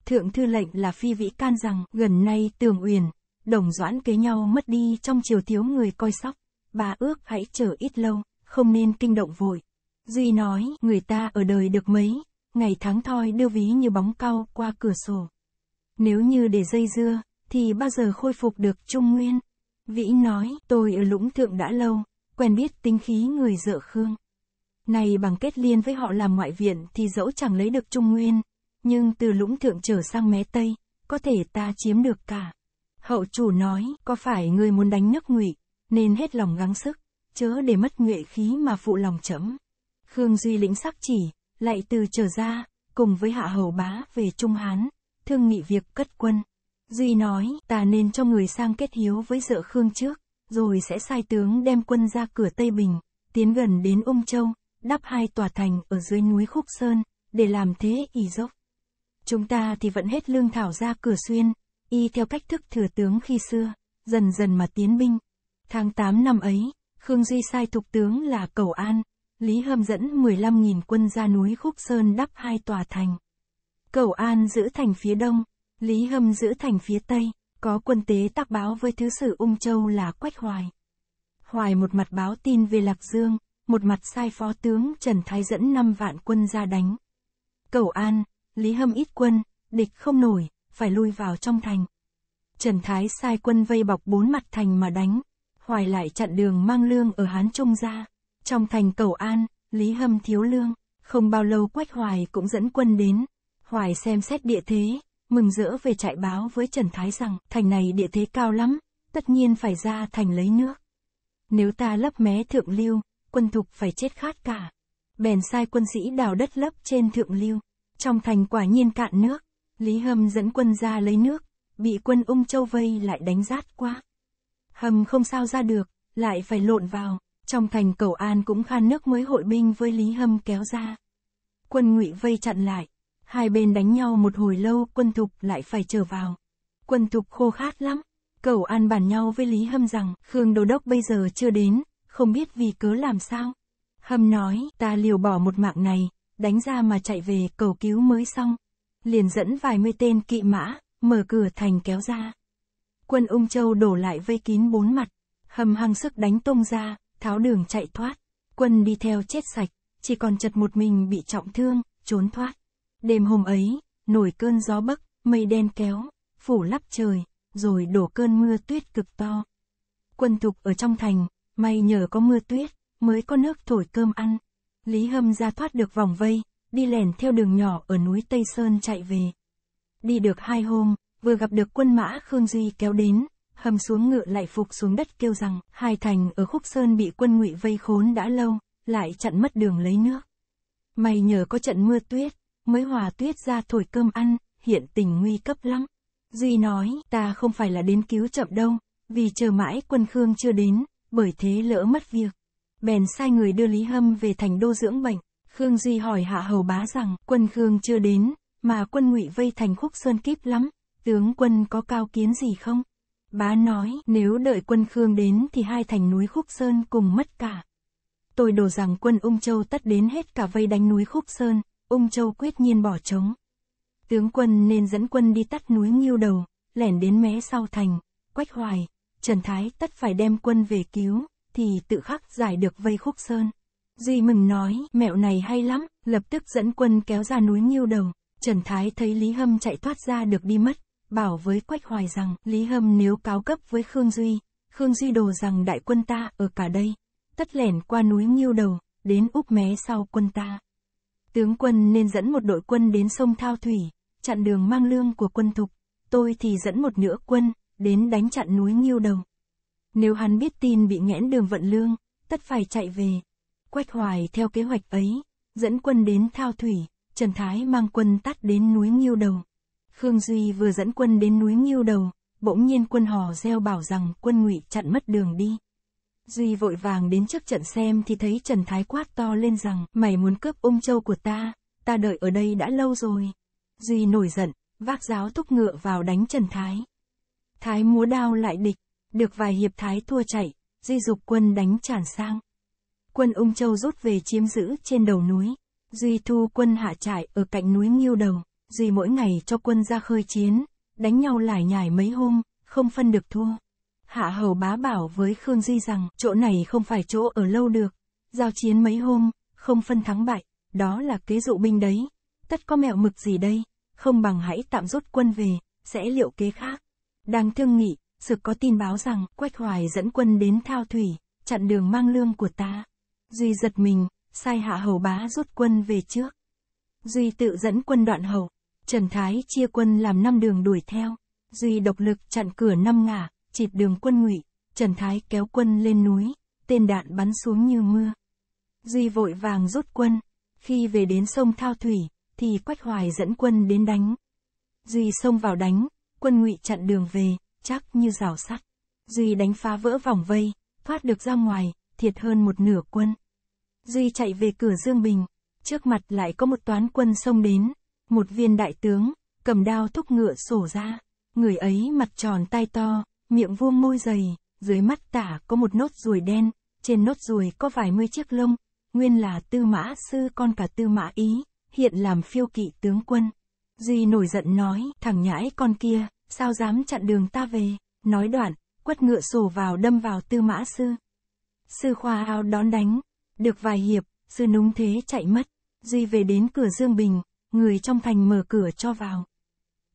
S1: Thượng thư lệnh là phi vĩ can rằng gần nay tường uyển, đồng doãn kế nhau mất đi trong chiều thiếu người coi sóc, bà ước hãy chờ ít lâu, không nên kinh động vội. Duy nói, người ta ở đời được mấy, ngày tháng thoi đưa ví như bóng cau qua cửa sổ. Nếu như để dây dưa, thì bao giờ khôi phục được Trung Nguyên? Vĩ nói, tôi ở lũng thượng đã lâu, quen biết tính khí người dợ khương. Này bằng kết liên với họ làm ngoại viện thì dẫu chẳng lấy được Trung Nguyên, nhưng từ lũng thượng trở sang mé Tây, có thể ta chiếm được cả. Hậu chủ nói, có phải người muốn đánh nước ngụy, nên hết lòng gắng sức, chớ để mất nhuệ khí mà phụ lòng chấm. Khương Duy lĩnh sắc chỉ, lại từ trở ra, cùng với hạ hầu bá về Trung Hán thương nghị việc cất quân. Duy nói, ta nên cho người sang kết hiếu với dợ Khương trước, rồi sẽ sai tướng đem quân ra cửa Tây Bình, tiến gần đến Ung Châu, đắp hai tòa thành ở dưới núi Khúc Sơn, để làm thế y dốc. Chúng ta thì vẫn hết lương thảo ra cửa xuyên, y theo cách thức thừa tướng khi xưa, dần dần mà tiến binh. Tháng 8 năm ấy, Khương Duy sai thục tướng là Cầu An, Lý Hâm dẫn 15.000 quân ra núi Khúc Sơn đắp hai tòa thành. Cầu An giữ thành phía đông, Lý Hâm giữ thành phía tây, có quân tế tác báo với thứ sử Ung Châu là Quách Hoài. Hoài một mặt báo tin về Lạc Dương, một mặt sai phó tướng Trần Thái dẫn 5 vạn quân ra đánh. Cầu An, Lý Hâm ít quân, địch không nổi, phải lui vào trong thành. Trần Thái sai quân vây bọc bốn mặt thành mà đánh, Hoài lại chặn đường mang lương ở Hán Trung ra. Trong thành Cầu An, Lý Hâm thiếu lương, không bao lâu Quách Hoài cũng dẫn quân đến, Hoài xem xét địa thế, mừng rỡ về chạy báo với Trần Thái rằng, thành này địa thế cao lắm, tất nhiên phải ra thành lấy nước. Nếu ta lấp mé thượng lưu, quân thục phải chết khát cả. Bèn sai quân sĩ đào đất lấp trên thượng lưu, trong thành quả nhiên cạn nước, Lý Hâm dẫn quân ra lấy nước, bị quân ung châu vây lại đánh rát quá. Hầm không sao ra được, lại phải lộn vào, trong thành cầu an cũng khan nước mới hội binh với Lý Hâm kéo ra. Quân ngụy vây chặn lại, Hai bên đánh nhau một hồi lâu, quân thục lại phải trở vào. Quân thục khô khát lắm. cầu An bàn nhau với Lý Hâm rằng, Khương Đô Đốc bây giờ chưa đến, không biết vì cớ làm sao. Hâm nói, ta liều bỏ một mạng này, đánh ra mà chạy về cầu cứu mới xong. Liền dẫn vài mươi tên kỵ mã, mở cửa thành kéo ra. Quân Ung Châu đổ lại vây kín bốn mặt, hầm hăng sức đánh tung ra, tháo đường chạy thoát. Quân đi theo chết sạch, chỉ còn chật một mình bị trọng thương, trốn thoát. Đêm hôm ấy, nổi cơn gió bấc, mây đen kéo, phủ lắp trời, rồi đổ cơn mưa tuyết cực to. Quân thục ở trong thành, may nhờ có mưa tuyết, mới có nước thổi cơm ăn. Lý Hâm ra thoát được vòng vây, đi lẻn theo đường nhỏ ở núi Tây Sơn chạy về. Đi được hai hôm, vừa gặp được quân mã Khương Duy kéo đến, Hâm xuống ngựa lại phục xuống đất kêu rằng hai thành ở khúc sơn bị quân ngụy vây khốn đã lâu lại chặn mất đường lấy nước may nhờ có trận mưa tuyết mới hòa tuyết ra thổi cơm ăn, hiện tình nguy cấp lắm. Duy nói, ta không phải là đến cứu chậm đâu, vì chờ mãi quân Khương chưa đến, bởi thế lỡ mất việc. Bèn sai người đưa Lý Hâm về thành đô dưỡng bệnh, Khương Duy hỏi Hạ Hầu Bá rằng, quân Khương chưa đến, mà quân ngụy vây thành khúc sơn kíp lắm, tướng quân có cao kiến gì không? Bá nói, nếu đợi quân Khương đến thì hai thành núi khúc sơn cùng mất cả. Tôi đổ rằng quân Ung Châu tất đến hết cả vây đánh núi khúc sơn, Ung Châu quyết nhiên bỏ trống. Tướng quân nên dẫn quân đi tắt núi Nghiêu Đầu, lẻn đến mé sau thành, Quách Hoài, Trần Thái tất phải đem quân về cứu, thì tự khắc giải được vây khúc sơn. Duy mừng nói, mẹo này hay lắm, lập tức dẫn quân kéo ra núi Nghiêu Đầu. Trần Thái thấy Lý Hâm chạy thoát ra được đi mất, bảo với Quách Hoài rằng Lý Hâm nếu cáo cấp với Khương Duy, Khương Duy đồ rằng đại quân ta ở cả đây, tất lẻn qua núi Nghiêu Đầu, đến úp mé sau quân ta. Tướng quân nên dẫn một đội quân đến sông Thao Thủy, chặn đường mang lương của quân thục, tôi thì dẫn một nửa quân, đến đánh chặn núi Nghiêu Đầu. Nếu hắn biết tin bị nghẽn đường vận lương, tất phải chạy về. Quách Hoài theo kế hoạch ấy, dẫn quân đến Thao Thủy, Trần Thái mang quân tắt đến núi Nghiêu Đầu. Khương Duy vừa dẫn quân đến núi Nghiêu Đầu, bỗng nhiên quân hò reo bảo rằng quân ngụy chặn mất đường đi. Duy vội vàng đến trước trận xem thì thấy Trần Thái quát to lên rằng, mày muốn cướp ung châu của ta, ta đợi ở đây đã lâu rồi. Duy nổi giận, vác giáo thúc ngựa vào đánh Trần Thái. Thái múa đao lại địch, được vài hiệp Thái thua chạy, Duy dục quân đánh tràn sang. Quân ung châu rút về chiếm giữ trên đầu núi, Duy thu quân hạ trại ở cạnh núi Nghiêu Đầu, Duy mỗi ngày cho quân ra khơi chiến, đánh nhau lải nhải mấy hôm, không phân được thua. Hạ Hầu Bá bảo với Khương Di rằng, chỗ này không phải chỗ ở lâu được, giao chiến mấy hôm, không phân thắng bại, đó là kế dụ binh đấy. Tất có mẹo mực gì đây, không bằng hãy tạm rút quân về, sẽ liệu kế khác. Đang thương nghị, sực có tin báo rằng Quách Hoài dẫn quân đến Thao Thủy, chặn đường mang lương của ta. Duy giật mình, sai hạ hầu bá rút quân về trước. Duy tự dẫn quân đoạn hầu, Trần Thái chia quân làm năm đường đuổi theo. Duy độc lực chặn cửa năm ngả, chịp đường quân ngụy, Trần Thái kéo quân lên núi, tên đạn bắn xuống như mưa. Duy vội vàng rút quân, khi về đến sông Thao Thủy, thì Quách Hoài dẫn quân đến đánh. Duy xông vào đánh, quân ngụy chặn đường về, chắc như rào sắt. Duy đánh phá vỡ vòng vây, thoát được ra ngoài, thiệt hơn một nửa quân. Duy chạy về cửa Dương Bình, trước mặt lại có một toán quân xông đến, một viên đại tướng, cầm đao thúc ngựa sổ ra, người ấy mặt tròn tai to, miệng vuông môi dày, dưới mắt tả có một nốt ruồi đen, trên nốt ruồi có vài mươi chiếc lông, nguyên là tư mã sư con cả tư mã ý, hiện làm phiêu kỵ tướng quân. Duy nổi giận nói, thằng nhãi con kia, sao dám chặn đường ta về, nói đoạn, quất ngựa sổ vào đâm vào tư mã sư. Sư khoa ao đón đánh, được vài hiệp, sư núng thế chạy mất, Duy về đến cửa Dương Bình, người trong thành mở cửa cho vào.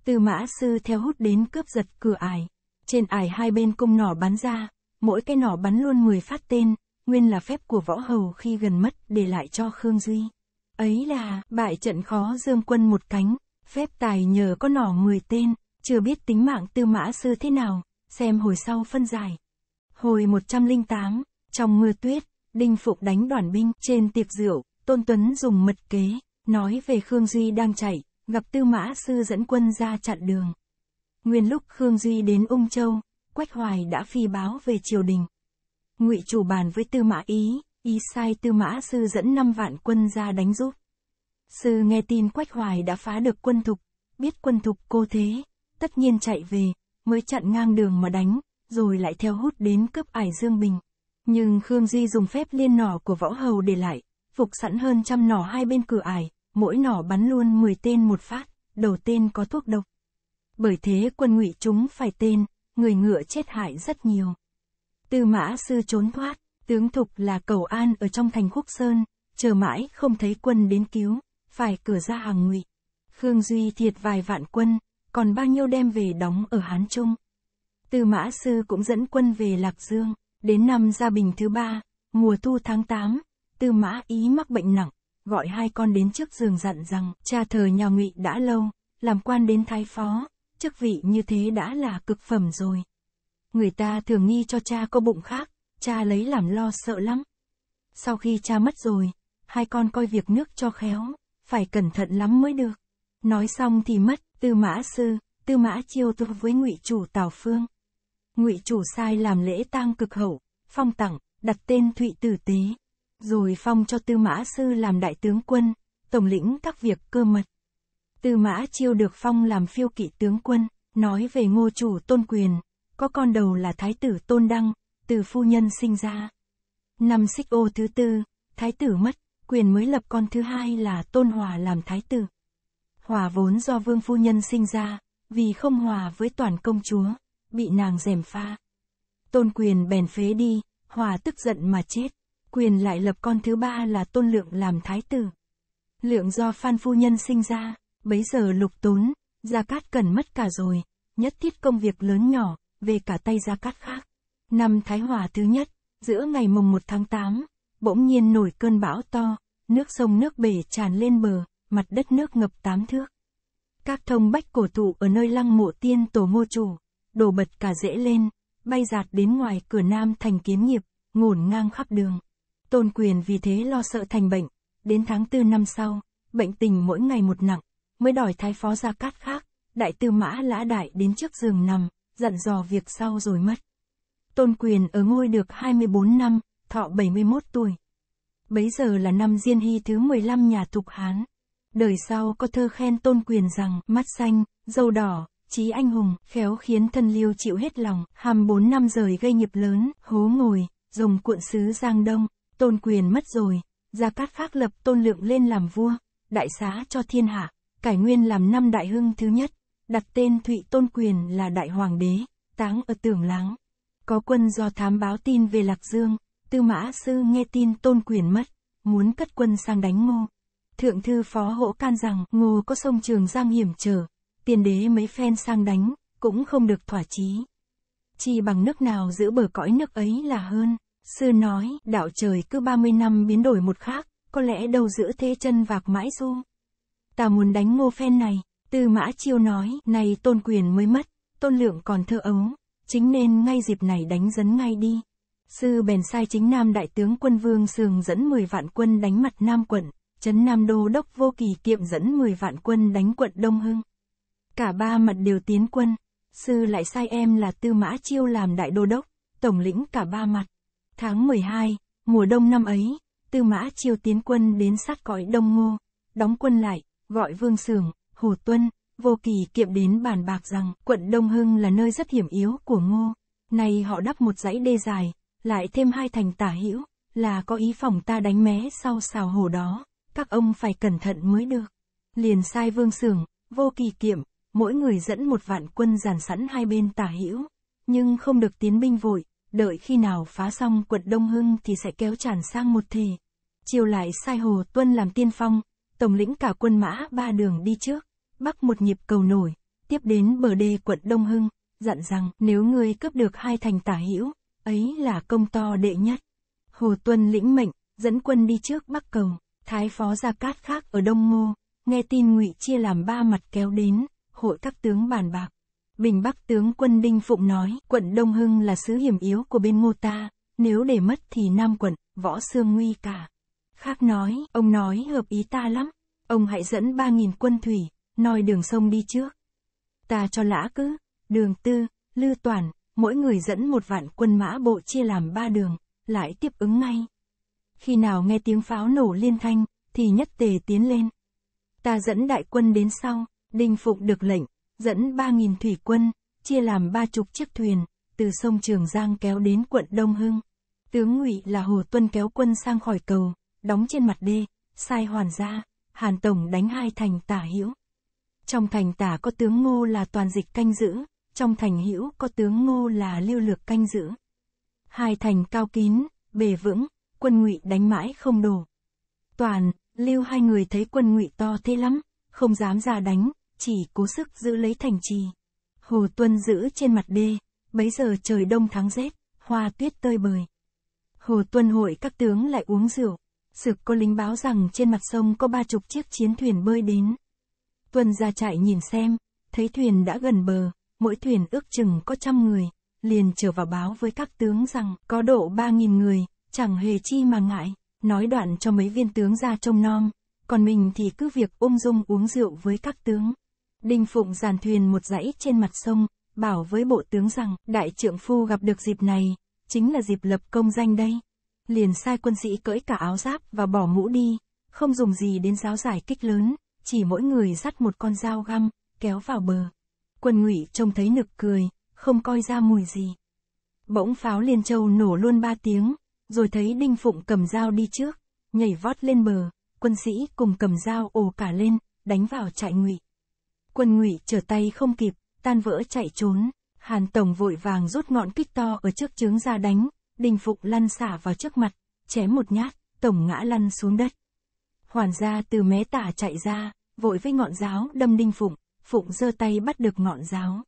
S1: Tư mã sư theo hút đến cướp giật cửa ải, trên ải hai bên cung nỏ bắn ra, mỗi cái nỏ bắn luôn 10 phát tên, nguyên là phép của võ hầu khi gần mất để lại cho Khương Duy. Ấy là, bại trận khó dương quân một cánh, phép tài nhờ có nỏ 10 tên, chưa biết tính mạng tư mã sư thế nào, xem hồi sau phân giải. Hồi 108, trong mưa tuyết, Đinh Phục đánh đoàn binh trên tiệc rượu, Tôn Tuấn dùng mật kế, nói về Khương Duy đang chạy, gặp Tư Mã Sư dẫn quân ra chặn đường. Nguyên lúc Khương Duy đến Ung Châu, Quách Hoài đã phi báo về triều đình. Ngụy chủ bàn với Tư Mã Ý, Ý sai Tư Mã Sư dẫn năm vạn quân ra đánh giúp. Sư nghe tin Quách Hoài đã phá được quân thục, biết quân thục cô thế, tất nhiên chạy về, mới chặn ngang đường mà đánh, rồi lại theo hút đến cướp ải Dương Bình. Nhưng Khương Duy dùng phép liên nỏ của võ hầu để lại, phục sẵn hơn trăm nỏ hai bên cửa ải, mỗi nỏ bắn luôn 10 tên một phát, đầu tên có thuốc độc. Bởi thế quân ngụy chúng phải tên, người ngựa chết hại rất nhiều. Tư mã sư trốn thoát, tướng thục là cầu an ở trong thành quốc sơn, chờ mãi không thấy quân đến cứu, phải cửa ra hàng ngụy. Khương Duy thiệt vài vạn quân, còn bao nhiêu đem về đóng ở Hán Trung. Tư mã sư cũng dẫn quân về Lạc Dương, đến năm gia bình thứ ba, mùa thu tháng 8, tư mã ý mắc bệnh nặng, gọi hai con đến trước giường dặn rằng, cha thờ nhà ngụy đã lâu, làm quan đến thái phó, chức vị như thế đã là cực phẩm rồi. Người ta thường nghi cho cha có bụng khác, cha lấy làm lo sợ lắm. Sau khi cha mất rồi, hai con coi việc nước cho khéo, phải cẩn thận lắm mới được. Nói xong thì mất, Tư Mã Sư, Tư Mã Chiêu tu với ngụy chủ Tào Phương. Ngụy chủ sai làm lễ tang cực hậu, phong tặng, đặt tên Thụy Tử Tế, rồi phong cho Tư Mã Sư làm đại tướng quân, tổng lĩnh các việc cơ mật. Tư mã chiêu được phong làm phiêu kỵ tướng quân, nói về ngô chủ tôn quyền, có con đầu là thái tử tôn đăng, từ phu nhân sinh ra. Năm xích ô thứ tư, thái tử mất, quyền mới lập con thứ hai là tôn hòa làm thái tử. Hòa vốn do vương phu nhân sinh ra, vì không hòa với toàn công chúa, bị nàng dèm pha. Tôn quyền bèn phế đi, hòa tức giận mà chết, quyền lại lập con thứ ba là tôn lượng làm thái tử. Lượng do phan phu nhân sinh ra, Bấy giờ lục tốn, Gia Cát cần mất cả rồi, nhất thiết công việc lớn nhỏ, về cả tay Gia Cát khác. Năm Thái Hòa thứ nhất, giữa ngày mùng 1 tháng 8, bỗng nhiên nổi cơn bão to, nước sông nước bể tràn lên bờ, mặt đất nước ngập tám thước. Các thông bách cổ thụ ở nơi lăng mộ tiên tổ ngô chủ, đổ bật cả dễ lên, bay giạt đến ngoài cửa nam thành kiếm nghiệp, ngổn ngang khắp đường. Tôn quyền vì thế lo sợ thành bệnh, đến tháng tư năm sau, bệnh tình mỗi ngày một nặng, mới đòi thái phó ra cát khác, đại tư mã lã đại đến trước giường nằm, dặn dò việc sau rồi mất. Tôn quyền ở ngôi được 24 năm, thọ 71 tuổi. Bấy giờ là năm Diên Hy thứ 15 nhà Thục Hán. Đời sau có thơ khen tôn quyền rằng, mắt xanh, dâu đỏ, trí anh hùng, khéo khiến thân liêu chịu hết lòng, hàm bốn năm rời gây nghiệp lớn, hố ngồi, dùng cuộn sứ Giang Đông, tôn quyền mất rồi, Gia Cát khác lập tôn lượng lên làm vua, đại xá cho thiên hạ, cải nguyên làm năm đại hưng thứ nhất, đặt tên Thụy Tôn Quyền là Đại Hoàng đế, táng ở Tưởng Láng. Có quân do thám báo tin về Lạc Dương, Tư Mã Sư nghe tin Tôn Quyền mất, muốn cất quân sang đánh Ngô. Thượng thư phó Hỗ can rằng Ngô có sông Trường Giang hiểm trở, tiền đế mấy phen sang đánh, cũng không được thỏa chí. Chỉ bằng nước nào giữ bờ cõi nước ấy là hơn. Sư nói, đạo trời cứ 30 năm biến đổi một khác, có lẽ đâu giữa thế chân vạc mãi du ta muốn đánh ngô phen này. Tư mã chiêu nói, này tôn quyền mới mất, tôn lượng còn thơ ấu, chính nên ngay dịp này đánh dấn ngay đi. Sư bèn sai chính nam đại tướng quân Vương Sường dẫn 10 vạn quân đánh mặt Nam quận, chấn Nam Đô Đốc Vô Kỳ kiệm dẫn 10 vạn quân đánh quận Đông Hưng. Cả ba mặt đều tiến quân, sư lại sai em là Tư Mã Chiêu làm đại đô đốc, tổng lĩnh cả ba mặt. Tháng 12, mùa đông năm ấy, Tư Mã Chiêu tiến quân đến sát cõi Đông Ngô, đóng quân lại, gọi Vương sường Hồ Tuân, Vô Kỳ Kiệm đến bàn bạc rằng quận Đông Hưng là nơi rất hiểm yếu của Ngô. Nay họ đắp một dãy đê dài, lại thêm hai thành tả hữu, là có ý phòng ta đánh mé sau xào hồ đó, các ông phải cẩn thận mới được. Liền sai Vương sường Vô Kỳ Kiệm, mỗi người dẫn một vạn quân dàn sẵn hai bên tả hữu, nhưng không được tiến binh vội, đợi khi nào phá xong quận Đông Hưng thì sẽ kéo tràn sang một thể. Chiều lại sai Hồ Tuân làm tiên phong, tổng lĩnh cả quân mã ba đường đi trước, bắc một nhịp cầu nổi, tiếp đến bờ đê quận Đông Hưng, dặn rằng nếu ngươi cướp được hai thành tả hữu, ấy là công to đệ nhất. Hồ Tuân lĩnh mệnh, dẫn quân đi trước bắc cầu, thái phó Gia Cát khác ở Đông Ngô, nghe tin ngụy chia làm ba mặt kéo đến, hội các tướng bàn bạc. Bình Bắc tướng quân Đinh Phụng nói, quận Đông Hưng là xứ hiểm yếu của bên ngô ta, nếu để mất thì Nam quận, võ xương nguy cả. Khác nói, ông nói hợp ý ta lắm. Ông hãy dẫn ba nghìn quân thủy, noi đường sông đi trước. Ta cho lã cứ, đường tư, lư toàn, mỗi người dẫn một vạn quân mã bộ chia làm ba đường, lại tiếp ứng ngay. Khi nào nghe tiếng pháo nổ liên thanh, thì nhất tề tiến lên. Ta dẫn đại quân đến sau, đinh phục được lệnh, dẫn ba nghìn thủy quân, chia làm ba chục chiếc thuyền, từ sông Trường Giang kéo đến quận Đông Hưng. Tướng Ngụy là Hồ Tuân kéo quân sang khỏi cầu, đóng trên mặt đê, sai hoàn ra, Hàn Tổng đánh hai thành tả hữu. Trong thành tả có tướng ngô là toàn dịch canh giữ, trong thành hữu có tướng ngô là lưu lược canh giữ. Hai thành cao kín, bề vững, quân ngụy đánh mãi không đổ. Toàn, lưu hai người thấy quân ngụy to thế lắm, không dám ra đánh, chỉ cố sức giữ lấy thành trì. Hồ Tuân giữ trên mặt đê, bấy giờ trời đông tháng rét, hoa tuyết tơi bời. Hồ Tuân hội các tướng lại uống rượu, sực có lính báo rằng trên mặt sông có ba chục chiếc chiến thuyền bơi đến. Tuần ra chạy nhìn xem, thấy thuyền đã gần bờ, mỗi thuyền ước chừng có trăm người, liền trở vào báo với các tướng rằng có độ ba nghìn người, chẳng hề chi mà ngại, nói đoạn cho mấy viên tướng ra trông nom, còn mình thì cứ việc ôm dung uống rượu với các tướng. Đinh Phụng giàn thuyền một dãy trên mặt sông, bảo với bộ tướng rằng, đại trượng phu gặp được dịp này, chính là dịp lập công danh đây liền sai quân sĩ cởi cả áo giáp và bỏ mũ đi, không dùng gì đến giáo giải kích lớn, chỉ mỗi người dắt một con dao găm, kéo vào bờ. Quân ngụy trông thấy nực cười, không coi ra mùi gì. Bỗng pháo liên châu nổ luôn ba tiếng, rồi thấy Đinh Phụng cầm dao đi trước, nhảy vót lên bờ, quân sĩ cùng cầm dao ồ cả lên, đánh vào trại ngụy. Quân ngụy trở tay không kịp, tan vỡ chạy trốn, Hàn Tổng vội vàng rút ngọn kích to ở trước chướng ra đánh, Đình Phục lăn xả vào trước mặt, chém một nhát, tổng ngã lăn xuống đất. Hoàn gia từ mé tả chạy ra, vội với ngọn giáo đâm Đinh Phụng, Phụng giơ tay bắt được ngọn giáo.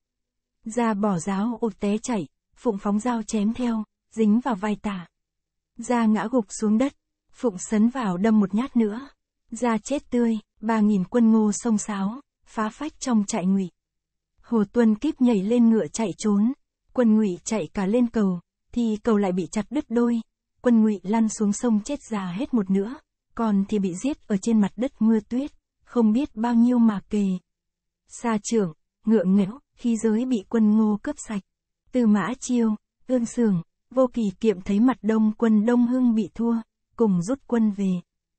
S1: Ra bỏ giáo ột té chạy, Phụng phóng dao chém theo, dính vào vai tả. Ra ngã gục xuống đất, Phụng sấn vào đâm một nhát nữa. Ra chết tươi, ba nghìn quân ngô sông sáo, phá phách trong trại ngụy. Hồ Tuân kíp nhảy lên ngựa chạy trốn, quân ngụy chạy cả lên cầu, thì cầu lại bị chặt đứt đôi, quân ngụy lăn xuống sông chết già hết một nữa, còn thì bị giết ở trên mặt đất mưa tuyết, không biết bao nhiêu mà kề. Sa trưởng, ngựa nghẽo, khi giới bị quân ngô cướp sạch. Từ mã chiêu, ương sường, vô kỳ kiệm thấy mặt đông quân Đông Hưng bị thua, cùng rút quân về.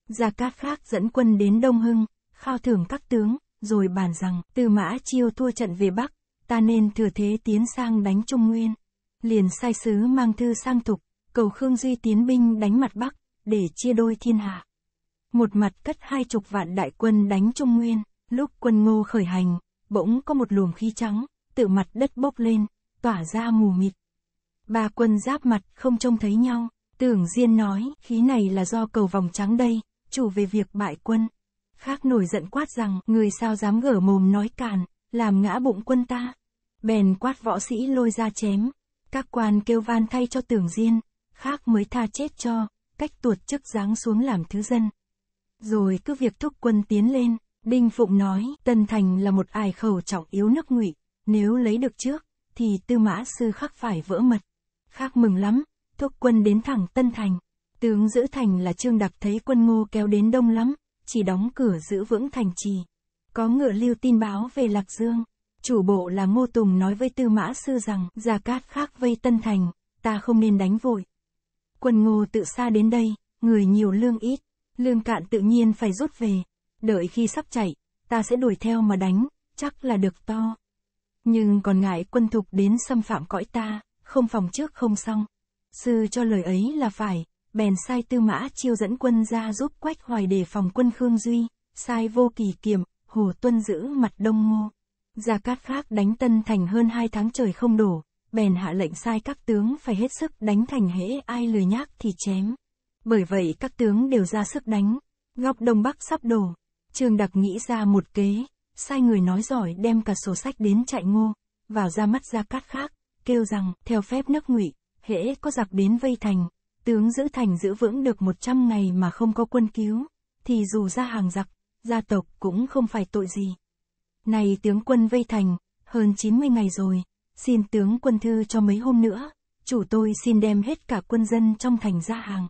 S1: Gia Cát khác dẫn quân đến Đông Hưng, khao thưởng các tướng, rồi bàn rằng từ mã chiêu thua trận về Bắc, ta nên thừa thế tiến sang đánh Trung Nguyên liền sai sứ mang thư sang thục cầu Khương Duy tiến binh đánh mặt Bắc, để chia đôi thiên hạ. Một mặt cất hai chục vạn đại quân đánh Trung Nguyên, lúc quân ngô khởi hành, bỗng có một luồng khí trắng, tự mặt đất bốc lên, tỏa ra mù mịt. Ba quân giáp mặt không trông thấy nhau, tưởng Diên nói, khí này là do cầu vòng trắng đây, chủ về việc bại quân. Khác nổi giận quát rằng, người sao dám gở mồm nói càn, làm ngã bụng quân ta. Bèn quát võ sĩ lôi ra chém, các quan kêu van thay cho tưởng diên, khác mới tha chết cho, cách tuột chức giáng xuống làm thứ dân. Rồi cứ việc thúc quân tiến lên, Binh Phụng nói, Tân Thành là một ải khẩu trọng yếu nước ngụy, nếu lấy được trước, thì tư mã sư khắc phải vỡ mật. khác mừng lắm, thúc quân đến thẳng Tân Thành. Tướng giữ thành là Trương đặc thấy quân ngô kéo đến đông lắm, chỉ đóng cửa giữ vững thành trì. Có ngựa lưu tin báo về Lạc Dương chủ bộ là Ngô Tùng nói với Tư Mã Sư rằng, Gia Cát khác vây Tân Thành, ta không nên đánh vội. Quân Ngô tự xa đến đây, người nhiều lương ít, lương cạn tự nhiên phải rút về, đợi khi sắp chạy, ta sẽ đuổi theo mà đánh, chắc là được to. Nhưng còn ngại quân thục đến xâm phạm cõi ta, không phòng trước không xong. Sư cho lời ấy là phải, bèn sai tư mã chiêu dẫn quân ra giúp quách hoài để phòng quân Khương Duy, sai vô kỳ Kiểm hồ tuân giữ mặt đông ngô. Gia Cát Phác đánh Tân Thành hơn hai tháng trời không đổ, bèn hạ lệnh sai các tướng phải hết sức đánh thành hễ ai lười nhác thì chém. Bởi vậy các tướng đều ra sức đánh, góc Đông Bắc sắp đổ. Trương Đặc nghĩ ra một kế, sai người nói giỏi đem cả sổ sách đến chạy ngô, vào ra mắt Gia Cát Phác, kêu rằng, theo phép nước ngụy, hễ có giặc đến vây thành, tướng giữ thành giữ vững được 100 ngày mà không có quân cứu, thì dù ra hàng giặc, gia tộc cũng không phải tội gì. Này tướng quân vây thành, hơn 90 ngày rồi, xin tướng quân thư cho mấy hôm nữa, chủ tôi xin đem hết cả quân dân trong thành ra hàng.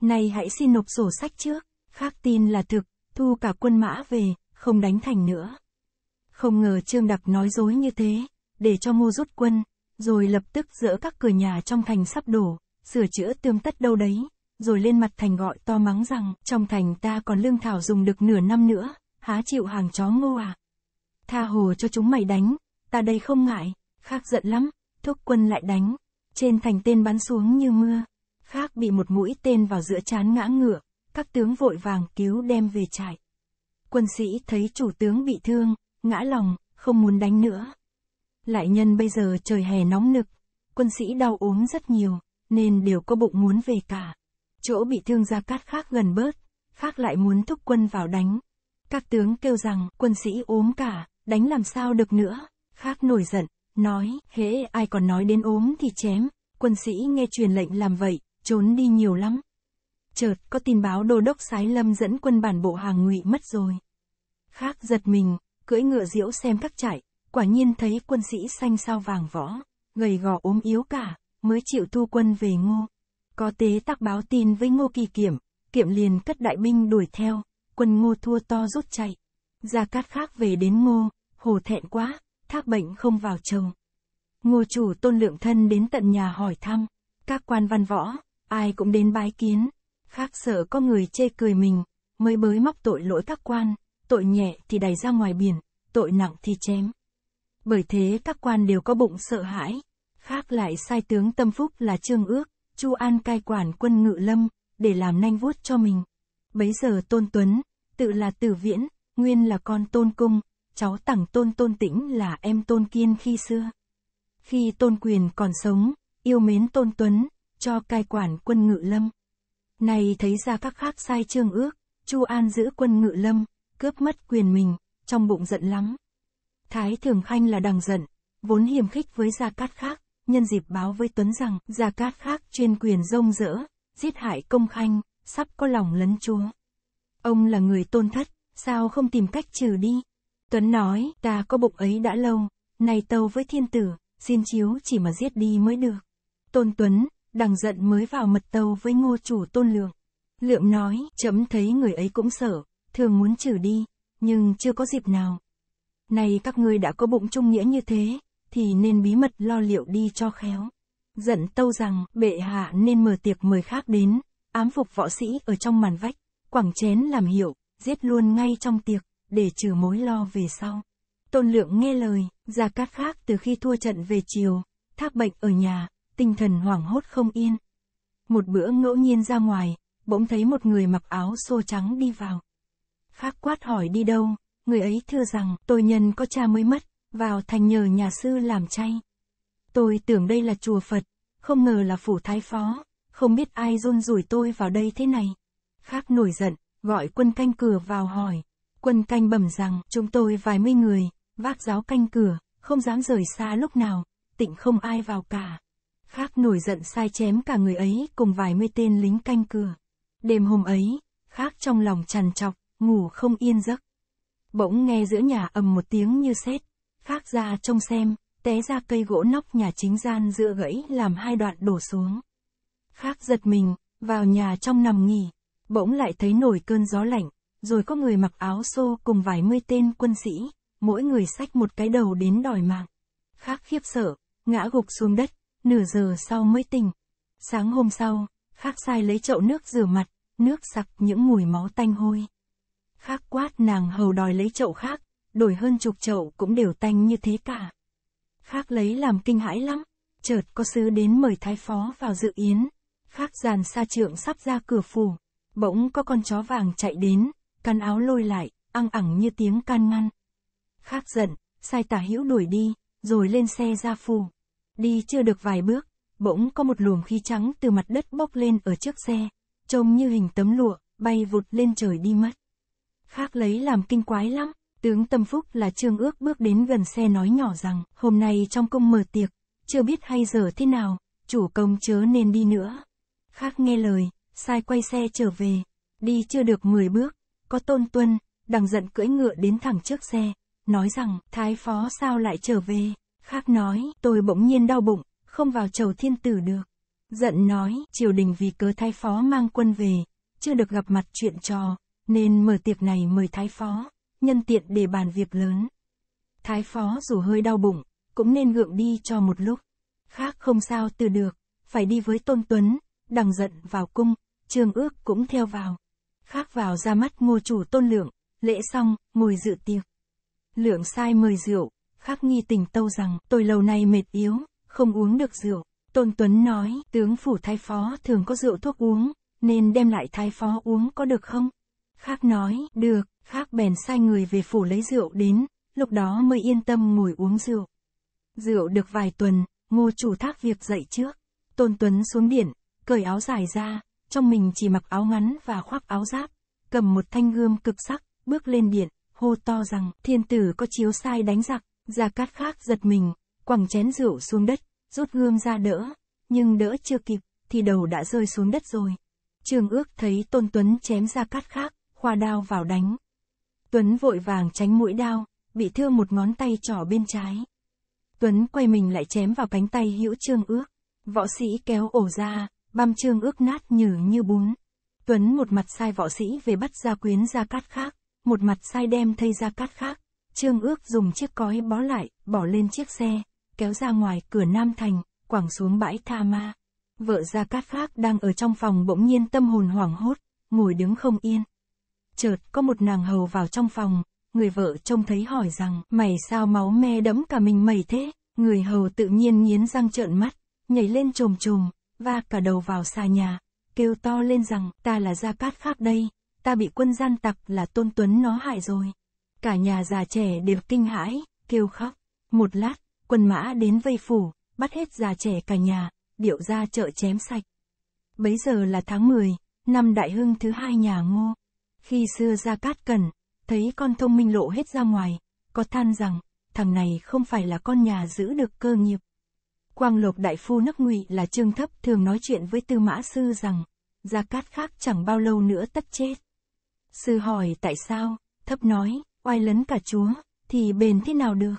S1: Này hãy xin nộp sổ sách trước, khác tin là thực, thu cả quân mã về, không đánh thành nữa. Không ngờ Trương Đặc nói dối như thế, để cho ngô rút quân, rồi lập tức dỡ các cửa nhà trong thành sắp đổ, sửa chữa tương tất đâu đấy, rồi lên mặt thành gọi to mắng rằng, trong thành ta còn lương thảo dùng được nửa năm nữa, há chịu hàng chó ngô à tha hồ cho chúng mày đánh, ta đây không ngại, khác giận lắm, thúc quân lại đánh, trên thành tên bắn xuống như mưa, khác bị một mũi tên vào giữa chán ngã ngựa, các tướng vội vàng cứu đem về trại. Quân sĩ thấy chủ tướng bị thương, ngã lòng, không muốn đánh nữa. Lại nhân bây giờ trời hè nóng nực, quân sĩ đau ốm rất nhiều, nên đều có bụng muốn về cả. Chỗ bị thương ra cát khác gần bớt, khác lại muốn thúc quân vào đánh. Các tướng kêu rằng quân sĩ ốm cả, đánh làm sao được nữa, khác nổi giận, nói, hễ ai còn nói đến ốm thì chém, quân sĩ nghe truyền lệnh làm vậy, trốn đi nhiều lắm. Chợt, có tin báo đô đốc Sái Lâm dẫn quân bản bộ hàng ngụy mất rồi. Khác giật mình, cưỡi ngựa diễu xem các trại, quả nhiên thấy quân sĩ xanh sao vàng võ, gầy gò ốm yếu cả, mới chịu thu quân về ngô. Có tế tác báo tin với ngô kỳ kiểm, kiểm liền cất đại binh đuổi theo, quân ngô thua to rút chạy. Gia Cát khác về đến ngô, hồ thẹn quá, thác bệnh không vào chồng. Ngô chủ tôn lượng thân đến tận nhà hỏi thăm, các quan văn võ, ai cũng đến bái kiến, khác sợ có người chê cười mình, mới bới móc tội lỗi các quan, tội nhẹ thì đẩy ra ngoài biển, tội nặng thì chém. Bởi thế các quan đều có bụng sợ hãi, khác lại sai tướng tâm phúc là trương ước, chu an cai quản quân ngự lâm, để làm nanh vuốt cho mình. Bấy giờ tôn tuấn, tự là tử viễn, nguyên là con tôn cung, cháu tằng tôn tôn tĩnh là em tôn kiên khi xưa. Khi tôn quyền còn sống, yêu mến tôn tuấn, cho cai quản quân ngự lâm. nay thấy ra các khác sai trương ước, Chu An giữ quân ngự lâm, cướp mất quyền mình, trong bụng giận lắm. Thái Thường Khanh là đằng giận, vốn hiềm khích với Gia Cát Khác, nhân dịp báo với Tuấn rằng Gia Cát Khác chuyên quyền rông rỡ, giết hại công khanh, sắp có lòng lấn chúa. Ông là người tôn thất, sao không tìm cách trừ đi? Tuấn nói, ta có bụng ấy đã lâu, này tâu với thiên tử, xin chiếu chỉ mà giết đi mới được. Tôn Tuấn, đằng giận mới vào mật tâu với ngô chủ tôn lượng. Lượng nói, chấm thấy người ấy cũng sợ, thường muốn trừ đi, nhưng chưa có dịp nào. Này các ngươi đã có bụng trung nghĩa như thế, thì nên bí mật lo liệu đi cho khéo. Giận tâu rằng, bệ hạ nên mở tiệc mời khác đến, ám phục võ sĩ ở trong màn vách, quảng chén làm hiệu, giết luôn ngay trong tiệc để trừ mối lo về sau. Tôn Lượng nghe lời, ra Cát khác từ khi thua trận về chiều, thác bệnh ở nhà, tinh thần hoảng hốt không yên. Một bữa ngẫu nhiên ra ngoài, bỗng thấy một người mặc áo xô trắng đi vào. Khác quát hỏi đi đâu, người ấy thưa rằng tôi nhân có cha mới mất, vào thành nhờ nhà sư làm chay. Tôi tưởng đây là chùa Phật, không ngờ là phủ thái phó, không biết ai rôn rủi tôi vào đây thế này. Khác nổi giận, gọi quân canh cửa vào hỏi, Quân canh bẩm rằng, chúng tôi vài mươi người, vác giáo canh cửa, không dám rời xa lúc nào, tịnh không ai vào cả. Khác nổi giận sai chém cả người ấy cùng vài mươi tên lính canh cửa. Đêm hôm ấy, khác trong lòng trằn trọc, ngủ không yên giấc. Bỗng nghe giữa nhà ầm một tiếng như sét, khác ra trông xem, té ra cây gỗ nóc nhà chính gian dựa gãy làm hai đoạn đổ xuống. Khác giật mình, vào nhà trong nằm nghỉ, bỗng lại thấy nổi cơn gió lạnh, rồi có người mặc áo xô cùng vài mươi tên quân sĩ, mỗi người xách một cái đầu đến đòi mạng. Khác khiếp sợ, ngã gục xuống đất, nửa giờ sau mới tỉnh. Sáng hôm sau, Khác sai lấy chậu nước rửa mặt, nước sặc những mùi máu tanh hôi. Khác quát nàng hầu đòi lấy chậu khác, đổi hơn chục chậu cũng đều tanh như thế cả. Khác lấy làm kinh hãi lắm, chợt có sứ đến mời thái phó vào dự yến. Khác dàn xa trượng sắp ra cửa phủ, bỗng có con chó vàng chạy đến, Căn áo lôi lại, ăn ẳng như tiếng can ngăn. Khác giận, sai tả hữu đuổi đi, rồi lên xe ra phù. Đi chưa được vài bước, bỗng có một luồng khí trắng từ mặt đất bốc lên ở trước xe, trông như hình tấm lụa, bay vụt lên trời đi mất. Khác lấy làm kinh quái lắm, tướng Tâm Phúc là Trương Ước bước đến gần xe nói nhỏ rằng, hôm nay trong công mở tiệc, chưa biết hay giờ thế nào, chủ công chớ nên đi nữa. Khác nghe lời, sai quay xe trở về, đi chưa được 10 bước, có tôn tuân, đằng giận cưỡi ngựa đến thẳng trước xe, nói rằng, thái phó sao lại trở về, khác nói, tôi bỗng nhiên đau bụng, không vào chầu thiên tử được. Giận nói, triều đình vì cớ thái phó mang quân về, chưa được gặp mặt chuyện trò, nên mở tiệc này mời thái phó, nhân tiện để bàn việc lớn. Thái phó dù hơi đau bụng, cũng nên gượng đi cho một lúc. Khác không sao từ được, phải đi với Tôn Tuấn, đằng giận vào cung, Trương Ước cũng theo vào khác vào ra mắt ngô chủ tôn lượng, lễ xong, ngồi dự tiệc. Lượng sai mời rượu, khác nghi tình tâu rằng, tôi lâu nay mệt yếu, không uống được rượu. Tôn Tuấn nói, tướng phủ thái phó thường có rượu thuốc uống, nên đem lại thái phó uống có được không? Khác nói, được, khác bèn sai người về phủ lấy rượu đến, lúc đó mới yên tâm ngồi uống rượu. Rượu được vài tuần, ngô chủ thác việc dậy trước. Tôn Tuấn xuống điện cởi áo dài ra, trong mình chỉ mặc áo ngắn và khoác áo giáp, cầm một thanh gươm cực sắc, bước lên điện, hô to rằng, thiên tử có chiếu sai đánh giặc, ra Cát khác giật mình, quẳng chén rượu xuống đất, rút gươm ra đỡ, nhưng đỡ chưa kịp, thì đầu đã rơi xuống đất rồi. Trường ước thấy Tôn Tuấn chém ra Cát khác, khoa đao vào đánh. Tuấn vội vàng tránh mũi đao, bị thương một ngón tay trỏ bên trái. Tuấn quay mình lại chém vào cánh tay hữu trương ước. Võ sĩ kéo ổ ra, băm trương ước nát nhừ như bún. Tuấn một mặt sai võ sĩ về bắt gia quyến gia cát khác, một mặt sai đem thây gia cát khác. Trương ước dùng chiếc cói bó lại, bỏ lên chiếc xe, kéo ra ngoài cửa Nam Thành, quẳng xuống bãi Tha Ma. Vợ gia cát khác đang ở trong phòng bỗng nhiên tâm hồn hoảng hốt, ngồi đứng không yên. Chợt có một nàng hầu vào trong phòng, người vợ trông thấy hỏi rằng, mày sao máu me đẫm cả mình mày thế? Người hầu tự nhiên nghiến răng trợn mắt, nhảy lên trồm trồm, va cả đầu vào xà nhà, kêu to lên rằng ta là Gia Cát Khác đây, ta bị quân gian tặc là Tôn Tuấn nó hại rồi. Cả nhà già trẻ đều kinh hãi, kêu khóc. Một lát, quân mã đến vây phủ, bắt hết già trẻ cả nhà, điệu ra chợ chém sạch. Bấy giờ là tháng 10, năm đại hưng thứ hai nhà ngô. Khi xưa Gia Cát Cẩn, thấy con thông minh lộ hết ra ngoài, có than rằng, thằng này không phải là con nhà giữ được cơ nghiệp. Quang Lục đại phu nước Ngụy là Trương Thấp thường nói chuyện với Tư Mã Sư rằng, Gia Cát khác chẳng bao lâu nữa tất chết. Sư hỏi tại sao, Thấp nói, oai lấn cả chúa, thì bền thế nào được.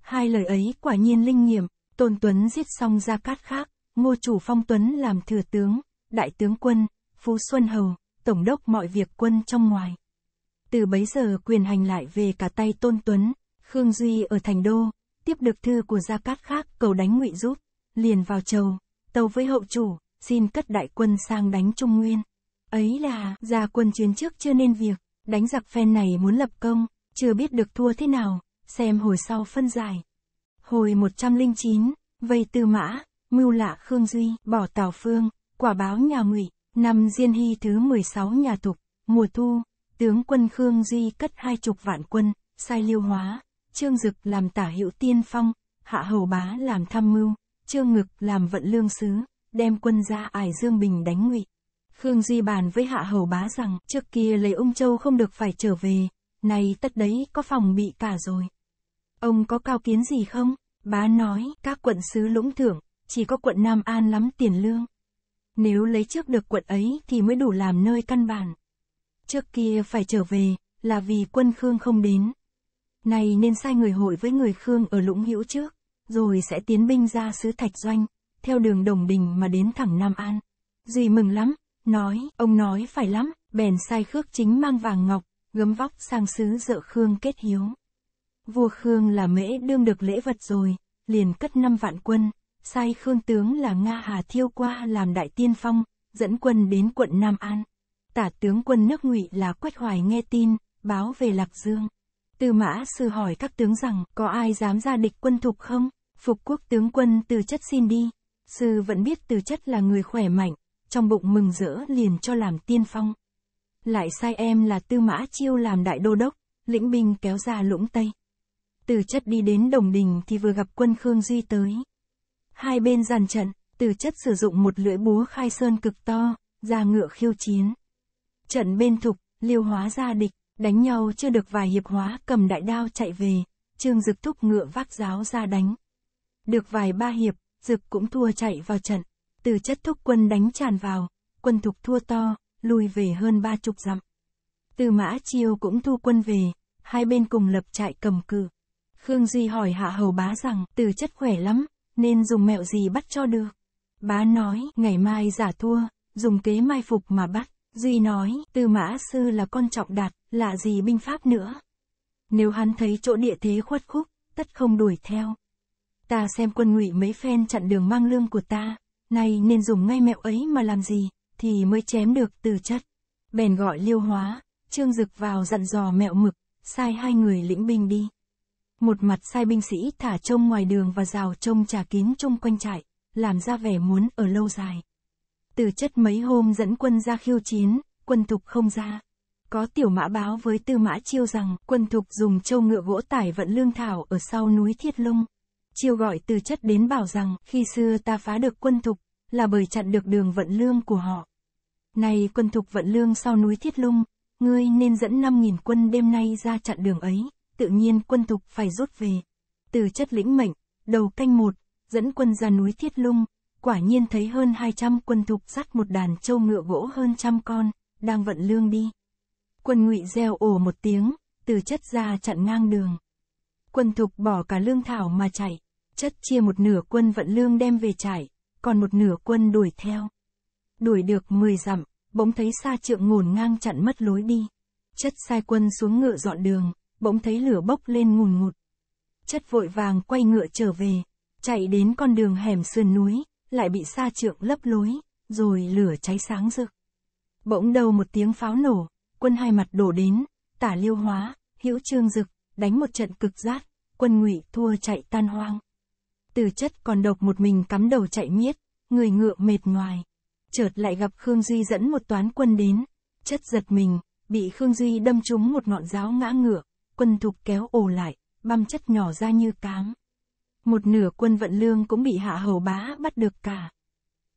S1: Hai lời ấy quả nhiên linh nghiệm, Tôn Tuấn giết xong Gia Cát khác, Ngô Chủ Phong Tuấn làm thừa tướng, đại tướng quân, Phú Xuân Hầu, tổng đốc mọi việc quân trong ngoài. Từ bấy giờ quyền hành lại về cả tay Tôn Tuấn, Khương Duy ở Thành Đô, tiếp được thư của gia cát khác cầu đánh ngụy giúp liền vào chầu tâu với hậu chủ xin cất đại quân sang đánh trung nguyên ấy là gia quân chuyến trước chưa nên việc đánh giặc phen này muốn lập công chưa biết được thua thế nào xem hồi sau phân giải hồi 109, vây tư mã mưu lạ khương duy bỏ tào phương quả báo nhà ngụy năm diên hy thứ 16 nhà tục mùa thu tướng quân khương duy cất hai chục vạn quân sai liêu hóa Trương Dực làm tả hữu tiên phong, Hạ Hầu Bá làm tham mưu, Trương Ngực làm vận lương sứ, đem quân ra ải Dương Bình đánh ngụy. Khương Duy bàn với Hạ Hầu Bá rằng trước kia lấy ông Châu không được phải trở về, nay tất đấy có phòng bị cả rồi. Ông có cao kiến gì không? Bá nói các quận sứ lũng thưởng, chỉ có quận Nam An lắm tiền lương. Nếu lấy trước được quận ấy thì mới đủ làm nơi căn bản. Trước kia phải trở về, là vì quân Khương không đến, này nên sai người hội với người Khương ở Lũng Hữu trước, rồi sẽ tiến binh ra xứ Thạch Doanh, theo đường Đồng bình mà đến thẳng Nam An. Duy mừng lắm, nói, ông nói phải lắm, bèn sai Khước chính mang vàng ngọc, gấm vóc sang xứ dợ Khương kết hiếu. Vua Khương là mễ đương được lễ vật rồi, liền cất năm vạn quân, sai Khương tướng là Nga Hà Thiêu qua làm đại tiên phong, dẫn quân đến quận Nam An. Tả tướng quân nước ngụy là Quách Hoài nghe tin, báo về Lạc Dương. Tư mã sư hỏi các tướng rằng, có ai dám ra địch quân thục không? Phục quốc tướng quân từ chất xin đi. Sư vẫn biết từ chất là người khỏe mạnh, trong bụng mừng rỡ liền cho làm tiên phong. Lại sai em là tư mã chiêu làm đại đô đốc, lĩnh binh kéo ra lũng Tây. Từ chất đi đến Đồng Đình thì vừa gặp quân Khương Duy tới. Hai bên dàn trận, từ chất sử dụng một lưỡi búa khai sơn cực to, ra ngựa khiêu chiến. Trận bên thục, liêu hóa ra địch, Đánh nhau chưa được vài hiệp hóa cầm đại đao chạy về, Trương Dực thúc ngựa vác giáo ra đánh. Được vài ba hiệp, Dực cũng thua chạy vào trận. Từ chất thúc quân đánh tràn vào, quân thục thua to, lui về hơn ba chục dặm. Từ mã chiêu cũng thu quân về, hai bên cùng lập trại cầm cự. Khương Duy hỏi hạ hầu bá rằng từ chất khỏe lắm, nên dùng mẹo gì bắt cho được. Bá nói, ngày mai giả thua, dùng kế mai phục mà bắt. Duy nói, Tư Mã Sư là con trọng đạt, là gì binh pháp nữa. Nếu hắn thấy chỗ địa thế khuất khúc, tất không đuổi theo. Ta xem quân ngụy mấy phen chặn đường mang lương của ta, nay nên dùng ngay mẹo ấy mà làm gì, thì mới chém được từ chất. Bèn gọi liêu hóa, trương dực vào dặn dò mẹo mực, sai hai người lĩnh binh đi. Một mặt sai binh sĩ thả trông ngoài đường và rào trông trà kín trông quanh trại, làm ra vẻ muốn ở lâu dài. Từ chất mấy hôm dẫn quân ra khiêu chiến, quân thục không ra. Có tiểu mã báo với tư mã chiêu rằng quân thục dùng châu ngựa gỗ tải vận lương thảo ở sau núi Thiết Lung. Chiêu gọi từ chất đến bảo rằng khi xưa ta phá được quân thục là bởi chặn được đường vận lương của họ. Này quân thục vận lương sau núi Thiết Lung, ngươi nên dẫn 5.000 quân đêm nay ra chặn đường ấy, tự nhiên quân thục phải rút về. Từ chất lĩnh mệnh, đầu canh một, dẫn quân ra núi Thiết Lung, quả nhiên thấy hơn 200 quân thục dắt một đàn trâu ngựa gỗ hơn trăm con, đang vận lương đi. Quân ngụy reo ồ một tiếng, từ chất ra chặn ngang đường. Quân thục bỏ cả lương thảo mà chạy, chất chia một nửa quân vận lương đem về chạy, còn một nửa quân đuổi theo. Đuổi được 10 dặm, bỗng thấy xa trượng ngổn ngang chặn mất lối đi. Chất sai quân xuống ngựa dọn đường, bỗng thấy lửa bốc lên ngùn ngụt. Chất vội vàng quay ngựa trở về, chạy đến con đường hẻm sườn núi, lại bị sa trượng lấp lối, rồi lửa cháy sáng rực. Bỗng đầu một tiếng pháo nổ, quân hai mặt đổ đến, tả liêu hóa, hữu trương dực, đánh một trận cực rát, quân ngụy thua chạy tan hoang. Từ chất còn độc một mình cắm đầu chạy miết, người ngựa mệt ngoài. Chợt lại gặp Khương Duy dẫn một toán quân đến, chất giật mình, bị Khương Duy đâm trúng một ngọn giáo ngã ngựa, quân thục kéo ồ lại, băm chất nhỏ ra như cám. Một nửa quân vận lương cũng bị hạ hầu bá bắt được cả.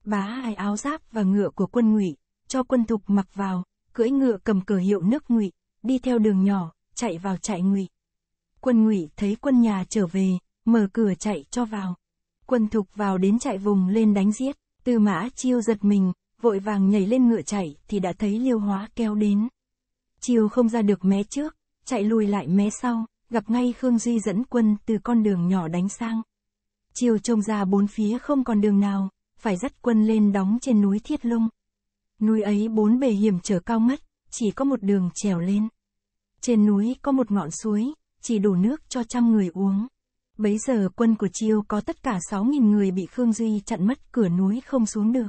S1: Bá ai áo giáp và ngựa của quân ngụy, cho quân thục mặc vào, cưỡi ngựa cầm cờ hiệu nước ngụy, đi theo đường nhỏ, chạy vào trại ngụy. Quân ngụy thấy quân nhà trở về, mở cửa chạy cho vào. Quân thục vào đến trại vùng lên đánh giết, tư mã chiêu giật mình, vội vàng nhảy lên ngựa chạy thì đã thấy liêu hóa kéo đến. Chiêu không ra được mé trước, chạy lùi lại mé sau, gặp ngay Khương Duy dẫn quân từ con đường nhỏ đánh sang. Chiều trông ra bốn phía không còn đường nào, phải dắt quân lên đóng trên núi Thiết Lung. Núi ấy bốn bề hiểm trở cao mất chỉ có một đường trèo lên. Trên núi có một ngọn suối, chỉ đủ nước cho trăm người uống. Bấy giờ quân của Chiêu có tất cả 6.000 người bị Khương Duy chặn mất cửa núi không xuống được.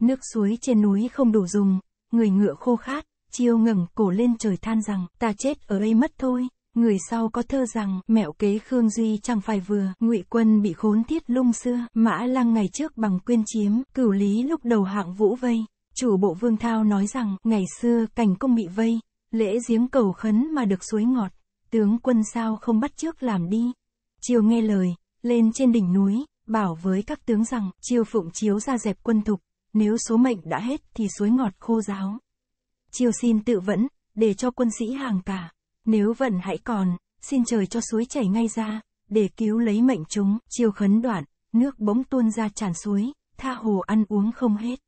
S1: Nước suối trên núi không đủ dùng, người ngựa khô khát, Chiêu ngẩng cổ lên trời than rằng ta chết ở đây mất thôi. Người sau có thơ rằng, mẹo kế Khương Duy chẳng phải vừa, ngụy quân bị khốn tiết lung xưa, mã lăng ngày trước bằng quyên chiếm, cửu lý lúc đầu hạng vũ vây. Chủ bộ Vương Thao nói rằng, ngày xưa, cảnh công bị vây, lễ giếng cầu khấn mà được suối ngọt, tướng quân sao không bắt trước làm đi. Chiều nghe lời, lên trên đỉnh núi, bảo với các tướng rằng, chiều phụng chiếu ra dẹp quân thục, nếu số mệnh đã hết thì suối ngọt khô giáo. Chiều xin tự vẫn, để cho quân sĩ hàng cả. Nếu vẫn hãy còn, xin trời cho suối chảy ngay ra, để cứu lấy mệnh chúng, chiêu khấn đoạn, nước bỗng tuôn ra tràn suối, tha hồ ăn uống không hết.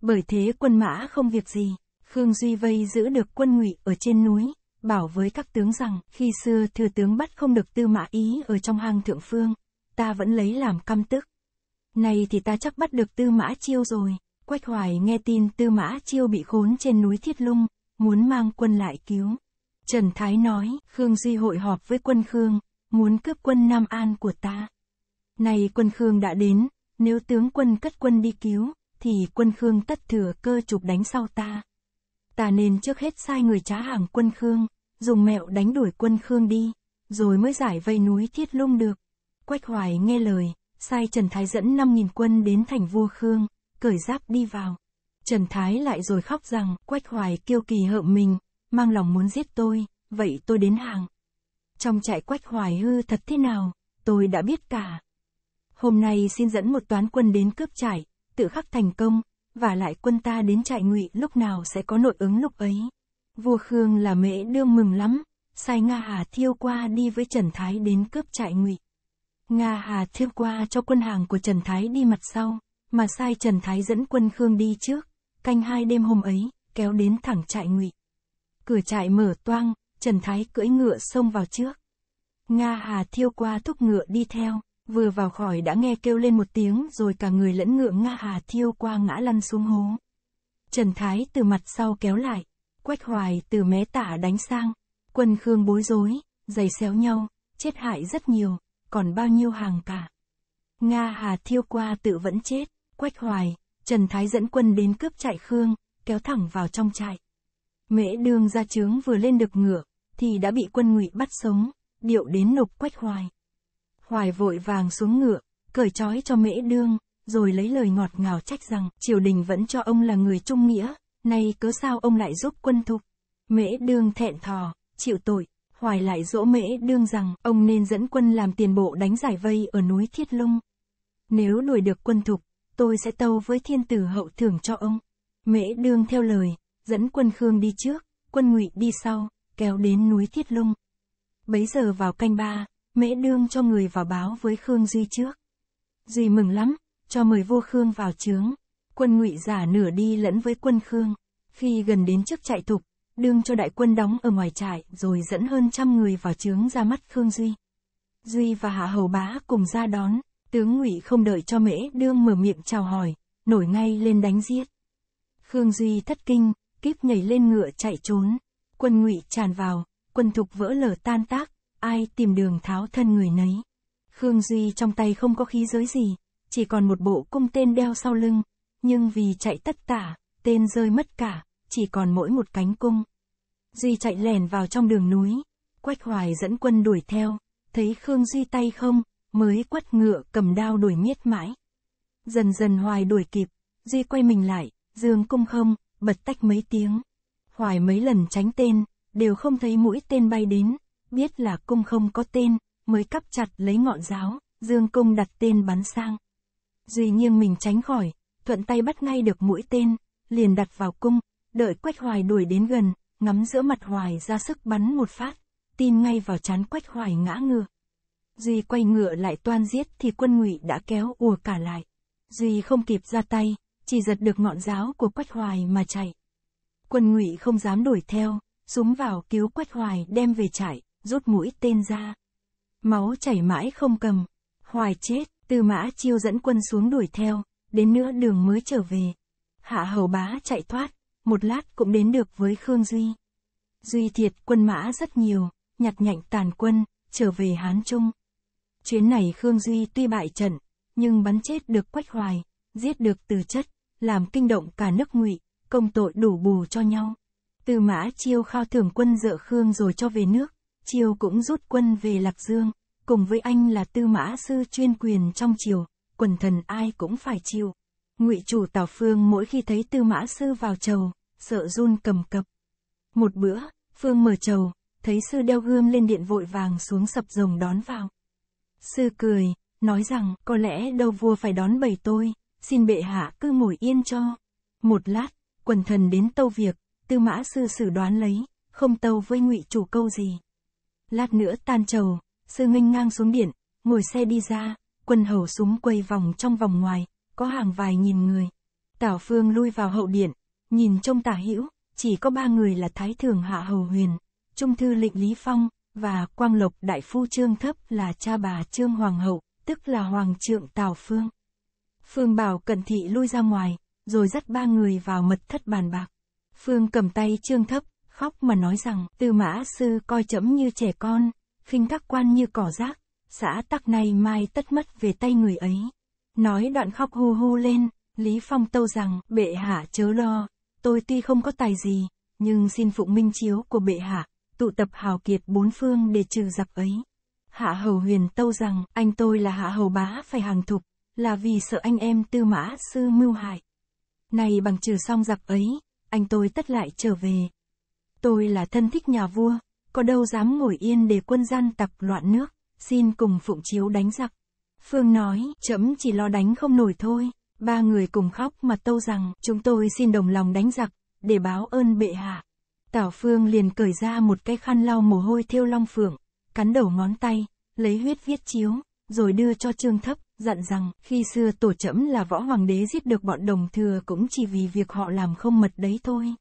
S1: Bởi thế quân mã không việc gì, Khương Duy Vây giữ được quân ngụy ở trên núi, bảo với các tướng rằng, khi xưa thừa tướng bắt không được tư mã ý ở trong hang thượng phương, ta vẫn lấy làm căm tức. Này thì ta chắc bắt được tư mã chiêu rồi, Quách Hoài nghe tin tư mã chiêu bị khốn trên núi Thiết Lung, muốn mang quân lại cứu. Trần Thái nói, Khương Di hội họp với quân Khương, muốn cướp quân Nam An của ta. Này quân Khương đã đến, nếu tướng quân cất quân đi cứu, thì quân Khương tất thừa cơ chụp đánh sau ta. Ta nên trước hết sai người trá hàng quân Khương, dùng mẹo đánh đuổi quân Khương đi, rồi mới giải vây núi Thiết Lung được. Quách Hoài nghe lời, sai Trần Thái dẫn 5.000 quân đến thành vua Khương, cởi giáp đi vào. Trần Thái lại rồi khóc rằng, Quách Hoài kiêu kỳ hợm mình, mang lòng muốn giết tôi, vậy tôi đến hàng. Trong trại quách hoài hư thật thế nào, tôi đã biết cả. Hôm nay xin dẫn một toán quân đến cướp trại, tự khắc thành công, và lại quân ta đến trại ngụy lúc nào sẽ có nội ứng lúc ấy. Vua Khương là mễ đưa mừng lắm, sai Nga Hà Thiêu qua đi với Trần Thái đến cướp trại ngụy. Nga Hà Thiêu qua cho quân hàng của Trần Thái đi mặt sau, mà sai Trần Thái dẫn quân Khương đi trước, canh hai đêm hôm ấy, kéo đến thẳng trại ngụy cửa trại mở toang, Trần Thái cưỡi ngựa xông vào trước. Nga Hà thiêu qua thúc ngựa đi theo, vừa vào khỏi đã nghe kêu lên một tiếng rồi cả người lẫn ngựa Nga Hà thiêu qua ngã lăn xuống hố. Trần Thái từ mặt sau kéo lại, quách hoài từ mé tả đánh sang, quân Khương bối rối, giày xéo nhau, chết hại rất nhiều, còn bao nhiêu hàng cả. Nga Hà thiêu qua tự vẫn chết, quách hoài, Trần Thái dẫn quân đến cướp trại Khương, kéo thẳng vào trong trại. Mễ đường gia trướng vừa lên được ngựa, thì đã bị quân ngụy bắt sống, điệu đến nộp quách hoài. Hoài vội vàng xuống ngựa, cởi trói cho mễ đương, rồi lấy lời ngọt ngào trách rằng triều đình vẫn cho ông là người trung nghĩa, nay cớ sao ông lại giúp quân thục. Mễ đương thẹn thò, chịu tội, hoài lại dỗ mễ đương rằng ông nên dẫn quân làm tiền bộ đánh giải vây ở núi Thiết Lung. Nếu đuổi được quân thục, tôi sẽ tâu với thiên tử hậu thưởng cho ông. Mễ đương theo lời, dẫn quân Khương đi trước, quân Ngụy đi sau, kéo đến núi Thiết Lung. Bấy giờ vào canh ba, Mễ Đương cho người vào báo với Khương Duy trước. Duy mừng lắm, cho mời vua Khương vào trướng. Quân Ngụy giả nửa đi lẫn với quân Khương. Khi gần đến trước trại tục, đương cho đại quân đóng ở ngoài trại rồi dẫn hơn trăm người vào trướng ra mắt Khương Duy. Duy và Hạ Hầu Bá cùng ra đón, tướng Ngụy không đợi cho Mễ Đương mở miệng chào hỏi, nổi ngay lên đánh giết. Khương Duy thất kinh, kiếp nhảy lên ngựa chạy trốn. Quân ngụy tràn vào, quân thục vỡ lở tan tác, ai tìm đường tháo thân người nấy. Khương Duy trong tay không có khí giới gì, chỉ còn một bộ cung tên đeo sau lưng, nhưng vì chạy tất tả, tên rơi mất cả, chỉ còn mỗi một cánh cung. Duy chạy lẻn vào trong đường núi, Quách Hoài dẫn quân đuổi theo, thấy Khương Duy tay không, mới quất ngựa cầm đao đuổi miết mãi. Dần dần Hoài đuổi kịp, Duy quay mình lại, dương cung không, bật tách mấy tiếng. Hoài mấy lần tránh tên, đều không thấy mũi tên bay đến, biết là cung không có tên, mới cắp chặt lấy ngọn giáo, dương cung đặt tên bắn sang. Duy nghiêng mình tránh khỏi, thuận tay bắt ngay được mũi tên, liền đặt vào cung, đợi quách hoài đuổi đến gần, ngắm giữa mặt hoài ra sức bắn một phát, tin ngay vào chán quách hoài ngã ngựa. Duy quay ngựa lại toan giết thì quân ngụy đã kéo ùa cả lại. Duy không kịp ra tay, chỉ giật được ngọn giáo của Quách Hoài mà chạy. Quân Ngụy không dám đuổi theo, súng vào cứu Quách Hoài đem về trại, rút mũi tên ra. Máu chảy mãi không cầm, Hoài chết, Tư Mã Chiêu dẫn quân xuống đuổi theo, đến nữa đường mới trở về. Hạ Hầu Bá chạy thoát, một lát cũng đến được với Khương Duy. Duy thiệt quân mã rất nhiều, nhặt nhạnh tàn quân, trở về Hán Trung. Chuyến này Khương Duy tuy bại trận, nhưng bắn chết được Quách Hoài, giết được từ chất, làm kinh động cả nước ngụy, công tội đủ bù cho nhau. Tư mã chiêu khao thưởng quân dợ Khương rồi cho về nước, chiêu cũng rút quân về Lạc Dương, cùng với anh là tư mã sư chuyên quyền trong triều, quần thần ai cũng phải chịu. Ngụy chủ Tào Phương mỗi khi thấy tư mã sư vào trầu, sợ run cầm cập. Một bữa, Phương mở trầu, thấy sư đeo gươm lên điện vội vàng xuống sập rồng đón vào. Sư cười, nói rằng có lẽ đâu vua phải đón bầy tôi, xin bệ hạ cứ ngồi yên cho. Một lát, quần thần đến tâu việc, tư mã sư sử đoán lấy, không tâu với ngụy chủ câu gì. Lát nữa tan trầu, sư nghênh ngang xuống điện, ngồi xe đi ra, quân hầu súng quay vòng trong vòng ngoài, có hàng vài nghìn người. Tảo Phương lui vào hậu điện, nhìn trông tả hữu, chỉ có ba người là Thái Thường Hạ Hầu Huyền, Trung Thư Lệnh Lý Phong, và Quang Lộc Đại Phu Trương Thấp là cha bà Trương Hoàng Hậu, tức là Hoàng trượng Tào Phương. Phương bảo cẩn thị lui ra ngoài, rồi dắt ba người vào mật thất bàn bạc. Phương cầm tay trương thấp, khóc mà nói rằng, tư mã sư coi chấm như trẻ con, khinh các quan như cỏ rác, xã tắc này mai tất mất về tay người ấy. Nói đoạn khóc hu hu lên, Lý Phong tâu rằng, bệ hạ chớ lo, tôi tuy không có tài gì, nhưng xin phụng minh chiếu của bệ hạ, tụ tập hào kiệt bốn phương để trừ giặc ấy. Hạ hầu huyền tâu rằng, anh tôi là hạ hầu bá phải hàng thục, là vì sợ anh em tư mã sư mưu hại. Này bằng trừ xong giặc ấy, anh tôi tất lại trở về. Tôi là thân thích nhà vua, có đâu dám ngồi yên để quân gian tập loạn nước, xin cùng phụng chiếu đánh giặc. Phương nói, chấm chỉ lo đánh không nổi thôi, ba người cùng khóc mà tâu rằng, chúng tôi xin đồng lòng đánh giặc, để báo ơn bệ hạ. Tảo Phương liền cởi ra một cái khăn lau mồ hôi thiêu long phượng, cắn đầu ngón tay, lấy huyết viết chiếu, rồi đưa cho Trương Thấp, dặn rằng, khi xưa tổ trẫm là võ hoàng đế giết được bọn đồng thừa cũng chỉ vì việc họ làm không mật đấy thôi.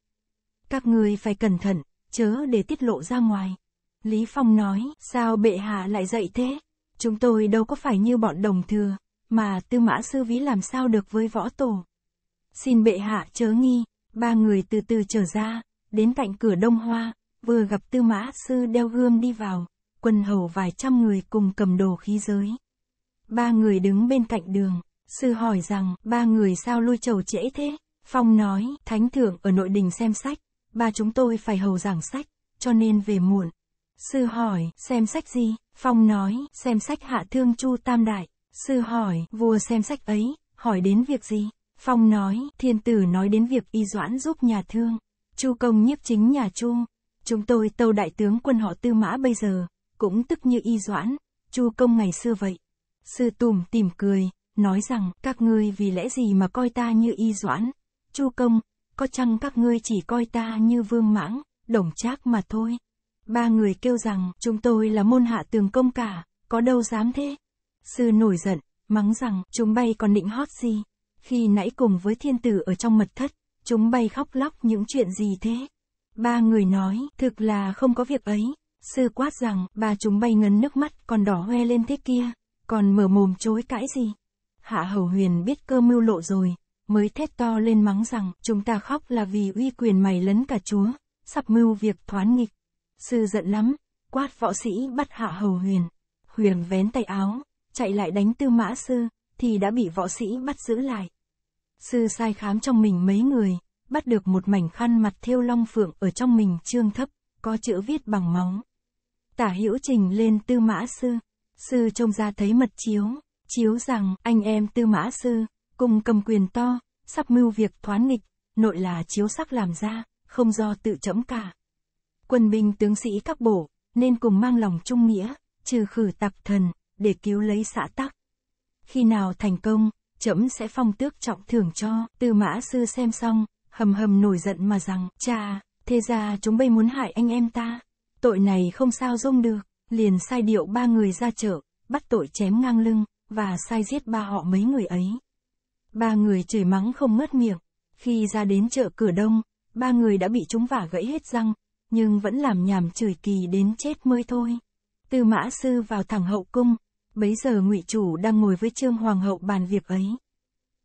S1: Các người phải cẩn thận, chớ để tiết lộ ra ngoài. Lý Phong nói, sao bệ hạ lại dạy thế? Chúng tôi đâu có phải như bọn đồng thừa, mà tư mã sư ví làm sao được với võ tổ. Xin bệ hạ chớ nghi, ba người từ từ trở ra, đến cạnh cửa đông hoa, vừa gặp tư mã sư đeo gươm đi vào quân hầu vài trăm người cùng cầm đồ khí giới. Ba người đứng bên cạnh đường, sư hỏi rằng, ba người sao lui trầu trễ thế? Phong nói, thánh thượng ở nội đình xem sách, ba chúng tôi phải hầu giảng sách, cho nên về muộn. Sư hỏi, xem sách gì? Phong nói, xem sách hạ thương chu tam đại. Sư hỏi, vua xem sách ấy, hỏi đến việc gì? Phong nói, thiên tử nói đến việc y doãn giúp nhà thương. Chu công nhiếp chính nhà chu. Chúng tôi tâu đại tướng quân họ tư mã bây giờ, cũng tức như y doãn, chu công ngày xưa vậy. Sư Tùm tìm cười, nói rằng, các ngươi vì lẽ gì mà coi ta như y doãn, chu công, có chăng các ngươi chỉ coi ta như vương mãng, đồng trác mà thôi. Ba người kêu rằng, chúng tôi là môn hạ tường công cả, có đâu dám thế. Sư nổi giận, mắng rằng, chúng bay còn định hót gì. Khi nãy cùng với thiên tử ở trong mật thất, chúng bay khóc lóc những chuyện gì thế. Ba người nói, thực là không có việc ấy, Sư quát rằng, bà chúng bay ngấn nước mắt, còn đỏ hoe lên thế kia, còn mở mồm chối cãi gì. Hạ Hầu Huyền biết cơ mưu lộ rồi, mới thét to lên mắng rằng, chúng ta khóc là vì uy quyền mày lấn cả chúa, sắp mưu việc thoán nghịch. Sư giận lắm, quát võ sĩ bắt Hạ Hầu Huyền. Huyền vén tay áo, chạy lại đánh tư mã sư, thì đã bị võ sĩ bắt giữ lại. Sư sai khám trong mình mấy người, bắt được một mảnh khăn mặt thiêu long phượng ở trong mình trương thấp, có chữ viết bằng móng. Tả hữu trình lên tư mã sư. Sư trông ra thấy mật chiếu. Chiếu rằng, anh em tư mã sư, cùng cầm quyền to, sắp mưu việc thoán nghịch, nội là chiếu sắc làm ra, không do tự chấm cả. Quân binh tướng sĩ các bộ, nên cùng mang lòng trung nghĩa, trừ khử tặc thần, để cứu lấy xã tắc. Khi nào thành công, chấm sẽ phong tước trọng thưởng cho, tư mã sư xem xong, hầm hầm nổi giận mà rằng, cha, thế ra chúng bây muốn hại anh em ta tội này không sao dung được, liền sai điệu ba người ra chợ, bắt tội chém ngang lưng, và sai giết ba họ mấy người ấy. Ba người chửi mắng không ngớt miệng, khi ra đến chợ cửa đông, ba người đã bị chúng vả gãy hết răng, nhưng vẫn làm nhảm chửi kỳ đến chết mới thôi. Tư mã sư vào thẳng hậu cung, bấy giờ ngụy chủ đang ngồi với trương hoàng hậu bàn việc ấy.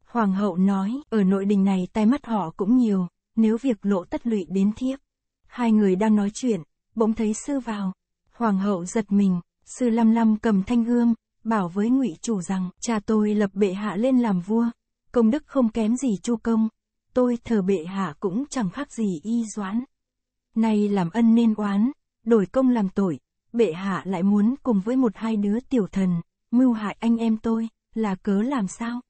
S1: Hoàng hậu nói, ở nội đình này tai mắt họ cũng nhiều, nếu việc lộ tất lụy đến thiếp. Hai người đang nói chuyện, bỗng thấy sư vào. Hoàng hậu giật mình, sư lăm lăm cầm thanh gươm, bảo với ngụy chủ rằng, cha tôi lập bệ hạ lên làm vua, công đức không kém gì chu công, tôi thờ bệ hạ cũng chẳng khác gì y doãn. Nay làm ân nên oán, đổi công làm tội, bệ hạ lại muốn cùng với một hai đứa tiểu thần, mưu hại anh em tôi, là cớ làm sao?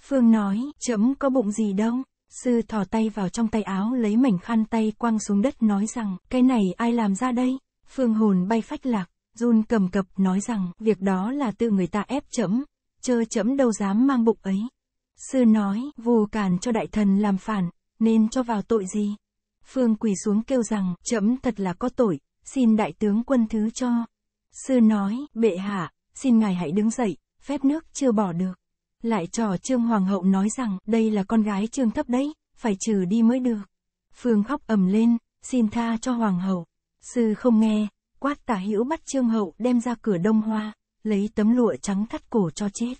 S1: Phương nói, trẫm có bụng gì đâu. Sư thò tay vào trong tay áo lấy mảnh khăn tay quăng xuống đất nói rằng, cái này ai làm ra đây? Phương hồn bay phách lạc, run cầm cập nói rằng, việc đó là tự người ta ép chấm, chơ chấm đâu dám mang bụng ấy. Sư nói, vù cản cho đại thần làm phản, nên cho vào tội gì? Phương quỳ xuống kêu rằng, chấm thật là có tội, xin đại tướng quân thứ cho. Sư nói, bệ hạ, xin ngài hãy đứng dậy, phép nước chưa bỏ được. Lại trò Trương Hoàng hậu nói rằng đây là con gái Trương thấp đấy, phải trừ đi mới được. Phương khóc ầm lên, xin tha cho Hoàng hậu. Sư không nghe, quát tả hữu bắt Trương hậu đem ra cửa đông hoa, lấy tấm lụa trắng cắt cổ cho chết.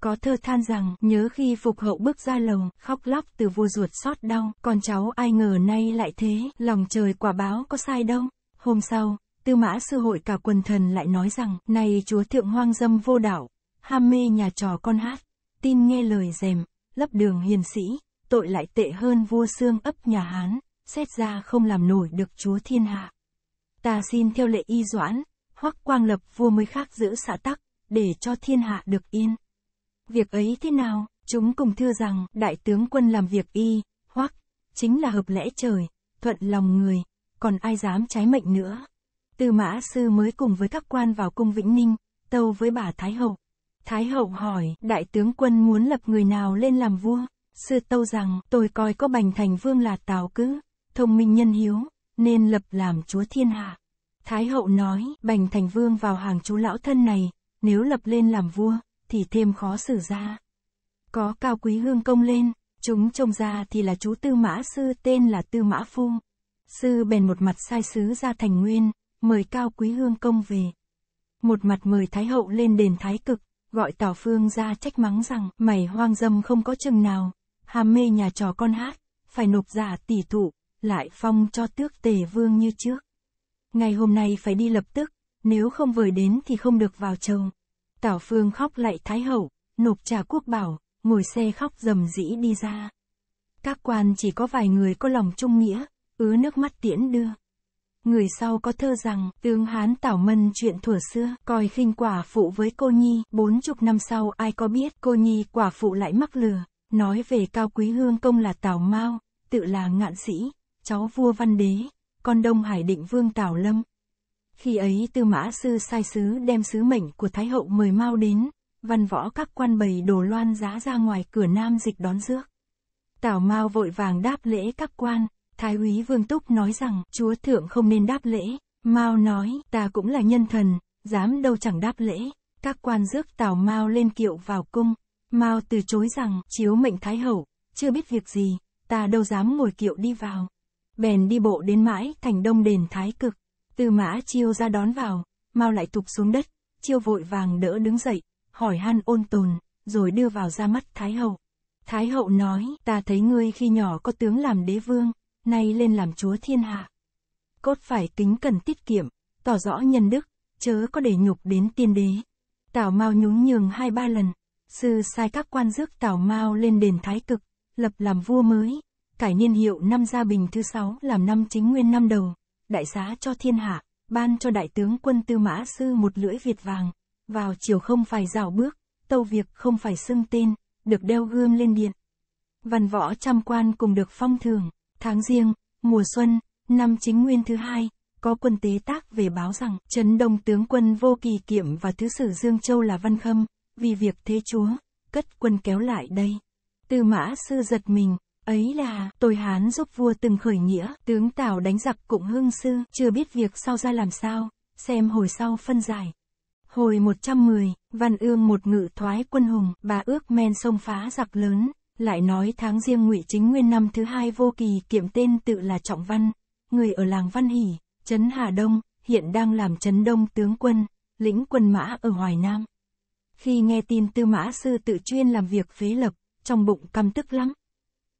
S1: Có thơ than rằng, nhớ khi phục hậu bước ra lầu, khóc lóc từ vua ruột xót đau, con cháu ai ngờ nay lại thế, lòng trời quả báo có sai đâu. Hôm sau, tư mã sư hội cả quần thần lại nói rằng, này chúa thượng hoang dâm vô đạo ham mê nhà trò con hát tin nghe lời dèm, lấp đường hiền sĩ, tội lại tệ hơn vua xương ấp nhà Hán, xét ra không làm nổi được chúa thiên hạ. Ta xin theo lệ y doãn, hoắc quang lập vua mới khác giữ xã tắc, để cho thiên hạ được yên. Việc ấy thế nào, chúng cùng thưa rằng đại tướng quân làm việc y, hoắc, chính là hợp lẽ trời, thuận lòng người, còn ai dám trái mệnh nữa. từ mã sư mới cùng với các quan vào cung Vĩnh Ninh, tâu với bà Thái Hậu. Thái hậu hỏi, đại tướng quân muốn lập người nào lên làm vua? Sư tâu rằng, tôi coi có bành thành vương là tào cứ, thông minh nhân hiếu, nên lập làm chúa thiên hạ. Thái hậu nói, bành thành vương vào hàng chú lão thân này, nếu lập lên làm vua, thì thêm khó xử ra. Có cao quý hương công lên, chúng trông ra thì là chú tư mã sư tên là tư mã phu. Sư bèn một mặt sai sứ ra thành nguyên, mời cao quý hương công về. Một mặt mời thái hậu lên đền thái cực, gọi Tào Phương ra trách mắng rằng, mày hoang dâm không có chừng nào, ham mê nhà trò con hát, phải nộp giả tỷ thụ, lại phong cho tước tề vương như trước. Ngày hôm nay phải đi lập tức, nếu không vời đến thì không được vào chồng. Tào Phương khóc lại Thái Hậu, nộp trà quốc bảo, ngồi xe khóc dầm dĩ đi ra. Các quan chỉ có vài người có lòng trung nghĩa, ứa nước mắt tiễn đưa. Người sau có thơ rằng, tướng Hán Tảo Mân chuyện thuở xưa, coi khinh quả phụ với cô Nhi, bốn chục năm sau ai có biết, cô Nhi quả phụ lại mắc lừa, nói về cao quý hương công là Tảo Mao, tự là ngạn sĩ, cháu vua văn đế, con đông hải định vương Tảo Lâm. Khi ấy tư mã sư sai sứ đem sứ mệnh của Thái Hậu mời Mao đến, văn võ các quan bày đồ loan giá ra ngoài cửa nam dịch đón rước. Tảo Mao vội vàng đáp lễ các quan, Thái úy Vương Túc nói rằng, chúa thượng không nên đáp lễ. Mao nói, ta cũng là nhân thần, dám đâu chẳng đáp lễ. Các quan rước Tào Mao lên kiệu vào cung. Mao từ chối rằng, chiếu mệnh Thái Hậu, chưa biết việc gì, ta đâu dám ngồi kiệu đi vào. Bèn đi bộ đến mãi thành đông đền Thái Cực. Từ mã chiêu ra đón vào, Mao lại tụp xuống đất, chiêu vội vàng đỡ đứng dậy, hỏi han ôn tồn, rồi đưa vào ra mắt Thái Hậu. Thái Hậu nói, ta thấy ngươi khi nhỏ có tướng làm đế vương, nay lên làm chúa thiên hạ. Cốt phải kính cần tiết kiệm, tỏ rõ nhân đức, chớ có để nhục đến tiên đế. Tào Mao nhún nhường hai ba lần, sư sai các quan rước Tào Mao lên đền Thái Cực, lập làm vua mới, cải niên hiệu năm Gia Bình thứ sáu làm năm chính nguyên năm đầu, đại giá cho thiên hạ, ban cho đại tướng quân Tư Mã Sư một lưỡi Việt vàng, vào chiều không phải rào bước, tâu việc không phải xưng tên, được đeo gươm lên điện. Văn võ trăm quan cùng được phong thường tháng riêng, mùa xuân, năm chính nguyên thứ hai, có quân tế tác về báo rằng Trấn Đông tướng quân Vô Kỳ Kiệm và Thứ sử Dương Châu là Văn Khâm, vì việc thế chúa, cất quân kéo lại đây. Tư mã sư giật mình, ấy là tôi Hán giúp vua từng khởi nghĩa, tướng Tào đánh giặc cũng hương sư, chưa biết việc sau ra làm sao, xem hồi sau phân giải. Hồi 110, Văn Ương một ngự thoái quân hùng, bà ước men sông phá giặc lớn, lại nói tháng riêng ngụy chính nguyên năm thứ hai vô kỳ kiệm tên tự là Trọng Văn, người ở làng Văn Hỷ, Trấn Hà Đông, hiện đang làm Trấn Đông tướng quân, lĩnh quân mã ở Hoài Nam. Khi nghe tin tư mã sư tự chuyên làm việc phế lập, trong bụng căm tức lắm.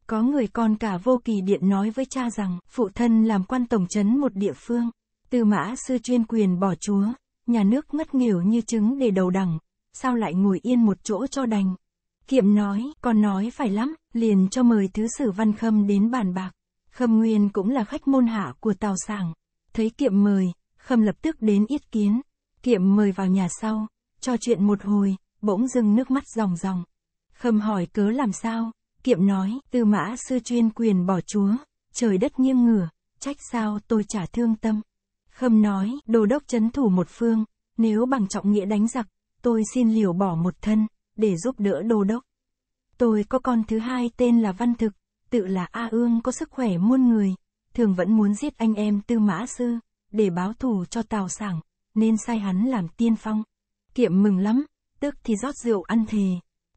S1: Có người con cả vô kỳ điện nói với cha rằng, phụ thân làm quan tổng trấn một địa phương, tư mã sư chuyên quyền bỏ chúa, nhà nước ngất nghỉu như trứng để đầu đẳng, sao lại ngồi yên một chỗ cho đành. Kiệm nói, còn nói phải lắm, liền cho mời thứ sử văn khâm đến bàn bạc. Khâm Nguyên cũng là khách môn hạ của Tào Sảng. Thấy Kiệm mời, Khâm lập tức đến yết kiến. Kiệm mời vào nhà sau, trò chuyện một hồi, bỗng dưng nước mắt ròng ròng. Khâm hỏi cớ làm sao, Kiệm nói, tư mã sư chuyên quyền bỏ chúa, trời đất nghiêng ngửa, trách sao tôi trả thương tâm. Khâm nói, đồ đốc chấn thủ một phương, nếu bằng trọng nghĩa đánh giặc, tôi xin liều bỏ một thân để giúp đỡ đô đốc. Tôi có con thứ hai tên là Văn Thực, tự là A Ương có sức khỏe muôn người, thường vẫn muốn giết anh em Tư Mã Sư, để báo thù cho Tào Sảng, nên sai hắn làm tiên phong. Kiệm mừng lắm, tức thì rót rượu ăn thề.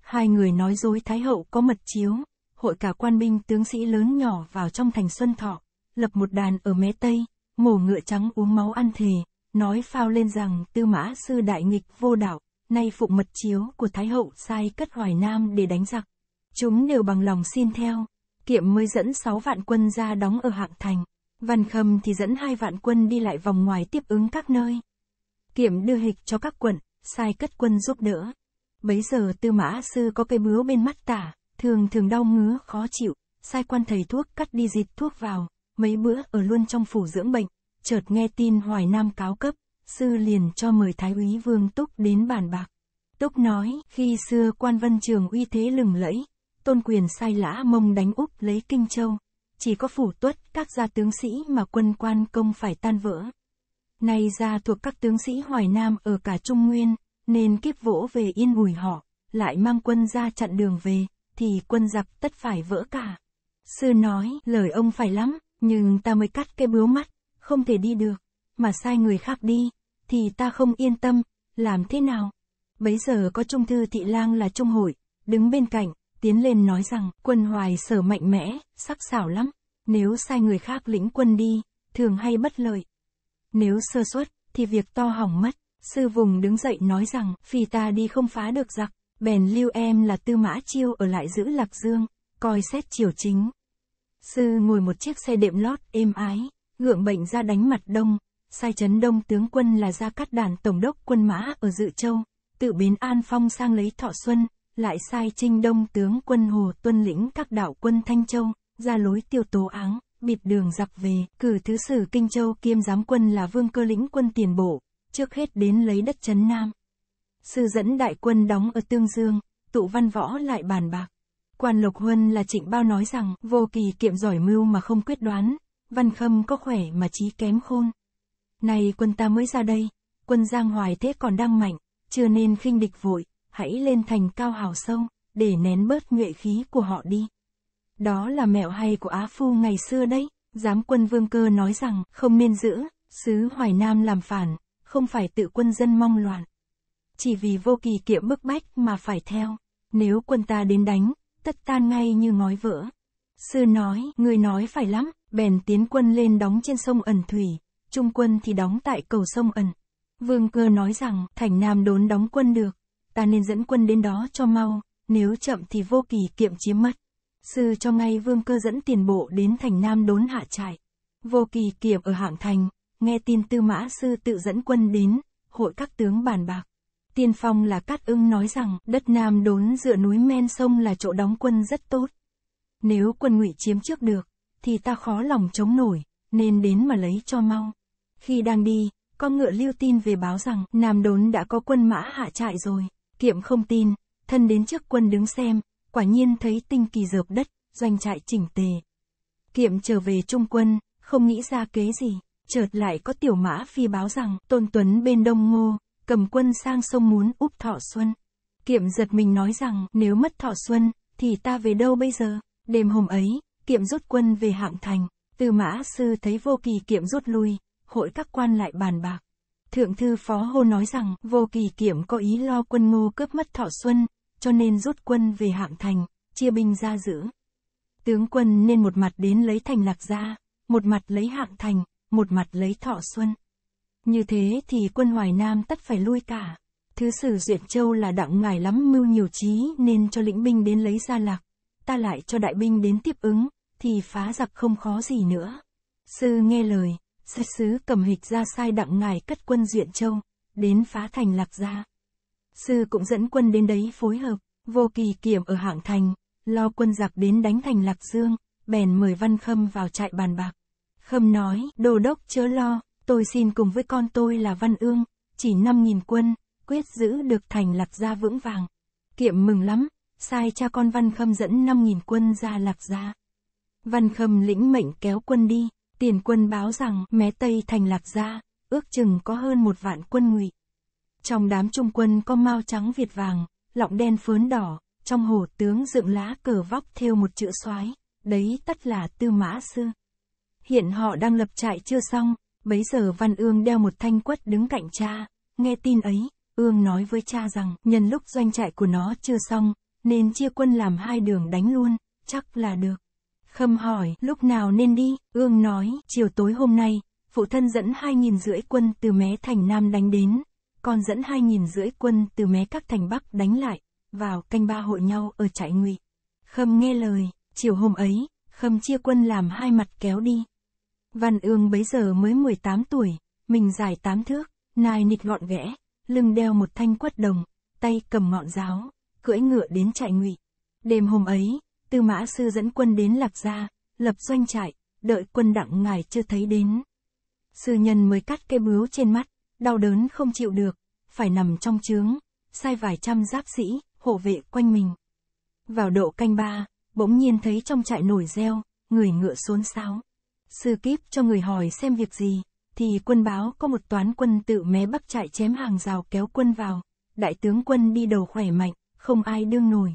S1: Hai người nói dối Thái Hậu có mật chiếu, hội cả quan binh tướng sĩ lớn nhỏ vào trong thành Xuân Thọ, lập một đàn ở mé Tây, mổ ngựa trắng uống máu ăn thề, nói phao lên rằng Tư Mã Sư đại nghịch vô đạo, nay phụng mật chiếu của Thái Hậu sai cất Hoài Nam để đánh giặc. Chúng đều bằng lòng xin theo, kiệm mới dẫn 6 vạn quân ra đóng ở hạng thành, văn khâm thì dẫn hai vạn quân đi lại vòng ngoài tiếp ứng các nơi. Kiệm đưa hịch cho các quận, sai cất quân giúp đỡ. Bấy giờ tư mã sư có cây bướu bên mắt tả, thường thường đau ngứa khó chịu, sai quan thầy thuốc cắt đi dịch thuốc vào, mấy bữa ở luôn trong phủ dưỡng bệnh, chợt nghe tin Hoài Nam cáo cấp, sư liền cho mời Thái úy Vương Túc đến bàn bạc. Túc nói, khi xưa quan vân trường uy thế lừng lẫy, tôn quyền sai lã mông đánh úp lấy Kinh Châu. Chỉ có phủ tuất các gia tướng sĩ mà quân quan công phải tan vỡ. Nay gia thuộc các tướng sĩ Hoài Nam ở cả Trung Nguyên, nên kiếp vỗ về yên ủi họ, lại mang quân ra chặn đường về, thì quân giặc tất phải vỡ cả. Sư nói, lời ông phải lắm, nhưng ta mới cắt cái bướu mắt, không thể đi được, mà sai người khác đi, thì ta không yên tâm, làm thế nào? Bấy giờ có Trung Thư Thị Lang là Trung Hội, đứng bên cạnh, tiến lên nói rằng, quân hoài sở mạnh mẽ, sắc xảo lắm, nếu sai người khác lĩnh quân đi, thường hay bất lợi. Nếu sơ suất, thì việc to hỏng mất, sư vùng đứng dậy nói rằng, vì ta đi không phá được giặc, bèn lưu em là tư mã chiêu ở lại giữ lạc dương, coi xét triều chính. Sư ngồi một chiếc xe đệm lót êm ái, gượng bệnh ra đánh mặt đông, sai chấn đông tướng quân là Gia Cát Đàn tổng đốc quân mã ở Dự Châu, tự biến An Phong sang lấy Thọ Xuân, lại sai trinh đông tướng quân Hồ tuân lĩnh các đảo quân Thanh Châu, ra lối tiêu tố áng, bịt đường giặc về, cử thứ sử Kinh Châu kiêm giám quân là vương cơ lĩnh quân tiền bộ, trước hết đến lấy đất chấn Nam. Sư dẫn đại quân đóng ở Tương Dương, tụ văn võ lại bàn bạc. Quan lục Huân là trịnh bao nói rằng, vô kỳ kiệm giỏi mưu mà không quyết đoán, văn khâm có khỏe mà trí kém khôn. Này quân ta mới ra đây, quân Giang Hoài thế còn đang mạnh, chưa nên khinh địch vội, hãy lên thành cao hào sông, để nén bớt nhuệ khí của họ đi. Đó là mẹo hay của Á Phu ngày xưa đấy, giám quân vương cơ nói rằng không nên giữ, sứ Hoài Nam làm phản, không phải tự quân dân mong loạn. Chỉ vì vô kỳ kiệm bức bách mà phải theo, nếu quân ta đến đánh, tất tan ngay như ngói vỡ. Sư nói, người nói phải lắm, bèn tiến quân lên đóng trên sông ẩn thủy, trung quân thì đóng tại cầu sông ẩn. Vương cơ nói rằng, thành nam đốn đóng quân được, ta nên dẫn quân đến đó cho mau, nếu chậm thì vô kỳ kiệm chiếm mất. Sư cho ngay vương cơ dẫn tiền bộ đến thành nam đốn hạ trại. Vô kỳ kiệm ở hạng thành, nghe tin tư mã sư tự dẫn quân đến, hội các tướng bàn bạc. Tiên phong là Cát ưng nói rằng, đất nam đốn dựa núi men sông là chỗ đóng quân rất tốt. Nếu quân ngụy chiếm trước được, thì ta khó lòng chống nổi, nên đến mà lấy cho mau. Khi đang đi, con ngựa lưu tin về báo rằng Nam Đốn đã có quân mã hạ trại rồi. Kiệm không tin, thân đến trước quân đứng xem, quả nhiên thấy tinh kỳ dợp đất, doanh trại chỉnh tề. Kiệm trở về trung quân, không nghĩ ra kế gì, chợt lại có tiểu mã phi báo rằng Tôn Tuấn bên Đông Ngô, cầm quân sang sông muốn úp Thọ Xuân. Kiệm giật mình nói rằng nếu mất Thọ Xuân, thì ta về đâu bây giờ? Đêm hôm ấy, Kiệm rút quân về hạng thành, từ mã sư thấy vô kỳ Kiệm rút lui, hội các quan lại bàn bạc. Thượng thư phó hô nói rằng, vô kỳ kiểm có ý lo quân ngô cướp mất thọ xuân, cho nên rút quân về hạng thành, chia binh ra giữ. Tướng quân nên một mặt đến lấy thành lạc gia, một mặt lấy hạng thành, một mặt lấy thọ xuân. Như thế thì quân Hoài Nam tất phải lui cả. Thứ sử Duyện Châu là đặng ngài lắm mưu nhiều trí nên cho lĩnh binh đến lấy gia lạc. Ta lại cho đại binh đến tiếp ứng, thì phá giặc không khó gì nữa. Sư nghe lời, xét sứ cầm hịch ra sai đặng ngài cất quân diện châu, đến phá thành lạc gia. Sư cũng dẫn quân đến đấy phối hợp, vô kỳ kiểm ở hạng thành, lo quân giặc đến đánh thành lạc dương, bèn mời văn khâm vào trại bàn bạc. Khâm nói, đồ đốc chớ lo, tôi xin cùng với con tôi là văn ương, chỉ năm nghìn quân, quyết giữ được thành lạc gia vững vàng. Kiệm mừng lắm, sai cha con văn khâm dẫn năm nghìn quân ra lạc gia. Văn khâm lĩnh mệnh kéo quân đi, Tiền quân báo rằng mé Tây thành Lạc Gia, ước chừng có hơn một vạn quân ngụy. Trong đám trung quân có mao trắng Việt vàng, lọng đen phớn đỏ, trong hồ tướng dựng lá cờ vóc theo một chữ soái đấy tất là tư mã sư. Hiện họ đang lập trại chưa xong, bấy giờ Văn Ương đeo một thanh quất đứng cạnh cha, nghe tin ấy, Ương nói với cha rằng nhân lúc doanh trại của nó chưa xong, nên chia quân làm hai đường đánh luôn, chắc là được. Khâm hỏi, lúc nào nên đi, ương nói, chiều tối hôm nay, phụ thân dẫn hai nghìn rưỡi quân từ mé thành Nam đánh đến, con dẫn hai nghìn rưỡi quân từ mé các thành Bắc đánh lại, vào canh ba hội nhau ở trại ngụy. Khâm nghe lời, chiều hôm ấy, Khâm chia quân làm hai mặt kéo đi. Văn ương bấy giờ mới 18 tuổi, mình dài tám thước, nài nịch gọn ghẽ, lưng đeo một thanh quất đồng, tay cầm ngọn giáo, cưỡi ngựa đến trại ngụy. Đêm hôm ấy, Tư mã sư dẫn quân đến Lạc Gia, lập doanh trại, đợi quân đặng ngài chưa thấy đến. Sư nhân mới cắt cây bướu trên mắt, đau đớn không chịu được, phải nằm trong trướng, sai vài trăm giáp sĩ, hộ vệ quanh mình. Vào độ canh ba, bỗng nhiên thấy trong trại nổi reo, người ngựa xuống sáo Sư kíp cho người hỏi xem việc gì, thì quân báo có một toán quân tự mé bắc trại chém hàng rào kéo quân vào, đại tướng quân đi đầu khỏe mạnh, không ai đương nổi.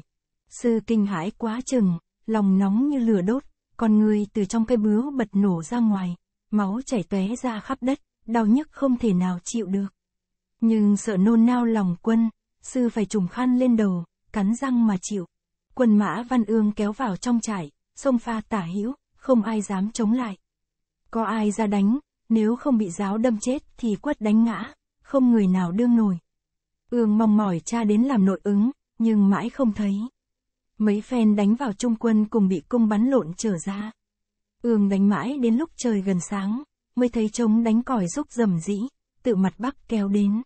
S1: Sư kinh hãi quá chừng, lòng nóng như lửa đốt, con người từ trong cái bướu bật nổ ra ngoài, máu chảy tóe ra khắp đất, đau nhức không thể nào chịu được. Nhưng sợ nôn nao lòng quân, sư phải trùng khăn lên đầu, cắn răng mà chịu. Quân mã văn ương kéo vào trong trại, sông pha tả hữu, không ai dám chống lại. Có ai ra đánh, nếu không bị giáo đâm chết thì quất đánh ngã, không người nào đương nổi. Ương mong mỏi cha đến làm nội ứng, nhưng mãi không thấy. Mấy phen đánh vào trung quân cùng bị cung bắn lộn trở ra. Ương đánh mãi đến lúc trời gần sáng, mới thấy trống đánh còi rúc rầm rĩ, tự mặt bắc kéo đến.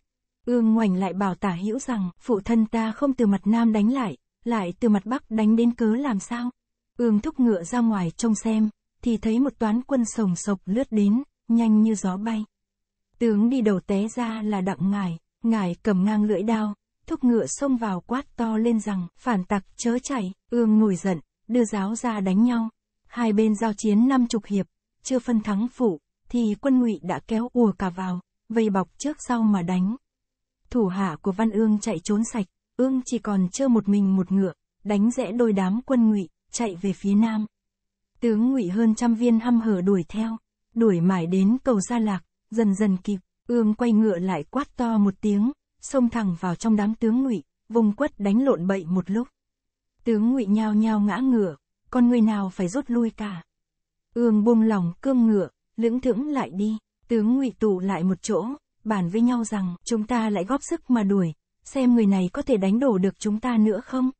S1: Ương ngoảnh lại bảo tả hữu rằng, phụ thân ta không từ mặt nam đánh lại, lại từ mặt bắc đánh đến cớ làm sao. Ương thúc ngựa ra ngoài trông xem, thì thấy một toán quân sồng sộc lướt đến, nhanh như gió bay. Tướng đi đầu té ra là đặng ngài, ngài cầm ngang lưỡi đao, thúc ngựa xông vào quát to lên rằng, phản tặc chớ chạy, ương ngồi giận, đưa giáo ra đánh nhau. Hai bên giao chiến năm chục hiệp, chưa phân thắng phụ, thì quân ngụy đã kéo ùa cả vào, vây bọc trước sau mà đánh. Thủ hạ của Văn Ương chạy trốn sạch, Ương chỉ còn chơ một mình một ngựa, đánh rẽ đôi đám quân ngụy, chạy về phía nam. Tướng ngụy hơn trăm viên hăm hở đuổi theo, đuổi mãi đến cầu Gia Lạc, dần dần kịp, Ương quay ngựa lại quát to một tiếng, xông thẳng vào trong đám tướng ngụy, vùng quất đánh lộn bậy một lúc. Tướng ngụy nhao nhao ngã ngửa, con người nào phải rút lui cả. Ương buông lòng cương ngựa, lưỡng thững lại đi, tướng ngụy tụ lại một chỗ, bàn với nhau rằng chúng ta lại góp sức mà đuổi, xem người này có thể đánh đổ được chúng ta nữa không.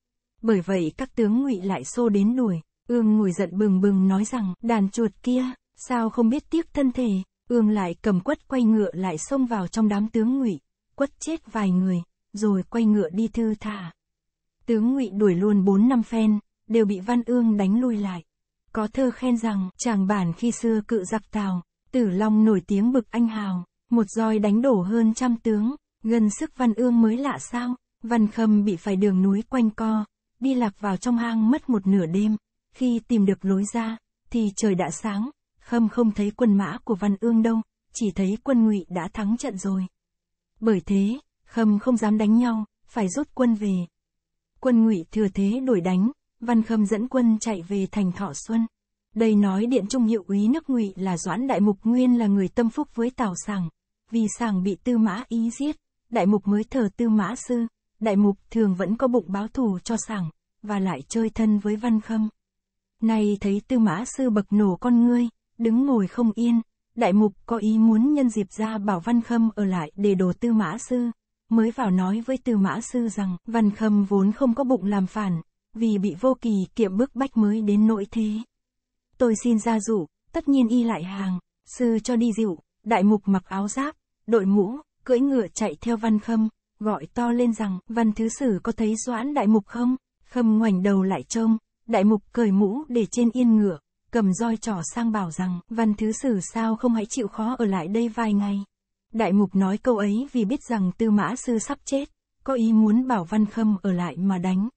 S1: Bởi vậy các tướng ngụy lại xô đến đuổi, ương ngồi giận bừng bừng nói rằng đàn chuột kia, sao không biết tiếc thân thể, ương lại cầm quất quay ngựa lại xông vào trong đám tướng ngụy quất chết vài người, rồi quay ngựa đi thư thả. Tướng ngụy đuổi luôn bốn năm phen, đều bị Văn Ương đánh lui lại. Có thơ khen rằng, chàng bản khi xưa cự giặc tàu, tử long nổi tiếng bực anh hào, một roi đánh đổ hơn trăm tướng, gần sức Văn Ương mới lạ sao, Văn Khâm bị phải đường núi quanh co, đi lạc vào trong hang mất một nửa đêm, khi tìm được lối ra, thì trời đã sáng, Khâm không thấy quân mã của Văn Ương đâu, chỉ thấy quân ngụy đã thắng trận rồi. Bởi thế, Khâm không dám đánh nhau, phải rút quân về. Quân ngụy thừa thế đuổi đánh, Văn Khâm dẫn quân chạy về thành Thọ Xuân. Đây nói điện trung hiệu úy nước ngụy là Doãn Đại Mục Nguyên là người tâm phúc với Tào Sàng. Vì Sàng bị Tư Mã Ý giết, Đại Mục mới thờ Tư Mã Sư. Đại Mục thường vẫn có bụng báo thù cho Sàng, và lại chơi thân với Văn Khâm. Nay thấy Tư Mã Sư bậc nổ con ngươi, đứng ngồi không yên, Đại mục có ý muốn nhân dịp ra bảo Văn Khâm ở lại để đồ tư mã sư. Mới vào nói với tư mã sư rằng Văn Khâm vốn không có bụng làm phản, vì bị vô kỳ kiệm bức bách mới đến nỗi thế. Tôi xin ra dụ, tất nhiên y lại hàng, sư cho đi dịu, đại mục mặc áo giáp, đội mũ, cưỡi ngựa chạy theo Văn Khâm, gọi to lên rằng Văn Thứ Sử có thấy Doãn đại mục không? Khâm ngoảnh đầu lại trông, đại mục cởi mũ để trên yên ngựa, cầm roi trỏ sang bảo rằng, văn thứ sử sao không hãy chịu khó ở lại đây vài ngày. Đại mục nói câu ấy vì biết rằng tư mã sư sắp chết, có ý muốn bảo văn khâm ở lại mà đánh.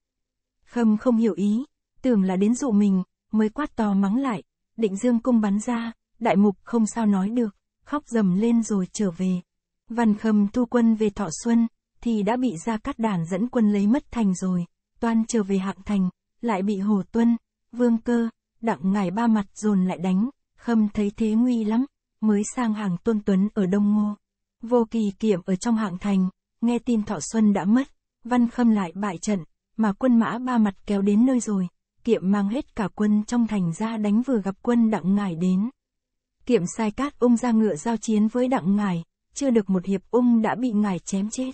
S1: Khâm không hiểu ý, tưởng là đến dụ mình, mới quát to mắng lại, định dương cung bắn ra, đại mục không sao nói được, khóc dầm lên rồi trở về. Văn khâm thu quân về thọ xuân, thì đã bị ra cắt đàn dẫn quân lấy mất thành rồi, toan trở về hạng thành, lại bị hồ tuân, vương cơ, đặng ngài ba mặt dồn lại đánh, khâm thấy thế nguy lắm, mới sang hàng tuân tuấn ở Đông Ngô. Vô kỳ kiệm ở trong hạng thành, nghe tin Thọ Xuân đã mất, văn khâm lại bại trận, mà quân mã ba mặt kéo đến nơi rồi, kiệm mang hết cả quân trong thành ra đánh vừa gặp quân đặng ngài đến. Kiệm sai cát ung ra ngựa giao chiến với đặng ngài chưa được một hiệp ung đã bị ngài chém chết.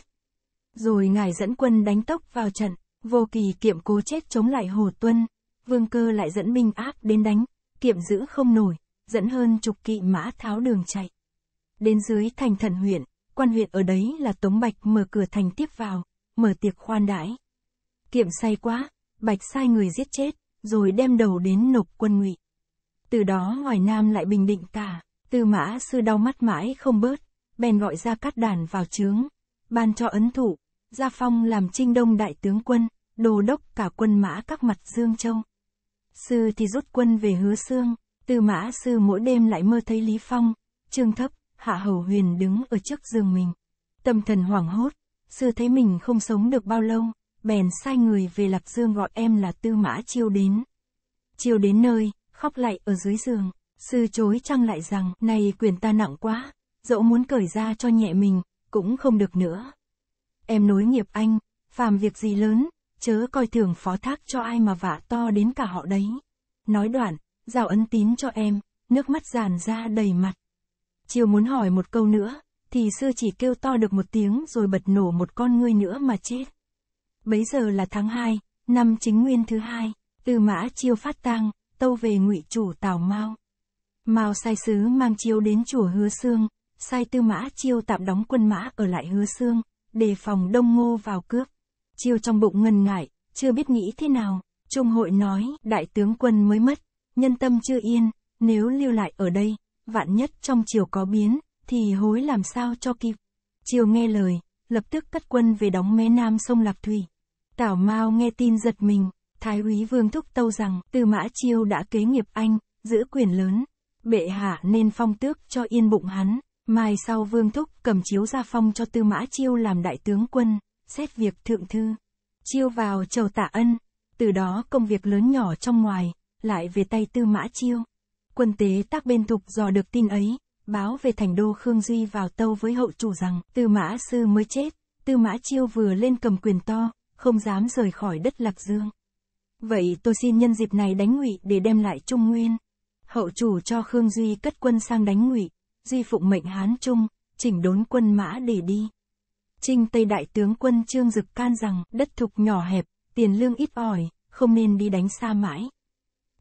S1: Rồi ngài dẫn quân đánh tốc vào trận, vô kỳ kiệm cố chết chống lại Hồ Tuân, vương cơ lại dẫn binh áp đến đánh, kiệm giữ không nổi, dẫn hơn chục kỵ mã tháo đường chạy. Đến dưới thành thần huyện, quan huyện ở đấy là Tống Bạch mở cửa thành tiếp vào, mở tiệc khoan đãi. Kiệm say quá, Bạch sai người giết chết, rồi đem đầu đến nộp quân ngụy. Từ đó ngoài Nam lại bình định cả, tư mã sư đau mắt mãi không bớt, bèn gọi ra cát đàn vào trướng, ban cho ấn thủ, gia phong làm trinh đông đại tướng quân, đồ đốc cả quân mã các mặt Dương Châu sư thì rút quân về hứa xương, tư mã sư mỗi đêm lại mơ thấy Lý Phong, trương thấp, hạ hầu huyền đứng ở trước giường mình. Tâm thần hoảng hốt, sư thấy mình không sống được bao lâu, bèn sai người về Lạc Dương gọi em là tư mã chiêu đến. Chiêu đến nơi, khóc lại ở dưới giường, sư chối trăng lại rằng, này quyền ta nặng quá, dẫu muốn cởi ra cho nhẹ mình, cũng không được nữa. Em nối nghiệp anh, phàm việc gì lớn, chớ coi thường phó thác cho ai mà vả to đến cả họ đấy. Nói đoạn, giao ấn tín cho em, nước mắt giàn ra đầy mặt. Chiều muốn hỏi một câu nữa, thì xưa chỉ kêu to được một tiếng rồi bật nổ một con ngươi nữa mà chết. Bấy giờ là tháng 2, năm chính nguyên thứ hai, từ mã chiêu phát tang, tâu về ngụy chủ Tào Mao. Mao sai sứ mang chiêu đến chùa Hứa Sương, sai tư mã chiêu tạm đóng quân mã ở lại Hứa Sương, đề phòng Đông Ngô vào cướp chiêu trong bụng ngần ngại, chưa biết nghĩ thế nào. Trung hội nói, đại tướng quân mới mất, nhân tâm chưa yên, nếu lưu lại ở đây, vạn nhất trong chiều có biến, thì hối làm sao cho kịp. Chiều nghe lời, lập tức cắt quân về đóng mé nam sông Lạp Thủy. Tảo Mao nghe tin giật mình, Thái úy Vương Thúc Tâu rằng Tư Mã Chiêu đã kế nghiệp anh, giữ quyền lớn, bệ hạ nên phong tước cho yên bụng hắn, mai sau Vương Thúc cầm chiếu ra phong cho Tư Mã Chiêu làm đại tướng quân xét việc thượng thư, chiêu vào chầu tạ ân, từ đó công việc lớn nhỏ trong ngoài, lại về tay tư mã chiêu. Quân tế tác bên tục dò được tin ấy, báo về thành đô Khương Duy vào tâu với hậu chủ rằng tư mã sư mới chết, tư mã chiêu vừa lên cầm quyền to, không dám rời khỏi đất Lạc Dương. Vậy tôi xin nhân dịp này đánh ngụy để đem lại Trung Nguyên. Hậu chủ cho Khương Duy cất quân sang đánh ngụy, Duy phụng mệnh Hán Trung, chỉnh đốn quân mã để đi. Trinh Tây Đại tướng quân Trương Dực can rằng đất thục nhỏ hẹp, tiền lương ít ỏi, không nên đi đánh xa mãi.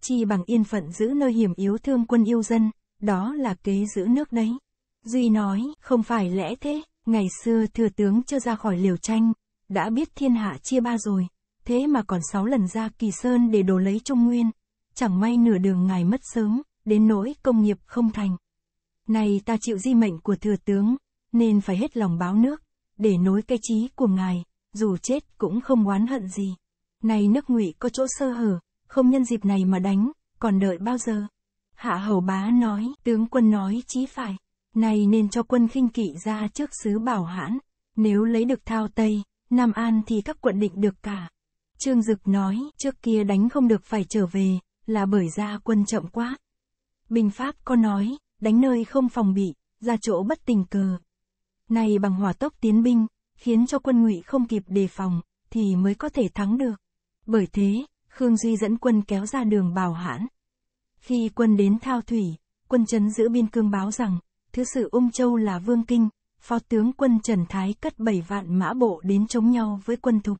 S1: Chi bằng yên phận giữ nơi hiểm yếu thương quân yêu dân, đó là kế giữ nước đấy. Duy nói, không phải lẽ thế, ngày xưa thừa tướng chưa ra khỏi liều tranh, đã biết thiên hạ chia ba rồi, thế mà còn sáu lần ra kỳ sơn để đồ lấy trung nguyên. Chẳng may nửa đường ngài mất sớm, đến nỗi công nghiệp không thành. Này ta chịu di mệnh của thừa tướng, nên phải hết lòng báo nước, để nối cái trí của ngài, dù chết cũng không oán hận gì. Này nước ngụy có chỗ sơ hở, không nhân dịp này mà đánh, còn đợi bao giờ? Hạ hầu bá nói, tướng quân nói chí phải, này nên cho quân khinh kỵ ra trước xứ bảo hãn, nếu lấy được thao Tây, Nam An thì các quận định được cả. Trương Dực nói, trước kia đánh không được phải trở về, là bởi ra quân chậm quá. Bình Pháp có nói, đánh nơi không phòng bị, ra chỗ bất tình cờ, này bằng hỏa tốc tiến binh, khiến cho quân ngụy không kịp đề phòng, thì mới có thể thắng được. Bởi thế, Khương Duy dẫn quân kéo ra đường bào hãn. Khi quân đến Thao Thủy, quân Trấn giữ biên cương báo rằng, thứ sử Ung Châu là Vương Kinh, phó tướng quân Trần Thái cất bảy vạn mã bộ đến chống nhau với quân thục.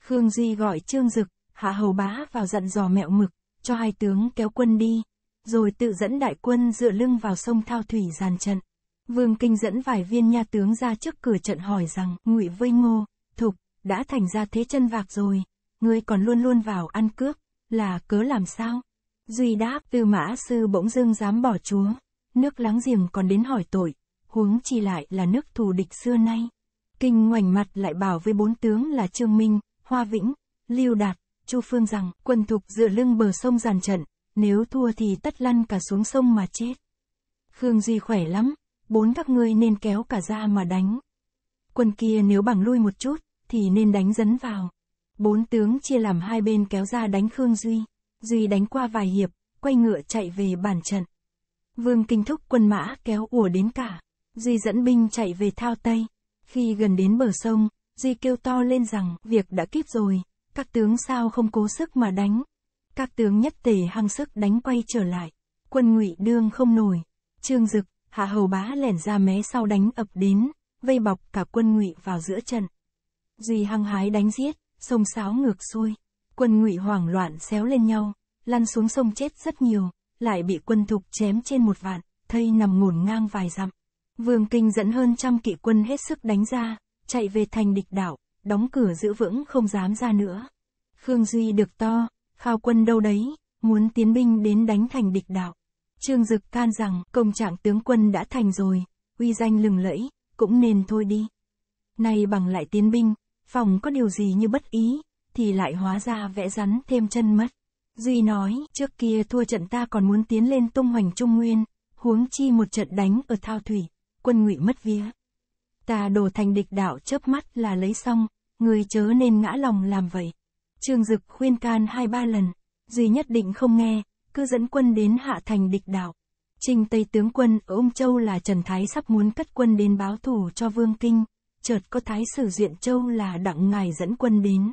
S1: Khương Duy gọi Trương Dực, Hạ Hầu Bá vào dặn dò mẹo mực, cho hai tướng kéo quân đi, rồi tự dẫn đại quân dựa lưng vào sông Thao Thủy giàn trận. Vương Kinh dẫn vài viên nha tướng ra trước cửa trận hỏi rằng, ngụy vây ngô, thục, đã thành ra thế chân vạc rồi, ngươi còn luôn luôn vào ăn cướp, là cớ làm sao? Duy đáp, tư mã sư bỗng dưng dám bỏ chúa, nước láng giềng còn đến hỏi tội, huống chi lại là nước thù địch xưa nay. Kinh ngoảnh mặt lại bảo với bốn tướng là Trương Minh, Hoa Vĩnh, Lưu Đạt, Chu Phương rằng, quân thục dựa lưng bờ sông giàn trận, nếu thua thì tất lăn cả xuống sông mà chết. Khương Duy khỏe lắm, bốn các ngươi nên kéo cả ra mà đánh. Quân kia nếu bằng lui một chút, thì nên đánh dấn vào. Bốn tướng chia làm hai bên kéo ra đánh Khương Duy. Duy đánh qua vài hiệp, quay ngựa chạy về bản trận. Vương Kinh Thúc quân mã kéo ùa đến cả. Duy dẫn binh chạy về Thao Tây. Khi gần đến bờ sông, Duy kêu to lên rằng việc đã kíp rồi, các tướng sao không cố sức mà đánh. Các tướng nhất tề hăng sức đánh quay trở lại. Quân ngụy đương không nổi. Trương Dực, hạ hầu bá lẻn ra mé sau đánh ập đến, vây bọc cả quân ngụy vào giữa trận. Duy hăng hái đánh giết, sông sáo ngược xuôi, quân ngụy hoảng loạn xéo lên nhau, lăn xuống sông chết rất nhiều, lại bị quân thục chém trên một vạn, thây nằm ngổn ngang vài dặm. Vương Kinh dẫn hơn trăm kỵ quân hết sức đánh ra, chạy về thành địch đảo, đóng cửa giữ vững không dám ra nữa. Khương Duy được to, khao quân đâu đấy, muốn tiến binh đến đánh thành địch đảo. Trương Dực can rằng, công trạng tướng quân đã thành rồi, uy danh lừng lẫy, cũng nên thôi đi. Nay bằng lại tiến binh, phòng có điều gì như bất ý, thì lại hóa ra vẽ rắn thêm chân mất. Duy nói, trước kia thua trận ta còn muốn tiến lên tung hoành Trung Nguyên, huống chi một trận đánh ở Thao Thủy, quân ngụy mất vía. Ta đổ thành địch đảo chớp mắt là lấy xong, người chớ nên ngã lòng làm vậy. Trương Dực khuyên can hai ba lần, Duy nhất định không nghe, cứ dẫn quân đến hạ thành địch đạo. Trình Tây tướng quân ở Ung Châu là Trần Thái sắp muốn cất quân đến báo thù cho Vương Kinh, chợt có Thái sử diện Châu là Đặng Ngài dẫn quân đến.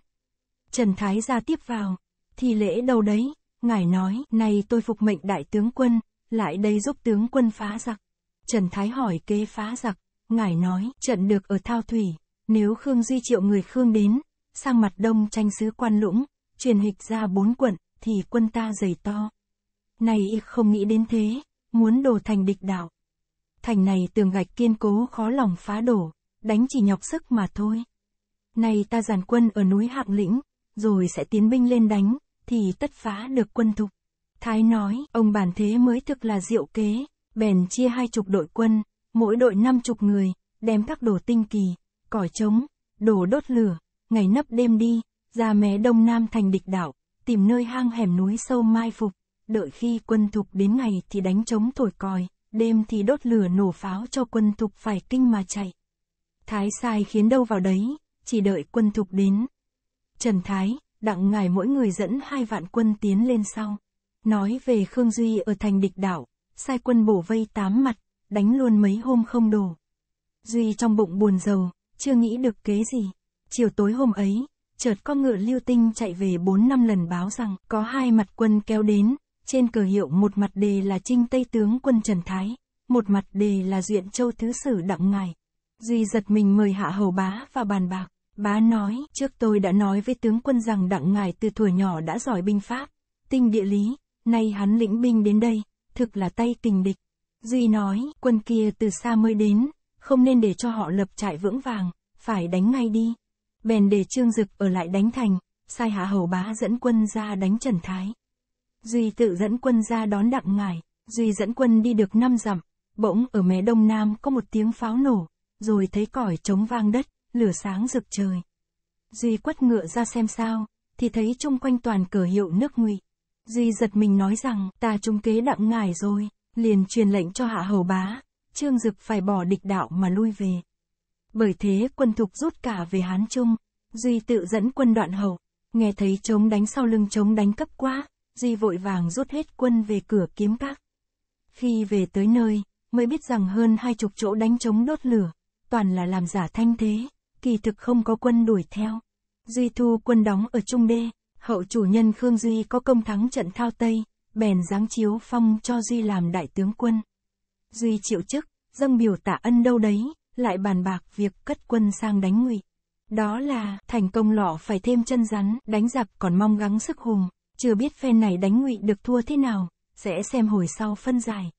S1: Trần Thái ra tiếp vào, thì lễ đâu đấy, Ngài nói, này tôi phục mệnh đại tướng quân, lại đây giúp tướng quân phá giặc. Trần Thái hỏi kế phá giặc, Ngài nói, trận được ở Thao Thủy, nếu Khương Duy triệu người Khương đến, sang mặt đông tranh sứ quan lũng, truyền hịch ra bốn quận, thì quân ta dày to này y không nghĩ đến thế, muốn đổ thành địch đạo. Thành này tường gạch kiên cố khó lòng phá đổ, đánh chỉ nhọc sức mà thôi. Này ta giàn quân ở núi Hạng Lĩnh, rồi sẽ tiến binh lên đánh, thì tất phá được quân thục. Thái nói, ông bản thế mới thực là diệu kế, bèn chia hai chục đội quân, mỗi đội năm chục người, đem các đồ tinh kỳ, cỏ trống, đồ đốt lửa, ngày nấp đêm đi, ra mé đông nam thành địch đảo, tìm nơi hang hẻm núi sâu mai phục đợi khi quân thục đến ngày thì đánh trống thổi còi, đêm thì đốt lửa nổ pháo cho quân thục phải kinh mà chạy. Thái sai khiến đâu vào đấy, chỉ đợi quân thục đến. Trần Thái, đặng ngài mỗi người dẫn hai vạn quân tiến lên sau. Nói về Khương Duy ở thành địch đảo, sai quân bổ vây tám mặt, đánh luôn mấy hôm không đổ. Duy trong bụng buồn giàu, chưa nghĩ được kế gì. Chiều tối hôm ấy, chợt con ngựa lưu tinh chạy về bốn năm lần báo rằng có hai mặt quân kéo đến, trên cờ hiệu một mặt đề là Trinh Tây Tướng quân Trần Thái, một mặt đề là Duyện Châu Thứ Sử Đặng Ngài. Duy giật mình mời hạ hầu bá và bàn bạc. Bá nói, trước tôi đã nói với tướng quân rằng Đặng Ngài từ tuổi nhỏ đã giỏi binh pháp, tinh địa lý, nay hắn lĩnh binh đến đây, thực là tay kình địch. Duy nói, quân kia từ xa mới đến, không nên để cho họ lập trại vững vàng, phải đánh ngay đi. Bèn để Trương Dực ở lại đánh thành, sai hạ hầu bá dẫn quân ra đánh Trần Thái. Duy tự dẫn quân ra đón đặng ngài. Duy dẫn quân đi được năm dặm, bỗng ở mé đông nam có một tiếng pháo nổ, rồi thấy còi trống vang đất, lửa sáng rực trời. Duy quất ngựa ra xem sao, thì thấy chung quanh toàn cờ hiệu nước ngụy. Duy giật mình nói rằng, ta trung kế đặng ngài rồi, liền truyền lệnh cho hạ hầu bá, trương dực phải bỏ địch đạo mà lui về. Bởi thế quân thục rút cả về Hán Trung, Duy tự dẫn quân đoạn hậu, nghe thấy trống đánh sau lưng trống đánh cấp quá, Duy vội vàng rút hết quân về cửa kiếm các. Khi về tới nơi, mới biết rằng hơn hai chục chỗ đánh trống đốt lửa, toàn là làm giả thanh thế, kỳ thực không có quân đuổi theo. Duy thu quân đóng ở Trung Đê, hậu chủ nhân Khương Duy có công thắng trận Thao Tây, bèn giáng chiếu phong cho Duy làm đại tướng quân. Duy chịu chức, dâng biểu tạ ân đâu đấy, lại bàn bạc việc cất quân sang đánh ngụy. Đó là, thành công lọ phải thêm chân rắn, đánh giặc còn mong gắng sức hùng. Chưa biết phen này đánh ngụy được thua thế nào, sẽ xem hồi sau phân giải.